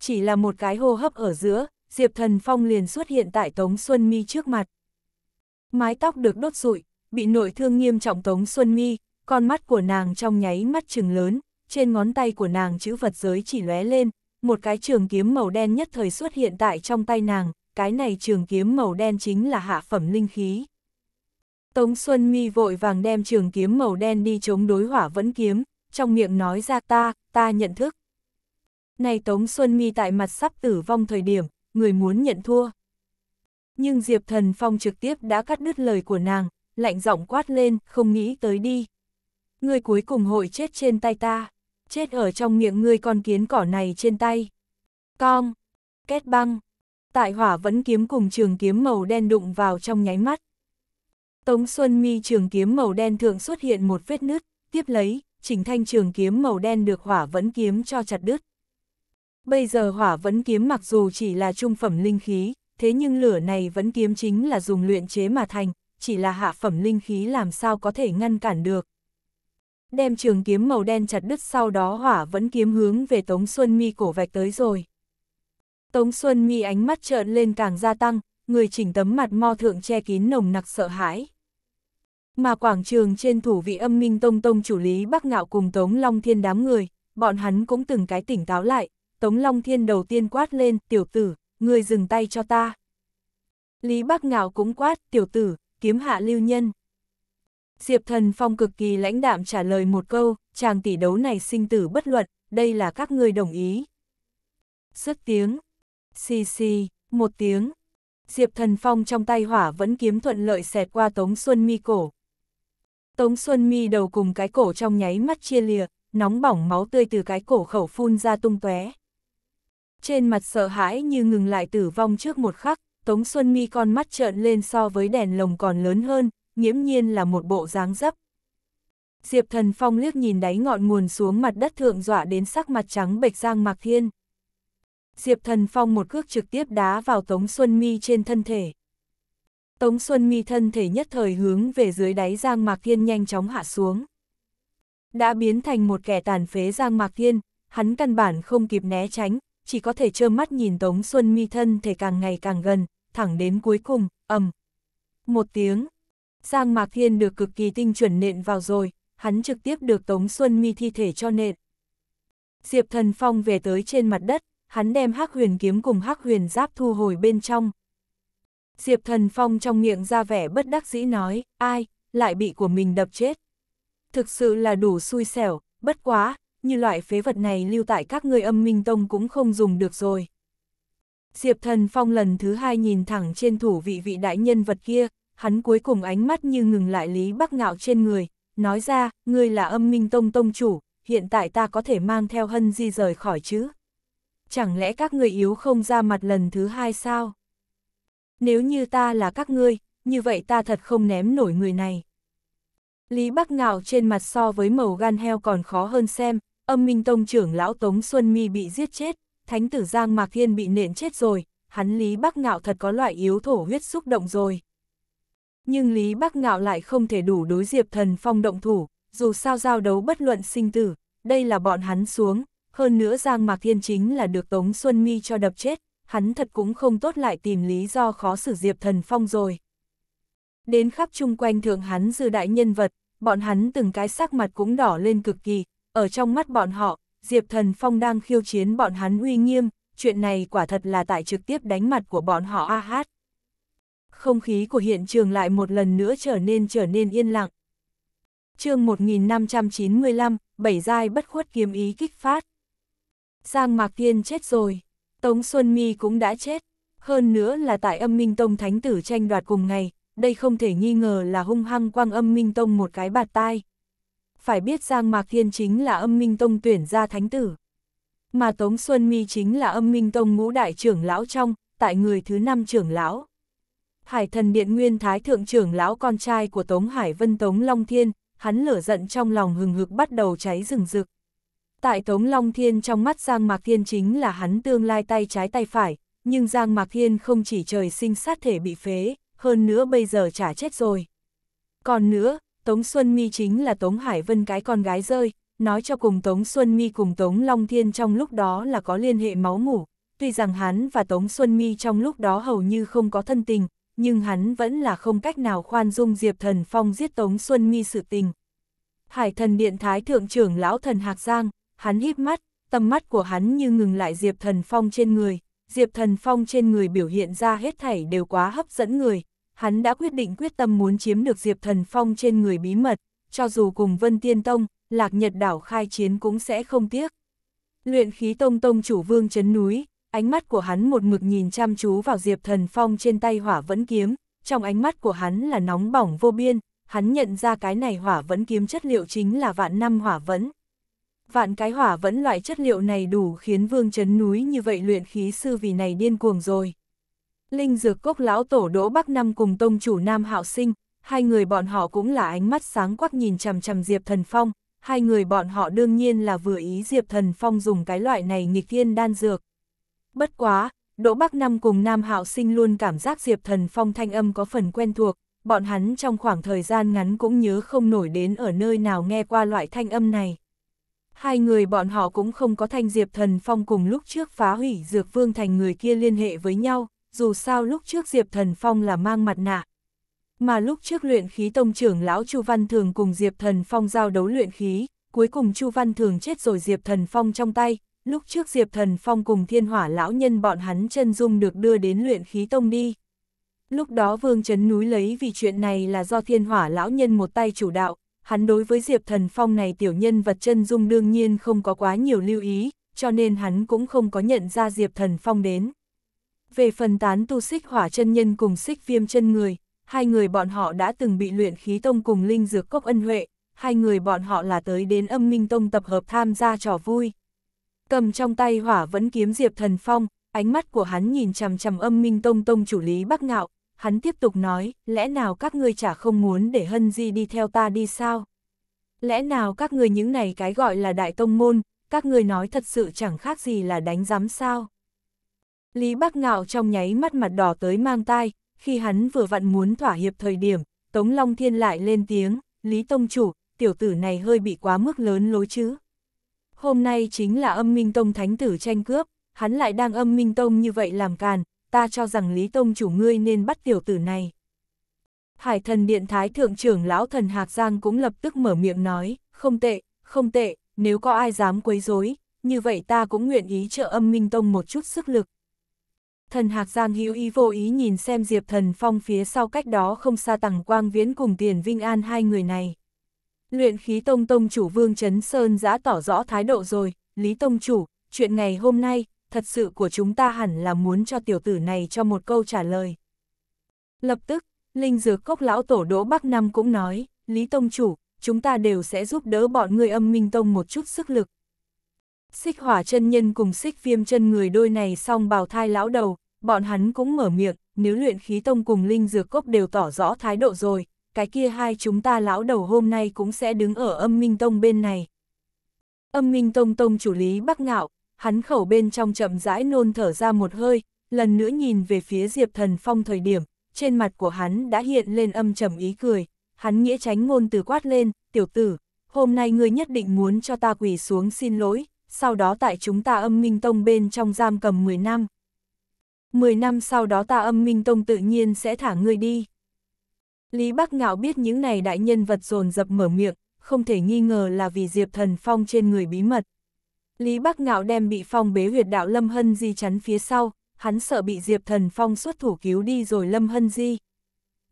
chỉ là một cái hô hấp ở giữa, Diệp Thần Phong liền xuất hiện tại Tống Xuân Mi trước mặt. Mái tóc được đốt rụi, bị nội thương nghiêm trọng Tống Xuân Mi, con mắt của nàng trong nháy mắt trừng lớn, trên ngón tay của nàng chữ vật giới chỉ lóe lên, một cái trường kiếm màu đen nhất thời xuất hiện tại trong tay nàng, cái này trường kiếm màu đen chính là hạ phẩm linh khí. Tống Xuân Mi vội vàng đem trường kiếm màu đen đi chống đối hỏa vẫn kiếm, trong miệng nói ra ta, ta nhận thức. Này Tống Xuân Mi tại mặt sắp tử vong thời điểm, người muốn nhận thua. Nhưng Diệp Thần Phong trực tiếp đã cắt đứt lời của nàng, lạnh giọng quát lên, không nghĩ tới đi. Người cuối cùng hội chết trên tay ta, chết ở trong miệng người con kiến cỏ này trên tay. Cong, kết băng, tại hỏa vẫn kiếm cùng trường kiếm màu đen đụng vào trong nháy mắt. Tống Xuân Mi trường kiếm màu đen thường xuất hiện một vết nứt, tiếp lấy, chỉnh thanh trường kiếm màu đen được hỏa vẫn kiếm cho chặt đứt. Bây giờ hỏa vẫn kiếm mặc dù chỉ là trung phẩm linh khí, thế nhưng lửa này vẫn kiếm chính là dùng luyện chế mà thành, chỉ là hạ phẩm linh khí làm sao có thể ngăn cản được. Đem trường kiếm màu đen chặt đứt sau đó hỏa vẫn kiếm hướng về Tống Xuân Mi cổ vạch tới rồi. Tống Xuân Mi ánh mắt trợn lên càng gia tăng, người chỉnh tấm mặt mo thượng che kín nồng nặc sợ hãi. Mà quảng trường trên thủ vị âm minh tông tông chủ lý Bắc Ngạo cùng Tống Long Thiên đám người, bọn hắn cũng từng cái tỉnh táo lại, Tống Long Thiên đầu tiên quát lên, tiểu tử, ngươi dừng tay cho ta. Lý Bắc Ngạo cũng quát, tiểu tử, kiếm hạ lưu nhân. Diệp Thần Phong cực kỳ lãnh đạm trả lời một câu, chàng tỷ đấu này sinh tử bất luận, đây là các ngươi đồng ý. Sức tiếng, xì xì, một tiếng, Diệp Thần Phong trong tay hỏa vẫn kiếm thuận lợi xẹt qua Tống Xuân Mi cổ. Tống Xuân Mi đầu cùng cái cổ trong nháy mắt chia lìa, nóng bỏng máu tươi từ cái cổ khẩu phun ra tung tóe trên mặt sợ hãi như ngừng lại tử vong trước một khắc, Tống Xuân Mi con mắt trợn lên so với đèn lồng còn lớn hơn, nghiễm nhiên là một bộ dáng dấp. Diệp Thần Phong liếc nhìn đáy ngọn nguồn xuống mặt đất thượng dọa đến sắc mặt trắng bệch Giang Mạc Thiên. Diệp Thần Phong một cước trực tiếp đá vào Tống Xuân Mi trên thân thể. Tống Xuân Mi thân thể nhất thời hướng về dưới đáy Giang Mạc Thiên nhanh chóng hạ xuống. Đã biến thành một kẻ tàn phế Giang Mạc Thiên, hắn căn bản không kịp né tránh, chỉ có thể trơ mắt nhìn Tống Xuân Mi thân thể càng ngày càng gần, thẳng đến cuối cùng, ầm. Một tiếng, Giang Mạc Thiên được cực kỳ tinh chuẩn nện vào rồi, hắn trực tiếp được Tống Xuân Mi thi thể cho nện. Diệp Thần Phong về tới trên mặt đất, hắn đem hắc huyền kiếm cùng hắc huyền giáp thu hồi bên trong. Diệp Thần Phong trong miệng ra vẻ bất đắc dĩ nói, ai, lại bị của mình đập chết. Thực sự là đủ xui xẻo, bất quá, như loại phế vật này lưu tại các ngươi âm minh tông cũng không dùng được rồi. Diệp thần phong lần thứ hai nhìn thẳng trên thủ vị vị đại nhân vật kia, hắn cuối cùng ánh mắt như ngừng lại Lý Bắc Ngạo trên người, nói ra, ngươi là âm minh tông tông chủ, hiện tại ta có thể mang theo hân di rời khỏi chứ. Chẳng lẽ các ngươi yếu không ra mặt lần thứ hai sao? Nếu như ta là các ngươi, như vậy ta thật không ném nổi người này. Lý Bắc Ngạo trên mặt so với màu gan heo còn khó hơn xem, âm minh tông trưởng lão Tống Xuân Mi bị giết chết, thánh tử Giang Mạc Thiên bị nện chết rồi, hắn Lý Bắc Ngạo thật có loại yếu thổ huyết xúc động rồi. Nhưng Lý Bắc Ngạo lại không thể đủ đối diệp thần phong động thủ, dù sao giao đấu bất luận sinh tử, đây là bọn hắn xuống, hơn nữa Giang Mạc Thiên chính là được Tống Xuân Mi cho đập chết, hắn thật cũng không tốt lại tìm lý do khó xử diệp thần phong rồi. Đến khắp chung quanh thượng hắn dư đại nhân vật, bọn hắn từng cái sắc mặt cũng đỏ lên cực kỳ, ở trong mắt bọn họ, Diệp Thần Phong đang khiêu chiến bọn hắn uy nghiêm, chuyện này quả thật là tại trực tiếp đánh mặt của bọn họ a hát. Không khí của hiện trường lại một lần nữa trở nên trở nên yên lặng. chương 1595, bảy giai bất khuất kiếm ý kích phát. Giang Mạc Thiên chết rồi, Tống Xuân Mi cũng đã chết, hơn nữa là tại âm minh tông thánh tử tranh đoạt cùng ngày, đây không thể nghi ngờ là hung hăng quang âm minh tông một cái bạt tai phải biết Giang Mạc Thiên chính là âm minh tông tuyển ra thánh tử. Mà Tống Xuân Mi chính là âm minh tông ngũ đại trưởng lão trong, tại người thứ năm trưởng lão. Hải thần điện nguyên thái thượng trưởng lão con trai của Tống Hải Vân Tống Long Thiên, hắn lửa giận trong lòng hừng hực bắt đầu cháy rừng rực. Tại Tống Long Thiên trong mắt Giang Mạc Thiên chính là hắn tương lai tay trái tay phải, nhưng Giang Mạc Thiên không chỉ trời sinh sát thể bị phế, hơn nữa bây giờ trả chết rồi. Còn nữa, Tống Xuân Mi chính là Tống Hải Vân cái con gái rơi, nói cho cùng Tống Xuân Mi cùng Tống Long Thiên trong lúc đó là có liên hệ máu mủ, tuy rằng hắn và Tống Xuân Mi trong lúc đó hầu như không có thân tình, nhưng hắn vẫn là không cách nào khoan dung Diệp Thần Phong giết Tống Xuân Mi sự tình. Hải thần điện thái thượng trưởng lão thần Hạc Giang, hắn híp mắt, tầm mắt của hắn như ngừng lại Diệp Thần Phong trên người, Diệp Thần Phong trên người biểu hiện ra hết thảy đều quá hấp dẫn người, hắn đã quyết định quyết tâm muốn chiếm được Diệp Thần Phong trên người bí mật, cho dù cùng Vân Tiên Tông, Lạc Nhật Đảo khai chiến cũng sẽ không tiếc. Luyện khí tông tông chủ vương chấn núi, ánh mắt của hắn một mực nhìn chăm chú vào Diệp Thần Phong trên tay hỏa vẫn kiếm, trong ánh mắt của hắn là nóng bỏng vô biên, hắn nhận ra cái này hỏa vẫn kiếm chất liệu chính là vạn năm hỏa vẫn. Vạn cái hỏa vẫn loại chất liệu này đủ khiến vương chấn núi như vậy luyện khí sư vì này điên cuồng rồi. Linh dược cốc lão tổ Đỗ Bắc Năm cùng tông chủ Nam Hạo Sinh, hai người bọn họ cũng là ánh mắt sáng quắc nhìn chằm chằm Diệp Thần Phong, hai người bọn họ đương nhiên là vừa ý Diệp Thần Phong dùng cái loại này nghịch thiên đan dược. Bất quá, Đỗ Bắc Năm cùng Nam Hạo Sinh luôn cảm giác Diệp Thần Phong thanh âm có phần quen thuộc, bọn hắn trong khoảng thời gian ngắn cũng nhớ không nổi đến ở nơi nào nghe qua loại thanh âm này. Hai người bọn họ cũng không có thanh Diệp Thần Phong cùng lúc trước phá hủy Dược Vương Thành người kia liên hệ với nhau, dù sao lúc trước Diệp Thần Phong là mang mặt nạ. Mà lúc trước luyện khí tông trưởng lão Chu Văn Thường cùng Diệp Thần Phong giao đấu luyện khí, cuối cùng Chu Văn Thường chết rồi Diệp Thần Phong trong tay, lúc trước Diệp Thần Phong cùng thiên hỏa lão nhân bọn hắn chân dung được đưa đến luyện khí tông đi. Lúc đó Vương Trấn Núi lấy vì chuyện này là do thiên hỏa lão nhân một tay chủ đạo, hắn đối với Diệp Thần Phong này tiểu nhân vật chân dung đương nhiên không có quá nhiều lưu ý, cho nên hắn cũng không có nhận ra Diệp Thần Phong đến. Về phần tán tu xích hỏa chân nhân cùng xích viêm chân người, hai người bọn họ đã từng bị luyện khí tông cùng linh dược cốc ân huệ, hai người bọn họ là tới đến âm minh tông tập hợp tham gia trò vui. Cầm trong tay hỏa vẫn kiếm Diệp Thần Phong, ánh mắt của hắn nhìn chằm chằm âm minh tông tông chủ lý Bắc Ngạo, hắn tiếp tục nói, lẽ nào các ngươi chả không muốn để Hân Di đi theo ta đi sao? Lẽ nào các ngươi những này cái gọi là đại tông môn, các ngươi nói thật sự chẳng khác gì là đánh giám sao? Lý Bác Ngạo trong nháy mắt mặt đỏ tới mang tai, khi hắn vừa vặn muốn thỏa hiệp thời điểm, Tống Long Thiên lại lên tiếng, Lý Tông Chủ, tiểu tử này hơi bị quá mức lớn lối chứ. Hôm nay chính là âm minh tông thánh tử tranh cướp, hắn lại đang âm minh tông như vậy làm càn, ta cho rằng Lý Tông Chủ ngươi nên bắt tiểu tử này. Hải thần điện thái thượng trưởng lão thần Hạc Giang cũng lập tức mở miệng nói, không tệ, không tệ, nếu có ai dám quấy rối, như vậy ta cũng nguyện ý trợ âm minh tông một chút sức lực thần hạc Giang hữu ý vô ý nhìn xem Diệp Thần Phong phía sau cách đó không xa tặng quang viễn cùng tiền vinh an hai người này. Luyện khí tông tông chủ Vương Trấn Sơn đã tỏ rõ thái độ rồi, Lý Tông chủ, chuyện ngày hôm nay, thật sự của chúng ta hẳn là muốn cho tiểu tử này cho một câu trả lời. Lập tức, Linh Dược Cốc Lão Tổ Đỗ Bắc Năm cũng nói, Lý Tông chủ, chúng ta đều sẽ giúp đỡ bọn người âm minh tông một chút sức lực. Xích hỏa chân nhân cùng xích viêm chân người đôi này xong bào thai lão đầu, bọn hắn cũng mở miệng, nếu luyện khí tông cùng linh dược cốc đều tỏ rõ thái độ rồi, cái kia hai chúng ta lão đầu hôm nay cũng sẽ đứng ở âm minh tông bên này. Âm minh tông tông chủ lý bắc ngạo, hắn khẩu bên trong chậm rãi nôn thở ra một hơi, lần nữa nhìn về phía Diệp Thần Phong thời điểm, trên mặt của hắn đã hiện lên âm trầm ý cười, hắn nghĩa tránh ngôn từ quát lên, tiểu tử, hôm nay ngươi nhất định muốn cho ta quỳ xuống xin lỗi, sau đó tại chúng ta âm minh tông bên trong giam cầm 10 năm. 10 năm sau đó ta âm minh tông tự nhiên sẽ thả ngươi đi. Lý Bắc Ngạo biết những này đại nhân vật dồn dập mở miệng, không thể nghi ngờ là vì Diệp Thần Phong trên người bí mật. Lý Bắc Ngạo đem bị phong bế huyệt đạo Lâm Hân Di chắn phía sau, hắn sợ bị Diệp Thần Phong xuất thủ cứu đi rồi Lâm Hân Di.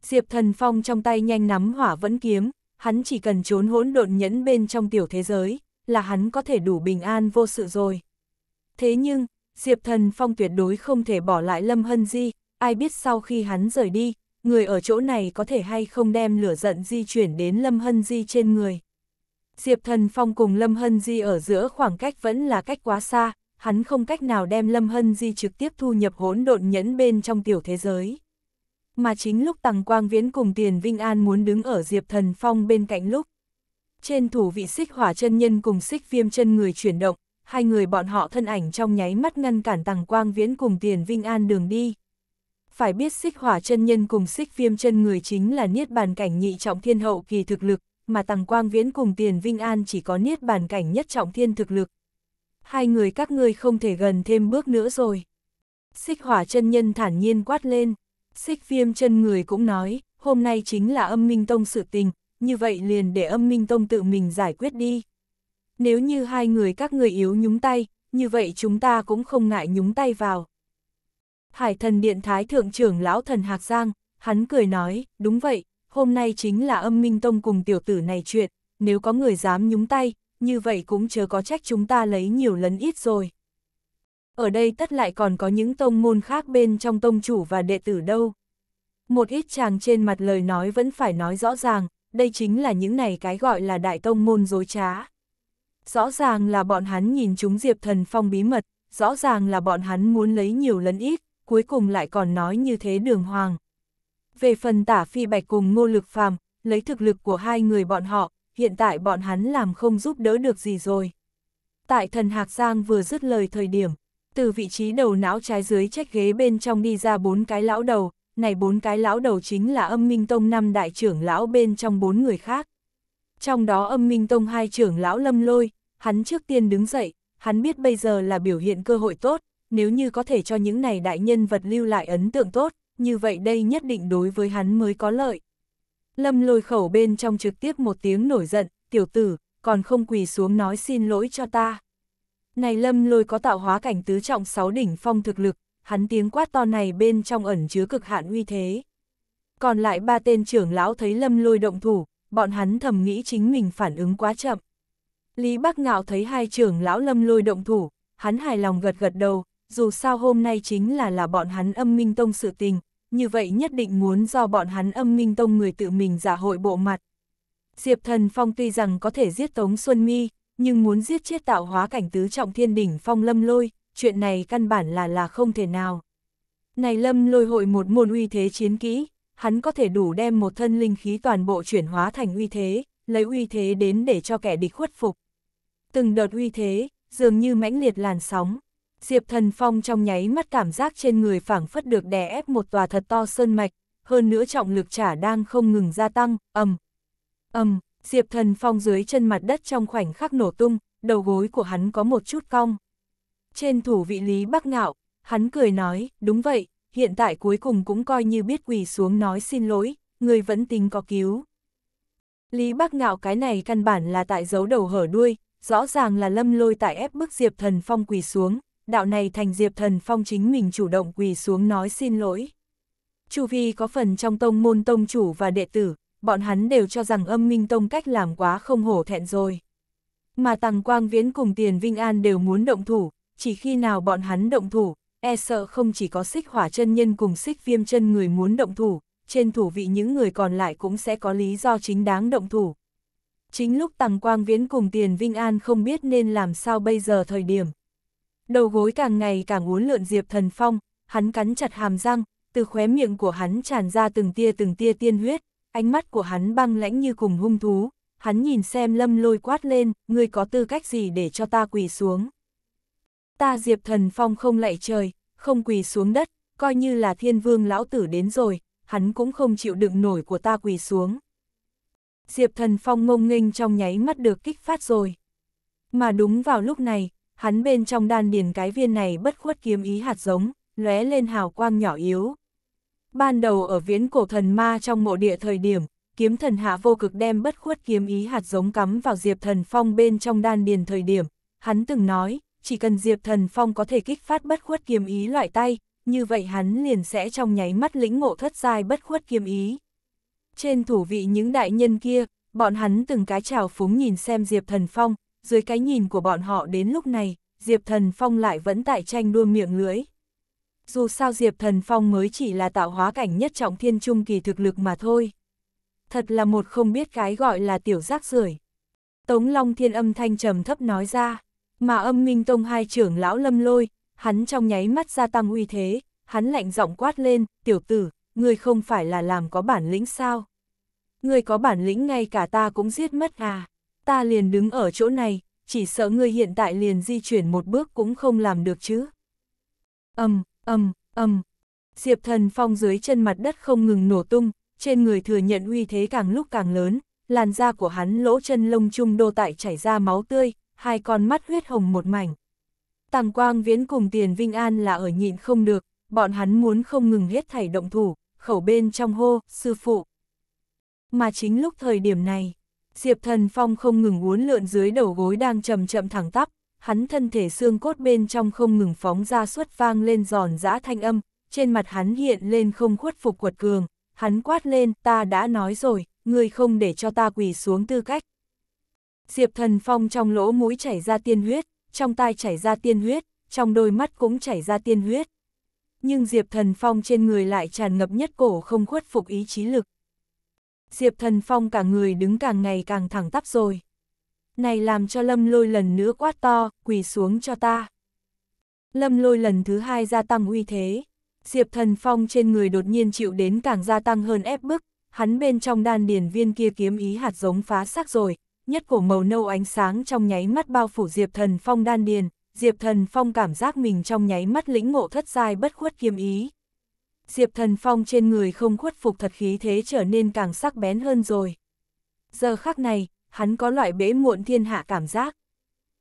Diệp Thần Phong trong tay nhanh nắm hỏa vẫn kiếm, hắn chỉ cần trốn hỗn độn nhẫn bên trong tiểu thế giới, là hắn có thể đủ bình an vô sự rồi. Thế nhưng, Diệp Thần Phong tuyệt đối không thể bỏ lại Lâm Hân Di, ai biết sau khi hắn rời đi, người ở chỗ này có thể hay không đem lửa giận di chuyển đến Lâm Hân Di trên người. Diệp Thần Phong cùng Lâm Hân Di ở giữa khoảng cách vẫn là cách quá xa, hắn không cách nào đem Lâm Hân Di trực tiếp thu nhập hỗn độn nhẫn bên trong tiểu thế giới. Mà chính lúc Tằng Quang Viễn cùng Tiền Vinh An muốn đứng ở Diệp Thần Phong bên cạnh lúc. Trên thủ vị xích hỏa chân nhân cùng xích viêm chân người chuyển động, hai người bọn họ thân ảnh trong nháy mắt ngăn cản Tằng Quang Viễn cùng Tiền Vinh An đường đi. Phải biết xích hỏa chân nhân cùng xích viêm chân người chính là niết bàn cảnh nhị trọng thiên hậu kỳ thực lực, mà Tằng Quang Viễn cùng Tiền Vinh An chỉ có niết bàn cảnh nhất trọng thiên thực lực. Hai người các ngươi không thể gần thêm bước nữa rồi. Xích hỏa chân nhân thản nhiên quát lên, xích viêm chân người cũng nói, hôm nay chính là âm minh tông sự tình, như vậy liền để âm minh tông tự mình giải quyết đi nếu như hai người các người yếu nhúng tay, như vậy chúng ta cũng không ngại nhúng tay vào. Hải thần điện thái thượng trưởng lão thần Hạc Giang, hắn cười nói, đúng vậy, hôm nay chính là âm minh tông cùng tiểu tử này chuyện, nếu có người dám nhúng tay, như vậy cũng chớ có trách chúng ta lấy nhiều lấn ít rồi. Ở đây tất lại còn có những tông môn khác bên trong tông chủ và đệ tử đâu. Một ít chàng trên mặt lời nói vẫn phải nói rõ ràng, đây chính là những này cái gọi là đại tông môn dối trá. Rõ ràng là bọn hắn nhìn chúng Diệp Thần Phong bí mật, rõ ràng là bọn hắn muốn lấy nhiều lấn ít, cuối cùng lại còn nói như thế đường hoàng. Về phần tả phi bạch cùng ngô lực phàm, lấy thực lực của hai người bọn họ, hiện tại bọn hắn làm không giúp đỡ được gì rồi. Tại thần Hạc Giang vừa dứt lời thời điểm, từ vị trí đầu não trái dưới trách ghế bên trong đi ra bốn cái lão đầu, này bốn cái lão đầu chính là âm minh tông năm đại trưởng lão bên trong bốn người khác. Trong đó âm minh tông hai trưởng lão lâm lôi, hắn trước tiên đứng dậy, hắn biết bây giờ là biểu hiện cơ hội tốt, nếu như có thể cho những này đại nhân vật lưu lại ấn tượng tốt, như vậy đây nhất định đối với hắn mới có lợi. Lâm lôi khẩu bên trong trực tiếp một tiếng nổi giận, tiểu tử, còn không quỳ xuống nói xin lỗi cho ta. Này lâm lôi có tạo hóa cảnh tứ trọng sáu đỉnh phong thực lực, hắn tiếng quát to này bên trong ẩn chứa cực hạn uy thế. Còn lại ba tên trưởng lão thấy lâm lôi động thủ, bọn hắn thầm nghĩ chính mình phản ứng quá chậm. Lý Bắc Ngạo thấy hai trưởng lão lâm lôi động thủ, hắn hài lòng gật gật đầu, dù sao hôm nay chính là là bọn hắn âm minh tông sự tình, như vậy nhất định muốn do bọn hắn âm minh tông người tự mình giả hội bộ mặt. Diệp Thần Phong tuy rằng có thể giết Tống Xuân Mi, nhưng muốn giết chết tạo hóa cảnh tứ trọng thiên đỉnh Phong Lâm Lôi, chuyện này căn bản là là không thể nào. Này Lâm Lôi hội một môn uy thế chiến kỹ, hắn có thể đủ đem một thân linh khí toàn bộ chuyển hóa thành uy thế lấy uy thế đến để cho kẻ địch khuất phục. Từng đợt uy thế, dường như mãnh liệt làn sóng. Diệp Thần Phong trong nháy mắt cảm giác trên người phảng phất được đè ép một tòa thật to sơn mạch, hơn nữa trọng lực trả đang không ngừng gia tăng, ầm. Ầm, Diệp Thần Phong dưới chân mặt đất trong khoảnh khắc nổ tung, đầu gối của hắn có một chút cong. Trên thủ vị Lý Bắc Ngạo, hắn cười nói, đúng vậy, hiện tại cuối cùng cũng coi như biết quỳ xuống nói xin lỗi, người vẫn tính có cứu. Lý Bác Ngạo cái này căn bản là tại dấu đầu hở đuôi, rõ ràng là lâm lôi tại ép bức Diệp Thần Phong quỳ xuống, đạo này thành Diệp Thần Phong chính mình chủ động quỳ xuống nói xin lỗi. Chu Vi có phần trong tông môn tông chủ và đệ tử, bọn hắn đều cho rằng âm minh tông cách làm quá không hổ thẹn rồi. Mà Tằng Quang Viễn cùng Tiền Vinh An đều muốn động thủ, chỉ khi nào bọn hắn động thủ, e sợ không chỉ có xích hỏa chân nhân cùng xích viêm chân người muốn động thủ, trên thủ vị những người còn lại cũng sẽ có lý do chính đáng động thủ. Chính lúc Tằng Quang Viễn cùng Tiền Vinh An không biết nên làm sao bây giờ thời điểm. Đầu gối càng ngày càng uốn lượn Diệp Thần Phong, hắn cắn chặt hàm răng, từ khóe miệng của hắn tràn ra từng tia từng tia tiên huyết, ánh mắt của hắn băng lãnh như cùng hung thú, hắn nhìn xem lâm lôi quát lên, ngươi có tư cách gì để cho ta quỳ xuống. Ta Diệp Thần Phong không lạy trời, không quỳ xuống đất, coi như là thiên vương lão tử đến rồi, hắn cũng không chịu đựng nổi của ta quỳ xuống. Diệp Thần Phong ngông nghênh trong nháy mắt được kích phát rồi. Mà đúng vào lúc này, hắn bên trong đan điền cái viên này bất khuất kiếm ý hạt giống, lóe lên hào quang nhỏ yếu. Ban đầu ở viễn cổ thần ma trong mộ địa thời điểm, kiếm thần hạ vô cực đem bất khuất kiếm ý hạt giống cắm vào Diệp Thần Phong bên trong đan điền thời điểm, hắn từng nói, chỉ cần Diệp Thần Phong có thể kích phát bất khuất kiếm ý loại tay, như vậy hắn liền sẽ trong nháy mắt lĩnh ngộ thất giai bất khuất kiếm ý. Trên thủ vị những đại nhân kia, bọn hắn từng cái trào phúng nhìn xem Diệp Thần Phong, dưới cái nhìn của bọn họ đến lúc này, Diệp Thần Phong lại vẫn tại tranh đua miệng lưỡi. Dù sao Diệp Thần Phong mới chỉ là tạo hóa cảnh nhất trọng thiên trung kỳ thực lực mà thôi. Thật là một không biết cái gọi là tiểu rác rưởi. Tống Long Thiên âm thanh trầm thấp nói ra, mà âm minh tông hai trưởng lão lâm lôi, hắn trong nháy mắt gia tăng uy thế, hắn lạnh giọng quát lên, tiểu tử, ngươi không phải là làm có bản lĩnh sao? Ngươi có bản lĩnh ngay cả ta cũng giết mất à? Ta liền đứng ở chỗ này, chỉ sợ ngươi hiện tại liền di chuyển một bước cũng không làm được chứ. Âm, âm, âm. Diệp thần phong dưới chân mặt đất không ngừng nổ tung, trên người thừa nhận uy thế càng lúc càng lớn, làn da của hắn lỗ chân lông trung đô tại chảy ra máu tươi, hai con mắt huyết hồng một mảnh. Tàng Quang Viễn cùng Tiền Vinh An là ở nhịn không được, bọn hắn muốn không ngừng hết thảy động thủ, khẩu bên trong hô, sư phụ. Mà chính lúc thời điểm này, Diệp Thần Phong không ngừng uốn lượn dưới đầu gối đang chậm chậm thẳng tắp, hắn thân thể xương cốt bên trong không ngừng phóng ra suất vang lên giòn giã thanh âm, trên mặt hắn hiện lên không khuất phục quật cường, hắn quát lên, ta đã nói rồi, ngươi không để cho ta quỳ xuống tư cách. Diệp Thần Phong trong lỗ mũi chảy ra tiên huyết, trong tai chảy ra tiên huyết, trong đôi mắt cũng chảy ra tiên huyết. Nhưng Diệp Thần Phong trên người lại tràn ngập nhất cổ không khuất phục ý chí lực. Diệp Thần Phong cả người đứng càng ngày càng thẳng tắp rồi. Này làm cho Lâm Lôi lần nữa quát to, quỳ xuống cho ta. Lâm Lôi lần thứ hai gia tăng uy thế. Diệp Thần Phong trên người đột nhiên chịu đến càng gia tăng hơn ép bức, hắn bên trong đan điền viên kia kiếm ý hạt giống phá xác rồi, nhất cổ màu nâu ánh sáng trong nháy mắt bao phủ Diệp Thần Phong đan điền, Diệp Thần Phong cảm giác mình trong nháy mắt lĩnh ngộ thất giai bất khuất kiêm ý. Diệp Thần Phong trên người không khuất phục thật khí thế trở nên càng sắc bén hơn rồi. Giờ khắc này, hắn có loại bế muộn thiên hạ cảm giác.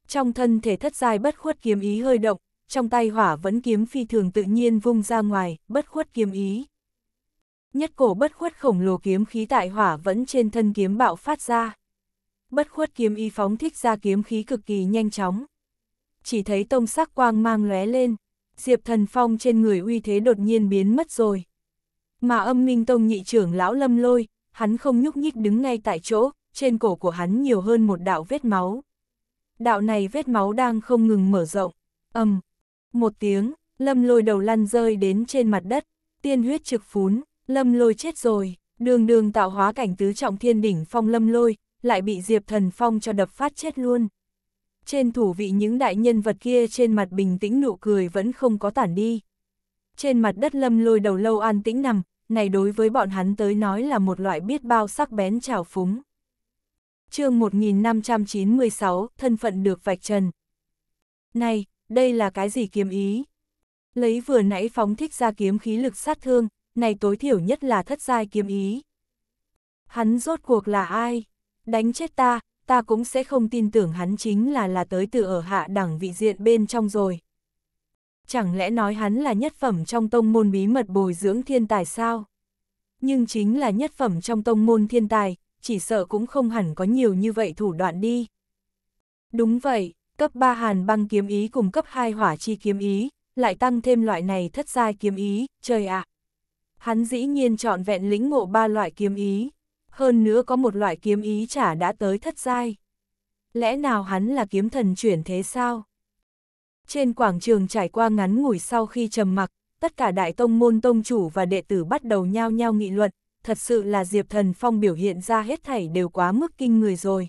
Trong thân thể thất giai bất khuất kiếm ý hơi động, trong tay hỏa vẫn kiếm phi thường tự nhiên vung ra ngoài, bất khuất kiếm ý. Nhất cổ bất khuất khổng lồ kiếm khí tại hỏa vẫn trên thân kiếm bạo phát ra bất khuất kiếm y phóng thích ra kiếm khí cực kỳ nhanh chóng. Chỉ thấy tông sắc quang mang lóe lên, Diệp Thần Phong trên người uy thế đột nhiên biến mất rồi. Mà âm minh tông nhị trưởng lão lâm lôi, hắn không nhúc nhích đứng ngay tại chỗ, trên cổ của hắn nhiều hơn một đạo vết máu. Đạo này vết máu đang không ngừng mở rộng, ầm, một tiếng, lâm lôi đầu lăn rơi đến trên mặt đất, tiên huyết trực phún, lâm lôi chết rồi, đường đường tạo hóa cảnh tứ trọng thiên đỉnh phong lâm lôi, lại bị Diệp Thần Phong cho đập phát chết luôn. Trên thủ vị những đại nhân vật kia trên mặt bình tĩnh nụ cười vẫn không có tản đi. Trên mặt đất lâm lôi đầu lâu an tĩnh nằm, này đối với bọn hắn tới nói là một loại biết bao sắc bén trào phúng. chương 1596, thân phận được vạch trần. Này, đây là cái gì kiếm ý? Lấy vừa nãy phóng thích ra kiếm khí lực sát thương, này tối thiểu nhất là thất giai kiếm ý. Hắn rốt cuộc là ai? đánh chết ta, ta cũng sẽ không tin tưởng hắn chính là là tới từ ở hạ đẳng vị diện bên trong rồi. Chẳng lẽ nói hắn là nhất phẩm trong tông môn bí mật bồi dưỡng thiên tài sao? Nhưng chính là nhất phẩm trong tông môn thiên tài, chỉ sợ cũng không hẳn có nhiều như vậy thủ đoạn đi. Đúng vậy, cấp 3 hàn băng kiếm ý cùng cấp 2 hỏa chi kiếm ý, lại tăng thêm loại này thất giai kiếm ý, trời ạ. À. Hắn dĩ nhiên chọn vẹn lĩnh ngộ ba loại kiếm ý hơn nữa có một loại kiếm ý chả đã tới thất giai. Lẽ nào hắn là kiếm thần chuyển thế sao? Trên quảng trường trải qua ngắn ngủi sau khi trầm mặc, tất cả đại tông môn tông chủ và đệ tử bắt đầu nhao nhao nghị luận, thật sự là Diệp Thần Phong biểu hiện ra hết thảy đều quá mức kinh người rồi.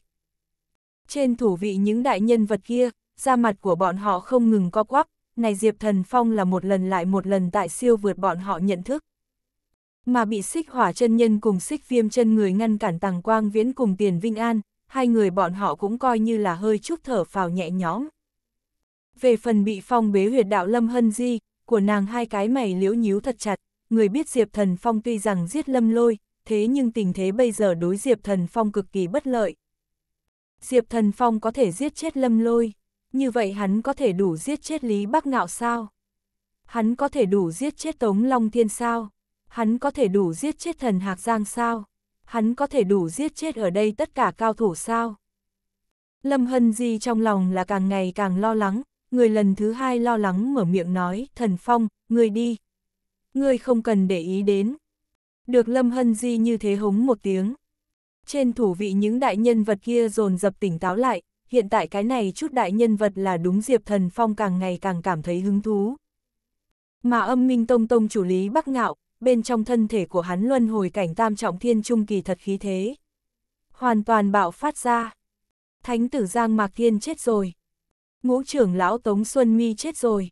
Trên thủ vị những đại nhân vật kia, da mặt của bọn họ không ngừng co quắp, này Diệp Thần Phong là một lần lại một lần tại siêu vượt bọn họ nhận thức. Mà bị xích hỏa chân nhân cùng xích viêm chân người ngăn cản tàng quang viễn cùng tiền vinh an, hai người bọn họ cũng coi như là hơi chút thở phào nhẹ nhõm. Về phần bị phong bế huyệt đạo Lâm Hân Di, của nàng hai cái mày liễu nhíu thật chặt, người biết Diệp Thần Phong tuy rằng giết Lâm Lôi, thế nhưng tình thế bây giờ đối Diệp Thần Phong cực kỳ bất lợi. Diệp Thần Phong có thể giết chết Lâm Lôi, như vậy hắn có thể đủ giết chết Lý Bắc Ngạo sao? Hắn có thể đủ giết chết Tống Long Thiên sao? hắn có thể đủ giết chết thần Hạc Giang sao? Hắn có thể đủ giết chết ở đây tất cả cao thủ sao? Lâm Hân Di trong lòng là càng ngày càng lo lắng, người lần thứ hai lo lắng mở miệng nói, thần Phong, người đi. Người không cần để ý đến. Được Lâm Hân Di như thế hống một tiếng. Trên thủ vị những đại nhân vật kia dồn dập tỉnh táo lại, hiện tại cái này chút đại nhân vật là đúng Diệp Thần Phong càng ngày càng cảm thấy hứng thú. Mà âm minh tông tông chủ lý Bắc Ngạo, bên trong thân thể của hắn luân hồi cảnh tam trọng thiên trung kỳ thật khí thế. Hoàn toàn bạo phát ra. Thánh tử Giang Mạc Thiên chết rồi. Ngũ trưởng lão Tống Xuân Mi chết rồi.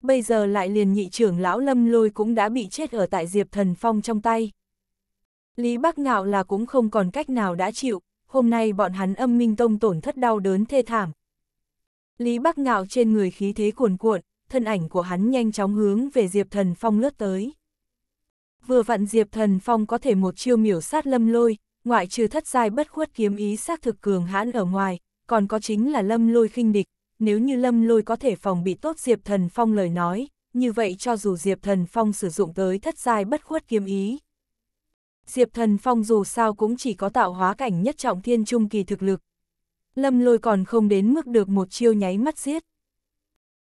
Bây giờ lại liền nhị trưởng lão Lâm Lôi cũng đã bị chết ở tại Diệp Thần Phong trong tay. Lý Bắc Ngạo là cũng không còn cách nào đã chịu, hôm nay bọn hắn âm minh tông tổn thất đau đớn thê thảm. Lý Bắc Ngạo trên người khí thế cuồn cuộn, thân ảnh của hắn nhanh chóng hướng về Diệp Thần Phong lướt tới vừa vặn Diệp Thần Phong có thể một chiêu miểu sát lâm lôi, ngoại trừ thất giai bất khuất kiếm ý xác thực cường hãn ở ngoài, còn có chính là lâm lôi khinh địch, nếu như lâm lôi có thể phòng bị tốt Diệp Thần Phong lời nói, như vậy cho dù Diệp Thần Phong sử dụng tới thất giai bất khuất kiếm ý. Diệp Thần Phong dù sao cũng chỉ có tạo hóa cảnh nhất trọng thiên trung kỳ thực lực. Lâm lôi còn không đến mức được một chiêu nháy mắt giết.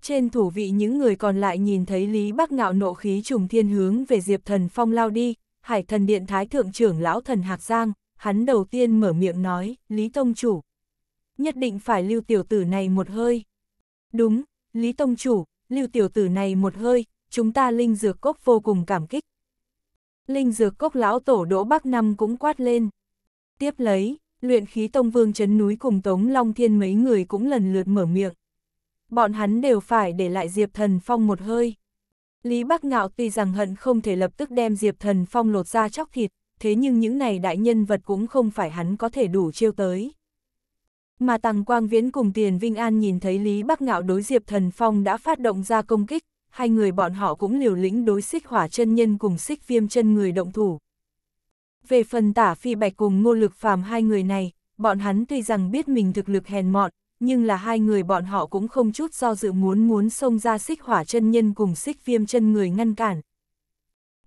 Trên thủ vị những người còn lại nhìn thấy Lý Bắc Ngạo nộ khí trùng thiên hướng về Diệp Thần Phong lao đi, Hải Thần Điện Thái Thượng trưởng Lão Thần Hạc Giang, hắn đầu tiên mở miệng nói, Lý Tông Chủ. Nhất định phải lưu tiểu tử này một hơi. Đúng, Lý Tông Chủ, lưu tiểu tử này một hơi, chúng ta Linh Dược Cốc vô cùng cảm kích. Linh Dược Cốc Lão Tổ Đỗ Bắc Năm cũng quát lên. Tiếp lấy, luyện khí Tông Vương Trấn Núi cùng Tống Long Thiên mấy người cũng lần lượt mở miệng bọn hắn đều phải để lại Diệp Thần Phong một hơi. Lý Bắc Ngạo tuy rằng hận không thể lập tức đem Diệp Thần Phong lột ra chóc thịt, thế nhưng những này đại nhân vật cũng không phải hắn có thể đủ chiêu tới. Mà Tằng Quang Viễn cùng Tiền Vinh An nhìn thấy Lý Bắc Ngạo đối Diệp Thần Phong đã phát động ra công kích, hai người bọn họ cũng liều lĩnh đối xích hỏa chân nhân cùng xích viêm chân người động thủ. Về phần tả phi bạch cùng ngô lực phàm hai người này, bọn hắn tuy rằng biết mình thực lực hèn mọn, nhưng là hai người bọn họ cũng không chút do dự muốn muốn xông ra xích hỏa chân nhân cùng xích viêm chân người ngăn cản.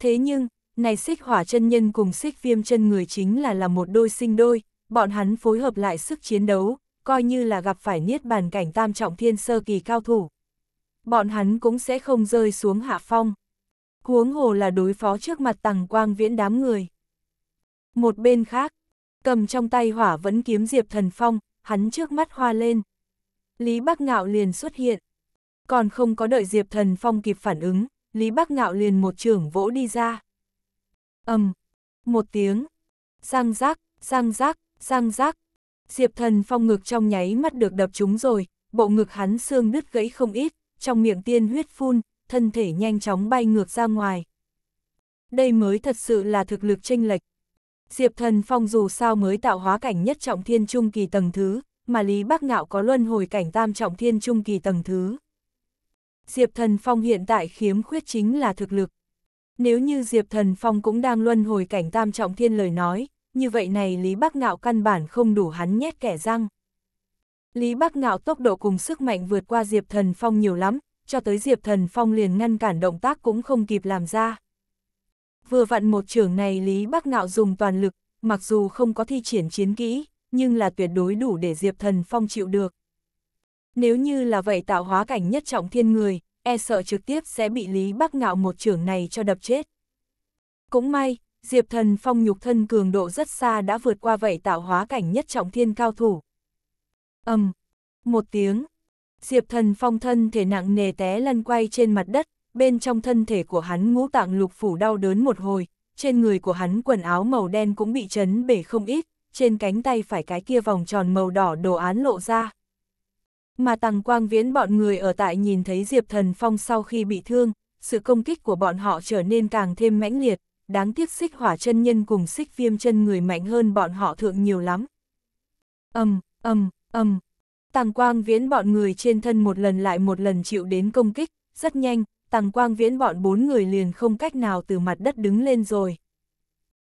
Thế nhưng, này xích hỏa chân nhân cùng xích viêm chân người chính là là một đôi sinh đôi, bọn hắn phối hợp lại sức chiến đấu, coi như là gặp phải niết bàn cảnh tam trọng thiên sơ kỳ cao thủ. Bọn hắn cũng sẽ không rơi xuống hạ phong. Huống hồ là đối phó trước mặt tàng quang viễn đám người. Một bên khác, cầm trong tay hỏa vẫn kiếm diệp thần phong, hắn trước mắt hoa lên. Lý Bắc Ngạo liền xuất hiện. Còn không có đợi Diệp Thần Phong kịp phản ứng, Lý Bắc Ngạo liền một trường vỗ đi ra. ầm một tiếng, răng rác, răng rác, răng rác. Diệp Thần Phong ngực trong nháy mắt được đập trúng rồi, bộ ngực hắn xương đứt gãy không ít, trong miệng tiên huyết phun, thân thể nhanh chóng bay ngược ra ngoài. Đây mới thật sự là thực lực chênh lệch, Diệp Thần Phong dù sao mới tạo hóa cảnh nhất trọng thiên trung kỳ tầng thứ, mà Lý Bác Ngạo có luân hồi cảnh tam trọng thiên trung kỳ tầng thứ. Diệp Thần Phong hiện tại khiếm khuyết chính là thực lực. Nếu như Diệp Thần Phong cũng đang luân hồi cảnh tam trọng thiên lời nói, như vậy này Lý Bác Ngạo căn bản không đủ hắn nhét kẻ răng. Lý Bác Ngạo tốc độ cùng sức mạnh vượt qua Diệp Thần Phong nhiều lắm, cho tới Diệp Thần Phong liền ngăn cản động tác cũng không kịp làm ra. Vừa vặn một trưởng này Lý Bắc Ngạo dùng toàn lực, mặc dù không có thi triển chiến kỹ, nhưng là tuyệt đối đủ để Diệp Thần Phong chịu được. Nếu như là vậy tạo hóa cảnh nhất trọng thiên người, e sợ trực tiếp sẽ bị Lý Bắc Ngạo một trưởng này cho đập chết. Cũng may, Diệp Thần Phong nhục thân cường độ rất xa đã vượt qua vậy tạo hóa cảnh nhất trọng thiên cao thủ. ầm um, một tiếng, Diệp Thần Phong thân thể nặng nề té lăn quay trên mặt đất, bên trong thân thể của hắn ngũ tạng lục phủ đau đớn một hồi, trên người của hắn quần áo màu đen cũng bị chấn bể không ít, trên cánh tay phải cái kia vòng tròn màu đỏ đồ án lộ ra. Mà Tằng Quang Viễn bọn người ở tại nhìn thấy Diệp Thần Phong sau khi bị thương, sự công kích của bọn họ trở nên càng thêm mãnh liệt, đáng tiếc xích hỏa chân nhân cùng xích viêm chân người mạnh hơn bọn họ thượng nhiều lắm. Âm, âm, âm, Tàng Quang Viễn bọn người trên thân một lần lại một lần chịu đến công kích, rất nhanh, Tàng Quang Viễn bọn bốn người liền không cách nào từ mặt đất đứng lên rồi.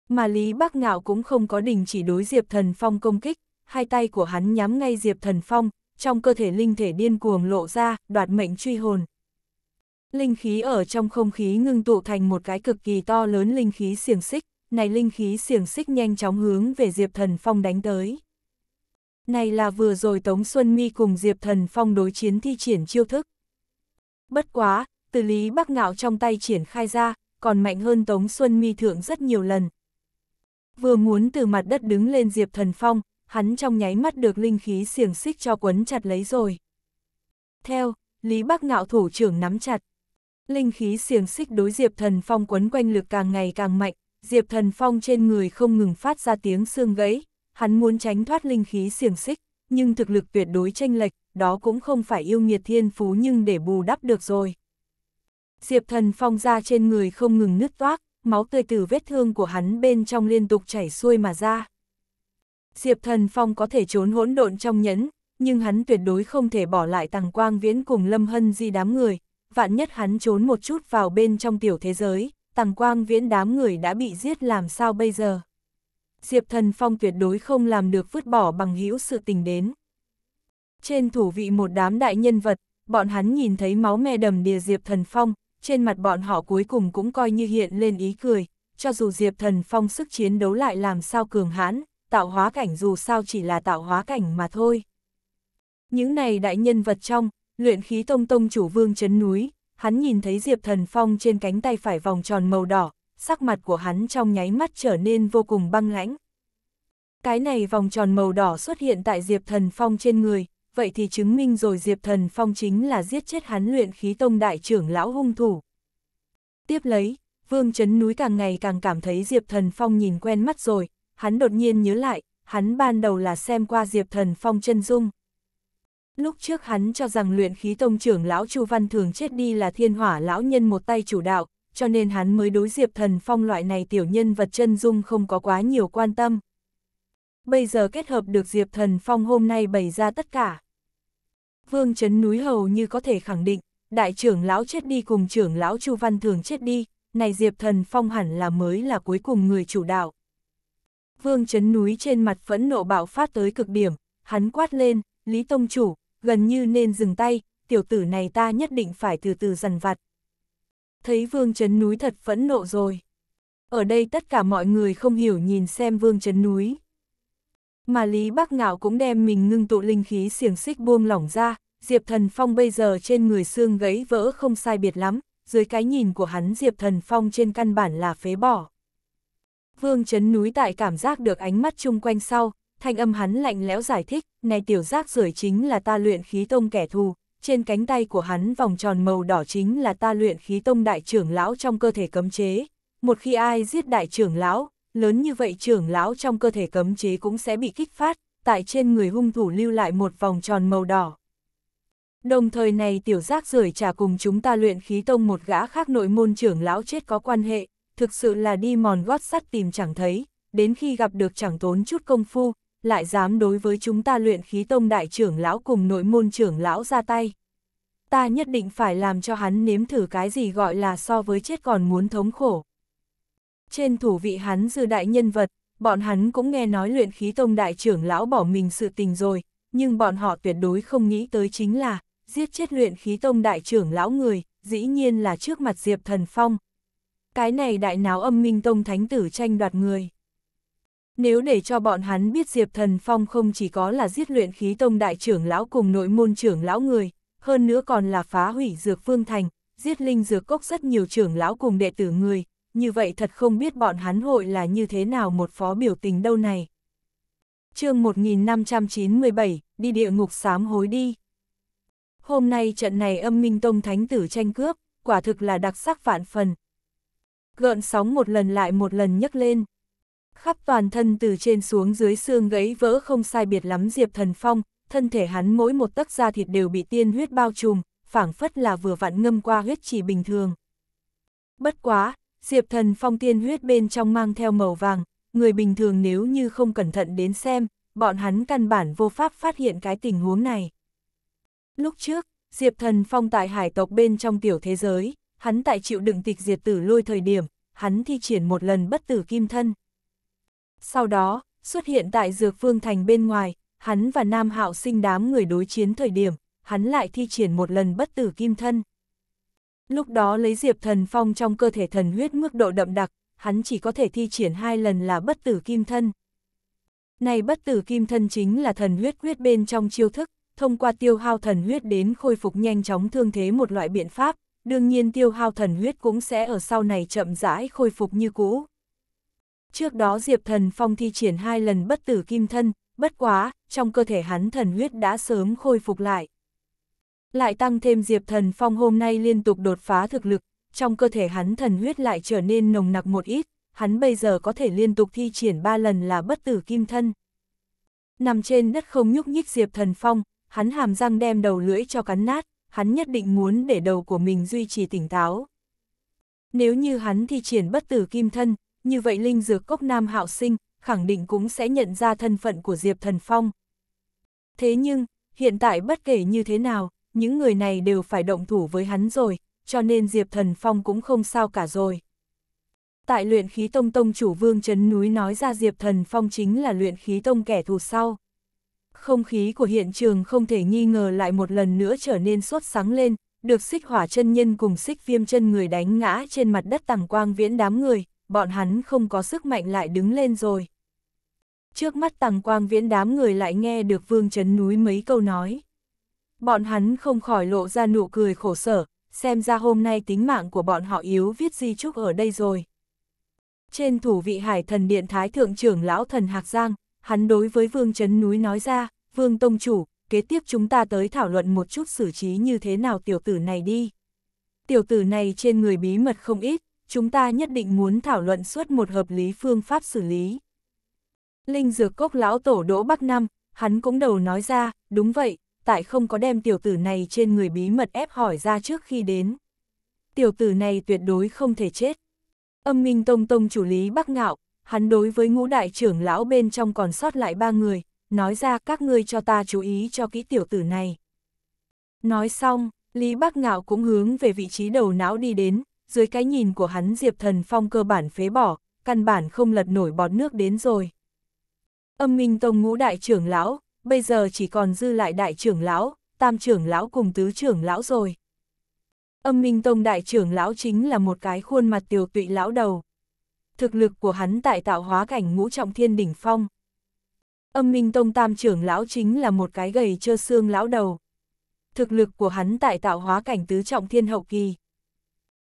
Mà Lý Bắc Ngạo cũng không có đình chỉ đối Diệp Thần Phong công kích, hai tay của hắn nhắm ngay Diệp Thần Phong, trong cơ thể linh thể điên cuồng lộ ra, đoạt mệnh truy hồn. Linh khí ở trong không khí ngưng tụ thành một cái cực kỳ to lớn linh khí xiềng xích, này linh khí xiềng xích nhanh chóng hướng về Diệp Thần Phong đánh tới. Này là vừa rồi Tống Xuân Mi cùng Diệp Thần Phong đối chiến thi triển chiêu thức. Bất quá, từ lý bắc ngạo trong tay triển khai ra, còn mạnh hơn Tống Xuân Mi thượng rất nhiều lần. Vừa muốn từ mặt đất đứng lên Diệp Thần Phong, hắn trong nháy mắt được linh khí xiềng xích cho quấn chặt lấy rồi. Theo, Lý bắc Ngạo thủ trưởng nắm chặt. Linh khí xiềng xích đối Diệp Thần Phong quấn quanh lực càng ngày càng mạnh, Diệp Thần Phong trên người không ngừng phát ra tiếng xương gãy, hắn muốn tránh thoát linh khí xiềng xích, nhưng thực lực tuyệt đối chênh lệch, đó cũng không phải yêu nghiệt thiên phú nhưng để bù đắp được rồi. Diệp Thần Phong ra trên người không ngừng nứt toác, máu tươi từ vết thương của hắn bên trong liên tục chảy xuôi mà ra. Diệp Thần Phong có thể trốn hỗn độn trong nhẫn, nhưng hắn tuyệt đối không thể bỏ lại Tằng Quang Viễn cùng Lâm Hân Di đám người, vạn nhất hắn trốn một chút vào bên trong tiểu thế giới, Tằng Quang Viễn đám người đã bị giết làm sao bây giờ? Diệp Thần Phong tuyệt đối không làm được vứt bỏ bằng hữu sự tình đến. Trên thủ vị một đám đại nhân vật, bọn hắn nhìn thấy máu me đầm đìa Diệp Thần Phong, trên mặt bọn họ cuối cùng cũng coi như hiện lên ý cười, cho dù Diệp Thần Phong sức chiến đấu lại làm sao cường hãn, tạo hóa cảnh dù sao chỉ là tạo hóa cảnh mà thôi. Những này đại nhân vật trong, luyện khí tông tông chủ vương chấn núi, hắn nhìn thấy Diệp Thần Phong trên cánh tay phải vòng tròn màu đỏ, sắc mặt của hắn trong nháy mắt trở nên vô cùng băng lãnh. Cái này vòng tròn màu đỏ xuất hiện tại Diệp Thần Phong trên người, vậy thì chứng minh rồi Diệp Thần Phong chính là giết chết hắn luyện khí tông đại trưởng lão hung thủ. Tiếp lấy, Vương Trấn Núi càng ngày càng cảm thấy Diệp Thần Phong nhìn quen mắt rồi, hắn đột nhiên nhớ lại, hắn ban đầu là xem qua Diệp Thần Phong chân dung. Lúc trước hắn cho rằng luyện khí tông trưởng lão Chu Văn Thường chết đi là thiên hỏa lão nhân một tay chủ đạo, cho nên hắn mới đối Diệp Thần Phong loại này tiểu nhân vật chân dung không có quá nhiều quan tâm. Bây giờ kết hợp được Diệp Thần Phong hôm nay bày ra tất cả. Vương Chấn Núi hầu như có thể khẳng định, đại trưởng lão chết đi cùng trưởng lão Chu Văn Thường chết đi, này Diệp Thần Phong hẳn là mới là cuối cùng người chủ đạo. Vương Chấn Núi trên mặt phẫn nộ bạo phát tới cực điểm, hắn quát lên, Lý Tông Chủ, gần như nên dừng tay, tiểu tử này ta nhất định phải từ từ dần vặt. Thấy Vương Chấn Núi thật phẫn nộ rồi. Ở đây tất cả mọi người không hiểu nhìn xem Vương Chấn Núi mà Lý Bác Ngạo cũng đem mình ngưng tụ linh khí xiềng xích buông lỏng ra, Diệp Thần Phong bây giờ trên người xương gãy vỡ không sai biệt lắm, dưới cái nhìn của hắn Diệp Thần Phong trên căn bản là phế bỏ. Vương chấn núi tại cảm giác được ánh mắt chung quanh sau, thanh âm hắn lạnh lẽo giải thích, này tiểu giác rưởi chính là ta luyện khí tông kẻ thù, trên cánh tay của hắn vòng tròn màu đỏ chính là ta luyện khí tông đại trưởng lão trong cơ thể cấm chế. Một khi ai giết đại trưởng lão, lớn như vậy trưởng lão trong cơ thể cấm chế cũng sẽ bị kích phát, tại trên người hung thủ lưu lại một vòng tròn màu đỏ. Đồng thời này tiểu giác rời trả cùng chúng ta luyện khí tông một gã khác nội môn trưởng lão chết có quan hệ, thực sự là đi mòn gót sắt tìm chẳng thấy, đến khi gặp được chẳng tốn chút công phu, lại dám đối với chúng ta luyện khí tông đại trưởng lão cùng nội môn trưởng lão ra tay. Ta nhất định phải làm cho hắn nếm thử cái gì gọi là so với chết còn muốn thống khổ. Trên thủ vị hắn dư đại nhân vật, bọn hắn cũng nghe nói luyện khí tông đại trưởng lão bỏ mình sự tình rồi, nhưng bọn họ tuyệt đối không nghĩ tới chính là, giết chết luyện khí tông đại trưởng lão người, dĩ nhiên là trước mặt Diệp Thần Phong. Cái này đại náo âm minh tông thánh tử tranh đoạt người. Nếu để cho bọn hắn biết Diệp Thần Phong không chỉ có là giết luyện khí tông đại trưởng lão cùng nội môn trưởng lão người, hơn nữa còn là phá hủy dược phương thành, giết linh dược cốc rất nhiều trưởng lão cùng đệ tử người, như vậy thật không biết bọn hắn hội là như thế nào một phó biểu tình đâu này. chương 1597, đi địa ngục sám hối đi. Hôm nay trận này âm minh tông thánh tử tranh cướp, quả thực là đặc sắc vạn phần. Gợn sóng một lần lại một lần nhấc lên. Khắp toàn thân từ trên xuống dưới xương gãy vỡ không sai biệt lắm Diệp Thần Phong, thân thể hắn mỗi một tấc da thịt đều bị tiên huyết bao trùm, phảng phất là vừa vặn ngâm qua huyết chỉ bình thường. Bất quá, Diệp thần phong tiên huyết bên trong mang theo màu vàng, người bình thường nếu như không cẩn thận đến xem, bọn hắn căn bản vô pháp phát hiện cái tình huống này. Lúc trước, Diệp thần phong tại hải tộc bên trong tiểu thế giới, hắn tại chịu đựng tịch diệt tử lôi thời điểm, hắn thi triển một lần bất tử kim thân. Sau đó, xuất hiện tại dược phương thành bên ngoài, hắn và Nam Hạo sinh đám người đối chiến thời điểm, hắn lại thi triển một lần bất tử kim thân. Lúc đó lấy Diệp Thần Phong trong cơ thể thần huyết mức độ đậm đặc, hắn chỉ có thể thi triển hai lần là bất tử kim thân. Này bất tử kim thân chính là thần huyết huyết bên trong chiêu thức, thông qua tiêu hao thần huyết đến khôi phục nhanh chóng thương thế một loại biện pháp, đương nhiên tiêu hao thần huyết cũng sẽ ở sau này chậm rãi khôi phục như cũ. Trước đó Diệp Thần Phong thi triển hai lần bất tử kim thân, bất quá, trong cơ thể hắn thần huyết đã sớm khôi phục lại lại tăng thêm Diệp Thần Phong hôm nay liên tục đột phá thực lực, trong cơ thể hắn thần huyết lại trở nên nồng nặc một ít, hắn bây giờ có thể liên tục thi triển ba lần là bất tử kim thân. Nằm trên đất không nhúc nhích Diệp Thần Phong, hắn hàm răng đem đầu lưỡi cho cắn nát, hắn nhất định muốn để đầu của mình duy trì tỉnh táo. Nếu như hắn thi triển bất tử kim thân, như vậy linh dược cốc nam hạo sinh, khẳng định cũng sẽ nhận ra thân phận của Diệp Thần Phong. Thế nhưng, hiện tại bất kể như thế nào, những người này đều phải động thủ với hắn rồi, cho nên Diệp Thần Phong cũng không sao cả rồi. Tại luyện khí tông tông chủ Vương chấn Núi nói ra Diệp Thần Phong chính là luyện khí tông kẻ thù sau. Không khí của hiện trường không thể nghi ngờ lại một lần nữa trở nên sốt sáng lên, được xích hỏa chân nhân cùng xích viêm chân người đánh ngã trên mặt đất tàng quang viễn đám người, bọn hắn không có sức mạnh lại đứng lên rồi. Trước mắt tàng quang viễn đám người lại nghe được Vương chấn Núi mấy câu nói. Bọn hắn không khỏi lộ ra nụ cười khổ sở, xem ra hôm nay tính mạng của bọn họ yếu viết di trúc ở đây rồi. Trên thủ vị hải thần điện thái thượng trưởng lão thần Hạc Giang, hắn đối với vương chấn núi nói ra, vương tông chủ, kế tiếp chúng ta tới thảo luận một chút xử trí như thế nào tiểu tử này đi. Tiểu tử này trên người bí mật không ít, chúng ta nhất định muốn thảo luận suốt một hợp lý phương pháp xử lý. Linh dược cốc lão tổ đỗ Bắc Năm, hắn cũng đầu nói ra, đúng vậy, tại không có đem tiểu tử này trên người bí mật ép hỏi ra trước khi đến. Tiểu tử này tuyệt đối không thể chết. Âm minh tông tông chủ lý bắc ngạo, hắn đối với ngũ đại trưởng lão bên trong còn sót lại ba người, nói ra các ngươi cho ta chú ý cho kỹ tiểu tử này. Nói xong, Lý Bắc Ngạo cũng hướng về vị trí đầu não đi đến, dưới cái nhìn của hắn Diệp Thần Phong cơ bản phế bỏ, căn bản không lật nổi bọt nước đến rồi. Âm Minh Tông ngũ đại trưởng lão, bây giờ chỉ còn dư lại đại trưởng lão, tam trưởng lão cùng tứ trưởng lão rồi. Âm Minh Tông đại trưởng lão chính là một cái khuôn mặt tiểu tụy lão đầu. Thực lực của hắn tại tạo hóa cảnh ngũ trọng thiên đỉnh phong. Âm Minh Tông tam trưởng lão chính là một cái gầy trơ xương lão đầu. Thực lực của hắn tại tạo hóa cảnh tứ trọng thiên hậu kỳ.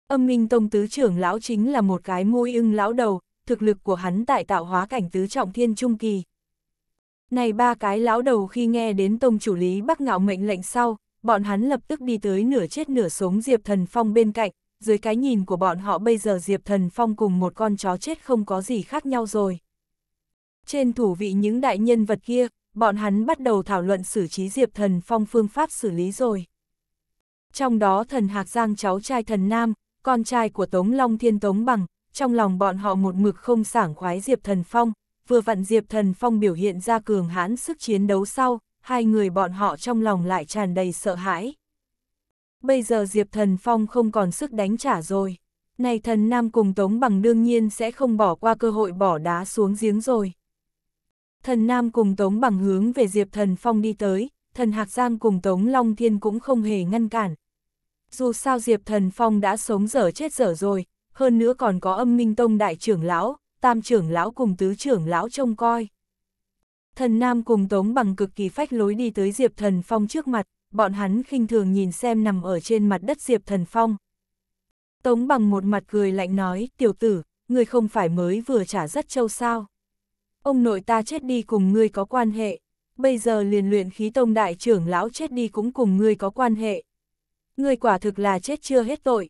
Âm Minh Tông tứ trưởng lão chính là một cái môi ưng lão đầu, thực lực của hắn tại tạo hóa cảnh tứ trọng thiên trung kỳ. Này ba cái lão đầu khi nghe đến tông chủ lý Bắc Ngạo mệnh lệnh sau, bọn hắn lập tức đi tới nửa chết nửa sống Diệp Thần Phong bên cạnh, dưới cái nhìn của bọn họ bây giờ Diệp Thần Phong cùng một con chó chết không có gì khác nhau rồi. Trên thủ vị những đại nhân vật kia, bọn hắn bắt đầu thảo luận xử trí Diệp Thần Phong phương pháp xử lý rồi. Trong đó thần Hạc Giang cháu trai thần Nam, con trai của Tống Long Thiên Tống Bằng, trong lòng bọn họ một mực không sảng khoái Diệp Thần Phong, vừa vặn Diệp Thần Phong biểu hiện ra cường hãn sức chiến đấu sau, hai người bọn họ trong lòng lại tràn đầy sợ hãi. Bây giờ Diệp Thần Phong không còn sức đánh trả rồi. Này thần Nam cùng Tống Bằng đương nhiên sẽ không bỏ qua cơ hội bỏ đá xuống giếng rồi. Thần Nam cùng Tống Bằng hướng về Diệp Thần Phong đi tới, thần Hạc Giang cùng Tống Long Thiên cũng không hề ngăn cản. Dù sao Diệp Thần Phong đã sống dở chết dở rồi, hơn nữa còn có âm minh tông đại trưởng lão, tam trưởng lão cùng tứ trưởng lão trông coi. Thần Nam cùng Tống bằng cực kỳ phách lối đi tới Diệp Thần Phong trước mặt, bọn hắn khinh thường nhìn xem nằm ở trên mặt đất Diệp Thần Phong. Tống bằng một mặt cười lạnh nói, tiểu tử, ngươi không phải mới vừa trả rất châu sao. Ông nội ta chết đi cùng ngươi có quan hệ, bây giờ liền luyện khí tông đại trưởng lão chết đi cũng cùng ngươi có quan hệ. Ngươi quả thực là chết chưa hết tội.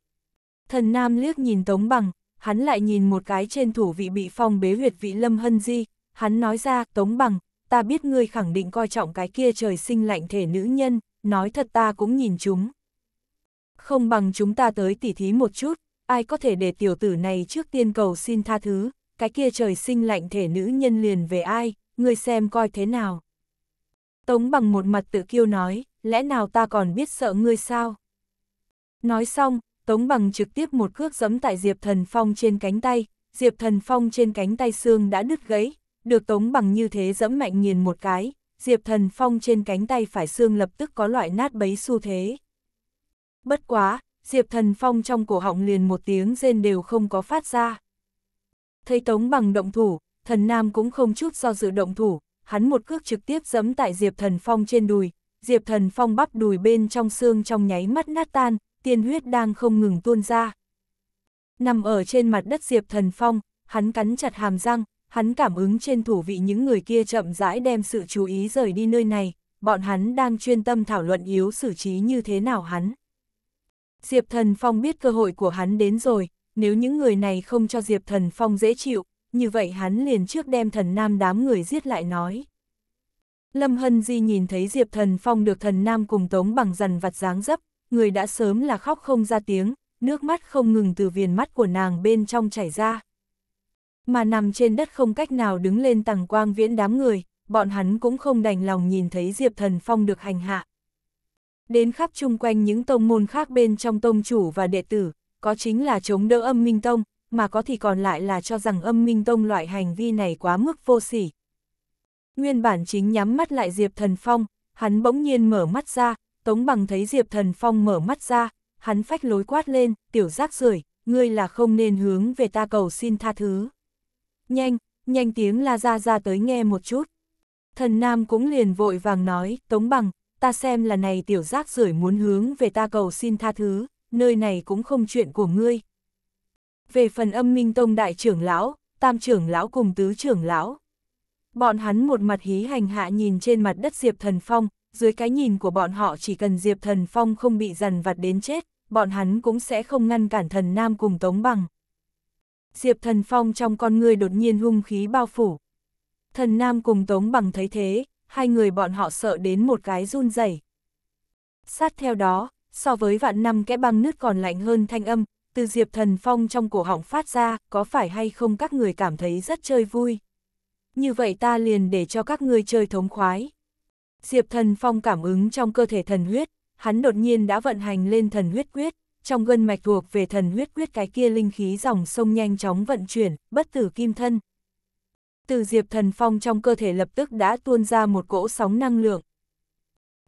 Thần Nam liếc nhìn Tống bằng, hắn lại nhìn một cái trên thủ vị bị phong bế huyệt vị Lâm Hân Di, hắn nói ra, Tống Bằng, ta biết ngươi khẳng định coi trọng cái kia trời sinh lạnh thể nữ nhân, nói thật ta cũng nhìn chúng. Không bằng chúng ta tới tỉ thí một chút, ai có thể để tiểu tử này trước tiên cầu xin tha thứ, cái kia trời sinh lạnh thể nữ nhân liền về ai, ngươi xem coi thế nào. Tống bằng một mặt tự kiêu nói, lẽ nào ta còn biết sợ ngươi sao? Nói xong, Tống bằng trực tiếp một cước giẫm tại Diệp Thần Phong trên cánh tay, Diệp Thần Phong trên cánh tay xương đã đứt gãy, được Tống bằng như thế giẫm mạnh nghiền một cái, Diệp Thần Phong trên cánh tay phải xương lập tức có loại nát bấy xu thế. Bất quá, Diệp Thần Phong trong cổ họng liền một tiếng rên đều không có phát ra. Thấy Tống bằng động thủ, thần nam cũng không chút do dự động thủ, hắn một cước trực tiếp giẫm tại Diệp Thần Phong trên đùi, Diệp Thần Phong bắp đùi bên trong xương trong nháy mắt nát tan, tiên huyết đang không ngừng tuôn ra. Nằm ở trên mặt đất Diệp Thần Phong, hắn cắn chặt hàm răng, hắn cảm ứng trên thủ vị những người kia chậm rãi đem sự chú ý rời đi nơi này, bọn hắn đang chuyên tâm thảo luận yếu xử trí như thế nào hắn. Diệp Thần Phong biết cơ hội của hắn đến rồi, nếu những người này không cho Diệp Thần Phong dễ chịu, như vậy hắn liền trước đem thần nam đám người giết lại nói. Lâm Hân Di nhìn thấy Diệp Thần Phong được thần nam cùng tống bằng dần vặt dáng dấp, người đã sớm là khóc không ra tiếng, nước mắt không ngừng từ viền mắt của nàng bên trong chảy ra. Mà nằm trên đất không cách nào đứng lên tầng quang viễn đám người, bọn hắn cũng không đành lòng nhìn thấy Diệp Thần Phong được hành hạ. Đến khắp chung quanh những tông môn khác bên trong tông chủ và đệ tử, có chính là chống đỡ âm minh tông, mà có thì còn lại là cho rằng âm minh tông loại hành vi này quá mức vô sỉ. Nguyên bản chính nhắm mắt lại Diệp Thần Phong, hắn bỗng nhiên mở mắt ra, Tống bằng thấy Diệp Thần Phong mở mắt ra, hắn phách lối quát lên, tiểu giác rưởi ngươi là không nên hướng về ta cầu xin tha thứ. Nhanh, nhanh tiếng la ra ra tới nghe một chút. Thần Nam cũng liền vội vàng nói, Tống bằng, ta xem là này tiểu giác rưởi muốn hướng về ta cầu xin tha thứ, nơi này cũng không chuyện của ngươi. Về phần âm minh tông đại trưởng lão, tam trưởng lão cùng tứ trưởng lão. Bọn hắn một mặt hí hành hạ nhìn trên mặt đất Diệp Thần Phong, dưới cái nhìn của bọn họ chỉ cần Diệp Thần Phong không bị dằn vặt đến chết, bọn hắn cũng sẽ không ngăn cản thần Nam cùng Tống Bằng. Diệp Thần Phong trong con người đột nhiên hung khí bao phủ. Thần Nam cùng Tống Bằng thấy thế, hai người bọn họ sợ đến một cái run rẩy. Sát theo đó, so với vạn năm kẽ băng nứt còn lạnh hơn thanh âm, từ Diệp Thần Phong trong cổ họng phát ra, có phải hay không các người cảm thấy rất chơi vui. Như vậy ta liền để cho các ngươi chơi thống khoái. Diệp Thần Phong cảm ứng trong cơ thể thần huyết, hắn đột nhiên đã vận hành lên thần huyết quyết, trong gân mạch thuộc về thần huyết quyết cái kia linh khí dòng sông nhanh chóng vận chuyển, bất tử kim thân. Từ Diệp Thần Phong trong cơ thể lập tức đã tuôn ra một cỗ sóng năng lượng.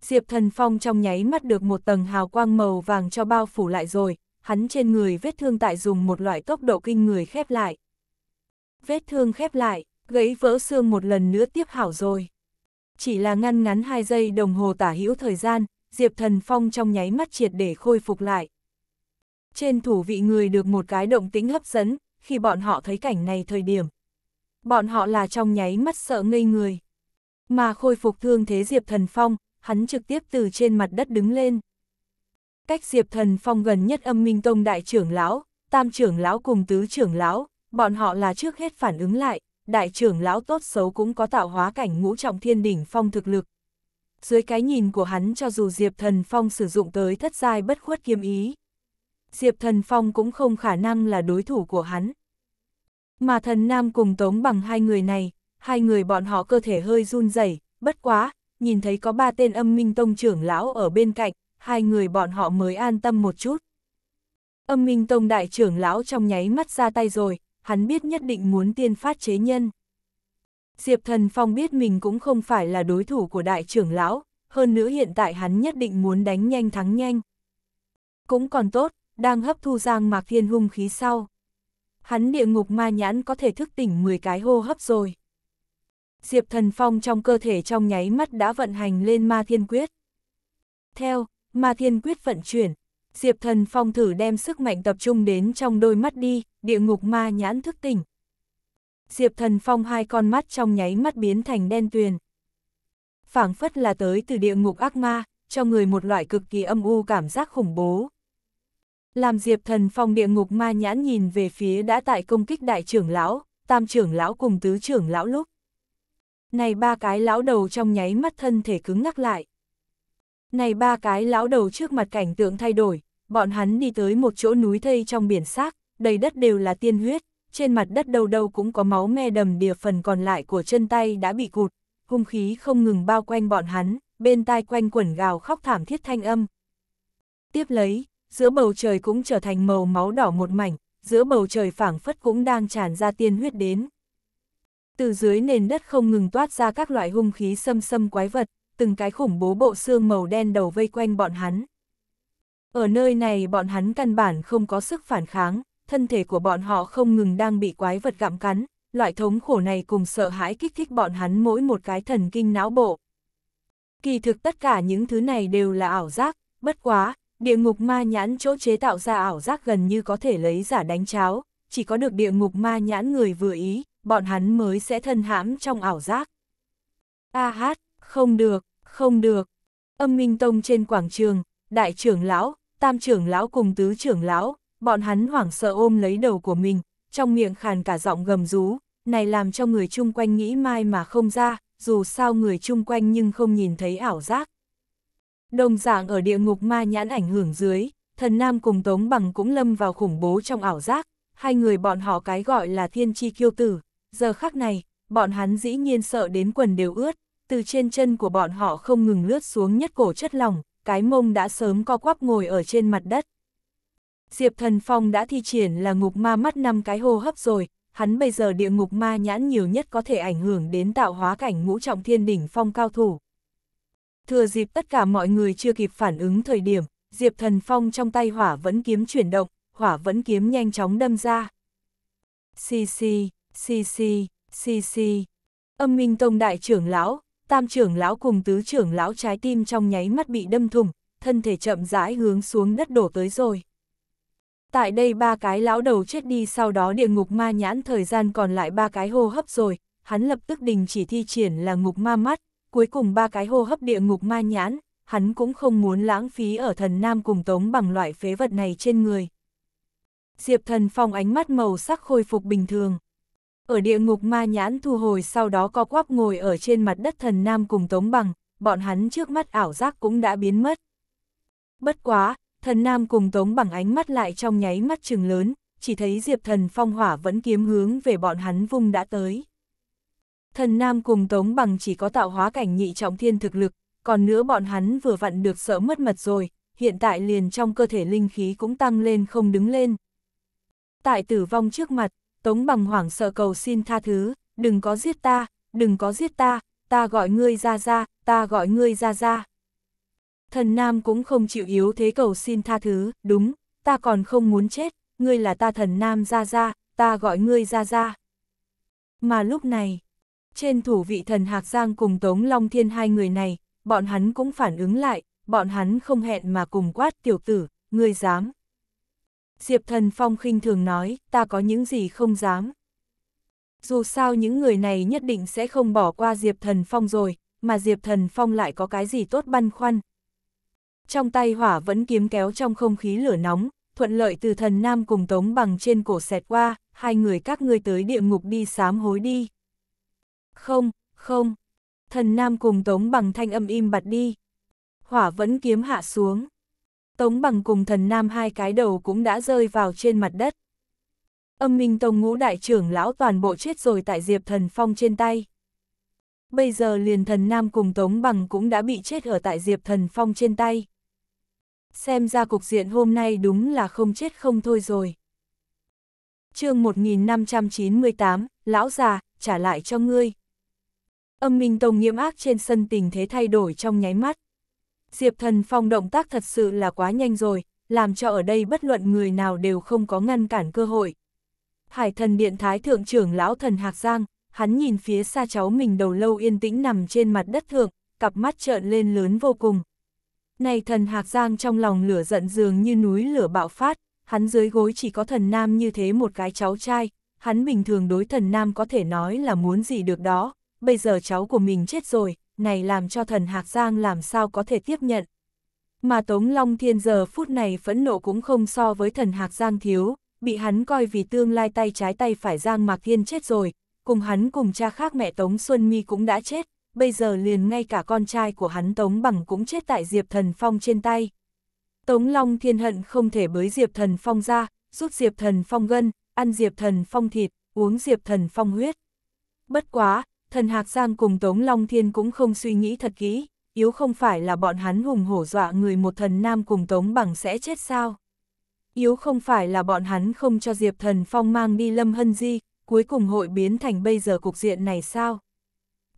Diệp Thần Phong trong nháy mắt được một tầng hào quang màu vàng cho bao phủ lại rồi, hắn trên người vết thương tại dùng một loại tốc độ kinh người khép lại. Vết thương khép lại, gãy vỡ xương một lần nữa tiếp hảo rồi chỉ là ngăn ngắn hai giây đồng hồ tả hữu thời gian, Diệp Thần Phong trong nháy mắt triệt để khôi phục lại. Trên thủ vị người được một cái động tính hấp dẫn, khi bọn họ thấy cảnh này thời điểm. Bọn họ là trong nháy mắt sợ ngây người. Mà khôi phục thương thế Diệp Thần Phong, hắn trực tiếp từ trên mặt đất đứng lên. Cách Diệp Thần Phong gần nhất âm minh tông đại trưởng lão, tam trưởng lão cùng tứ trưởng lão, bọn họ là trước hết phản ứng lại, đại trưởng lão tốt xấu cũng có tạo hóa cảnh ngũ trọng thiên đỉnh phong thực lực. Dưới cái nhìn của hắn cho dù Diệp Thần Phong sử dụng tới thất giai bất khuất kiếm ý, Diệp Thần Phong cũng không khả năng là đối thủ của hắn. Mà thần nam cùng tống bằng hai người này, hai người bọn họ cơ thể hơi run rẩy, bất quá, nhìn thấy có ba tên âm minh tông trưởng lão ở bên cạnh, hai người bọn họ mới an tâm một chút. Âm minh tông đại trưởng lão trong nháy mắt ra tay rồi, hắn biết nhất định muốn tiên phát chế nhân. Diệp Thần Phong biết mình cũng không phải là đối thủ của đại trưởng lão, hơn nữa hiện tại hắn nhất định muốn đánh nhanh thắng nhanh. Cũng còn tốt, đang hấp thu Giang Mạc Thiên hung khí sau. Hắn địa ngục ma nhãn có thể thức tỉnh 10 cái hô hấp rồi. Diệp Thần Phong trong cơ thể trong nháy mắt đã vận hành lên ma thiên quyết. Theo, ma thiên quyết vận chuyển, Diệp Thần Phong thử đem sức mạnh tập trung đến trong đôi mắt đi, địa ngục ma nhãn thức tỉnh. Diệp Thần Phong hai con mắt trong nháy mắt biến thành đen tuyền. phảng phất là tới từ địa ngục ác ma, cho người một loại cực kỳ âm u cảm giác khủng bố. Làm Diệp Thần Phong địa ngục ma nhãn nhìn về phía đã tại công kích đại trưởng lão, tam trưởng lão cùng tứ trưởng lão lúc. Này ba cái lão đầu trong nháy mắt thân thể cứng ngắc lại. Này ba cái lão đầu trước mặt cảnh tượng thay đổi, bọn hắn đi tới một chỗ núi thây trong biển xác, đầy đất đều là tiên huyết, trên mặt đất đâu đâu cũng có máu me đầm đìa phần còn lại của chân tay đã bị cụt, hung khí không ngừng bao quanh bọn hắn, bên tai quanh quẩn gào khóc thảm thiết thanh âm. Tiếp lấy, giữa bầu trời cũng trở thành màu máu đỏ một mảnh, giữa bầu trời phảng phất cũng đang tràn ra tiên huyết đến. Từ dưới nền đất không ngừng toát ra các loại hung khí xâm xâm quái vật, từng cái khủng bố bộ xương màu đen đầu vây quanh bọn hắn. Ở nơi này bọn hắn căn bản không có sức phản kháng, thân thể của bọn họ không ngừng đang bị quái vật gặm cắn, loại thống khổ này cùng sợ hãi kích thích bọn hắn mỗi một cái thần kinh não bộ. Kỳ thực tất cả những thứ này đều là ảo giác, bất quá, địa ngục ma nhãn chỗ chế tạo ra ảo giác gần như có thể lấy giả đánh cháo, chỉ có được địa ngục ma nhãn người vừa ý, bọn hắn mới sẽ thân hãm trong ảo giác. A hát, không được, không được. Âm Minh Tông trên quảng trường, đại trưởng lão, tam trưởng lão cùng tứ trưởng lão, bọn hắn hoảng sợ ôm lấy đầu của mình, trong miệng khàn cả giọng gầm rú, này làm cho người chung quanh nghĩ mai mà không ra, dù sao người chung quanh nhưng không nhìn thấy ảo giác. Đồng dạng ở địa ngục ma nhãn ảnh hưởng dưới, thần nam cùng Tống Bằng cũng lâm vào khủng bố trong ảo giác, hai người bọn họ cái gọi là thiên chi kiêu tử, giờ khắc này, bọn hắn dĩ nhiên sợ đến quần đều ướt, từ trên chân của bọn họ không ngừng lướt xuống nhất cổ chất lòng, cái mông đã sớm co quắp ngồi ở trên mặt đất. Diệp Thần Phong đã thi triển là ngục ma mắt năm cái hô hấp rồi, hắn bây giờ địa ngục ma nhãn nhiều nhất có thể ảnh hưởng đến tạo hóa cảnh ngũ trọng thiên đỉnh phong cao thủ. Thừa dịp tất cả mọi người chưa kịp phản ứng thời điểm, Diệp Thần Phong trong tay hỏa vẫn kiếm chuyển động, hỏa vẫn kiếm nhanh chóng đâm ra. Xì xì, xì xì, xì xì. Âm Minh Tông đại trưởng lão, tam trưởng lão cùng tứ trưởng lão trái tim trong nháy mắt bị đâm thùng, thân thể chậm rãi hướng xuống đất đổ tới rồi. Tại đây ba cái lão đầu chết đi sau đó địa ngục ma nhãn thời gian còn lại ba cái hô hấp rồi, hắn lập tức đình chỉ thi triển là ngục ma mắt, cuối cùng ba cái hô hấp địa ngục ma nhãn, hắn cũng không muốn lãng phí ở thần nam cùng tống bằng loại phế vật này trên người. Diệp thần phong ánh mắt màu sắc khôi phục bình thường. Ở địa ngục ma nhãn thu hồi sau đó co quắp ngồi ở trên mặt đất thần nam cùng tống bằng, bọn hắn trước mắt ảo giác cũng đã biến mất. Bất quá, thần nam cùng tống bằng ánh mắt lại trong nháy mắt chừng lớn, chỉ thấy diệp thần phong hỏa vẫn kiếm hướng về bọn hắn vung đã tới. Thần nam cùng tống bằng chỉ có tạo hóa cảnh nhị trọng thiên thực lực, còn nữa bọn hắn vừa vặn được sợ mất mật rồi, hiện tại liền trong cơ thể linh khí cũng tăng lên không đứng lên. Tại tử vong trước mặt, Tống bằng hoảng sợ cầu xin tha thứ, đừng có giết ta, đừng có giết ta, ta gọi ngươi ra ra, ta gọi ngươi ra ra. Thần Nam cũng không chịu yếu thế cầu xin tha thứ, đúng, ta còn không muốn chết, ngươi là ta thần Nam ra ra, ta gọi ngươi ra ra. Mà lúc này, trên thủ vị thần Hạc Giang cùng Tống Long Thiên hai người này, bọn hắn cũng phản ứng lại, bọn hắn không hẹn mà cùng quát tiểu tử, ngươi dám. Diệp Thần Phong khinh thường nói, ta có những gì không dám. Dù sao những người này nhất định sẽ không bỏ qua Diệp Thần Phong rồi, mà Diệp Thần Phong lại có cái gì tốt băn khoăn. Trong tay hỏa vẫn kiếm kéo trong không khí lửa nóng, thuận lợi từ thần nam cùng tống bằng trên cổ xẹt qua, hai người các ngươi tới địa ngục đi sám hối đi. Không, không, thần nam cùng tống bằng thanh âm im bặt đi. Hỏa vẫn kiếm hạ xuống. Tống bằng cùng thần nam hai cái đầu cũng đã rơi vào trên mặt đất. Âm minh tông ngũ đại trưởng lão toàn bộ chết rồi tại diệp thần phong trên tay. Bây giờ liền thần nam cùng tống bằng cũng đã bị chết ở tại diệp thần phong trên tay. Xem ra cục diện hôm nay đúng là không chết không thôi rồi. chương 1598, lão già, trả lại cho ngươi. Âm minh tông nghiêm ác trên sân tình thế thay đổi trong nháy mắt. Diệp Thần Phong động tác thật sự là quá nhanh rồi, làm cho ở đây bất luận người nào đều không có ngăn cản cơ hội. Hải thần điện thái thượng trưởng lão thần Hạc Giang, hắn nhìn phía xa cháu mình đầu lâu yên tĩnh nằm trên mặt đất thượng, cặp mắt trợn lên lớn vô cùng. Này thần Hạc Giang trong lòng lửa giận dường như núi lửa bạo phát, hắn dưới gối chỉ có thần nam như thế một cái cháu trai, hắn bình thường đối thần nam có thể nói là muốn gì được đó, bây giờ cháu của mình chết rồi, này làm cho thần Hạc Giang làm sao có thể tiếp nhận. Mà Tống Long Thiên giờ phút này phẫn nộ cũng không so với thần Hạc Giang thiếu, bị hắn coi vì tương lai tay trái tay phải Giang Mạc Thiên chết rồi, cùng hắn cùng cha khác mẹ Tống Xuân Mi cũng đã chết, bây giờ liền ngay cả con trai của hắn Tống Bằng cũng chết tại Diệp Thần Phong trên tay. Tống Long Thiên hận không thể bới Diệp Thần Phong ra, rút Diệp Thần Phong gân, ăn Diệp Thần Phong thịt, uống Diệp Thần Phong huyết. Bất quá, thần Hạc Giang cùng Tống Long Thiên cũng không suy nghĩ thật kỹ, yếu không phải là bọn hắn hùng hổ dọa người một thần nam cùng Tống Bằng sẽ chết sao. Yếu không phải là bọn hắn không cho Diệp Thần Phong mang đi Lâm Hân Di, cuối cùng hội biến thành bây giờ cục diện này sao.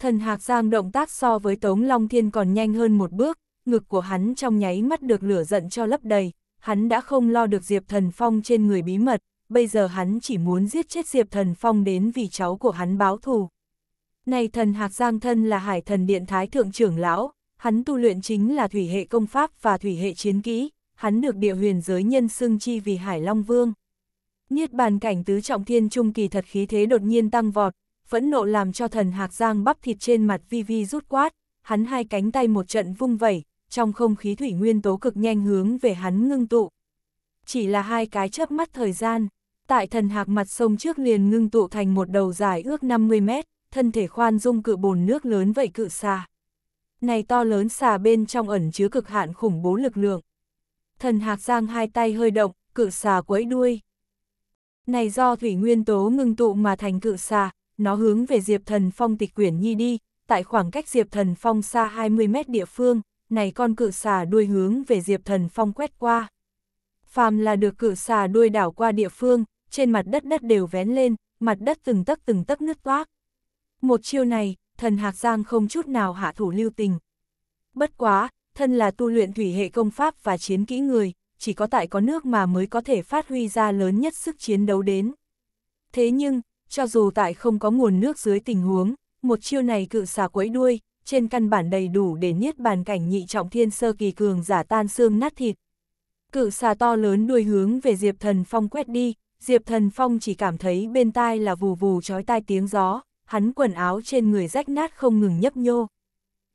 Thần Hạc Giang động tác so với Tống Long Thiên còn nhanh hơn một bước, ngực của hắn trong nháy mắt được lửa giận cho lấp đầy, hắn đã không lo được Diệp Thần Phong trên người bí mật, bây giờ hắn chỉ muốn giết chết Diệp Thần Phong đến vì cháu của hắn báo thù. Này thần Hạc Giang thân là hải thần điện thái thượng trưởng lão, hắn tu luyện chính là thủy hệ công pháp và thủy hệ chiến kỹ, hắn được địa huyền giới nhân xưng chi vì Hải Long Vương. Niết bàn cảnh tứ trọng thiên trung kỳ thật khí thế đột nhiên tăng vọt, phẫn nộ làm cho thần Hạc Giang bắp thịt trên mặt vi vi rút quát, hắn hai cánh tay một trận vung vẩy, trong không khí thủy nguyên tố cực nhanh hướng về hắn ngưng tụ. Chỉ là hai cái chớp mắt thời gian, tại thần hạc mặt sông trước liền ngưng tụ thành một đầu dài ước 50 mét, thân thể khoan dung cự bồn nước lớn vậy cự xà. Này to lớn xà bên trong ẩn chứa cực hạn khủng bố lực lượng. Thần Hạc Giang hai tay hơi động, cự xà quấy đuôi. Này do thủy nguyên tố ngưng tụ mà thành cự xà, nó hướng về Diệp Thần Phong tịch quyển nhi đi, tại khoảng cách Diệp Thần Phong xa 20 mét địa phương, này con cự xà đuôi hướng về Diệp Thần Phong quét qua. Phàm là được cự xà đuôi đảo qua địa phương, trên mặt đất đất đều vén lên, mặt đất từng tấc từng tấc nứt toác. Một chiêu này, thần Hạc Giang không chút nào hạ thủ lưu tình. Bất quá, thân là tu luyện thủy hệ công pháp và chiến kỹ người, chỉ có tại có nước mà mới có thể phát huy ra lớn nhất sức chiến đấu đến. Thế nhưng, cho dù tại không có nguồn nước dưới tình huống, một chiêu này cự xà quấy đuôi, trên căn bản đầy đủ để niết bàn cảnh nhị trọng thiên sơ kỳ cường giả tan xương nát thịt. Cự xà to lớn đuôi hướng về Diệp Thần Phong quét đi, Diệp Thần Phong chỉ cảm thấy bên tai là vù vù chói tai tiếng gió hắn quần áo trên người rách nát không ngừng nhấp nhô.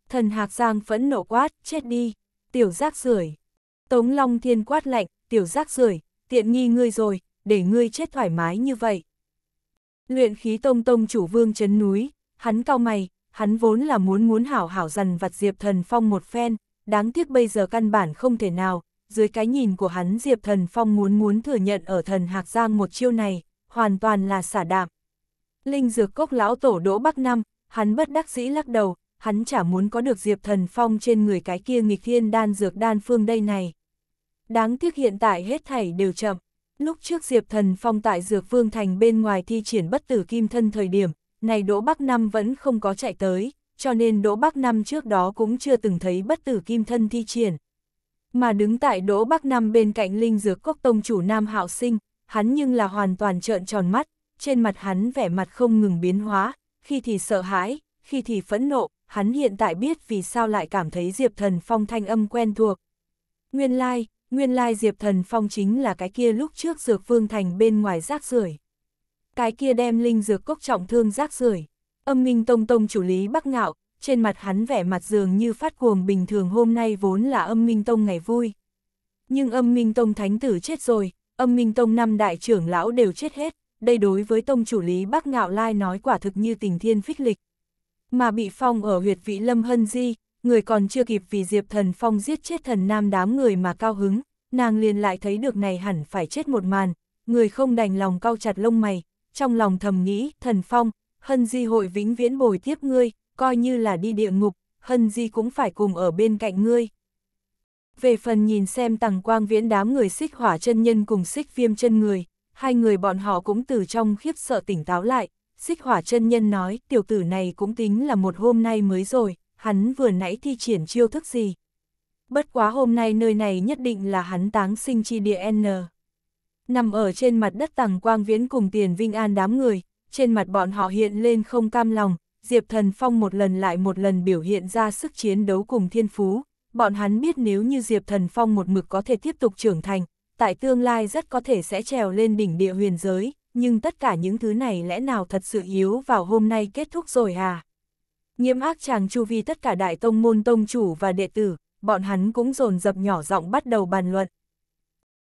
Thần Hạc Giang phẫn nộ quát, chết đi, tiểu rác rưởi. Tống Long Thiên quát lạnh, tiểu rác rưởi, tiện nghi ngươi rồi, để ngươi chết thoải mái như vậy. Luyện khí tông tông chủ vương chấn núi, hắn cao mày, hắn vốn là muốn muốn hảo hảo dần vặt Diệp Thần Phong một phen, đáng tiếc bây giờ căn bản không thể nào, dưới cái nhìn của hắn Diệp Thần Phong muốn muốn thừa nhận ở thần Hạc Giang một chiêu này, hoàn toàn là xả đạm. Linh dược cốc lão tổ đỗ bắc năm, hắn bất đắc dĩ lắc đầu, hắn chả muốn có được Diệp Thần Phong trên người cái kia nghịch thiên đan dược đan phương đây này. Đáng tiếc hiện tại hết thảy đều chậm. Lúc trước Diệp Thần Phong tại Dược Vương Thành bên ngoài thi triển bất tử kim thân thời điểm, này Đỗ Bắc Năm vẫn không có chạy tới, cho nên Đỗ Bắc Năm trước đó cũng chưa từng thấy bất tử kim thân thi triển. Mà đứng tại Đỗ Bắc Năm bên cạnh Linh Dược Cốc Tông chủ Nam Hạo Sinh, hắn nhưng là hoàn toàn trợn tròn mắt, trên mặt hắn vẻ mặt không ngừng biến hóa, khi thì sợ hãi, khi thì phẫn nộ, hắn hiện tại biết vì sao lại cảm thấy Diệp Thần Phong thanh âm quen thuộc. Nguyên lai, like, nguyên lai like Diệp Thần Phong chính là cái kia lúc trước dược vương thành bên ngoài rác rưởi. Cái kia đem linh dược cốc trọng thương rác rưởi. Âm Minh Tông Tông chủ lý Bắc Ngạo, trên mặt hắn vẻ mặt dường như phát cuồng bình thường hôm nay vốn là Âm Minh Tông ngày vui. Nhưng Âm Minh Tông thánh tử chết rồi, Âm Minh Tông năm đại trưởng lão đều chết hết, đây đối với tông chủ lý Bắc Ngạo Lai nói quả thực như tình thiên phích lịch. Mà bị phong ở huyệt vị Lâm Hân Di, người còn chưa kịp vì Diệp Thần Phong giết chết thần nam đám người mà cao hứng, nàng liền lại thấy được này hẳn phải chết một màn, người không đành lòng cao chặt lông mày, trong lòng thầm nghĩ, Thần Phong, Hân Di hội vĩnh viễn bồi tiếp ngươi, coi như là đi địa ngục, Hân Di cũng phải cùng ở bên cạnh ngươi. Về phần nhìn xem tàng quang viễn đám người xích hỏa chân nhân cùng xích viêm chân người, hai người bọn họ cũng từ trong khiếp sợ tỉnh táo lại, xích hỏa chân nhân nói tiểu tử này cũng tính là một hôm nay mới rồi, hắn vừa nãy thi triển chiêu thức gì. Bất quá hôm nay nơi này nhất định là hắn táng sinh chi địa N. Nằm ở trên mặt đất tàng quang viễn cùng tiền vinh an đám người, trên mặt bọn họ hiện lên không cam lòng, Diệp Thần Phong một lần lại một lần biểu hiện ra sức chiến đấu cùng thiên phú, bọn hắn biết nếu như Diệp Thần Phong một mực có thể tiếp tục trưởng thành, tại tương lai rất có thể sẽ trèo lên đỉnh địa huyền giới, nhưng tất cả những thứ này lẽ nào thật sự yếu vào hôm nay kết thúc rồi à? nghiêm ác chàng chu vi tất cả đại tông môn tông chủ và đệ tử, bọn hắn cũng dồn dập nhỏ giọng bắt đầu bàn luận.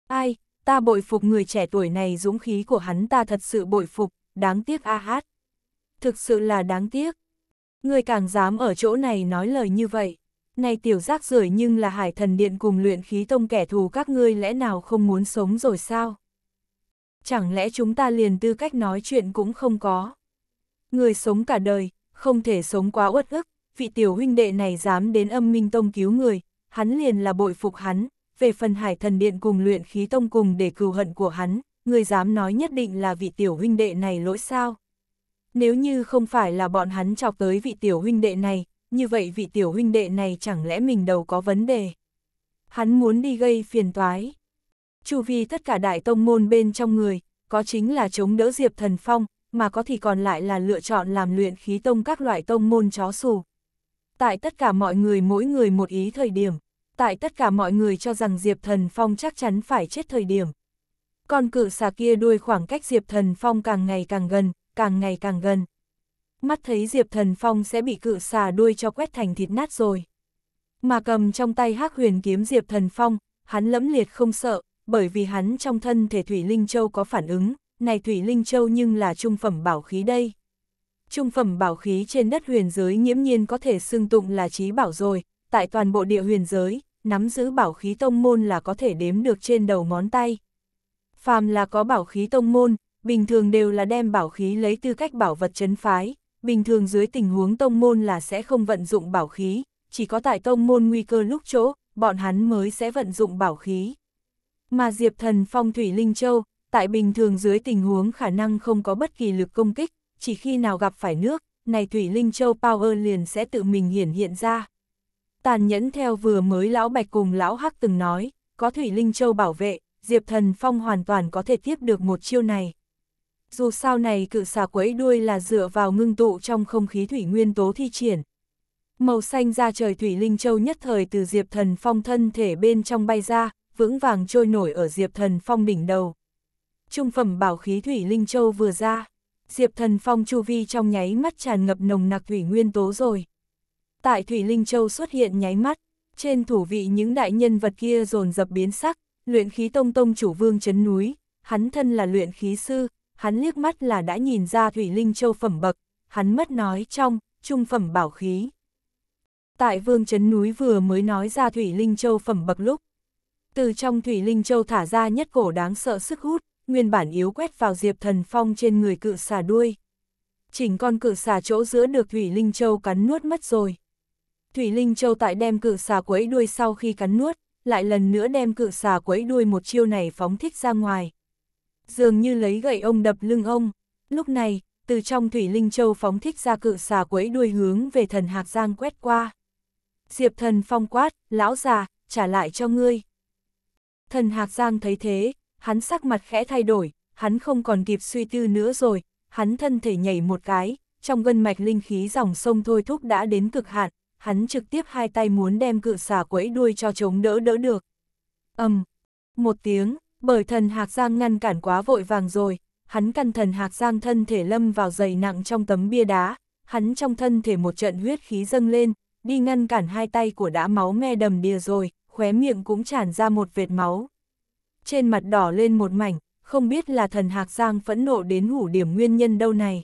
Ai, ta bội phục người trẻ tuổi này dũng khí của hắn ta thật sự bội phục, đáng tiếc a hát. Thực sự là đáng tiếc. Người càng dám ở chỗ này nói lời như vậy này tiểu rác rưởi nhưng là hải thần điện cùng luyện khí tông kẻ thù các ngươi lẽ nào không muốn sống rồi sao? Chẳng lẽ chúng ta liền tư cách nói chuyện cũng không có? Người sống cả đời, không thể sống quá uất ức, vị tiểu huynh đệ này dám đến âm minh tông cứu người, hắn liền là bội phục hắn, về phần hải thần điện cùng luyện khí tông cùng để cừu hận của hắn, người dám nói nhất định là vị tiểu huynh đệ này lỗi sao? Nếu như không phải là bọn hắn chọc tới vị tiểu huynh đệ này, như vậy vị tiểu huynh đệ này chẳng lẽ mình đầu có vấn đề. Hắn muốn đi gây phiền toái. Chu vi tất cả đại tông môn bên trong người, có chính là chống đỡ Diệp Thần Phong, mà có thì còn lại là lựa chọn làm luyện khí tông các loại tông môn chó sù Tại tất cả mọi người mỗi người một ý thời điểm, tại tất cả mọi người cho rằng Diệp Thần Phong chắc chắn phải chết thời điểm. Con cự xà kia đuôi khoảng cách Diệp Thần Phong càng ngày càng gần, càng ngày càng gần mắt thấy Diệp Thần Phong sẽ bị cự xà đuôi cho quét thành thịt nát rồi. Mà cầm trong tay hắc huyền kiếm Diệp Thần Phong, hắn lẫm liệt không sợ, bởi vì hắn trong thân thể Thủy Linh Châu có phản ứng, này Thủy Linh Châu nhưng là trung phẩm bảo khí đây. Trung phẩm bảo khí trên đất huyền giới nhiễm nhiên có thể xưng tụng là trí bảo rồi, tại toàn bộ địa huyền giới, nắm giữ bảo khí tông môn là có thể đếm được trên đầu ngón tay. Phàm là có bảo khí tông môn, bình thường đều là đem bảo khí lấy tư cách bảo vật chấn phái, bình thường dưới tình huống tông môn là sẽ không vận dụng bảo khí, chỉ có tại tông môn nguy cơ lúc chỗ, bọn hắn mới sẽ vận dụng bảo khí. Mà Diệp Thần phong thủy Linh Châu, tại bình thường dưới tình huống khả năng không có bất kỳ lực công kích, chỉ khi nào gặp phải nước, này thủy Linh Châu Power liền sẽ tự mình hiển hiện ra. Tàn nhẫn theo vừa mới Lão Bạch cùng Lão Hắc từng nói, có thủy Linh Châu bảo vệ, Diệp Thần Phong hoàn toàn có thể tiếp được một chiêu này. Dù sao này cự xà quấy đuôi là dựa vào ngưng tụ trong không khí thủy nguyên tố thi triển. Màu xanh ra trời thủy linh châu nhất thời từ diệp thần phong thân thể bên trong bay ra, vững vàng trôi nổi ở diệp thần phong đỉnh đầu. Trung phẩm bảo khí thủy linh châu vừa ra, diệp thần phong chu vi trong nháy mắt tràn ngập nồng nặc thủy nguyên tố rồi. Tại thủy linh châu xuất hiện nháy mắt, trên thủ vị những đại nhân vật kia dồn dập biến sắc, luyện khí tông tông chủ vương chấn núi, hắn thân là luyện khí sư, hắn liếc mắt là đã nhìn ra Thủy Linh Châu phẩm bậc, hắn mất nói trong, trung phẩm bảo khí. Tại vương chấn núi vừa mới nói ra Thủy Linh Châu phẩm bậc lúc. Từ trong Thủy Linh Châu thả ra nhất cổ đáng sợ sức hút, nguyên bản yếu quét vào Diệp Thần Phong trên người cự xà đuôi. Chỉnh con cự xà chỗ giữa được Thủy Linh Châu cắn nuốt mất rồi. Thủy Linh Châu tại đem cự xà quấy đuôi sau khi cắn nuốt, lại lần nữa đem cự xà quấy đuôi một chiêu này phóng thích ra ngoài dường như lấy gậy ông đập lưng ông. Lúc này, từ trong thủy linh châu phóng thích ra cự xà quấy đuôi hướng về thần Hạc Giang quét qua. Diệp thần phong quát, lão già, trả lại cho ngươi. Thần Hạc Giang thấy thế, hắn sắc mặt khẽ thay đổi, hắn không còn kịp suy tư nữa rồi, hắn thân thể nhảy một cái, trong gân mạch linh khí dòng sông thôi thúc đã đến cực hạn, hắn trực tiếp hai tay muốn đem cự xà quấy đuôi cho chống đỡ đỡ được. ầm, um, một tiếng, bởi thần Hạc Giang ngăn cản quá vội vàng rồi, hắn căn thần Hạc Giang thân thể lâm vào dày nặng trong tấm bia đá, hắn trong thân thể một trận huyết khí dâng lên, đi ngăn cản hai tay của đã máu me đầm đìa rồi, khóe miệng cũng tràn ra một vệt máu. Trên mặt đỏ lên một mảnh, không biết là thần Hạc Giang phẫn nộ đến hủ điểm nguyên nhân đâu này.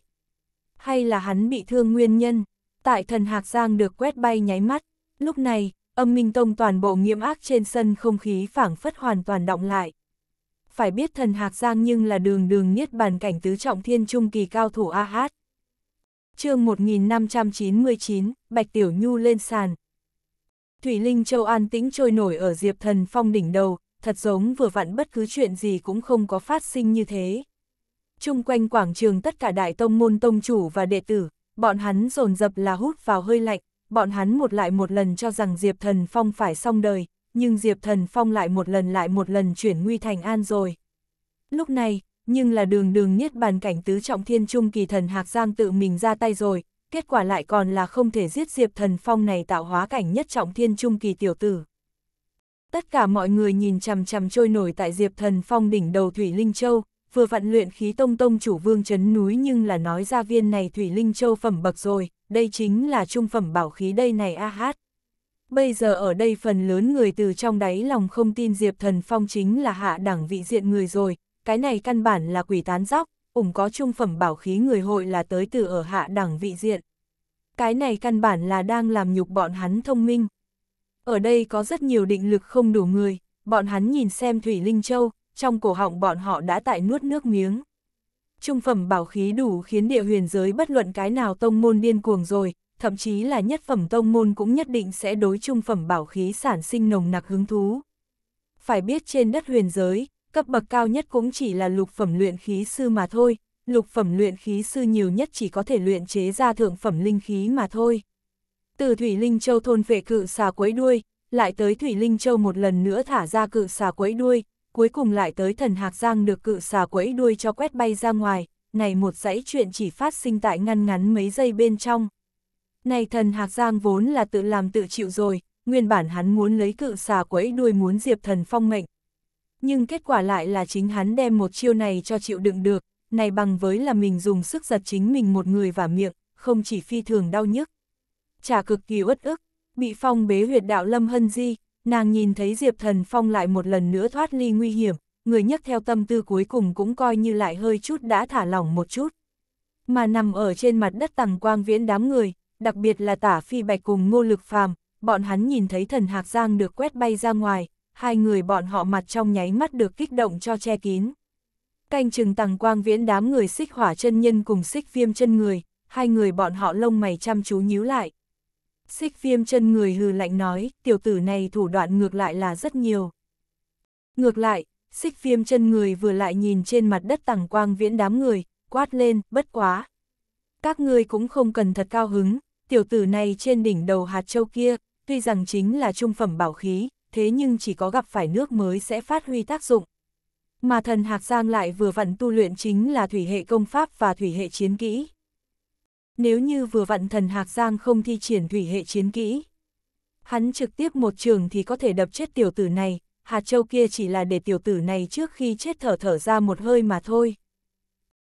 Hay là hắn bị thương nguyên nhân, tại thần Hạc Giang được quét bay nháy mắt, lúc này, âm minh tông toàn bộ nghiêm ác trên sân không khí phảng phất hoàn toàn động lại phải biết thần Hạc Giang nhưng là đường đường niết bàn cảnh tứ trọng thiên trung kỳ cao thủ A Hát. chương 1599, Bạch Tiểu Nhu lên sàn. Thủy Linh Châu an tĩnh trôi nổi ở diệp thần phong đỉnh đầu, thật giống vừa vặn bất cứ chuyện gì cũng không có phát sinh như thế. Trung quanh quảng trường tất cả đại tông môn tông chủ và đệ tử, bọn hắn dồn dập là hút vào hơi lạnh, bọn hắn một lại một lần cho rằng Diệp Thần Phong phải xong đời, nhưng Diệp Thần Phong lại một lần lại một lần chuyển nguy thành an rồi. Lúc này, nhưng là đường đường nhất bàn cảnh tứ trọng thiên trung kỳ thần Hạc Giang tự mình ra tay rồi, kết quả lại còn là không thể giết Diệp Thần Phong này tạo hóa cảnh nhất trọng thiên trung kỳ tiểu tử. Tất cả mọi người nhìn chằm chằm trôi nổi tại Diệp Thần Phong đỉnh đầu Thủy Linh Châu, vừa vặn luyện khí tông tông chủ vương chấn núi nhưng là nói ra viên này Thủy Linh Châu phẩm bậc rồi, đây chính là trung phẩm bảo khí đây này a hát bây giờ ở đây phần lớn người từ trong đáy lòng không tin Diệp Thần Phong chính là hạ đẳng vị diện người rồi, cái này căn bản là quỷ tán dóc, ủng có trung phẩm bảo khí người hội là tới từ ở hạ đẳng vị diện. Cái này căn bản là đang làm nhục bọn hắn thông minh. Ở đây có rất nhiều định lực không đủ người, bọn hắn nhìn xem Thủy Linh Châu, trong cổ họng bọn họ đã tại nuốt nước miếng. Trung phẩm bảo khí đủ khiến địa huyền giới bất luận cái nào tông môn điên cuồng rồi, thậm chí là nhất phẩm tông môn cũng nhất định sẽ đối trung phẩm bảo khí sản sinh nồng nặc hứng thú. Phải biết trên đất huyền giới, cấp bậc cao nhất cũng chỉ là lục phẩm luyện khí sư mà thôi, lục phẩm luyện khí sư nhiều nhất chỉ có thể luyện chế ra thượng phẩm linh khí mà thôi. Từ Thủy Linh Châu thôn vệ cự xà quấy đuôi, lại tới Thủy Linh Châu một lần nữa thả ra cự xà quấy đuôi, cuối cùng lại tới thần hạc giang được cự xà quấy đuôi cho quét bay ra ngoài, này một dãy chuyện chỉ phát sinh tại ngăn ngắn mấy giây bên trong. Này thần Hạc Giang vốn là tự làm tự chịu rồi, nguyên bản hắn muốn lấy cự xà quẫy đuôi muốn diệp thần phong mệnh. Nhưng kết quả lại là chính hắn đem một chiêu này cho chịu đựng được, này bằng với là mình dùng sức giật chính mình một người và miệng, không chỉ phi thường đau nhức. Chả cực kỳ uất ức, bị phong bế huyệt đạo lâm hân di, nàng nhìn thấy diệp thần phong lại một lần nữa thoát ly nguy hiểm, người nhấc theo tâm tư cuối cùng cũng coi như lại hơi chút đã thả lỏng một chút. Mà nằm ở trên mặt đất tầng quang viễn đám người, đặc biệt là tả phi bạch cùng ngô lực phàm, bọn hắn nhìn thấy thần hạc giang được quét bay ra ngoài, hai người bọn họ mặt trong nháy mắt được kích động cho che kín. Canh chừng tàng quang viễn đám người xích hỏa chân nhân cùng xích viêm chân người, hai người bọn họ lông mày chăm chú nhíu lại. Xích viêm chân người hừ lạnh nói, tiểu tử này thủ đoạn ngược lại là rất nhiều. Ngược lại, xích viêm chân người vừa lại nhìn trên mặt đất tàng quang viễn đám người, quát lên, bất quá, các ngươi cũng không cần thật cao hứng, tiểu tử này trên đỉnh đầu hạt châu kia, tuy rằng chính là trung phẩm bảo khí, thế nhưng chỉ có gặp phải nước mới sẽ phát huy tác dụng. Mà thần Hạc Giang lại vừa vặn tu luyện chính là thủy hệ công pháp và thủy hệ chiến kỹ. Nếu như vừa vặn thần Hạc Giang không thi triển thủy hệ chiến kỹ, hắn trực tiếp một trường thì có thể đập chết tiểu tử này, hạt châu kia chỉ là để tiểu tử này trước khi chết thở thở ra một hơi mà thôi.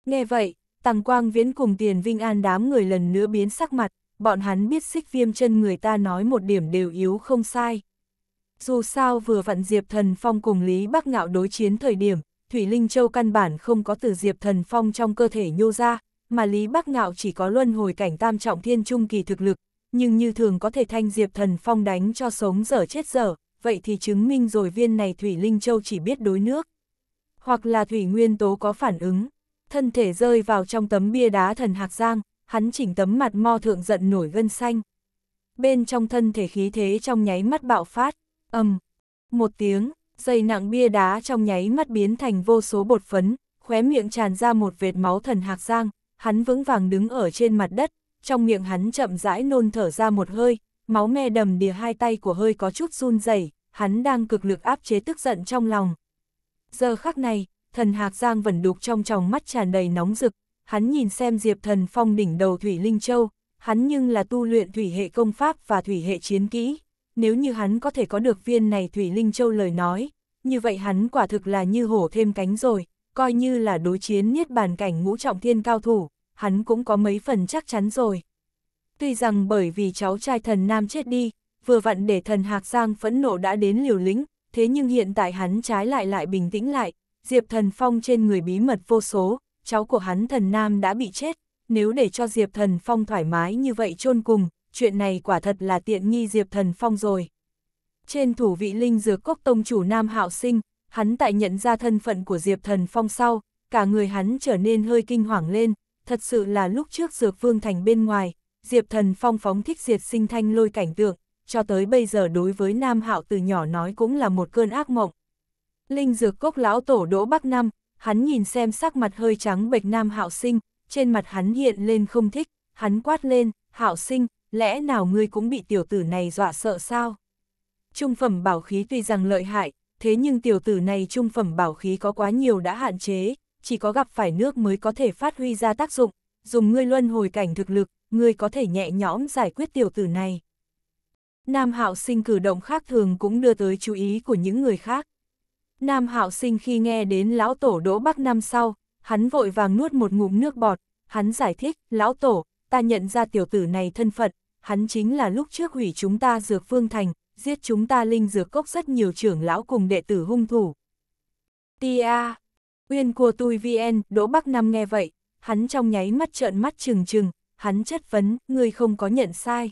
Nghe vậy, Tàng Quang Viễn cùng Tiền Vinh An đám người lần nữa biến sắc mặt, bọn hắn biết xích viêm chân người ta nói một điểm đều yếu không sai. Dù sao vừa vặn Diệp Thần Phong cùng Lý Bắc Ngạo đối chiến thời điểm, Thủy Linh Châu căn bản không có từ Diệp Thần Phong trong cơ thể nhô ra, mà Lý Bắc Ngạo chỉ có luân hồi cảnh tam trọng thiên trung kỳ thực lực, nhưng như thường có thể thanh Diệp Thần Phong đánh cho sống dở chết dở, vậy thì chứng minh rồi viên này Thủy Linh Châu chỉ biết đối nước. Hoặc là Thủy Nguyên Tố có phản ứng thân thể rơi vào trong tấm bia đá thần hạc giang, hắn chỉnh tấm mặt mo thượng giận nổi gân xanh. Bên trong thân thể khí thế trong nháy mắt bạo phát, ầm, một tiếng, dây nặng bia đá trong nháy mắt biến thành vô số bột phấn, khóe miệng tràn ra một vệt máu thần hạc giang, hắn vững vàng đứng ở trên mặt đất, trong miệng hắn chậm rãi nôn thở ra một hơi, máu me đầm đìa hai tay của hơi có chút run rẩy, hắn đang cực lực áp chế tức giận trong lòng. Giờ khắc này, thần Hạc Giang vẫn đục trong tròng mắt tràn đầy nóng rực, hắn nhìn xem Diệp Thần Phong đỉnh đầu Thủy Linh Châu, hắn nhưng là tu luyện thủy hệ công pháp và thủy hệ chiến kỹ, nếu như hắn có thể có được viên này Thủy Linh Châu lời nói, như vậy hắn quả thực là như hổ thêm cánh rồi, coi như là đối chiến niết bàn cảnh ngũ trọng thiên cao thủ, hắn cũng có mấy phần chắc chắn rồi. Tuy rằng bởi vì cháu trai thần Nam chết đi, vừa vặn để thần Hạc Giang phẫn nộ đã đến liều lĩnh, thế nhưng hiện tại hắn trái lại lại bình tĩnh lại, Diệp Thần Phong trên người bí mật vô số, cháu của hắn Thần Nam đã bị chết, nếu để cho Diệp Thần Phong thoải mái như vậy chôn cùng, chuyện này quả thật là tiện nghi Diệp Thần Phong rồi. Trên thủ vị linh dược cốc tông chủ Nam Hạo Sinh, hắn tại nhận ra thân phận của Diệp Thần Phong sau, cả người hắn trở nên hơi kinh hoàng lên, thật sự là lúc trước dược vương thành bên ngoài, Diệp Thần Phong phóng thích diệt sinh thanh lôi cảnh tượng, cho tới bây giờ đối với Nam Hạo từ nhỏ nói cũng là một cơn ác mộng, Linh dược cốc lão tổ đỗ Bắc Nam, hắn nhìn xem sắc mặt hơi trắng bệch nam hạo sinh, trên mặt hắn hiện lên không thích, hắn quát lên, hạo sinh, lẽ nào ngươi cũng bị tiểu tử này dọa sợ sao? Trung phẩm bảo khí tuy rằng lợi hại, thế nhưng tiểu tử này trung phẩm bảo khí có quá nhiều đã hạn chế, chỉ có gặp phải nước mới có thể phát huy ra tác dụng, dùng ngươi luân hồi cảnh thực lực, ngươi có thể nhẹ nhõm giải quyết tiểu tử này. Nam hạo sinh cử động khác thường cũng đưa tới chú ý của những người khác. Nam Hạo Sinh khi nghe đến lão tổ Đỗ Bắc năm sau, hắn vội vàng nuốt một ngụm nước bọt, hắn giải thích, lão tổ, ta nhận ra tiểu tử này thân phận, hắn chính là lúc trước hủy chúng ta dược phương thành, giết chúng ta linh dược cốc rất nhiều trưởng lão cùng đệ tử hung thủ. Tia, uyên của tôi VN, Đỗ Bắc Năm nghe vậy, hắn trong nháy mắt trợn mắt trừng trừng, hắn chất vấn, người không có nhận sai.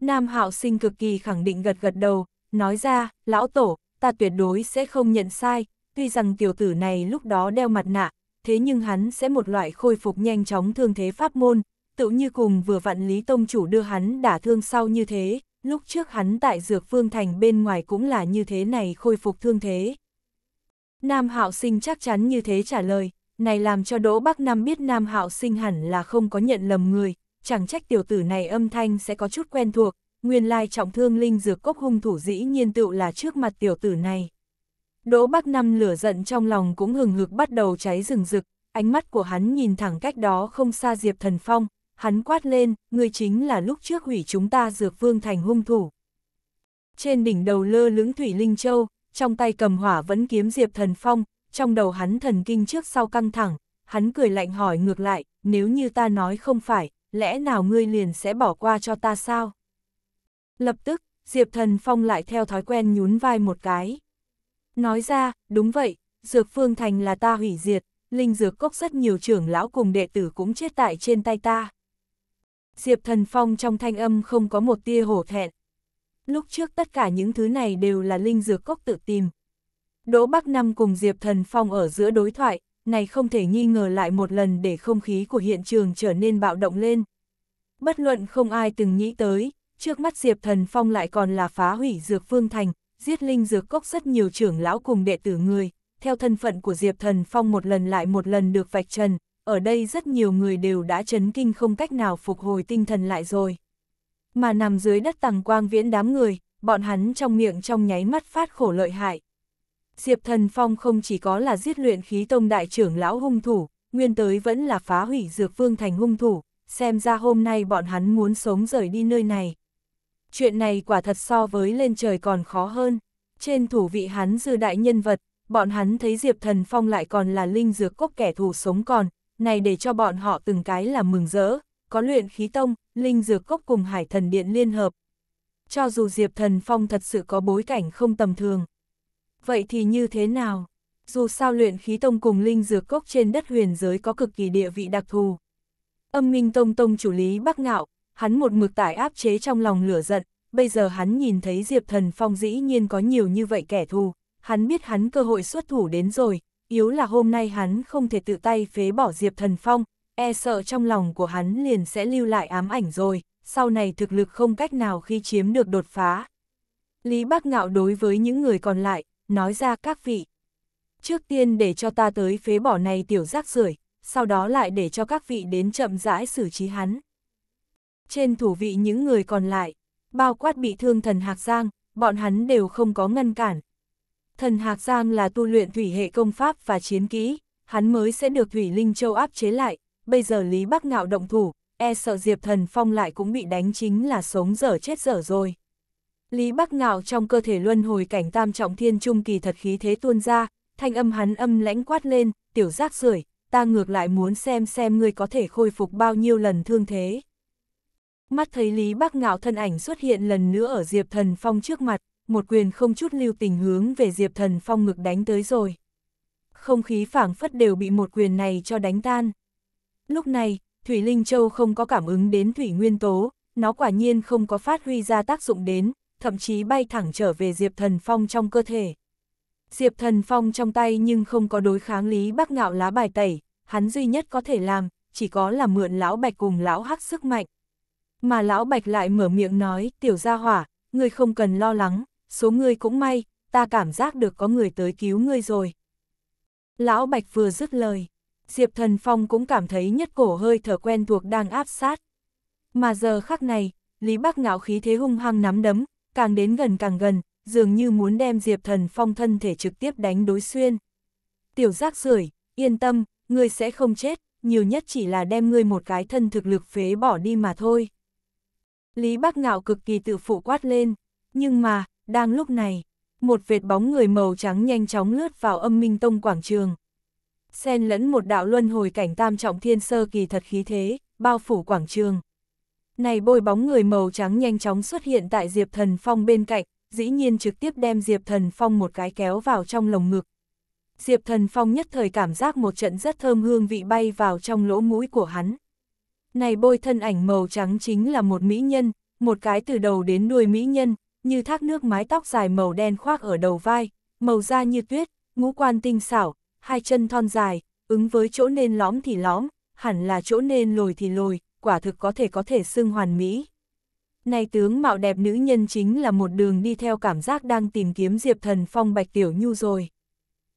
Nam Hạo Sinh cực kỳ khẳng định gật gật đầu, nói ra, lão tổ, ta tuyệt đối sẽ không nhận sai, tuy rằng tiểu tử này lúc đó đeo mặt nạ, thế nhưng hắn sẽ một loại khôi phục nhanh chóng thương thế pháp môn, tự như cùng vừa vạn Lý Tông Chủ đưa hắn đả thương sau như thế, lúc trước hắn tại Dược Phương Thành bên ngoài cũng là như thế này khôi phục thương thế. Nam Hạo Sinh chắc chắn như thế trả lời, này làm cho Đỗ Bắc Nam biết Nam Hạo Sinh hẳn là không có nhận lầm người, chẳng trách tiểu tử này âm thanh sẽ có chút quen thuộc, nguyên lai trọng thương linh dược cốc hung thủ dĩ nhiên tựu là trước mặt tiểu tử này. Đỗ Bắc Năm lửa giận trong lòng cũng hừng hực bắt đầu cháy rừng rực, ánh mắt của hắn nhìn thẳng cách đó không xa Diệp Thần Phong, hắn quát lên, người chính là lúc trước hủy chúng ta dược vương thành hung thủ. Trên đỉnh đầu lơ lưỡng Thủy Linh Châu, trong tay cầm hỏa vẫn kiếm Diệp Thần Phong, trong đầu hắn thần kinh trước sau căng thẳng, hắn cười lạnh hỏi ngược lại, nếu như ta nói không phải, lẽ nào ngươi liền sẽ bỏ qua cho ta sao? Lập tức, Diệp Thần Phong lại theo thói quen nhún vai một cái. Nói ra, đúng vậy, Dược Phương Thành là ta hủy diệt, Linh Dược Cốc rất nhiều trưởng lão cùng đệ tử cũng chết tại trên tay ta. Diệp Thần Phong trong thanh âm không có một tia hổ thẹn. Lúc trước tất cả những thứ này đều là Linh Dược Cốc tự tìm. Đỗ Bắc Năm cùng Diệp Thần Phong ở giữa đối thoại, này không thể nghi ngờ lại một lần để không khí của hiện trường trở nên bạo động lên. Bất luận không ai từng nghĩ tới, trước mắt Diệp Thần Phong lại còn là phá hủy dược phương thành, giết linh dược cốc rất nhiều trưởng lão cùng đệ tử người, theo thân phận của Diệp Thần Phong một lần lại một lần được vạch trần, ở đây rất nhiều người đều đã chấn kinh không cách nào phục hồi tinh thần lại rồi. Mà nằm dưới đất tàng quang viễn đám người, bọn hắn trong miệng trong nháy mắt phát khổ lợi hại. Diệp Thần Phong không chỉ có là giết luyện khí tông đại trưởng lão hung thủ, nguyên tới vẫn là phá hủy dược vương thành hung thủ, xem ra hôm nay bọn hắn muốn sống rời đi nơi này chuyện này quả thật so với lên trời còn khó hơn. Trên thủ vị hắn dư đại nhân vật, bọn hắn thấy Diệp Thần Phong lại còn là linh dược cốc kẻ thù sống còn, này để cho bọn họ từng cái là mừng rỡ, có luyện khí tông, linh dược cốc cùng hải thần điện liên hợp. Cho dù Diệp Thần Phong thật sự có bối cảnh không tầm thường. Vậy thì như thế nào? Dù sao luyện khí tông cùng linh dược cốc trên đất huyền giới có cực kỳ địa vị đặc thù. Âm minh tông tông chủ lý Bắc Ngạo, hắn một mực tại áp chế trong lòng lửa giận, bây giờ hắn nhìn thấy Diệp Thần Phong dĩ nhiên có nhiều như vậy kẻ thù, hắn biết hắn cơ hội xuất thủ đến rồi, yếu là hôm nay hắn không thể tự tay phế bỏ Diệp Thần Phong, e sợ trong lòng của hắn liền sẽ lưu lại ám ảnh rồi, sau này thực lực không cách nào khi chiếm được đột phá. Lý Bác Ngạo đối với những người còn lại, nói ra các vị. Trước tiên để cho ta tới phế bỏ này tiểu rác rưởi sau đó lại để cho các vị đến chậm rãi xử trí hắn trên thủ vị những người còn lại, bao quát bị thương thần Hạc Giang, bọn hắn đều không có ngăn cản. Thần Hạc Giang là tu luyện thủy hệ công pháp và chiến kỹ, hắn mới sẽ được Thủy Linh Châu áp chế lại, bây giờ Lý Bắc Ngạo động thủ, e sợ Diệp Thần Phong lại cũng bị đánh chính là sống dở chết dở rồi. Lý Bắc Ngạo trong cơ thể luân hồi cảnh tam trọng thiên trung kỳ thật khí thế tuôn ra, thanh âm hắn âm lãnh quát lên, tiểu giác rưởi ta ngược lại muốn xem xem ngươi có thể khôi phục bao nhiêu lần thương thế. Mắt thấy Lý Bắc Ngạo thân ảnh xuất hiện lần nữa ở Diệp Thần Phong trước mặt, một quyền không chút lưu tình hướng về Diệp Thần Phong ngực đánh tới rồi. Không khí phảng phất đều bị một quyền này cho đánh tan. Lúc này, Thủy Linh Châu không có cảm ứng đến Thủy Nguyên Tố, nó quả nhiên không có phát huy ra tác dụng đến, thậm chí bay thẳng trở về Diệp Thần Phong trong cơ thể. Diệp Thần Phong trong tay nhưng không có đối kháng Lý Bắc Ngạo lá bài tẩy, hắn duy nhất có thể làm, chỉ có là mượn lão bạch cùng lão hắc sức mạnh. Mà lão bạch lại mở miệng nói, tiểu gia hỏa, ngươi không cần lo lắng, số ngươi cũng may, ta cảm giác được có người tới cứu ngươi rồi. Lão bạch vừa dứt lời, Diệp Thần Phong cũng cảm thấy nhất cổ hơi thở quen thuộc đang áp sát. Mà giờ khắc này, Lý Bắc ngạo khí thế hung hăng nắm đấm, càng đến gần càng gần, dường như muốn đem Diệp Thần Phong thân thể trực tiếp đánh đối xuyên. Tiểu giác rưởi yên tâm, ngươi sẽ không chết, nhiều nhất chỉ là đem ngươi một cái thân thực lực phế bỏ đi mà thôi. Lý Bác Ngạo cực kỳ tự phụ quát lên, nhưng mà, đang lúc này, một vệt bóng người màu trắng nhanh chóng lướt vào âm minh tông quảng trường. Xen lẫn một đạo luân hồi cảnh tam trọng thiên sơ kỳ thật khí thế, bao phủ quảng trường. Này bôi bóng người màu trắng nhanh chóng xuất hiện tại Diệp Thần Phong bên cạnh, dĩ nhiên trực tiếp đem Diệp Thần Phong một cái kéo vào trong lồng ngực. Diệp Thần Phong nhất thời cảm giác một trận rất thơm hương vị bay vào trong lỗ mũi của hắn. Này bôi thân ảnh màu trắng chính là một mỹ nhân, một cái từ đầu đến đuôi mỹ nhân, như thác nước mái tóc dài màu đen khoác ở đầu vai, màu da như tuyết, ngũ quan tinh xảo, hai chân thon dài, ứng với chỗ nên lõm thì lõm, hẳn là chỗ nên lồi thì lồi, quả thực có thể có thể xưng hoàn mỹ. Này tướng mạo đẹp nữ nhân chính là một đường đi theo cảm giác đang tìm kiếm Diệp Thần Phong Bạch Tiểu Nhu rồi.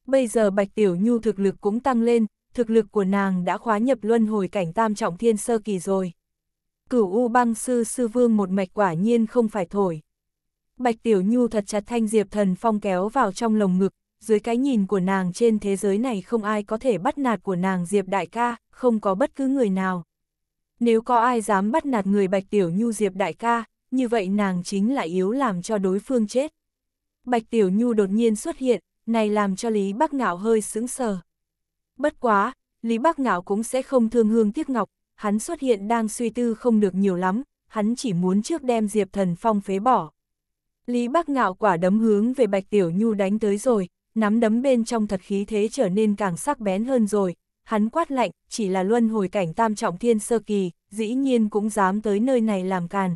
Bây giờ Bạch Tiểu Nhu thực lực cũng tăng lên, thực lực của nàng đã khóa nhập luân hồi cảnh tam trọng thiên sơ kỳ rồi. Cửu U băng sư sư vương một mạch quả nhiên không phải thổi. Bạch Tiểu Nhu thật chặt thanh diệp thần phong kéo vào trong lồng ngực, dưới cái nhìn của nàng trên thế giới này không ai có thể bắt nạt của nàng diệp đại ca, không có bất cứ người nào. Nếu có ai dám bắt nạt người Bạch Tiểu Nhu diệp đại ca, như vậy nàng chính là yếu làm cho đối phương chết. Bạch Tiểu Nhu đột nhiên xuất hiện, này làm cho Lý Bắc Ngạo hơi sững sờ. Bất quá, Lý bác Ngạo cũng sẽ không thương hương tiếc ngọc, hắn xuất hiện đang suy tư không được nhiều lắm, hắn chỉ muốn trước đem Diệp Thần Phong phế bỏ. Lý bác Ngạo quả đấm hướng về Bạch Tiểu Nhu đánh tới rồi, nắm đấm bên trong thật khí thế trở nên càng sắc bén hơn rồi, hắn quát lạnh, chỉ là luân hồi cảnh tam trọng thiên sơ kỳ, dĩ nhiên cũng dám tới nơi này làm càn.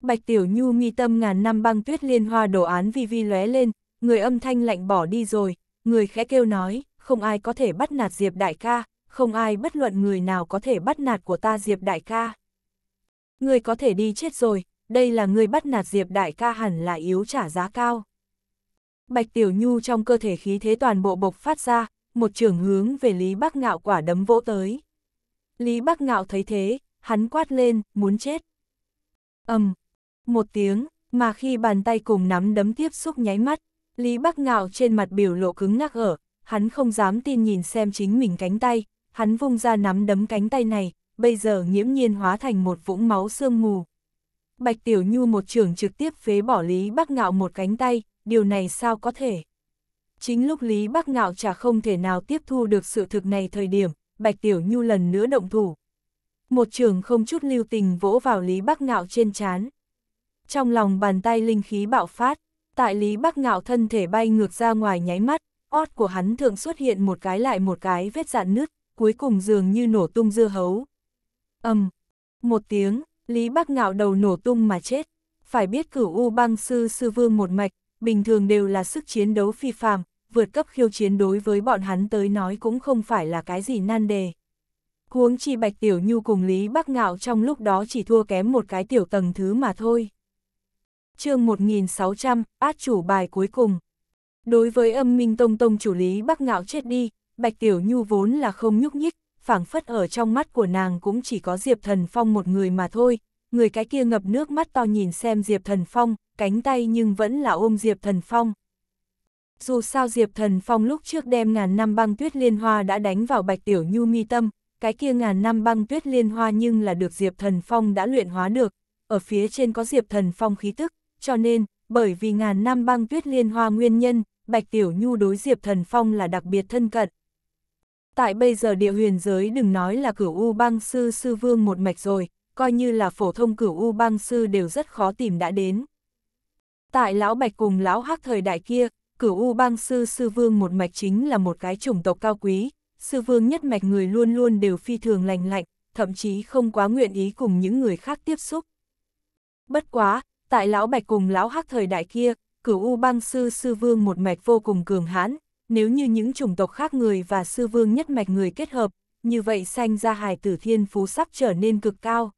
Bạch Tiểu Nhu nghi tâm ngàn năm băng tuyết liên hoa đồ án vi vi lóe lên, người âm thanh lạnh bỏ đi rồi, người khẽ kêu nói, không ai có thể bắt nạt Diệp Đại ca, không ai bất luận người nào có thể bắt nạt của ta Diệp Đại ca. Người có thể đi chết rồi, đây là người bắt nạt Diệp Đại ca hẳn là yếu trả giá cao. Bạch Tiểu Nhu trong cơ thể khí thế toàn bộ bộc phát ra, một trường hướng về Lý Bắc Ngạo quả đấm vỗ tới. Lý Bắc Ngạo thấy thế, hắn quát lên, muốn chết. ầm, um, một tiếng, mà khi bàn tay cùng nắm đấm tiếp xúc nháy mắt, Lý Bắc Ngạo trên mặt biểu lộ cứng ngắc ở, hắn không dám tin nhìn xem chính mình cánh tay, hắn vung ra nắm đấm cánh tay này, bây giờ nghiễm nhiên hóa thành một vũng máu sương mù. Bạch Tiểu Nhu một trường trực tiếp phế bỏ Lý Bắc Ngạo một cánh tay, điều này sao có thể? Chính lúc Lý Bắc Ngạo chả không thể nào tiếp thu được sự thực này thời điểm, Bạch Tiểu Nhu lần nữa động thủ. Một trường không chút lưu tình vỗ vào Lý Bắc Ngạo trên chán. Trong lòng bàn tay linh khí bạo phát, tại Lý Bắc Ngạo thân thể bay ngược ra ngoài nháy mắt, Ót của hắn thường xuất hiện một cái lại một cái vết dạn nứt, cuối cùng dường như nổ tung dưa hấu. ầm um, Một tiếng, Lý Bắc Ngạo đầu nổ tung mà chết. Phải biết cửu U băng sư sư vương một mạch, bình thường đều là sức chiến đấu phi phàm, vượt cấp khiêu chiến đối với bọn hắn tới nói cũng không phải là cái gì nan đề. Huống chi Bạch Tiểu Nhu cùng Lý Bắc Ngạo trong lúc đó chỉ thua kém một cái tiểu tầng thứ mà thôi. chương 1600, át chủ bài cuối cùng. Đối với âm minh tông tông chủ lý bắc ngạo chết đi, Bạch Tiểu Nhu vốn là không nhúc nhích, phảng phất ở trong mắt của nàng cũng chỉ có Diệp Thần Phong một người mà thôi. Người cái kia ngập nước mắt to nhìn xem Diệp Thần Phong, cánh tay nhưng vẫn là ôm Diệp Thần Phong. Dù sao Diệp Thần Phong lúc trước đem ngàn năm băng tuyết liên hoa đã đánh vào Bạch Tiểu Nhu mi tâm, cái kia ngàn năm băng tuyết liên hoa nhưng là được Diệp Thần Phong đã luyện hóa được, ở phía trên có Diệp Thần Phong khí tức, cho nên, bởi vì ngàn năm băng tuyết liên hoa nguyên nhân, Bạch Tiểu Nhu đối Diệp Thần Phong là đặc biệt thân cận. Tại bây giờ địa huyền giới đừng nói là cửu U băng sư sư vương một mạch rồi, coi như là phổ thông cửu U băng sư đều rất khó tìm đã đến. Tại lão Bạch cùng lão Hắc thời đại kia, cửu U băng sư sư vương một mạch chính là một cái chủng tộc cao quý, sư vương nhất mạch người luôn luôn đều phi thường lành lạnh, thậm chí không quá nguyện ý cùng những người khác tiếp xúc. Bất quá, tại lão Bạch cùng lão Hắc thời đại kia, cửu U băng sư sư vương một mạch vô cùng cường hãn, nếu như những chủng tộc khác người và sư vương nhất mạch người kết hợp, như vậy sanh ra hài tử thiên phú sắp trở nên cực cao.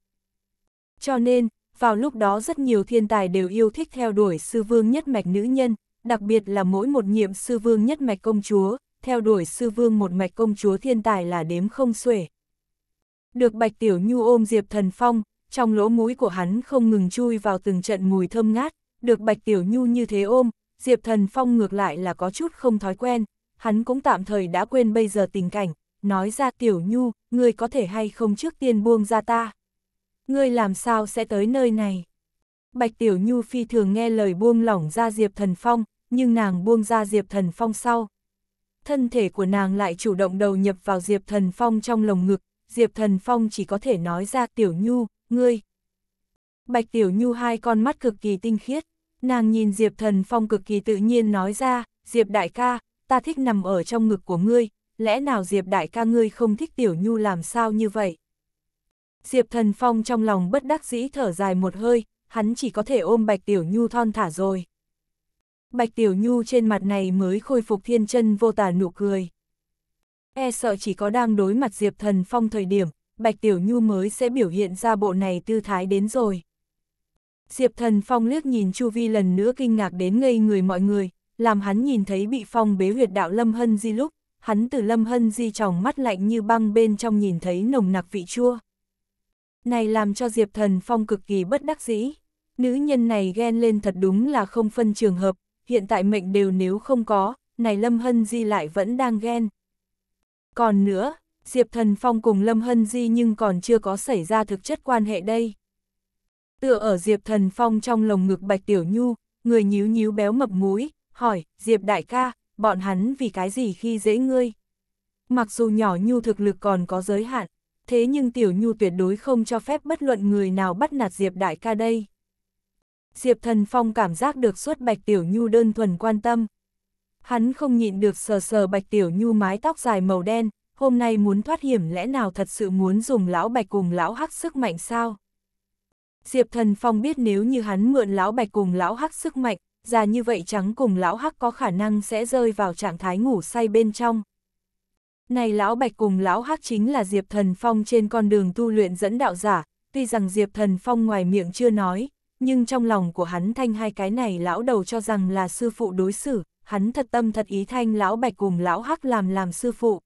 Cho nên, vào lúc đó rất nhiều thiên tài đều yêu thích theo đuổi sư vương nhất mạch nữ nhân, đặc biệt là mỗi một nhiệm sư vương nhất mạch công chúa, theo đuổi sư vương một mạch công chúa thiên tài là đếm không xuể. Được Bạch Tiểu Nhu ôm Diệp Thần Phong, trong lỗ mũi của hắn không ngừng chui vào từng trận mùi thơm ngát, được Bạch Tiểu Nhu như thế ôm, Diệp Thần Phong ngược lại là có chút không thói quen, hắn cũng tạm thời đã quên bây giờ tình cảnh, nói ra Tiểu Nhu, ngươi có thể hay không trước tiên buông ra ta. Ngươi làm sao sẽ tới nơi này? Bạch Tiểu Nhu phi thường nghe lời buông lỏng ra Diệp Thần Phong, nhưng nàng buông ra Diệp Thần Phong sau. Thân thể của nàng lại chủ động đầu nhập vào Diệp Thần Phong trong lồng ngực, Diệp Thần Phong chỉ có thể nói ra Tiểu Nhu, ngươi. Bạch Tiểu Nhu hai con mắt cực kỳ tinh khiết. Nàng nhìn Diệp Thần Phong cực kỳ tự nhiên nói ra, Diệp đại ca, ta thích nằm ở trong ngực của ngươi, lẽ nào Diệp đại ca ngươi không thích Tiểu Nhu làm sao như vậy? Diệp Thần Phong trong lòng bất đắc dĩ thở dài một hơi, hắn chỉ có thể ôm Bạch Tiểu Nhu thon thả rồi. Bạch Tiểu Nhu trên mặt này mới khôi phục thiên chân vô tả nụ cười. E sợ chỉ có đang đối mặt Diệp Thần Phong thời điểm, Bạch Tiểu Nhu mới sẽ biểu hiện ra bộ này tư thái đến rồi. Diệp Thần Phong liếc nhìn Chu Vi lần nữa kinh ngạc đến ngây người mọi người, làm hắn nhìn thấy bị phong bế huyệt đạo Lâm Hân Di lúc, hắn từ Lâm Hân Di tròng mắt lạnh như băng bên trong nhìn thấy nồng nặc vị chua. Này làm cho Diệp Thần Phong cực kỳ bất đắc dĩ, nữ nhân này ghen lên thật đúng là không phân trường hợp, hiện tại mệnh đều nếu không có, này Lâm Hân Di lại vẫn đang ghen. Còn nữa, Diệp Thần Phong cùng Lâm Hân Di nhưng còn chưa có xảy ra thực chất quan hệ đây. Tựa ở Diệp Thần Phong trong lồng ngực Bạch Tiểu Nhu, người nhíu nhíu béo mập mũi, hỏi, Diệp đại ca, bọn hắn vì cái gì khi dễ ngươi? Mặc dù nhỏ Nhu thực lực còn có giới hạn, thế nhưng Tiểu Nhu tuyệt đối không cho phép bất luận người nào bắt nạt Diệp đại ca đây. Diệp Thần Phong cảm giác được suốt Bạch Tiểu Nhu đơn thuần quan tâm. Hắn không nhịn được sờ sờ Bạch Tiểu Nhu mái tóc dài màu đen, hôm nay muốn thoát hiểm lẽ nào thật sự muốn dùng lão Bạch cùng lão Hắc sức mạnh sao? Diệp Thần Phong biết nếu như hắn mượn lão bạch cùng lão hắc sức mạnh, già như vậy trắng cùng lão hắc có khả năng sẽ rơi vào trạng thái ngủ say bên trong. Này lão bạch cùng lão hắc chính là Diệp Thần Phong trên con đường tu luyện dẫn đạo giả, tuy rằng Diệp Thần Phong ngoài miệng chưa nói, nhưng trong lòng của hắn thanh hai cái này lão đầu cho rằng là sư phụ đối xử, hắn thật tâm thật ý thanh lão bạch cùng lão hắc làm làm sư phụ.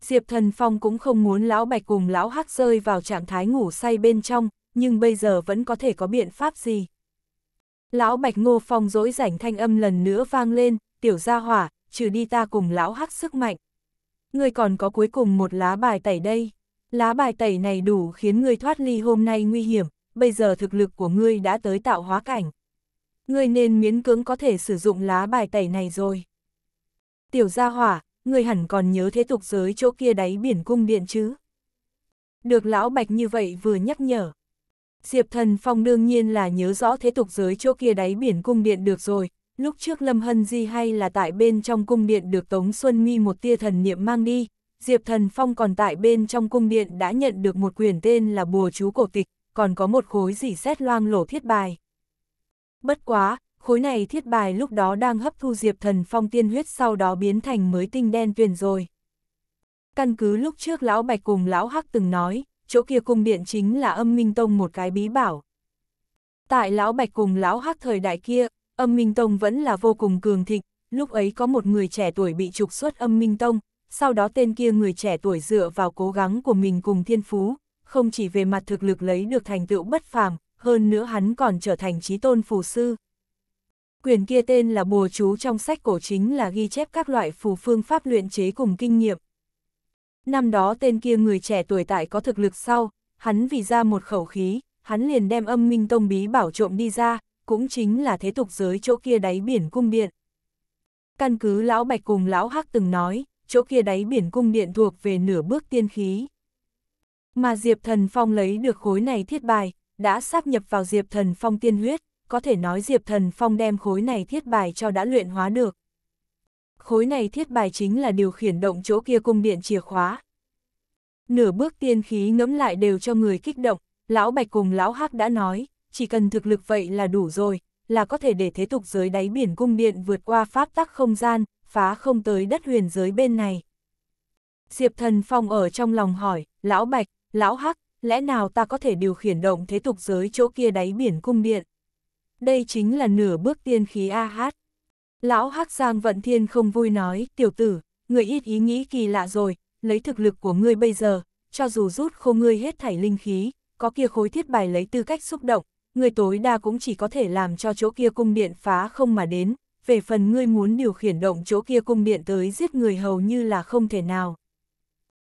Diệp Thần Phong cũng không muốn lão bạch cùng lão hắc rơi vào trạng thái ngủ say bên trong, nhưng bây giờ vẫn có thể có biện pháp gì. Lão Bạch Ngô Phong dỗi rảnh thanh âm lần nữa vang lên, tiểu gia hỏa, trừ đi ta cùng lão hắc sức mạnh. người còn có cuối cùng một lá bài tẩy đây. Lá bài tẩy này đủ khiến ngươi thoát ly hôm nay nguy hiểm, bây giờ thực lực của ngươi đã tới tạo hóa cảnh. Ngươi nên miễn cưỡng có thể sử dụng lá bài tẩy này rồi. Tiểu gia hỏa, ngươi hẳn còn nhớ thế tục giới chỗ kia đáy biển cung điện chứ. Được lão bạch như vậy vừa nhắc nhở, Diệp Thần Phong đương nhiên là nhớ rõ thế tục giới chỗ kia đáy biển cung điện được rồi, lúc trước Lâm Hân Di hay là tại bên trong cung điện được Tống Xuân Nghi một tia thần niệm mang đi, Diệp Thần Phong còn tại bên trong cung điện đã nhận được một quyển tên là Bùa Chú Cổ Tịch, còn có một khối dỉ xét loang lổ thiết bài. Bất quá, khối này thiết bài lúc đó đang hấp thu Diệp Thần Phong tiên huyết sau đó biến thành mới tinh đen tuyền rồi. Căn cứ lúc trước Lão Bạch cùng Lão Hắc từng nói, chỗ kia cung điện chính là âm minh tông một cái bí bảo. Tại Lão Bạch cùng Lão Hắc thời đại kia, âm minh tông vẫn là vô cùng cường thịnh, lúc ấy có một người trẻ tuổi bị trục xuất âm minh tông, sau đó tên kia người trẻ tuổi dựa vào cố gắng của mình cùng thiên phú, không chỉ về mặt thực lực lấy được thành tựu bất phàm, hơn nữa hắn còn trở thành trí tôn phù sư. Quyền kia tên là bùa chú trong sách cổ chính là ghi chép các loại phù phương pháp luyện chế cùng kinh nghiệm, Năm đó tên kia người trẻ tuổi tại có thực lực sau, hắn vì ra một khẩu khí, hắn liền đem âm minh tông bí bảo trộm đi ra, cũng chính là thế tục giới chỗ kia đáy biển cung điện. Căn cứ lão bạch cùng lão hắc từng nói, chỗ kia đáy biển cung điện thuộc về nửa bước tiên khí. Mà Diệp Thần Phong lấy được khối này thiết bài, đã sáp nhập vào Diệp Thần Phong tiên huyết, có thể nói Diệp Thần Phong đem khối này thiết bài cho đã luyện hóa được khối này thiết bài chính là điều khiển động chỗ kia cung điện chìa khóa. Nửa bước tiên khí ngẫm lại đều cho người kích động, lão bạch cùng lão hắc đã nói, chỉ cần thực lực vậy là đủ rồi, là có thể để thế tục giới đáy biển cung điện vượt qua pháp tắc không gian, phá không tới đất huyền giới bên này. Diệp thần phong ở trong lòng hỏi, lão bạch, lão hắc, lẽ nào ta có thể điều khiển động thế tục giới chỗ kia đáy biển cung điện? Đây chính là nửa bước tiên khí AH. Lão Hắc Giang Vận Thiên không vui nói, tiểu tử, người ít ý nghĩ kỳ lạ rồi, lấy thực lực của ngươi bây giờ, cho dù rút khô ngươi hết thảy linh khí, có kia khối thiết bài lấy tư cách xúc động, ngươi tối đa cũng chỉ có thể làm cho chỗ kia cung điện phá không mà đến, về phần ngươi muốn điều khiển động chỗ kia cung điện tới giết người hầu như là không thể nào.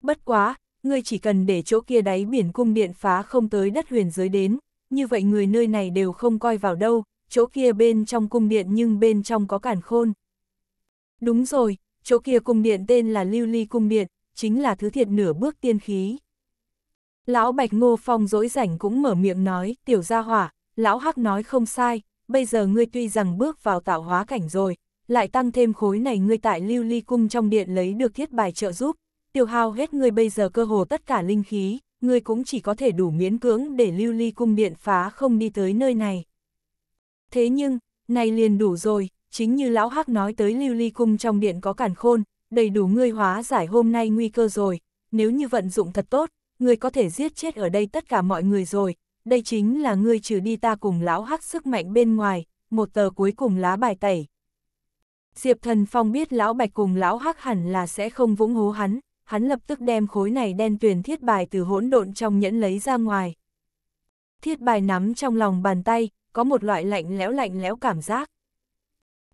Bất quá, ngươi chỉ cần để chỗ kia đáy biển cung điện phá không tới đất huyền giới đến, như vậy người nơi này đều không coi vào đâu, chỗ kia bên trong cung điện nhưng bên trong có cản khôn. Đúng rồi, chỗ kia cung điện tên là Lưu Ly Cung Điện, chính là thứ thiệt nửa bước tiên khí. Lão Bạch Ngô Phong dỗi rảnh cũng mở miệng nói, tiểu gia hỏa, lão hắc nói không sai, bây giờ ngươi tuy rằng bước vào tạo hóa cảnh rồi, lại tăng thêm khối này ngươi tại lưu ly cung trong điện lấy được thiết bài trợ giúp, tiêu hao hết ngươi bây giờ cơ hồ tất cả linh khí, ngươi cũng chỉ có thể đủ miễn cưỡng để lưu ly cung điện phá không đi tới nơi này. Thế nhưng, này liền đủ rồi, chính như lão hắc nói tới lưu ly cung trong điện có cản khôn, đầy đủ ngươi hóa giải hôm nay nguy cơ rồi, nếu như vận dụng thật tốt, ngươi có thể giết chết ở đây tất cả mọi người rồi, đây chính là ngươi trừ đi ta cùng lão hắc sức mạnh bên ngoài, một tờ cuối cùng lá bài tẩy. Diệp Thần Phong biết lão bạch cùng lão hắc hẳn là sẽ không vũng hố hắn, hắn lập tức đem khối này đen tuyền thiết bài từ hỗn độn trong nhẫn lấy ra ngoài. Thiết bài nắm trong lòng bàn tay, có một loại lạnh lẽo lạnh lẽo cảm giác.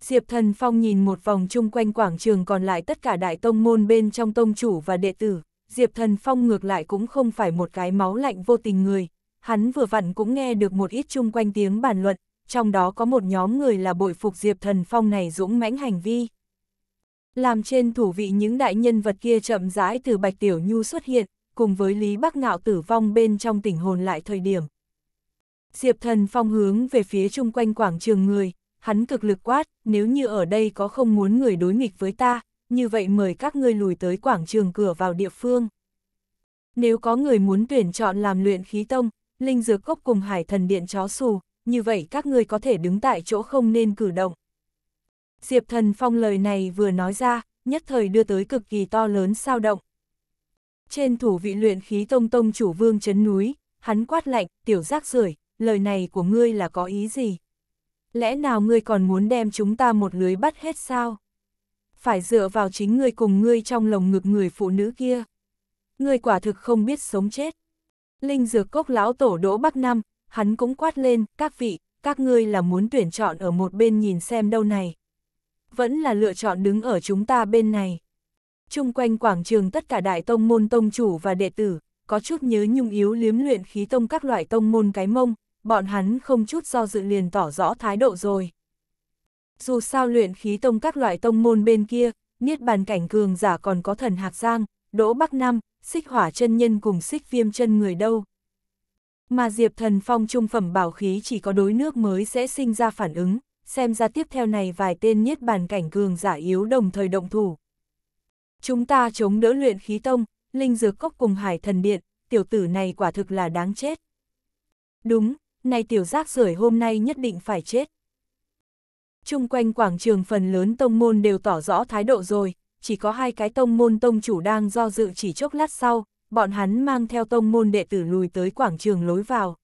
Diệp Thần Phong nhìn một vòng chung quanh quảng trường còn lại tất cả đại tông môn bên trong tông chủ và đệ tử, Diệp Thần Phong ngược lại cũng không phải một cái máu lạnh vô tình người, hắn vừa vặn cũng nghe được một ít chung quanh tiếng bàn luận, trong đó có một nhóm người là bội phục Diệp Thần Phong này dũng mãnh hành vi. Làm trên thủ vị những đại nhân vật kia chậm rãi từ Bạch Tiểu Nhu xuất hiện, cùng với Lý Bắc Ngạo tử vong bên trong tỉnh hồn lại thời điểm, Diệp thần phong hướng về phía chung quanh quảng trường người, hắn cực lực quát, nếu như ở đây có không muốn người đối nghịch với ta, như vậy mời các ngươi lùi tới quảng trường cửa vào địa phương. Nếu có người muốn tuyển chọn làm luyện khí tông, linh dược cốc cùng hải thần điện chó xù, như vậy các ngươi có thể đứng tại chỗ không nên cử động. Diệp thần phong lời này vừa nói ra, nhất thời đưa tới cực kỳ to lớn sao động. Trên thủ vị luyện khí tông tông chủ vương chấn núi, hắn quát lạnh, tiểu giác rưởi lời này của ngươi là có ý gì? Lẽ nào ngươi còn muốn đem chúng ta một lưới bắt hết sao? Phải dựa vào chính ngươi cùng ngươi trong lồng ngực người phụ nữ kia. Ngươi quả thực không biết sống chết. Linh dược cốc lão tổ đỗ bắc năm, hắn cũng quát lên, các vị, các ngươi là muốn tuyển chọn ở một bên nhìn xem đâu này. Vẫn là lựa chọn đứng ở chúng ta bên này. Trung quanh quảng trường tất cả đại tông môn tông chủ và đệ tử, có chút nhớ nhung yếu liếm luyện khí tông các loại tông môn cái mông, bọn hắn không chút do dự liền tỏ rõ thái độ rồi. Dù sao luyện khí tông các loại tông môn bên kia, niết bàn cảnh cường giả còn có thần hạc giang, đỗ bắc nam, xích hỏa chân nhân cùng xích viêm chân người đâu. Mà Diệp Thần Phong trung phẩm bảo khí chỉ có đối nước mới sẽ sinh ra phản ứng, xem ra tiếp theo này vài tên niết bàn cảnh cường giả yếu đồng thời động thủ. Chúng ta chống đỡ luyện khí tông, linh dược cốc cùng hải thần điện, tiểu tử này quả thực là đáng chết. Đúng, nay tiểu giác rưởi hôm nay nhất định phải chết. Trung quanh quảng trường phần lớn tông môn đều tỏ rõ thái độ rồi, chỉ có hai cái tông môn tông chủ đang do dự chỉ chốc lát sau, bọn hắn mang theo tông môn đệ tử lùi tới quảng trường lối vào.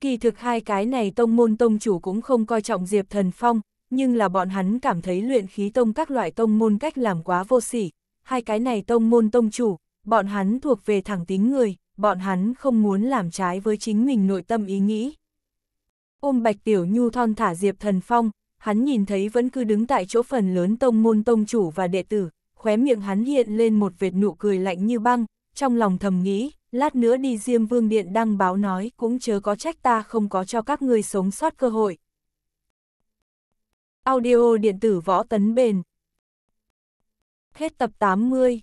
Kỳ thực hai cái này tông môn tông chủ cũng không coi trọng Diệp Thần Phong, nhưng là bọn hắn cảm thấy luyện khí tông các loại tông môn cách làm quá vô sỉ. Hai cái này tông môn tông chủ, bọn hắn thuộc về thẳng tính người, bọn hắn không muốn làm trái với chính mình nội tâm ý nghĩ. Ôm Bạch Tiểu Nhu thon thả Diệp Thần Phong, hắn nhìn thấy vẫn cứ đứng tại chỗ phần lớn tông môn tông chủ và đệ tử, khóe miệng hắn hiện lên một vệt nụ cười lạnh như băng, trong lòng thầm nghĩ, lát nữa đi Diêm Vương Điện đăng báo nói cũng chớ có trách ta không có cho các ngươi sống sót cơ hội. Audio điện tử võ tấn bền Hết tập 80